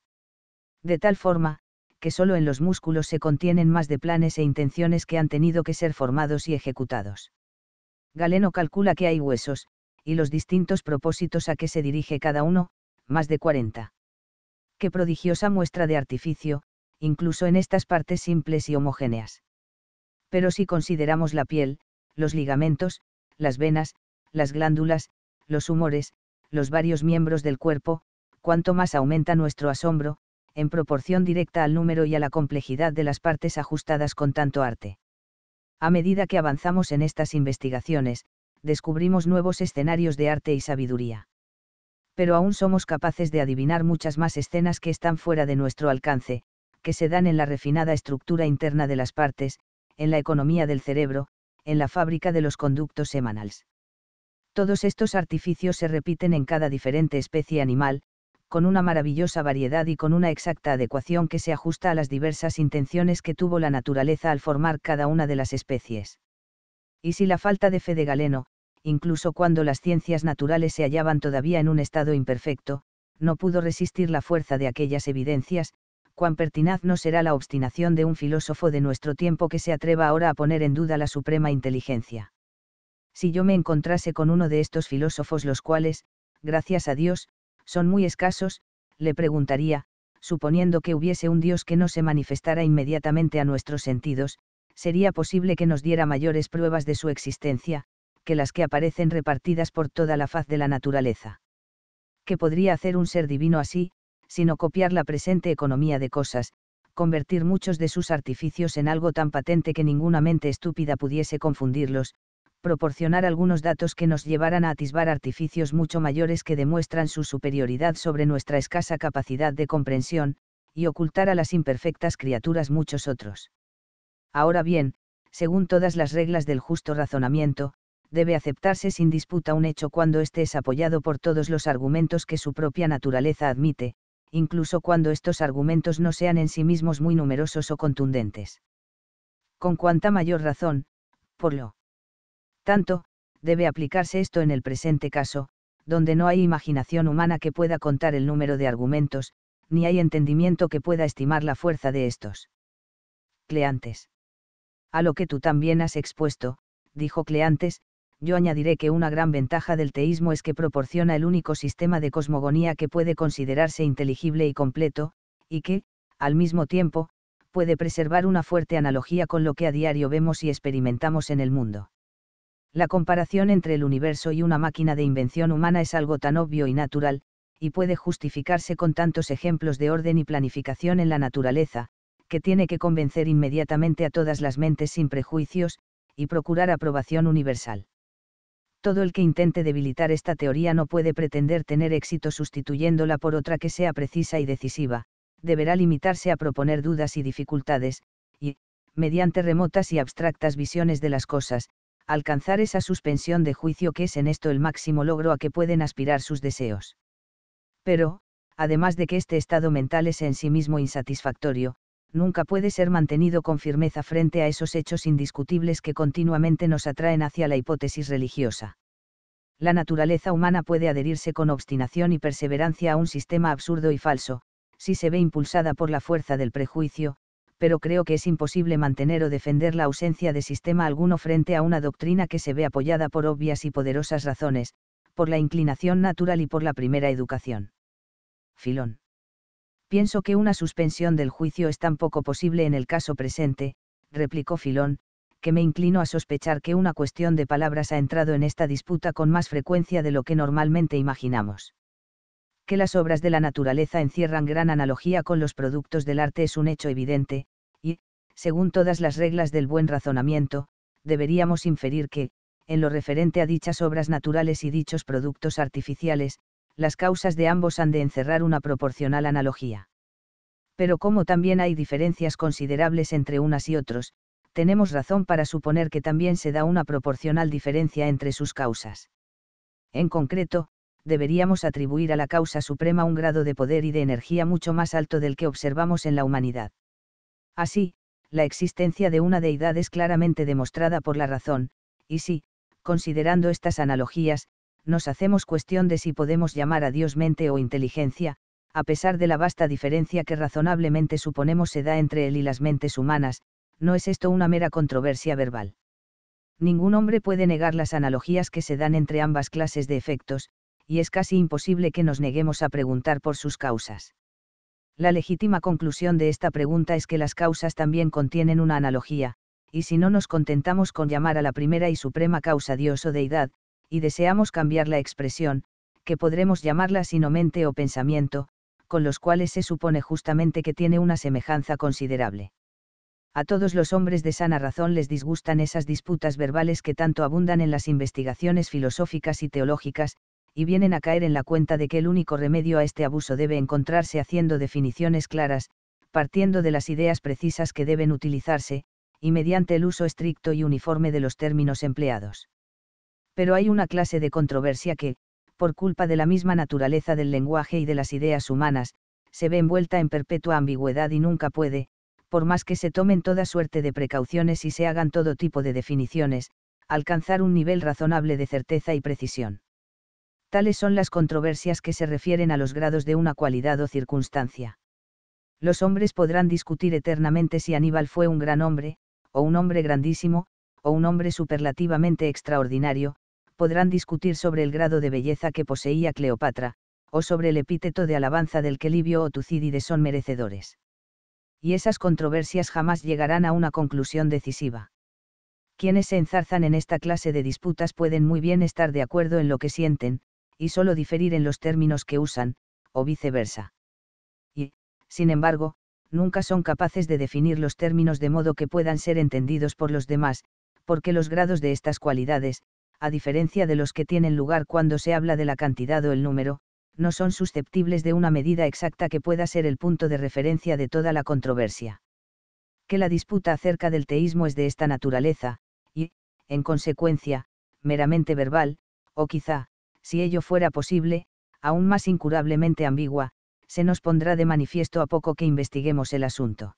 De tal forma, que solo en los músculos se contienen más de planes e intenciones que han tenido que ser formados y ejecutados. Galeno calcula que hay huesos, y los distintos propósitos a que se dirige cada uno, más de 40. Qué prodigiosa muestra de artificio, incluso en estas partes simples y homogéneas. Pero si consideramos la piel, los ligamentos, las venas, las glándulas, los humores, los varios miembros del cuerpo, cuanto más aumenta nuestro asombro, en proporción directa al número y a la complejidad de las partes ajustadas con tanto arte. A medida que avanzamos en estas investigaciones, descubrimos nuevos escenarios de arte y sabiduría. Pero aún somos capaces de adivinar muchas más escenas que están fuera de nuestro alcance, que se dan en la refinada estructura interna de las partes, en la economía del cerebro, en la fábrica de los conductos semanales. Todos estos artificios se repiten en cada diferente especie animal, con una maravillosa variedad y con una exacta adecuación que se ajusta a las diversas intenciones que tuvo la naturaleza al formar cada una de las especies. Y si la falta de fe de Galeno, incluso cuando las ciencias naturales se hallaban todavía en un estado imperfecto, no pudo resistir la fuerza de aquellas evidencias, cuán pertinaz no será la obstinación de un filósofo de nuestro tiempo que se atreva ahora a poner en duda la suprema inteligencia. Si yo me encontrase con uno de estos filósofos los cuales, gracias a Dios, son muy escasos, le preguntaría, suponiendo que hubiese un Dios que no se manifestara inmediatamente a nuestros sentidos, sería posible que nos diera mayores pruebas de su existencia, que las que aparecen repartidas por toda la faz de la naturaleza. ¿Qué podría hacer un ser divino así, sino copiar la presente economía de cosas, convertir muchos de sus artificios en algo tan patente que ninguna mente estúpida pudiese confundirlos, proporcionar algunos datos que nos llevaran a atisbar artificios mucho mayores que demuestran su superioridad sobre nuestra escasa capacidad de comprensión, y ocultar a las imperfectas criaturas muchos otros. Ahora bien, según todas las reglas del justo razonamiento, debe aceptarse sin disputa un hecho cuando éste es apoyado por todos los argumentos que su propia naturaleza admite, incluso cuando estos argumentos no sean en sí mismos muy numerosos o contundentes. Con cuanta mayor razón, por lo tanto, debe aplicarse esto en el presente caso, donde no hay imaginación humana que pueda contar el número de argumentos, ni hay entendimiento que pueda estimar la fuerza de estos. Cleantes. A lo que tú también has expuesto, dijo Cleantes, yo añadiré que una gran ventaja del teísmo es que proporciona el único sistema de cosmogonía que puede considerarse inteligible y completo, y que, al mismo tiempo, puede preservar una fuerte analogía con lo que a diario vemos y experimentamos en el mundo. La comparación entre el universo y una máquina de invención humana es algo tan obvio y natural, y puede justificarse con tantos ejemplos de orden y planificación en la naturaleza, que tiene que convencer inmediatamente a todas las mentes sin prejuicios, y procurar aprobación universal. Todo el que intente debilitar esta teoría no puede pretender tener éxito sustituyéndola por otra que sea precisa y decisiva, deberá limitarse a proponer dudas y dificultades, y, mediante remotas y abstractas visiones de las cosas, alcanzar esa suspensión de juicio que es en esto el máximo logro a que pueden aspirar sus deseos. Pero, además de que este estado mental es en sí mismo insatisfactorio, nunca puede ser mantenido con firmeza frente a esos hechos indiscutibles que continuamente nos atraen hacia la hipótesis religiosa. La naturaleza humana puede adherirse con obstinación y perseverancia a un sistema absurdo y falso, si se ve impulsada por la fuerza del prejuicio, pero creo que es imposible mantener o defender la ausencia de sistema alguno frente a una doctrina que se ve apoyada por obvias y poderosas razones, por la inclinación natural y por la primera educación. Filón. Pienso que una suspensión del juicio es tan poco posible en el caso presente, replicó Filón, que me inclino a sospechar que una cuestión de palabras ha entrado en esta disputa con más frecuencia de lo que normalmente imaginamos. Que las obras de la naturaleza encierran gran analogía con los productos del arte es un hecho evidente, según todas las reglas del buen razonamiento, deberíamos inferir que, en lo referente a dichas obras naturales y dichos productos artificiales, las causas de ambos han de encerrar una proporcional analogía. Pero como también hay diferencias considerables entre unas y otros, tenemos razón para suponer que también se da una proporcional diferencia entre sus causas. En concreto, deberíamos atribuir a la causa suprema un grado de poder y de energía mucho más alto del que observamos en la humanidad. Así, la existencia de una deidad es claramente demostrada por la razón, y si, considerando estas analogías, nos hacemos cuestión de si podemos llamar a Dios mente o inteligencia, a pesar de la vasta diferencia que razonablemente suponemos se da entre él y las mentes humanas, no es esto una mera controversia verbal. Ningún hombre puede negar las analogías que se dan entre ambas clases de efectos, y es casi imposible que nos neguemos a preguntar por sus causas. La legítima conclusión de esta pregunta es que las causas también contienen una analogía, y si no nos contentamos con llamar a la primera y suprema causa Dios o deidad, y deseamos cambiar la expresión, que podremos llamarla sino mente o pensamiento, con los cuales se supone justamente que tiene una semejanza considerable. A todos los hombres de sana razón les disgustan esas disputas verbales que tanto abundan en las investigaciones filosóficas y teológicas, y vienen a caer en la cuenta de que el único remedio a este abuso debe encontrarse haciendo definiciones claras, partiendo de las ideas precisas que deben utilizarse, y mediante el uso estricto y uniforme de los términos empleados. Pero hay una clase de controversia que, por culpa de la misma naturaleza del lenguaje y de las ideas humanas, se ve envuelta en perpetua ambigüedad y nunca puede, por más que se tomen toda suerte de precauciones y se hagan todo tipo de definiciones, alcanzar un nivel razonable de certeza y precisión. Tales son las controversias que se refieren a los grados de una cualidad o circunstancia. Los hombres podrán discutir eternamente si Aníbal fue un gran hombre, o un hombre grandísimo, o un hombre superlativamente extraordinario, podrán discutir sobre el grado de belleza que poseía Cleopatra, o sobre el epíteto de alabanza del que Livio o Tucídides son merecedores. Y esas controversias jamás llegarán a una conclusión decisiva. Quienes se enzarzan en esta clase de disputas pueden muy bien estar de acuerdo en lo que sienten, y solo diferir en los términos que usan, o viceversa. Y, sin embargo, nunca son capaces de definir los términos de modo que puedan ser entendidos por los demás, porque los grados de estas cualidades, a diferencia de los que tienen lugar cuando se habla de la cantidad o el número, no son susceptibles de una medida exacta que pueda ser el punto de referencia de toda la controversia. Que la disputa acerca del teísmo es de esta naturaleza, y, en consecuencia, meramente verbal, o quizá, si ello fuera posible, aún más incurablemente ambigua, se nos pondrá de manifiesto a poco que investiguemos el asunto.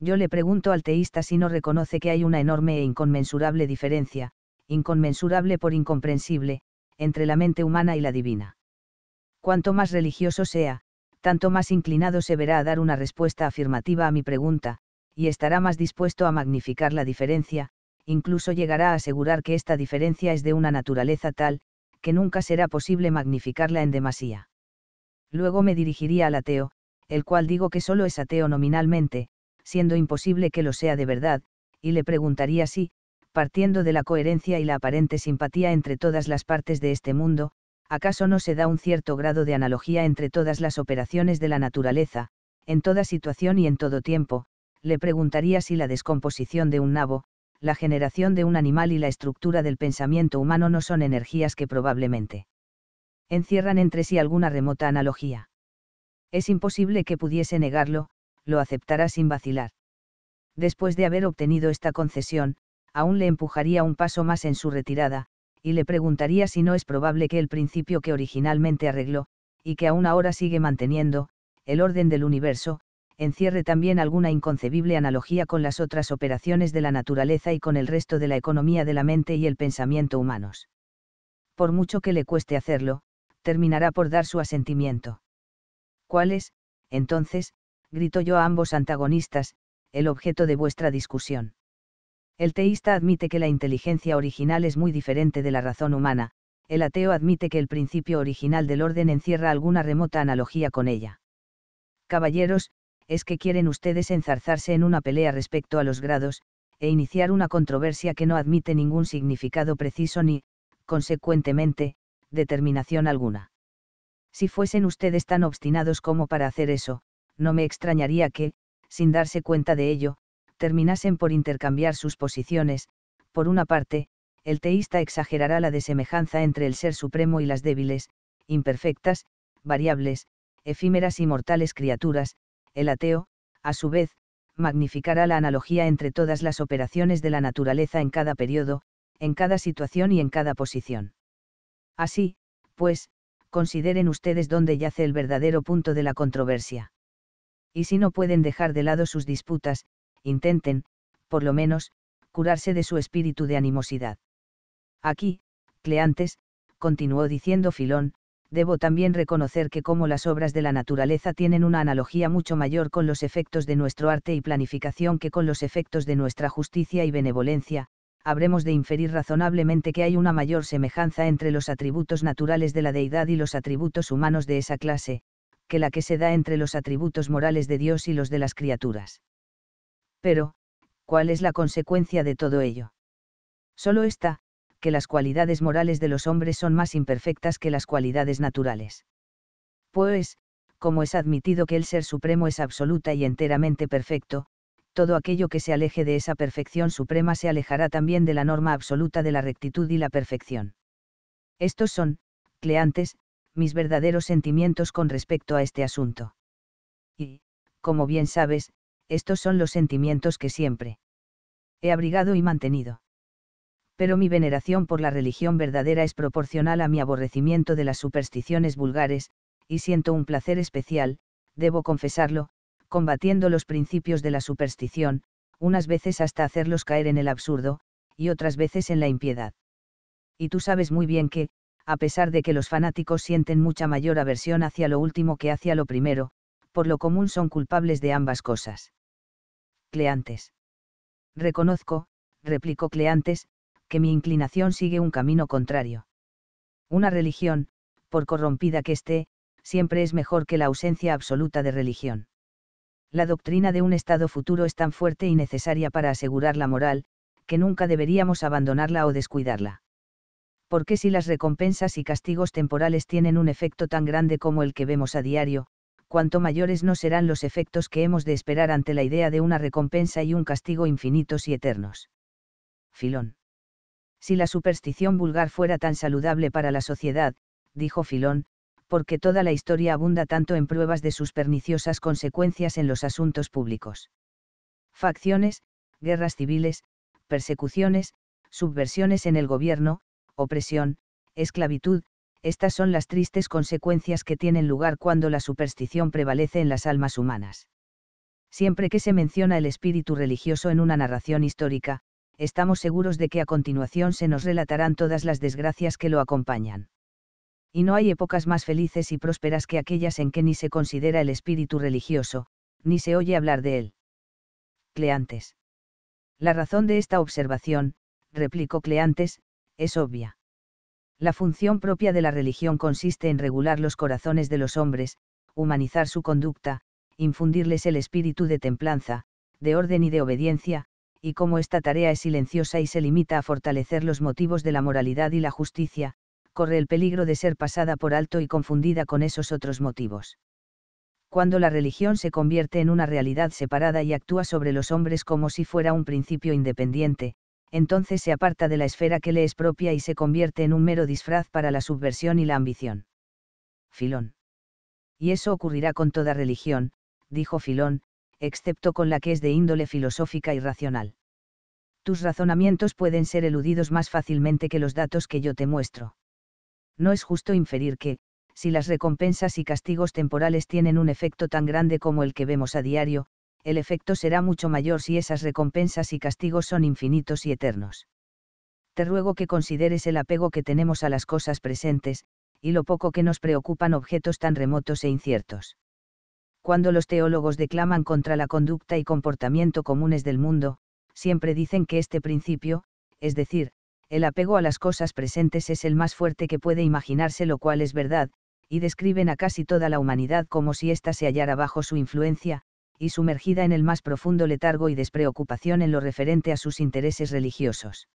Yo le pregunto al teísta si no reconoce que hay una enorme e inconmensurable diferencia, inconmensurable por incomprensible, entre la mente humana y la divina. Cuanto más religioso sea, tanto más inclinado se verá a dar una respuesta afirmativa a mi pregunta, y estará más dispuesto a magnificar la diferencia, incluso llegará a asegurar que esta diferencia es de una naturaleza tal, que nunca será posible magnificarla en demasía. Luego me dirigiría al ateo, el cual digo que solo es ateo nominalmente, siendo imposible que lo sea de verdad, y le preguntaría si, partiendo de la coherencia y la aparente simpatía entre todas las partes de este mundo, acaso no se da un cierto grado de analogía entre todas las operaciones de la naturaleza, en toda situación y en todo tiempo, le preguntaría si la descomposición de un nabo, la generación de un animal y la estructura del pensamiento humano no son energías que probablemente encierran entre sí alguna remota analogía. Es imposible que pudiese negarlo, lo aceptará sin vacilar. Después de haber obtenido esta concesión, aún le empujaría un paso más en su retirada, y le preguntaría si no es probable que el principio que originalmente arregló, y que aún ahora sigue manteniendo, el orden del universo, encierre también alguna inconcebible analogía con las otras operaciones de la naturaleza y con el resto de la economía de la mente y el pensamiento humanos. Por mucho que le cueste hacerlo, terminará por dar su asentimiento. ¿Cuál es, entonces, grito yo a ambos antagonistas, el objeto de vuestra discusión? El teísta admite que la inteligencia original es muy diferente de la razón humana, el ateo admite que el principio original del orden encierra alguna remota analogía con ella. Caballeros, es que quieren ustedes enzarzarse en una pelea respecto a los grados, e iniciar una controversia que no admite ningún significado preciso ni, consecuentemente, determinación alguna. Si fuesen ustedes tan obstinados como para hacer eso, no me extrañaría que, sin darse cuenta de ello, terminasen por intercambiar sus posiciones, por una parte, el teísta exagerará la desemejanza entre el Ser Supremo y las débiles, imperfectas, variables, efímeras y mortales criaturas, el ateo, a su vez, magnificará la analogía entre todas las operaciones de la naturaleza en cada periodo, en cada situación y en cada posición. Así, pues, consideren ustedes dónde yace el verdadero punto de la controversia. Y si no pueden dejar de lado sus disputas, intenten, por lo menos, curarse de su espíritu de animosidad. Aquí, Cleantes, continuó diciendo Filón, debo también reconocer que como las obras de la naturaleza tienen una analogía mucho mayor con los efectos de nuestro arte y planificación que con los efectos de nuestra justicia y benevolencia, habremos de inferir razonablemente que hay una mayor semejanza entre los atributos naturales de la deidad y los atributos humanos de esa clase, que la que se da entre los atributos morales de Dios y los de las criaturas. Pero, ¿cuál es la consecuencia de todo ello? Solo esta, que las cualidades morales de los hombres son más imperfectas que las cualidades naturales. Pues, como es admitido que el Ser Supremo es absoluta y enteramente perfecto, todo aquello que se aleje de esa perfección suprema se alejará también de la norma absoluta de la rectitud y la perfección. Estos son, Cleantes, mis verdaderos sentimientos con respecto a este asunto. Y, como bien sabes, estos son los sentimientos que siempre he abrigado y mantenido pero mi veneración por la religión verdadera es proporcional a mi aborrecimiento de las supersticiones vulgares, y siento un placer especial, debo confesarlo, combatiendo los principios de la superstición, unas veces hasta hacerlos caer en el absurdo, y otras veces en la impiedad. Y tú sabes muy bien que, a pesar de que los fanáticos sienten mucha mayor aversión hacia lo último que hacia lo primero, por lo común son culpables de ambas cosas. Cleantes. Reconozco, replicó Cleantes, que mi inclinación sigue un camino contrario. Una religión, por corrompida que esté, siempre es mejor que la ausencia absoluta de religión. La doctrina de un Estado futuro es tan fuerte y necesaria para asegurar la moral, que nunca deberíamos abandonarla o descuidarla. Porque si las recompensas y castigos temporales tienen un efecto tan grande como el que vemos a diario, cuanto mayores no serán los efectos que hemos de esperar ante la idea de una recompensa y un castigo infinitos y eternos. Filón. Si la superstición vulgar fuera tan saludable para la sociedad, dijo Filón, porque toda la historia abunda tanto en pruebas de sus perniciosas consecuencias en los asuntos públicos. Facciones, guerras civiles, persecuciones, subversiones en el gobierno, opresión, esclavitud, estas son las tristes consecuencias que tienen lugar cuando la superstición prevalece en las almas humanas. Siempre que se menciona el espíritu religioso en una narración histórica, estamos seguros de que a continuación se nos relatarán todas las desgracias que lo acompañan. Y no hay épocas más felices y prósperas que aquellas en que ni se considera el espíritu religioso, ni se oye hablar de él. Cleantes. La razón de esta observación, replicó Cleantes, es obvia. La función propia de la religión consiste en regular los corazones de los hombres, humanizar su conducta, infundirles el espíritu de templanza, de orden y de obediencia, y como esta tarea es silenciosa y se limita a fortalecer los motivos de la moralidad y la justicia, corre el peligro de ser pasada por alto y confundida con esos otros motivos. Cuando la religión se convierte en una realidad separada y actúa sobre los hombres como si fuera un principio independiente, entonces se aparta de la esfera que le es propia y se convierte en un mero disfraz para la subversión y la ambición. Filón. Y eso ocurrirá con toda religión, dijo Filón, excepto con la que es de índole filosófica y racional. Tus razonamientos pueden ser eludidos más fácilmente que los datos que yo te muestro. No es justo inferir que, si las recompensas y castigos temporales tienen un efecto tan grande como el que vemos a diario, el efecto será mucho mayor si esas recompensas y castigos son infinitos y eternos. Te ruego que consideres el apego que tenemos a las cosas presentes, y lo poco que nos preocupan objetos tan remotos e inciertos cuando los teólogos declaman contra la conducta y comportamiento comunes del mundo, siempre dicen que este principio, es decir, el apego a las cosas presentes es el más fuerte que puede imaginarse, lo cual es verdad, y describen a casi toda la humanidad como si ésta se hallara bajo su influencia, y sumergida en el más profundo letargo y despreocupación en lo referente a sus intereses religiosos.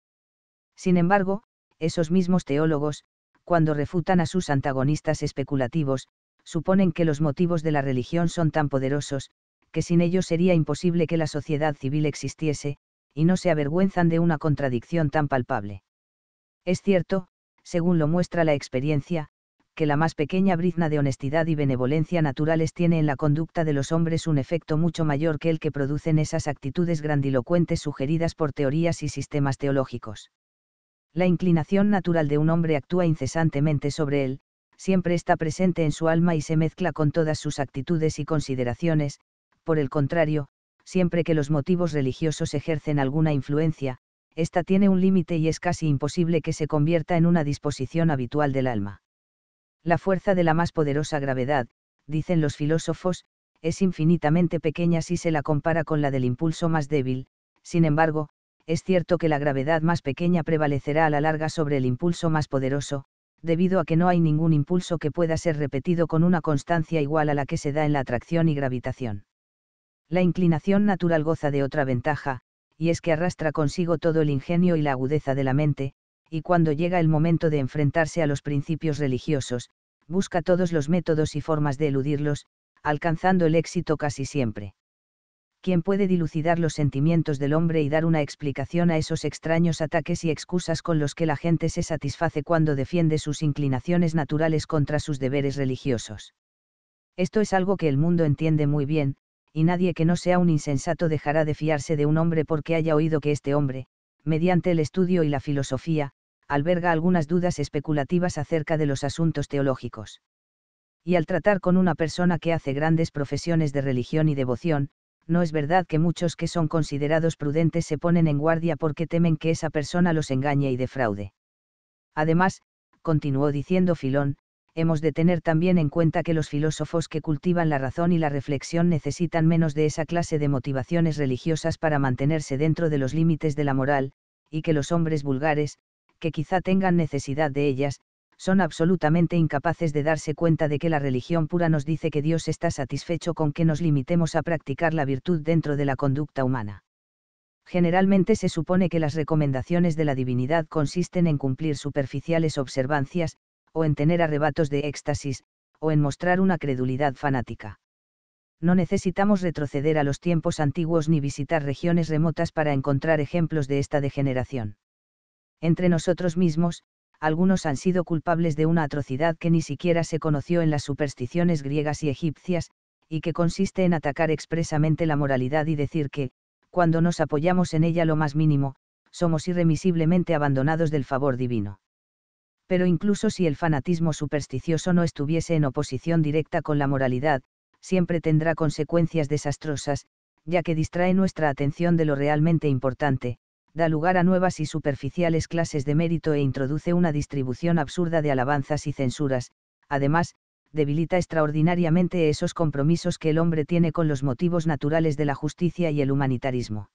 Sin embargo, esos mismos teólogos, cuando refutan a sus antagonistas especulativos, suponen que los motivos de la religión son tan poderosos, que sin ellos sería imposible que la sociedad civil existiese, y no se avergüenzan de una contradicción tan palpable. Es cierto, según lo muestra la experiencia, que la más pequeña brizna de honestidad y benevolencia naturales tiene en la conducta de los hombres un efecto mucho mayor que el que producen esas actitudes grandilocuentes sugeridas por teorías y sistemas teológicos. La inclinación natural de un hombre actúa incesantemente sobre él, siempre está presente en su alma y se mezcla con todas sus actitudes y consideraciones, por el contrario, siempre que los motivos religiosos ejercen alguna influencia, ésta tiene un límite y es casi imposible que se convierta en una disposición habitual del alma. La fuerza de la más poderosa gravedad, dicen los filósofos, es infinitamente pequeña si se la compara con la del impulso más débil, sin embargo, es cierto que la gravedad más pequeña prevalecerá a la larga sobre el impulso más poderoso, debido a que no hay ningún impulso que pueda ser repetido con una constancia igual a la que se da en la atracción y gravitación. La inclinación natural goza de otra ventaja, y es que arrastra consigo todo el ingenio y la agudeza de la mente, y cuando llega el momento de enfrentarse a los principios religiosos, busca todos los métodos y formas de eludirlos, alcanzando el éxito casi siempre quien puede dilucidar los sentimientos del hombre y dar una explicación a esos extraños ataques y excusas con los que la gente se satisface cuando defiende sus inclinaciones naturales contra sus deberes religiosos. Esto es algo que el mundo entiende muy bien, y nadie que no sea un insensato dejará de fiarse de un hombre porque haya oído que este hombre, mediante el estudio y la filosofía, alberga algunas dudas especulativas acerca de los asuntos teológicos. Y al tratar con una persona que hace grandes profesiones de religión y devoción, no es verdad que muchos que son considerados prudentes se ponen en guardia porque temen que esa persona los engañe y defraude. Además, continuó diciendo Filón, hemos de tener también en cuenta que los filósofos que cultivan la razón y la reflexión necesitan menos de esa clase de motivaciones religiosas para mantenerse dentro de los límites de la moral, y que los hombres vulgares, que quizá tengan necesidad de ellas, son absolutamente incapaces de darse cuenta de que la religión pura nos dice que Dios está satisfecho con que nos limitemos a practicar la virtud dentro de la conducta humana. Generalmente se supone que las recomendaciones de la divinidad consisten en cumplir superficiales observancias, o en tener arrebatos de éxtasis, o en mostrar una credulidad fanática. No necesitamos retroceder a los tiempos antiguos ni visitar regiones remotas para encontrar ejemplos de esta degeneración. Entre nosotros mismos, algunos han sido culpables de una atrocidad que ni siquiera se conoció en las supersticiones griegas y egipcias, y que consiste en atacar expresamente la moralidad y decir que, cuando nos apoyamos en ella lo más mínimo, somos irremisiblemente abandonados del favor divino. Pero incluso si el fanatismo supersticioso no estuviese en oposición directa con la moralidad, siempre tendrá consecuencias desastrosas, ya que distrae nuestra atención de lo realmente importante, da lugar a nuevas y superficiales clases de mérito e introduce una distribución absurda de alabanzas y censuras, además, debilita extraordinariamente esos compromisos que el hombre tiene con los motivos naturales de la justicia y el humanitarismo.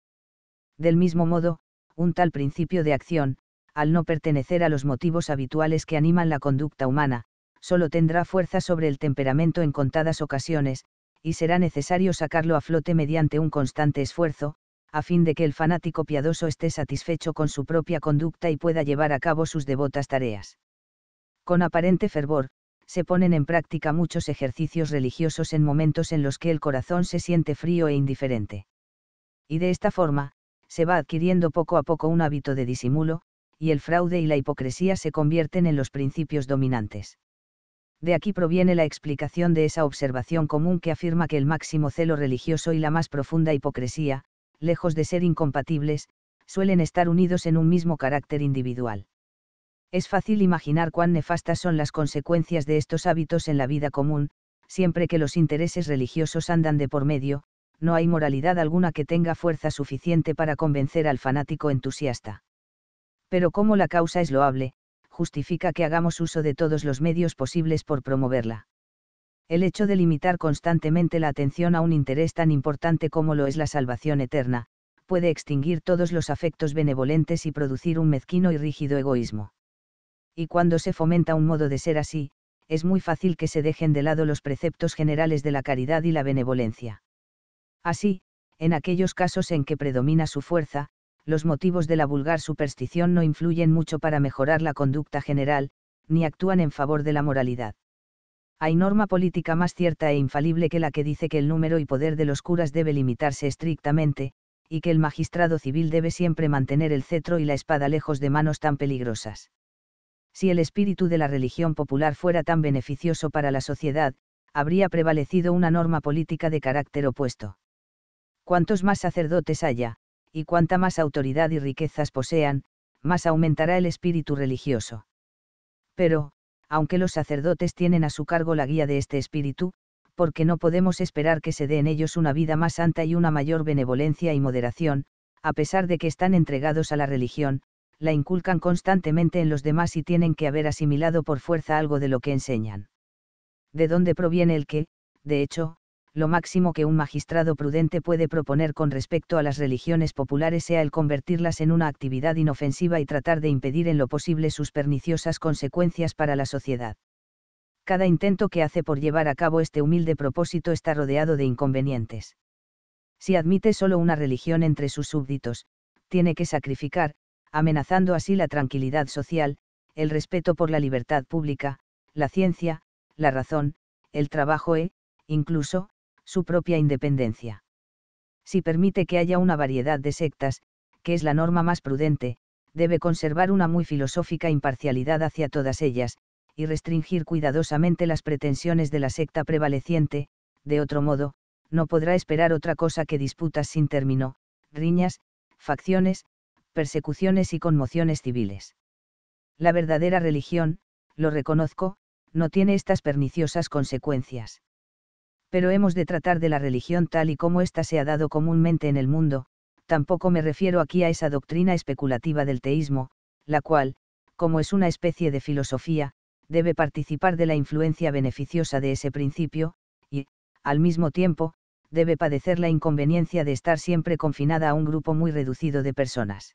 Del mismo modo, un tal principio de acción, al no pertenecer a los motivos habituales que animan la conducta humana, solo tendrá fuerza sobre el temperamento en contadas ocasiones, y será necesario sacarlo a flote mediante un constante esfuerzo, a fin de que el fanático piadoso esté satisfecho con su propia conducta y pueda llevar a cabo sus devotas tareas. Con aparente fervor, se ponen en práctica muchos ejercicios religiosos en momentos en los que el corazón se siente frío e indiferente. Y de esta forma, se va adquiriendo poco a poco un hábito de disimulo, y el fraude y la hipocresía se convierten en los principios dominantes. De aquí proviene la explicación de esa observación común que afirma que el máximo celo religioso y la más profunda hipocresía, lejos de ser incompatibles, suelen estar unidos en un mismo carácter individual. Es fácil imaginar cuán nefastas son las consecuencias de estos hábitos en la vida común, siempre que los intereses religiosos andan de por medio, no hay moralidad alguna que tenga fuerza suficiente para convencer al fanático entusiasta. Pero como la causa es loable, justifica que hagamos uso de todos los medios posibles por promoverla el hecho de limitar constantemente la atención a un interés tan importante como lo es la salvación eterna, puede extinguir todos los afectos benevolentes y producir un mezquino y rígido egoísmo. Y cuando se fomenta un modo de ser así, es muy fácil que se dejen de lado los preceptos generales de la caridad y la benevolencia. Así, en aquellos casos en que predomina su fuerza, los motivos de la vulgar superstición no influyen mucho para mejorar la conducta general, ni actúan en favor de la moralidad hay norma política más cierta e infalible que la que dice que el número y poder de los curas debe limitarse estrictamente, y que el magistrado civil debe siempre mantener el cetro y la espada lejos de manos tan peligrosas. Si el espíritu de la religión popular fuera tan beneficioso para la sociedad, habría prevalecido una norma política de carácter opuesto. Cuantos más sacerdotes haya, y cuanta más autoridad y riquezas posean, más aumentará el espíritu religioso. Pero, aunque los sacerdotes tienen a su cargo la guía de este espíritu, porque no podemos esperar que se dé en ellos una vida más santa y una mayor benevolencia y moderación, a pesar de que están entregados a la religión, la inculcan constantemente en los demás y tienen que haber asimilado por fuerza algo de lo que enseñan. ¿De dónde proviene el que, de hecho, lo máximo que un magistrado prudente puede proponer con respecto a las religiones populares sea el convertirlas en una actividad inofensiva y tratar de impedir en lo posible sus perniciosas consecuencias para la sociedad. Cada intento que hace por llevar a cabo este humilde propósito está rodeado de inconvenientes. Si admite solo una religión entre sus súbditos, tiene que sacrificar, amenazando así la tranquilidad social, el respeto por la libertad pública, la ciencia, la razón, el trabajo e, incluso, su propia independencia. Si permite que haya una variedad de sectas, que es la norma más prudente, debe conservar una muy filosófica imparcialidad hacia todas ellas, y restringir cuidadosamente las pretensiones de la secta prevaleciente, de otro modo, no podrá esperar otra cosa que disputas sin término, riñas, facciones, persecuciones y conmociones civiles. La verdadera religión, lo reconozco, no tiene estas perniciosas consecuencias pero hemos de tratar de la religión tal y como ésta se ha dado comúnmente en el mundo, tampoco me refiero aquí a esa doctrina especulativa del teísmo, la cual, como es una especie de filosofía, debe participar de la influencia beneficiosa de ese principio, y, al mismo tiempo, debe padecer la inconveniencia de estar siempre confinada a un grupo muy reducido de personas.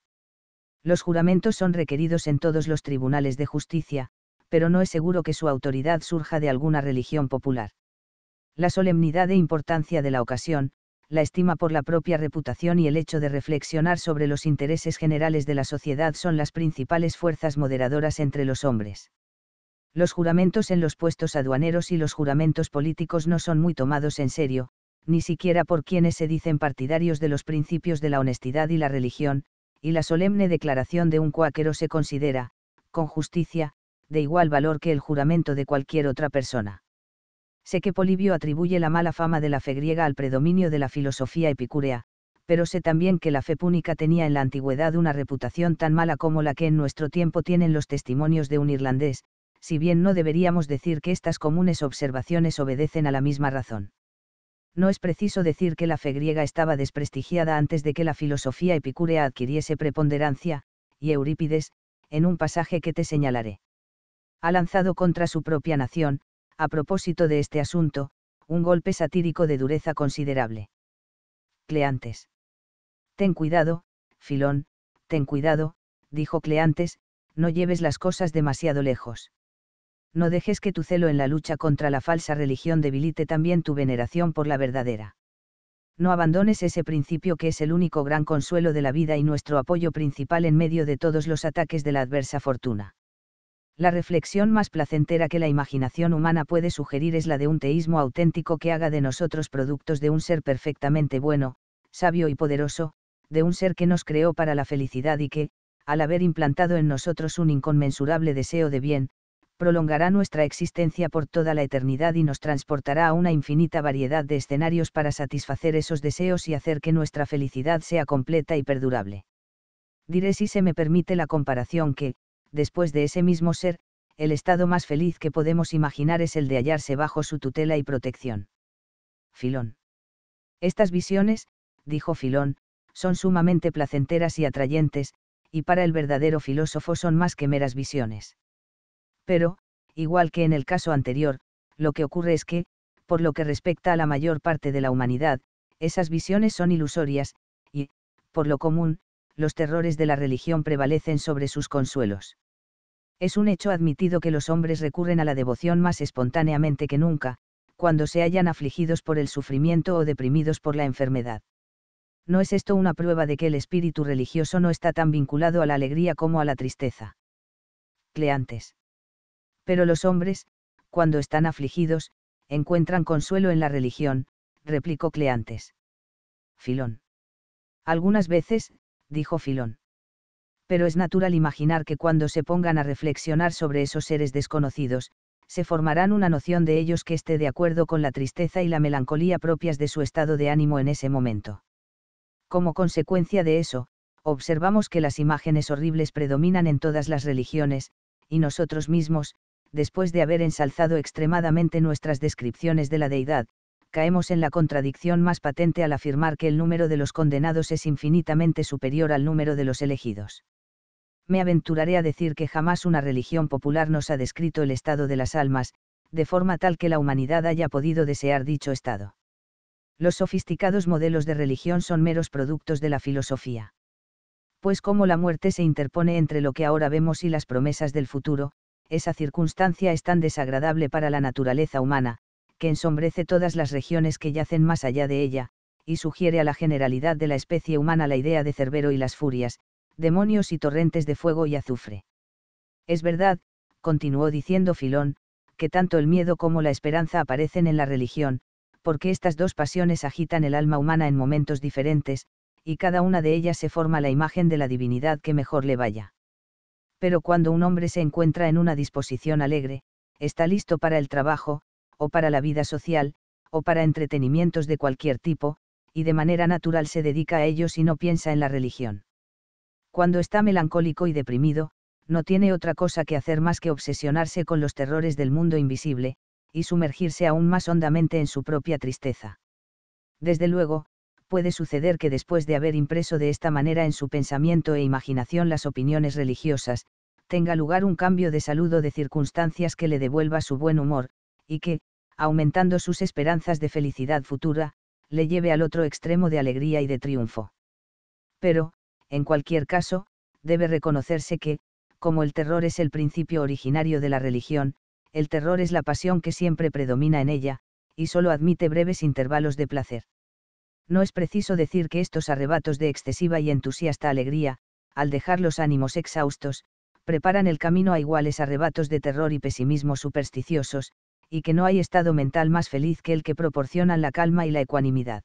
Los juramentos son requeridos en todos los tribunales de justicia, pero no es seguro que su autoridad surja de alguna religión popular la solemnidad e importancia de la ocasión, la estima por la propia reputación y el hecho de reflexionar sobre los intereses generales de la sociedad son las principales fuerzas moderadoras entre los hombres. Los juramentos en los puestos aduaneros y los juramentos políticos no son muy tomados en serio, ni siquiera por quienes se dicen partidarios de los principios de la honestidad y la religión, y la solemne declaración de un cuáquero se considera, con justicia, de igual valor que el juramento de cualquier otra persona. Sé que Polibio atribuye la mala fama de la fe griega al predominio de la filosofía epicúrea, pero sé también que la fe púnica tenía en la antigüedad una reputación tan mala como la que en nuestro tiempo tienen los testimonios de un irlandés, si bien no deberíamos decir que estas comunes observaciones obedecen a la misma razón. No es preciso decir que la fe griega estaba desprestigiada antes de que la filosofía epicúrea adquiriese preponderancia, y Eurípides, en un pasaje que te señalaré. Ha lanzado contra su propia nación, a propósito de este asunto, un golpe satírico de dureza considerable. Cleantes. Ten cuidado, Filón, ten cuidado, dijo Cleantes, no lleves las cosas demasiado lejos. No dejes que tu celo en la lucha contra la falsa religión debilite también tu veneración por la verdadera. No abandones ese principio que es el único gran consuelo de la vida y nuestro apoyo principal en medio de todos los ataques de la adversa fortuna la reflexión más placentera que la imaginación humana puede sugerir es la de un teísmo auténtico que haga de nosotros productos de un ser perfectamente bueno, sabio y poderoso, de un ser que nos creó para la felicidad y que, al haber implantado en nosotros un inconmensurable deseo de bien, prolongará nuestra existencia por toda la eternidad y nos transportará a una infinita variedad de escenarios para satisfacer esos deseos y hacer que nuestra felicidad sea completa y perdurable. Diré si se me permite la comparación que, después de ese mismo ser, el estado más feliz que podemos imaginar es el de hallarse bajo su tutela y protección. Filón. Estas visiones, dijo Filón, son sumamente placenteras y atrayentes, y para el verdadero filósofo son más que meras visiones. Pero, igual que en el caso anterior, lo que ocurre es que, por lo que respecta a la mayor parte de la humanidad, esas visiones son ilusorias, y, por lo común, los terrores de la religión prevalecen sobre sus consuelos. Es un hecho admitido que los hombres recurren a la devoción más espontáneamente que nunca, cuando se hallan afligidos por el sufrimiento o deprimidos por la enfermedad. ¿No es esto una prueba de que el espíritu religioso no está tan vinculado a la alegría como a la tristeza? Cleantes. Pero los hombres, cuando están afligidos, encuentran consuelo en la religión, replicó Cleantes. Filón. Algunas veces, dijo Filón pero es natural imaginar que cuando se pongan a reflexionar sobre esos seres desconocidos, se formarán una noción de ellos que esté de acuerdo con la tristeza y la melancolía propias de su estado de ánimo en ese momento. Como consecuencia de eso, observamos que las imágenes horribles predominan en todas las religiones, y nosotros mismos, después de haber ensalzado extremadamente nuestras descripciones de la deidad, caemos en la contradicción más patente al afirmar que el número de los condenados es infinitamente superior al número de los elegidos me aventuraré a decir que jamás una religión popular nos ha descrito el estado de las almas, de forma tal que la humanidad haya podido desear dicho estado. Los sofisticados modelos de religión son meros productos de la filosofía. Pues como la muerte se interpone entre lo que ahora vemos y las promesas del futuro, esa circunstancia es tan desagradable para la naturaleza humana, que ensombrece todas las regiones que yacen más allá de ella, y sugiere a la generalidad de la especie humana la idea de Cerbero y las furias, demonios y torrentes de fuego y azufre. Es verdad, continuó diciendo Filón, que tanto el miedo como la esperanza aparecen en la religión, porque estas dos pasiones agitan el alma humana en momentos diferentes, y cada una de ellas se forma la imagen de la divinidad que mejor le vaya. Pero cuando un hombre se encuentra en una disposición alegre, está listo para el trabajo, o para la vida social, o para entretenimientos de cualquier tipo, y de manera natural se dedica a ellos y no piensa en la religión cuando está melancólico y deprimido, no tiene otra cosa que hacer más que obsesionarse con los terrores del mundo invisible, y sumergirse aún más hondamente en su propia tristeza. Desde luego, puede suceder que después de haber impreso de esta manera en su pensamiento e imaginación las opiniones religiosas, tenga lugar un cambio de saludo de circunstancias que le devuelva su buen humor, y que, aumentando sus esperanzas de felicidad futura, le lleve al otro extremo de alegría y de triunfo. Pero, en cualquier caso, debe reconocerse que, como el terror es el principio originario de la religión, el terror es la pasión que siempre predomina en ella, y solo admite breves intervalos de placer. No es preciso decir que estos arrebatos de excesiva y entusiasta alegría, al dejar los ánimos exhaustos, preparan el camino a iguales arrebatos de terror y pesimismo supersticiosos, y que no hay estado mental más feliz que el que proporcionan la calma y la ecuanimidad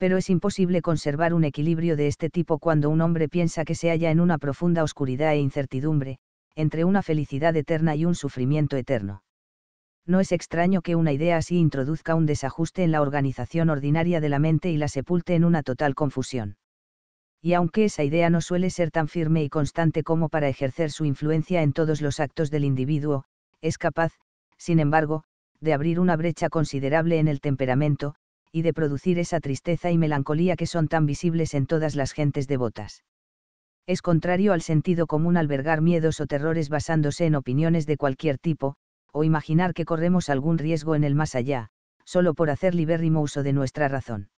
pero es imposible conservar un equilibrio de este tipo cuando un hombre piensa que se halla en una profunda oscuridad e incertidumbre, entre una felicidad eterna y un sufrimiento eterno. No es extraño que una idea así introduzca un desajuste en la organización ordinaria de la mente y la sepulte en una total confusión. Y aunque esa idea no suele ser tan firme y constante como para ejercer su influencia en todos los actos del individuo, es capaz, sin embargo, de abrir una brecha considerable en el temperamento, y de producir esa tristeza y melancolía que son tan visibles en todas las gentes devotas. Es contrario al sentido común albergar miedos o terrores basándose en opiniones de cualquier tipo, o imaginar que corremos algún riesgo en el más allá, solo por hacer libérrimo uso de nuestra razón.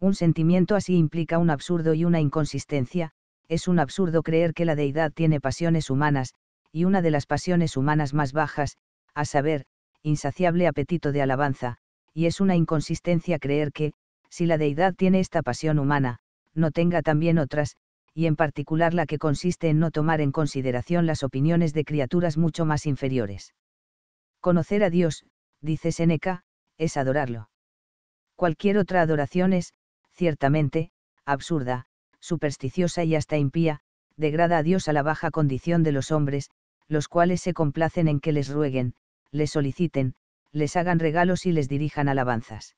Un sentimiento así implica un absurdo y una inconsistencia, es un absurdo creer que la deidad tiene pasiones humanas, y una de las pasiones humanas más bajas, a saber, insaciable apetito de alabanza, y es una inconsistencia creer que, si la deidad tiene esta pasión humana, no tenga también otras, y en particular la que consiste en no tomar en consideración las opiniones de criaturas mucho más inferiores. Conocer a Dios, dice Seneca, es adorarlo. Cualquier otra adoración es, ciertamente, absurda, supersticiosa y hasta impía, degrada a Dios a la baja condición de los hombres, los cuales se complacen en que les rueguen, les soliciten, les hagan regalos y les dirijan alabanzas.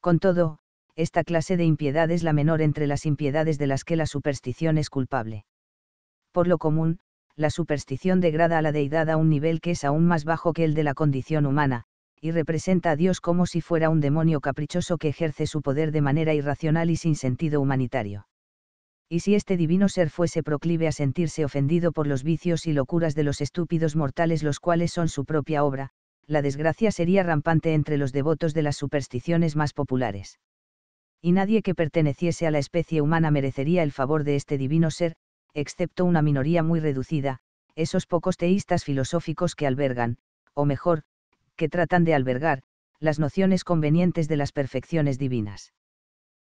Con todo, esta clase de impiedad es la menor entre las impiedades de las que la superstición es culpable. Por lo común, la superstición degrada a la deidad a un nivel que es aún más bajo que el de la condición humana, y representa a Dios como si fuera un demonio caprichoso que ejerce su poder de manera irracional y sin sentido humanitario. Y si este divino ser fuese proclive a sentirse ofendido por los vicios y locuras de los estúpidos mortales los cuales son su propia obra, la desgracia sería rampante entre los devotos de las supersticiones más populares. Y nadie que perteneciese a la especie humana merecería el favor de este divino ser, excepto una minoría muy reducida, esos pocos teístas filosóficos que albergan, o mejor, que tratan de albergar, las nociones convenientes de las perfecciones divinas.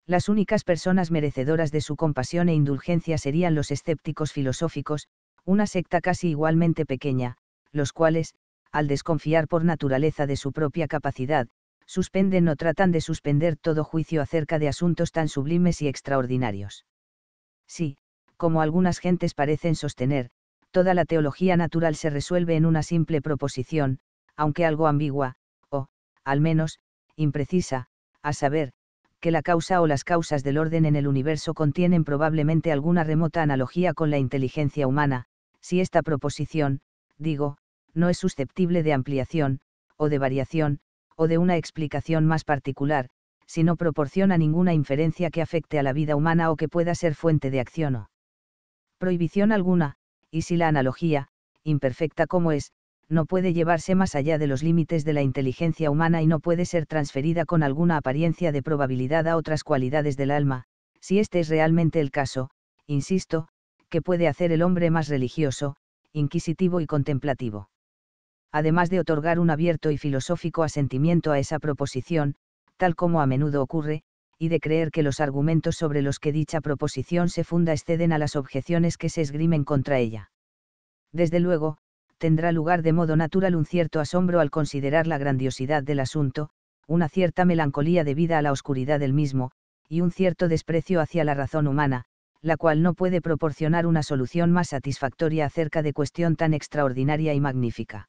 Las únicas personas merecedoras de su compasión e indulgencia serían los escépticos filosóficos, una secta casi igualmente pequeña, los cuales, al desconfiar por naturaleza de su propia capacidad, suspenden o tratan de suspender todo juicio acerca de asuntos tan sublimes y extraordinarios. Sí, como algunas gentes parecen sostener, toda la teología natural se resuelve en una simple proposición, aunque algo ambigua, o, al menos, imprecisa, a saber, que la causa o las causas del orden en el universo contienen probablemente alguna remota analogía con la inteligencia humana, si esta proposición, digo, no es susceptible de ampliación, o de variación, o de una explicación más particular, si no proporciona ninguna inferencia que afecte a la vida humana o que pueda ser fuente de acción o prohibición alguna, y si la analogía, imperfecta como es, no puede llevarse más allá de los límites de la inteligencia humana y no puede ser transferida con alguna apariencia de probabilidad a otras cualidades del alma, si este es realmente el caso, insisto, que puede hacer el hombre más religioso, inquisitivo y contemplativo además de otorgar un abierto y filosófico asentimiento a esa proposición, tal como a menudo ocurre, y de creer que los argumentos sobre los que dicha proposición se funda exceden a las objeciones que se esgrimen contra ella. Desde luego, tendrá lugar de modo natural un cierto asombro al considerar la grandiosidad del asunto, una cierta melancolía debida a la oscuridad del mismo, y un cierto desprecio hacia la razón humana, la cual no puede proporcionar una solución más satisfactoria acerca de cuestión tan extraordinaria y magnífica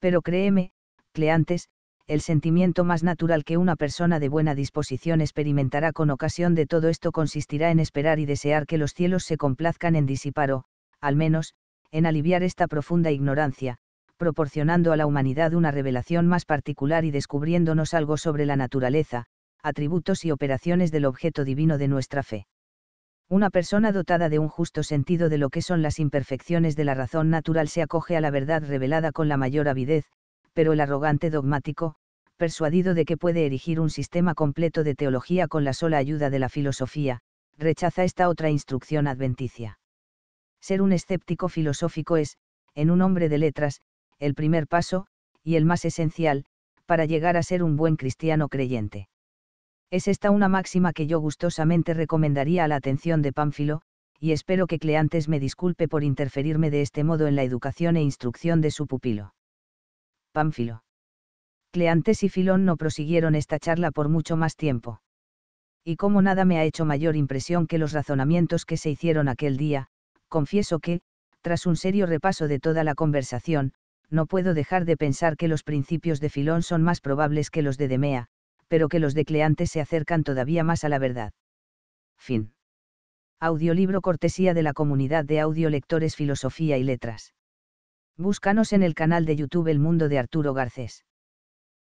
pero créeme, Cleantes, el sentimiento más natural que una persona de buena disposición experimentará con ocasión de todo esto consistirá en esperar y desear que los cielos se complazcan en disipar o, al menos, en aliviar esta profunda ignorancia, proporcionando a la humanidad una revelación más particular y descubriéndonos algo sobre la naturaleza, atributos y operaciones del objeto divino de nuestra fe. Una persona dotada de un justo sentido de lo que son las imperfecciones de la razón natural se acoge a la verdad revelada con la mayor avidez, pero el arrogante dogmático, persuadido de que puede erigir un sistema completo de teología con la sola ayuda de la filosofía, rechaza esta otra instrucción adventicia. Ser un escéptico filosófico es, en un hombre de letras, el primer paso, y el más esencial, para llegar a ser un buen cristiano creyente. Es esta una máxima que yo gustosamente recomendaría a la atención de Pánfilo, y espero que Cleantes me disculpe por interferirme de este modo en la educación e instrucción de su pupilo. Pánfilo. Cleantes y Filón no prosiguieron esta charla por mucho más tiempo. Y como nada me ha hecho mayor impresión que los razonamientos que se hicieron aquel día, confieso que, tras un serio repaso de toda la conversación, no puedo dejar de pensar que los principios de Filón son más probables que los de Demea, pero que los decleantes se acercan todavía más a la verdad. Fin. Audiolibro cortesía de la comunidad de audiolectores Filosofía y Letras. Búscanos en el canal de YouTube El Mundo de Arturo Garcés.